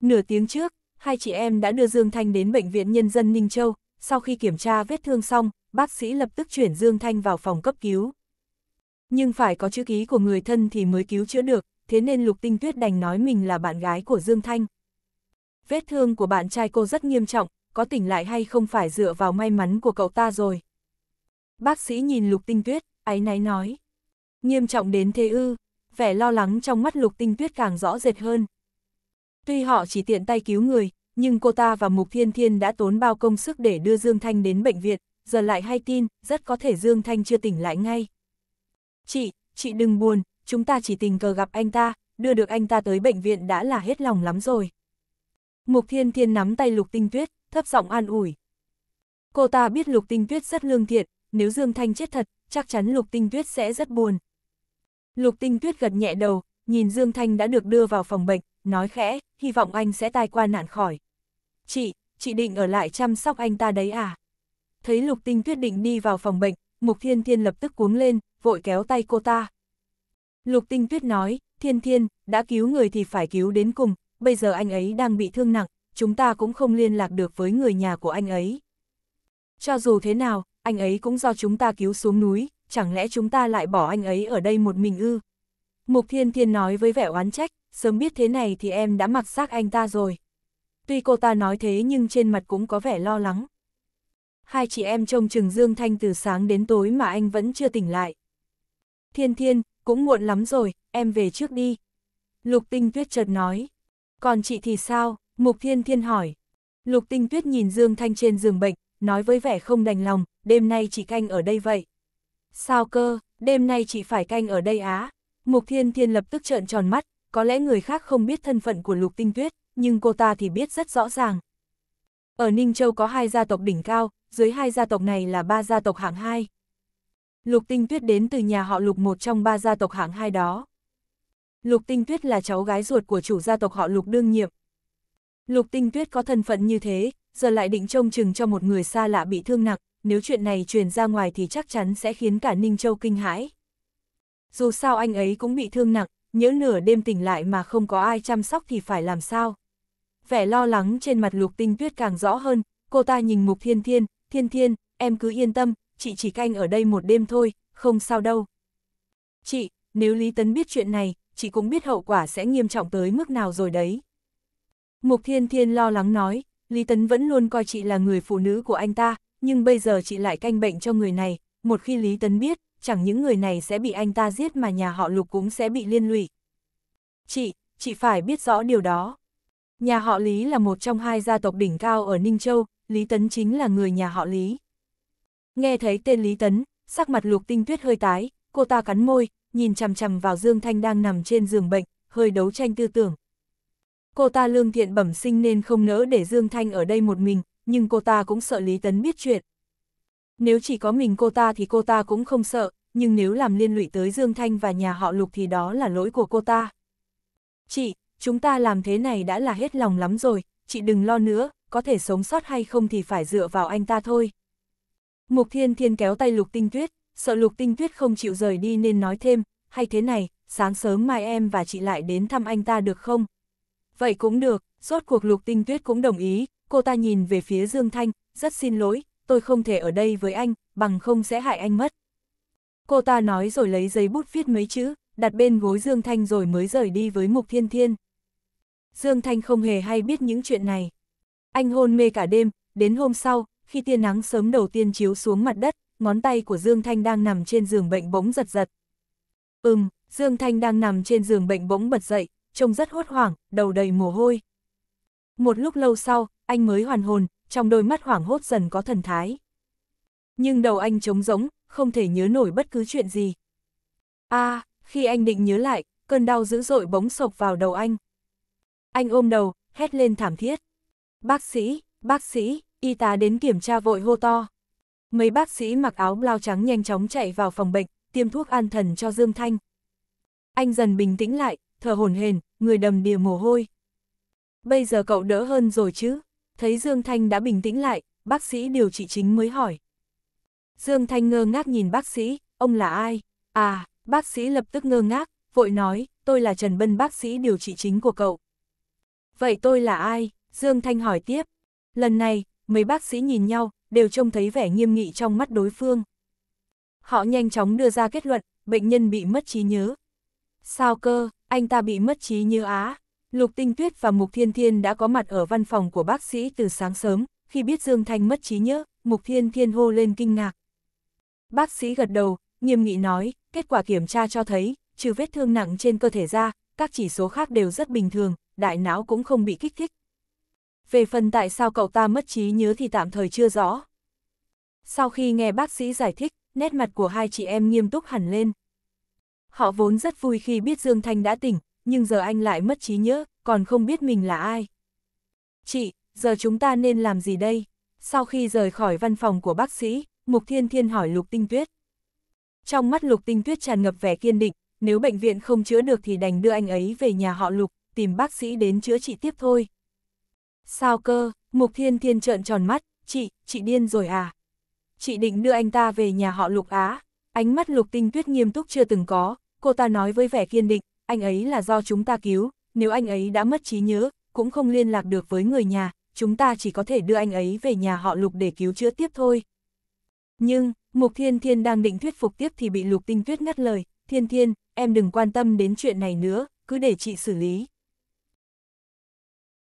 Nửa tiếng trước, hai chị em đã đưa Dương Thanh đến Bệnh viện Nhân dân Ninh Châu, sau khi kiểm tra vết thương xong, bác sĩ lập tức chuyển Dương Thanh vào phòng cấp cứu. Nhưng phải có chữ ký của người thân thì mới cứu chữa được, thế nên Lục Tinh Tuyết đành nói mình là bạn gái của Dương Thanh. Vết thương của bạn trai cô rất nghiêm trọng, có tỉnh lại hay không phải dựa vào may mắn của cậu ta rồi. Bác sĩ nhìn lục tinh tuyết, áy náy nói. Nghiêm trọng đến thế ư, vẻ lo lắng trong mắt lục tinh tuyết càng rõ rệt hơn. Tuy họ chỉ tiện tay cứu người, nhưng cô ta và Mục Thiên Thiên đã tốn bao công sức để đưa Dương Thanh đến bệnh viện, giờ lại hay tin, rất có thể Dương Thanh chưa tỉnh lại ngay. Chị, chị đừng buồn, chúng ta chỉ tình cờ gặp anh ta, đưa được anh ta tới bệnh viện đã là hết lòng lắm rồi. Mục Thiên Thiên nắm tay Lục Tinh Tuyết, thấp giọng an ủi. Cô ta biết Lục Tinh Tuyết rất lương thiện, nếu Dương Thanh chết thật, chắc chắn Lục Tinh Tuyết sẽ rất buồn. Lục Tinh Tuyết gật nhẹ đầu, nhìn Dương Thanh đã được đưa vào phòng bệnh, nói khẽ, hy vọng anh sẽ tai qua nạn khỏi. Chị, chị định ở lại chăm sóc anh ta đấy à? Thấy Lục Tinh Tuyết định đi vào phòng bệnh, Mục Thiên Thiên lập tức cuống lên, vội kéo tay cô ta. Lục Tinh Tuyết nói, Thiên Thiên, đã cứu người thì phải cứu đến cùng, bây giờ anh ấy đang bị thương nặng, chúng ta cũng không liên lạc được với người nhà của anh ấy. Cho dù thế nào, anh ấy cũng do chúng ta cứu xuống núi, chẳng lẽ chúng ta lại bỏ anh ấy ở đây một mình ư? Mục Thiên Thiên nói với vẻ oán trách, sớm biết thế này thì em đã mặc xác anh ta rồi. Tuy cô ta nói thế nhưng trên mặt cũng có vẻ lo lắng. Hai chị em trông chừng Dương Thanh từ sáng đến tối mà anh vẫn chưa tỉnh lại. Thiên Thiên, cũng muộn lắm rồi, em về trước đi. Lục Tinh Tuyết chợt nói. Còn chị thì sao? Mục Thiên Thiên hỏi. Lục Tinh Tuyết nhìn Dương Thanh trên giường bệnh, nói với vẻ không đành lòng, đêm nay chỉ canh ở đây vậy. Sao cơ, đêm nay chỉ phải canh ở đây á? Mục Thiên Thiên lập tức trợn tròn mắt, có lẽ người khác không biết thân phận của Lục Tinh Tuyết, nhưng cô ta thì biết rất rõ ràng. Ở Ninh Châu có hai gia tộc đỉnh cao, dưới hai gia tộc này là ba gia tộc hạng hai. Lục Tinh Tuyết đến từ nhà họ Lục một trong ba gia tộc hạng hai đó. Lục Tinh Tuyết là cháu gái ruột của chủ gia tộc họ Lục đương nhiệm, Lục Tinh Tuyết có thân phận như thế, giờ lại định trông chừng cho một người xa lạ bị thương nặng, nếu chuyện này truyền ra ngoài thì chắc chắn sẽ khiến cả Ninh Châu kinh hãi. Dù sao anh ấy cũng bị thương nặng, nhỡ nửa đêm tỉnh lại mà không có ai chăm sóc thì phải làm sao. Vẻ lo lắng trên mặt Lục Tinh Tuyết càng rõ hơn, cô ta nhìn Mục Thiên Thiên, Thiên Thiên, em cứ yên tâm, chị chỉ canh ở đây một đêm thôi, không sao đâu. Chị, nếu Lý Tấn biết chuyện này, chị cũng biết hậu quả sẽ nghiêm trọng tới mức nào rồi đấy. Mục Thiên Thiên lo lắng nói, Lý Tấn vẫn luôn coi chị là người phụ nữ của anh ta, nhưng bây giờ chị lại canh bệnh cho người này, một khi Lý Tấn biết, chẳng những người này sẽ bị anh ta giết mà nhà họ Lục cũng sẽ bị liên lụy. Chị, chị phải biết rõ điều đó. Nhà họ Lý là một trong hai gia tộc đỉnh cao ở Ninh Châu, Lý Tấn chính là người nhà họ Lý. Nghe thấy tên Lý Tấn, sắc mặt Lục Tinh Tuyết hơi tái, cô ta cắn môi, nhìn chằm chằm vào Dương Thanh đang nằm trên giường bệnh, hơi đấu tranh tư tưởng. Cô ta lương thiện bẩm sinh nên không nỡ để Dương Thanh ở đây một mình, nhưng cô ta cũng sợ Lý Tấn biết chuyện. Nếu chỉ có mình cô ta thì cô ta cũng không sợ, nhưng nếu làm liên lụy tới Dương Thanh và nhà họ Lục thì đó là lỗi của cô ta. Chị, chúng ta làm thế này đã là hết lòng lắm rồi, chị đừng lo nữa, có thể sống sót hay không thì phải dựa vào anh ta thôi. Mục Thiên Thiên kéo tay Lục Tinh Tuyết, sợ Lục Tinh Tuyết không chịu rời đi nên nói thêm, hay thế này, sáng sớm mai em và chị lại đến thăm anh ta được không? vậy cũng được, rốt cuộc lục tinh tuyết cũng đồng ý, cô ta nhìn về phía Dương Thanh, rất xin lỗi, tôi không thể ở đây với anh, bằng không sẽ hại anh mất. Cô ta nói rồi lấy giấy bút viết mấy chữ, đặt bên gối Dương Thanh rồi mới rời đi với Mục Thiên Thiên. Dương Thanh không hề hay biết những chuyện này. Anh hôn mê cả đêm, đến hôm sau, khi tia nắng sớm đầu tiên chiếu xuống mặt đất, ngón tay của Dương Thanh đang nằm trên giường bệnh bỗng giật giật. Ừm, Dương Thanh đang nằm trên giường bệnh bỗng bật dậy, trông rất hốt hoảng, đầu đầy mồ hôi. Một lúc lâu sau, anh mới hoàn hồn, trong đôi mắt hoảng hốt dần có thần thái. Nhưng đầu anh trống rỗng, không thể nhớ nổi bất cứ chuyện gì. a à, khi anh định nhớ lại, cơn đau dữ dội bóng sộc vào đầu anh. Anh ôm đầu, hét lên thảm thiết. Bác sĩ, bác sĩ, y tá đến kiểm tra vội hô to. Mấy bác sĩ mặc áo blau trắng nhanh chóng chạy vào phòng bệnh, tiêm thuốc an thần cho Dương Thanh. Anh dần bình tĩnh lại, thở hổn hển, người đầm đìa mồ hôi. Bây giờ cậu đỡ hơn rồi chứ? Thấy Dương Thanh đã bình tĩnh lại, bác sĩ điều trị chính mới hỏi. Dương Thanh ngơ ngác nhìn bác sĩ, ông là ai? À, bác sĩ lập tức ngơ ngác, vội nói, tôi là Trần Bân bác sĩ điều trị chính của cậu. Vậy tôi là ai? Dương Thanh hỏi tiếp. Lần này, mấy bác sĩ nhìn nhau, đều trông thấy vẻ nghiêm nghị trong mắt đối phương. Họ nhanh chóng đưa ra kết luận, bệnh nhân bị mất trí nhớ. Sao cơ, anh ta bị mất trí như á. Lục Tinh Tuyết và Mục Thiên Thiên đã có mặt ở văn phòng của bác sĩ từ sáng sớm, khi biết Dương Thanh mất trí nhớ, Mục Thiên Thiên hô lên kinh ngạc. Bác sĩ gật đầu, nghiêm nghị nói, kết quả kiểm tra cho thấy, trừ vết thương nặng trên cơ thể ra, các chỉ số khác đều rất bình thường, đại não cũng không bị kích thích. Về phần tại sao cậu ta mất trí nhớ thì tạm thời chưa rõ. Sau khi nghe bác sĩ giải thích, nét mặt của hai chị em nghiêm túc hẳn lên. Họ vốn rất vui khi biết Dương Thanh đã tỉnh, nhưng giờ anh lại mất trí nhớ, còn không biết mình là ai. Chị, giờ chúng ta nên làm gì đây? Sau khi rời khỏi văn phòng của bác sĩ, Mục Thiên Thiên hỏi Lục Tinh Tuyết. Trong mắt Lục Tinh Tuyết tràn ngập vẻ kiên định, nếu bệnh viện không chữa được thì đành đưa anh ấy về nhà họ Lục, tìm bác sĩ đến chữa trị tiếp thôi. Sao cơ, Mục Thiên Thiên trợn tròn mắt, chị, chị điên rồi à? Chị định đưa anh ta về nhà họ Lục Á, ánh mắt Lục Tinh Tuyết nghiêm túc chưa từng có, cô ta nói với vẻ kiên định, anh ấy là do chúng ta cứu, nếu anh ấy đã mất trí nhớ, cũng không liên lạc được với người nhà, chúng ta chỉ có thể đưa anh ấy về nhà họ Lục để cứu chữa tiếp thôi. Nhưng, Mục Thiên Thiên đang định thuyết phục tiếp thì bị Lục Tinh Tuyết ngắt lời, Thiên Thiên, em đừng quan tâm đến chuyện này nữa, cứ để chị xử lý.